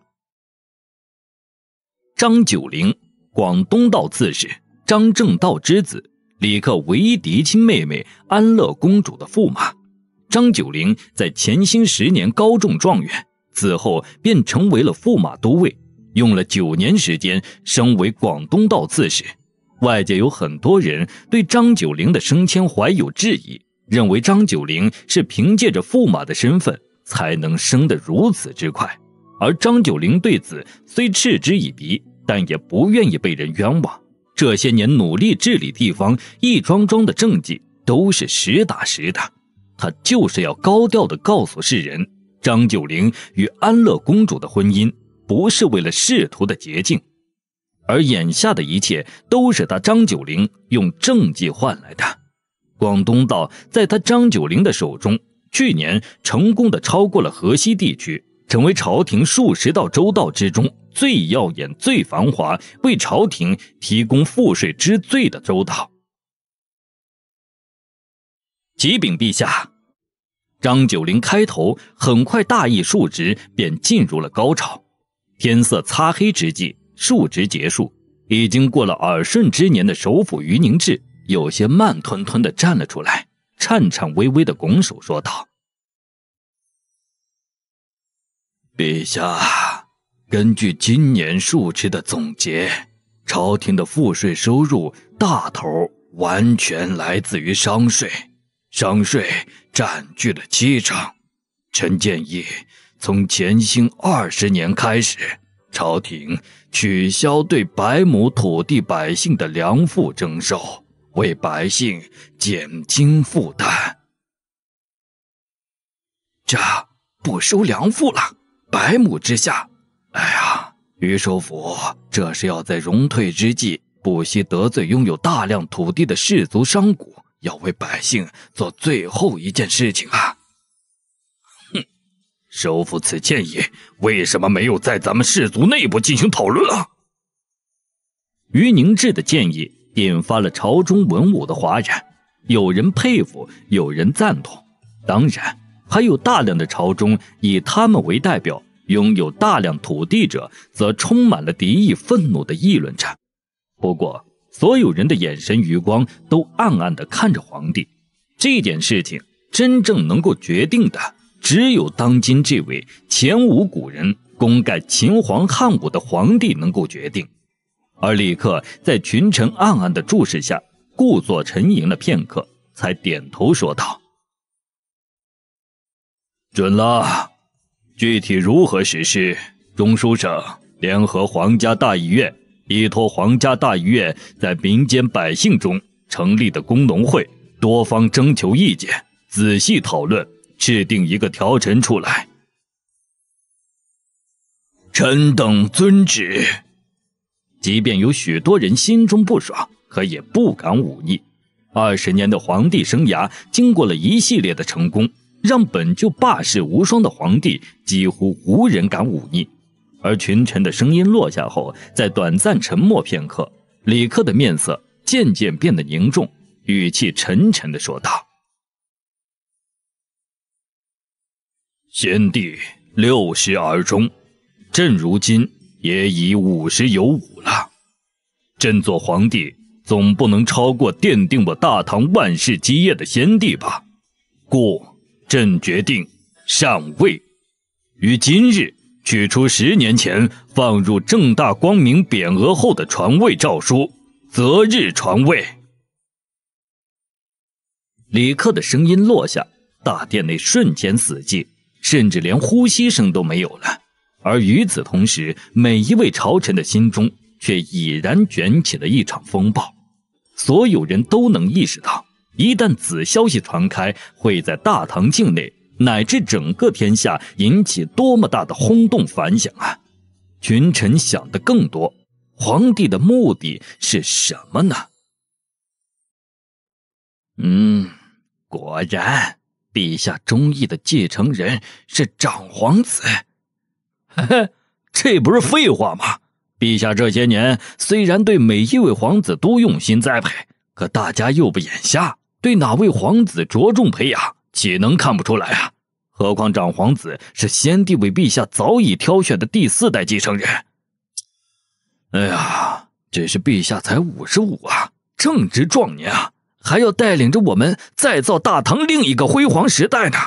张九龄，广东道刺史，张正道之子，李克唯一嫡亲妹妹安乐公主的驸马。张九龄在乾兴十年高中状元，此后便成为了驸马都尉，用了九年时间升为广东道刺史。外界有很多人对张九龄的升迁怀有质疑，认为张九龄是凭借着驸马的身份。才能升得如此之快，而张九龄对此虽嗤之以鼻，但也不愿意被人冤枉。这些年努力治理地方，一桩桩的政绩都是实打实的。他就是要高调地告诉世人，张九龄与安乐公主的婚姻不是为了仕途的捷径，而眼下的一切都是他张九龄用政绩换来的。广东道在他张九龄的手中。去年成功的超过了河西地区，成为朝廷数十道州道之中最耀眼、最繁华，为朝廷提供赋税之最的州道。启禀陛下，张九龄开头很快，大意述职便进入了高潮。天色擦黑之际，述职结束，已经过了耳顺之年的首府于宁志有些慢吞吞地站了出来。颤颤巍巍的拱手说道：“陛下，根据今年数职的总结，朝廷的赋税收入大头完全来自于商税，商税占据了七成。臣建议从乾兴二十年开始，朝廷取消对百亩土地百姓的粮赋征收。”为百姓减轻负担，这不收粮赋了，百亩之下。哎呀，于首府这是要在荣退之际不惜得罪拥有大量土地的氏族商贾，要为百姓做最后一件事情啊！哼，首府此建议为什么没有在咱们氏族内部进行讨论了？于宁志的建议。引发了朝中文武的哗然，有人佩服，有人赞同，当然，还有大量的朝中以他们为代表拥有大量土地者，则充满了敌意、愤怒的议论着。不过，所有人的眼神余光都暗暗地看着皇帝。这件事情真正能够决定的，只有当今这位前无古人、功盖秦皇汉武的皇帝能够决定。而李克在群臣暗暗的注视下，故作沉吟了片刻，才点头说道：“准了。具体如何实施，中书省联合皇家大医院，依托皇家大医院在民间百姓中成立的工农会，多方征求意见，仔细讨论，制定一个条陈出来。”臣等遵旨。即便有许多人心中不爽，可也不敢忤逆。二十年的皇帝生涯，经过了一系列的成功，让本就霸世无双的皇帝几乎无人敢忤逆。而群臣的声音落下后，在短暂沉默片刻，李克的面色渐渐变得凝重，语气沉沉的说道：“先帝六十而终，朕如今。”也已五十有五了，朕做皇帝总不能超过奠定我大唐万世基业的先帝吧？故朕决定上位，于今日取出十年前放入正大光明匾额后的传位诏书，择日传位。李克的声音落下，大殿内瞬间死寂，甚至连呼吸声都没有了。而与此同时，每一位朝臣的心中却已然卷起了一场风暴。所有人都能意识到，一旦此消息传开，会在大唐境内乃至整个天下引起多么大的轰动反响啊！群臣想的更多，皇帝的目的是什么呢？嗯，果然，陛下中意的继承人是长皇子。*laughs* 这不是废话吗？陛下这些年虽然对每一位皇子都用心栽培，可大家又不眼瞎，对哪位皇子着重培养，岂能看不出来啊？何况长皇子是先帝为陛下早已挑选的第四代继承人。哎呀，只是陛下才五十五啊，正值壮年啊，还要带领着我们再造大唐另一个辉煌时代呢，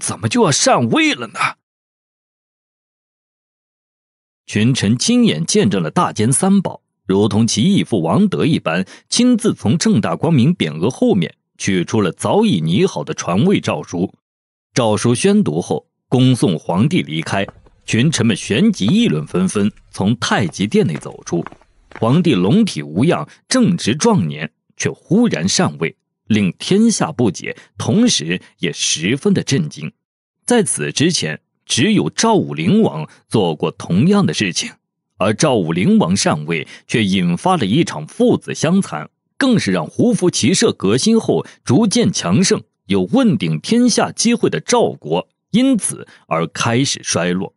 怎么就要禅位了呢？群臣亲眼见证了大奸三宝，如同其义父王德一般，亲自从正大光明匾额后面取出了早已拟好的传位诏书。诏书宣读后，恭送皇帝离开。群臣们旋即议论纷纷。从太极殿内走出，皇帝龙体无恙，正值壮年，却忽然上位，令天下不解，同时也十分的震惊。在此之前。只有赵武灵王做过同样的事情，而赵武灵王上位却引发了一场父子相残，更是让胡服骑射革新后逐渐强盛、有问鼎天下机会的赵国因此而开始衰落。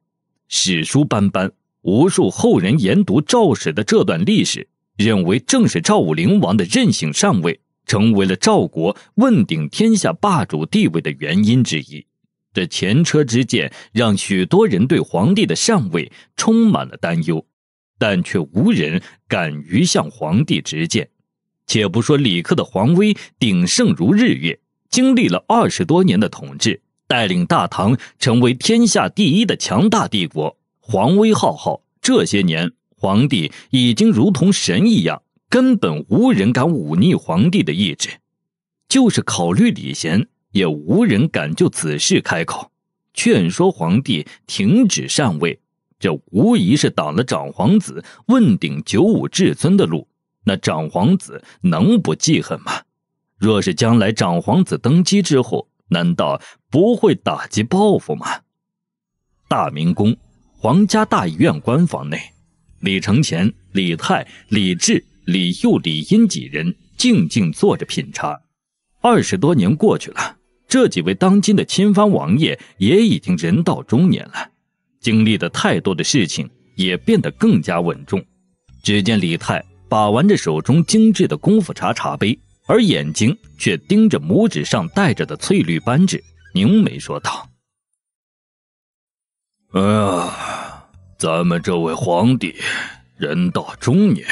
史书斑斑，无数后人研读赵史的这段历史，认为正是赵武灵王的任性上位，成为了赵国问鼎天下霸主地位的原因之一。这前车之鉴，让许多人对皇帝的上位充满了担忧，但却无人敢于向皇帝直谏。且不说李克的皇威鼎盛如日月，经历了二十多年的统治，带领大唐成为天下第一的强大帝国，皇威浩浩。这些年，皇帝已经如同神一样，根本无人敢忤逆皇帝的意志。就是考虑李贤。也无人敢就此事开口劝说皇帝停止禅位，这无疑是挡了长皇子问鼎九五至尊的路。那长皇子能不记恨吗？若是将来长皇子登基之后，难道不会打击报复吗？大明宫皇家大医院官房内，李承乾、李泰、李治、李佑、李英几人静静坐着品茶。二十多年过去了。这几位当今的亲藩王爷也已经人到中年了，经历的太多的事情，也变得更加稳重。只见李泰把玩着手中精致的功夫茶茶杯，而眼睛却盯着拇指上戴着的翠绿扳指，凝眉说道：“哎呀，咱们这位皇帝人到中年，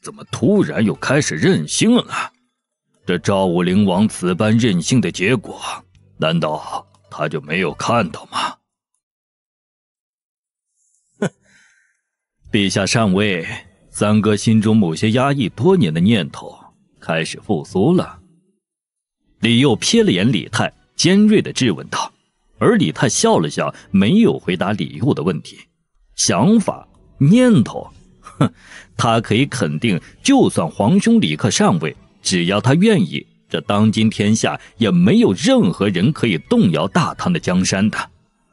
怎么突然又开始任性了？”这赵武灵王此般任性的结果，难道他就没有看到吗？哼！陛下上位，三哥心中某些压抑多年的念头开始复苏了。李佑瞥了眼李泰，尖锐的质问道。而李泰笑了笑，没有回答李佑的问题。想法、念头，哼！他可以肯定，就算皇兄李克上位。只要他愿意，这当今天下也没有任何人可以动摇大唐的江山的。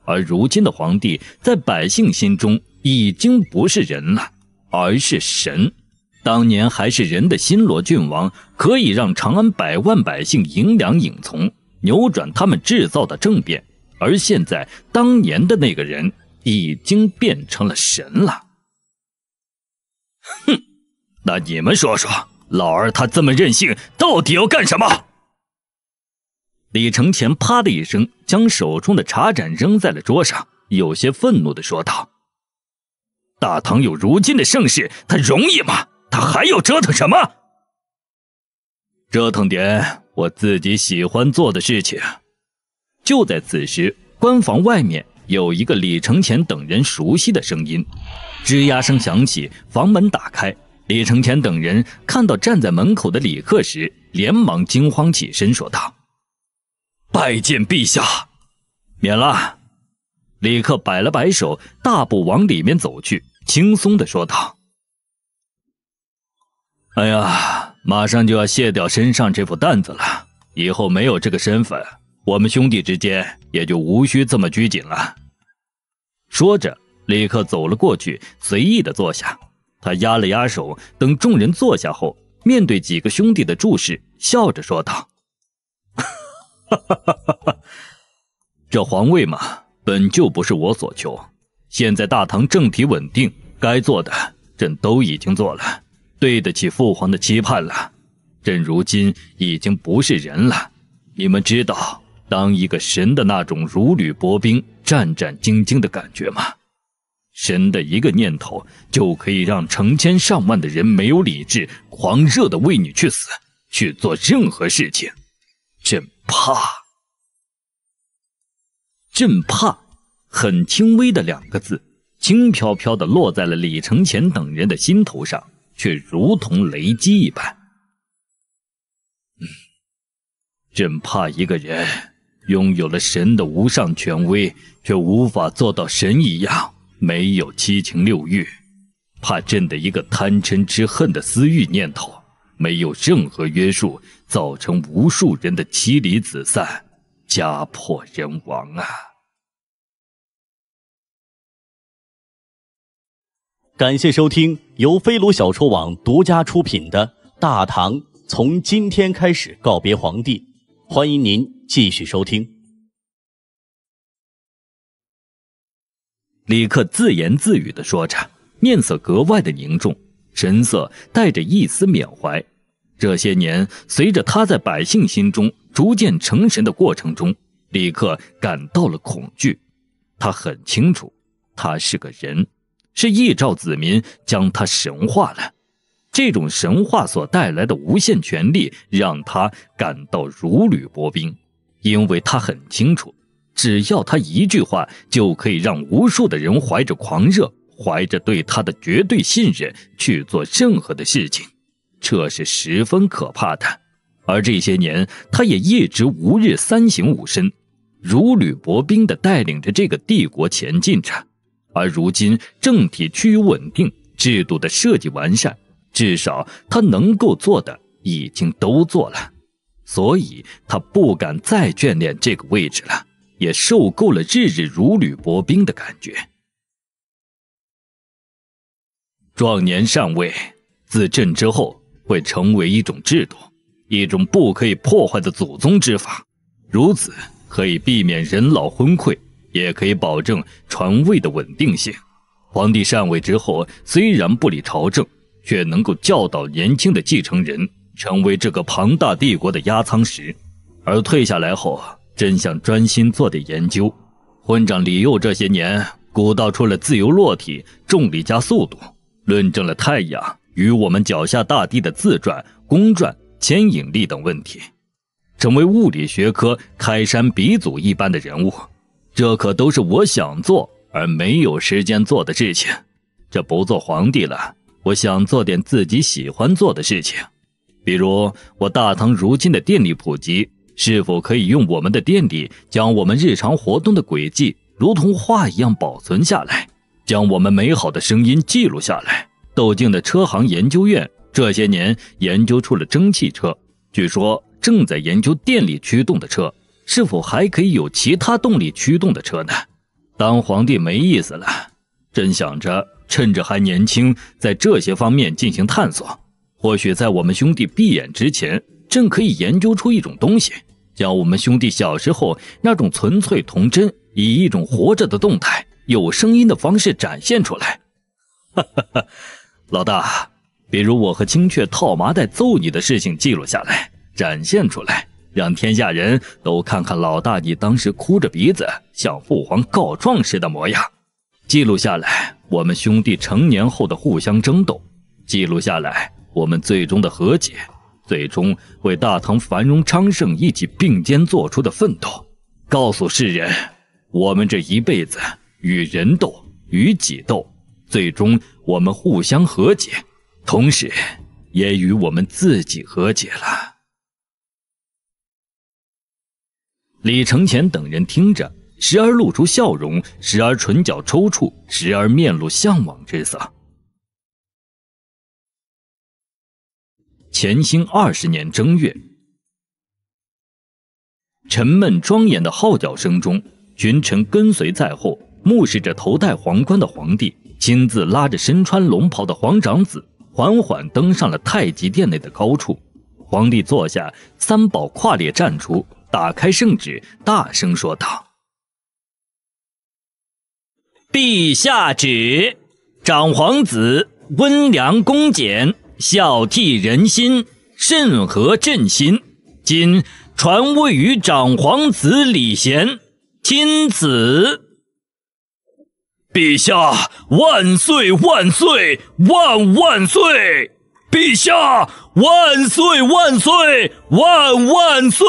而如今的皇帝，在百姓心中已经不是人了，而是神。当年还是人的新罗郡王，可以让长安百万百姓银两影从，扭转他们制造的政变。而现在，当年的那个人已经变成了神了。哼，那你们说说。老二他这么任性，到底要干什么？李承前啪的一声将手中的茶盏扔在了桌上，有些愤怒的说道：“大唐有如今的盛世，他容易吗？他还要折腾什么？折腾点我自己喜欢做的事情。”就在此时，官房外面有一个李承前等人熟悉的声音，吱呀声响起，房门打开。李承前等人看到站在门口的李克时，连忙惊慌起身，说道：“拜见陛下！”免了，李克摆了摆手，大步往里面走去，轻松的说道：“哎呀，马上就要卸掉身上这副担子了，以后没有这个身份，我们兄弟之间也就无需这么拘谨了。”说着，李克走了过去，随意的坐下。他压了压手，等众人坐下后，面对几个兄弟的注视，笑着说道：“这皇位嘛，本就不是我所求。现在大唐政体稳定，该做的，朕都已经做了，对得起父皇的期盼了。朕如今已经不是人了，你们知道当一个神的那种如履薄冰、战战兢兢的感觉吗？”神的一个念头就可以让成千上万的人没有理智、狂热的为你去死，去做任何事情。朕怕，朕怕。很轻微的两个字，轻飘飘的落在了李承前等人的心头上，却如同雷击一般。朕怕一个人拥有了神的无上权威，却无法做到神一样。没有七情六欲，怕朕的一个贪嗔痴恨的私欲念头，没有任何约束，造成无数人的妻离子散、家破人亡啊！感谢收听由飞卢小说网独家出品的《大唐》，从今天开始告别皇帝，欢迎您继续收听。李克自言自语地说着，面色格外的凝重，神色带着一丝缅怀。这些年，随着他在百姓心中逐渐成神的过程中，李克感到了恐惧。他很清楚，他是个人，是翼兆子民将他神化了。这种神话所带来的无限权力，让他感到如履薄冰，因为他很清楚。只要他一句话，就可以让无数的人怀着狂热，怀着对他的绝对信任去做任何的事情，这是十分可怕的。而这些年，他也一直无日三省吾身，如履薄冰地带领着这个帝国前进着。而如今，政体趋于稳定，制度的设计完善，至少他能够做的已经都做了，所以他不敢再眷恋这个位置了。也受够了日日如履薄冰的感觉。壮年禅位，自朕之后会成为一种制度，一种不可以破坏的祖宗之法。如此可以避免人老昏聩，也可以保证传位的稳定性。皇帝禅位之后，虽然不理朝政，却能够教导年轻的继承人，成为这个庞大帝国的压舱石。而退下来后，真想专心做点研究。混账李佑这些年，鼓捣出了自由落体、重力加速度，论证了太阳与我们脚下大地的自转、公转、牵引力等问题，成为物理学科开山鼻祖一般的人物。这可都是我想做而没有时间做的事情。这不做皇帝了，我想做点自己喜欢做的事情，比如我大唐如今的电力普及。是否可以用我们的电力将我们日常活动的轨迹，如同画一样保存下来，将我们美好的声音记录下来？窦靖的车行研究院这些年研究出了蒸汽车，据说正在研究电力驱动的车。是否还可以有其他动力驱动的车呢？当皇帝没意思了，朕想着趁着还年轻，在这些方面进行探索，或许在我们兄弟闭眼之前。朕可以研究出一种东西，将我们兄弟小时候那种纯粹童真，以一种活着的动态、有声音的方式展现出来。哈哈，老大，比如我和青雀套麻袋揍你的事情记录下来，展现出来，让天下人都看看老大你当时哭着鼻子向父皇告状时的模样。记录下来，我们兄弟成年后的互相争斗，记录下来，我们最终的和解。最终为大唐繁荣昌盛一起并肩做出的奋斗，告诉世人：我们这一辈子与人斗，与己斗，最终我们互相和解，同时也与我们自己和解了。李承乾等人听着，时而露出笑容，时而唇角抽搐，时而面露向往之色。乾兴二十年正月，沉闷庄严的号角声中，群臣跟随在后，目视着头戴皇冠的皇帝，亲自拉着身穿龙袍的皇长子，缓缓登上了太极殿内的高处。皇帝坐下，三宝跨列站出，打开圣旨，大声说道：“陛下旨，长皇子温良恭俭。”孝悌仁心，甚合朕心。今传位于长皇子李贤，钦此。陛下万岁万岁万万岁！陛下万岁万岁万万岁！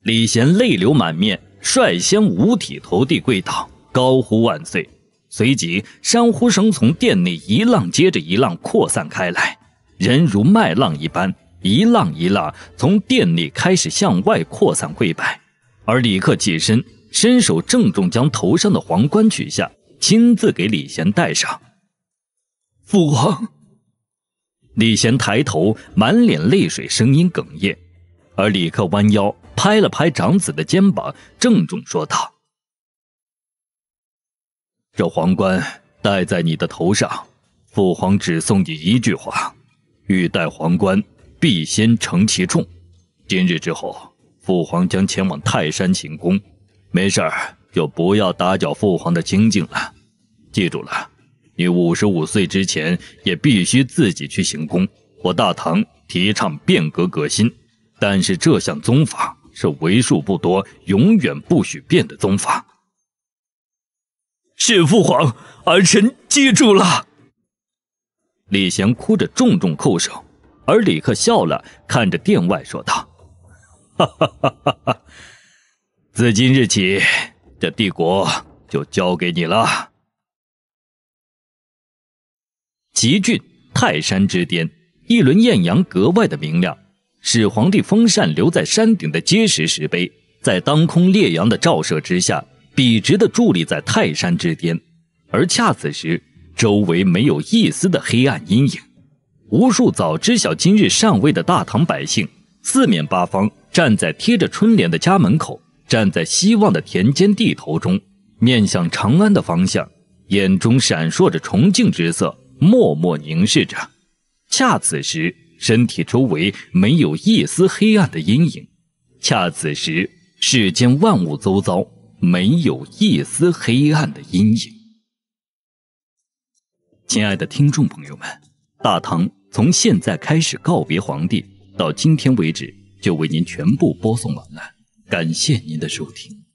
李贤泪流满面，率先五体投地跪倒，高呼万岁。随即，山呼声从殿内一浪接着一浪扩散开来，人如麦浪一般，一浪一浪从殿内开始向外扩散跪拜。而李克起身，伸手郑重将头上的皇冠取下，亲自给李贤戴上。父王！李贤抬头，满脸泪水，声音哽咽。而李克弯腰，拍了拍长子的肩膀，郑重说道。这皇冠戴在你的头上，父皇只送你一句话：欲戴皇冠，必先承其重。今日之后，父皇将前往泰山行宫，没事儿就不要打搅父皇的清静了。记住了，你五十五岁之前也必须自己去行宫。我大唐提倡变革革新，但是这项宗法是为数不多永远不许变的宗法。是父皇，儿臣记住了。李贤哭着重重叩首，而李克笑了，看着殿外说道：“哈哈哈！哈哈，自今日起，这帝国就交给你了。”吉郡泰山之巅，一轮艳阳格外的明亮，始皇帝封禅留在山顶的结石石碑，在当空烈阳的照射之下。笔直地伫立在泰山之巅，而恰此时，周围没有一丝的黑暗阴影。无数早知晓今日上位的大唐百姓，四面八方站在贴着春联的家门口，站在希望的田间地头中，面向长安的方向，眼中闪烁着崇敬之色，默默凝视着。恰此时，身体周围没有一丝黑暗的阴影。恰此时，世间万物周遭。没有一丝黑暗的阴影。亲爱的听众朋友们，大唐从现在开始告别皇帝，到今天为止就为您全部播送完了，感谢您的收听。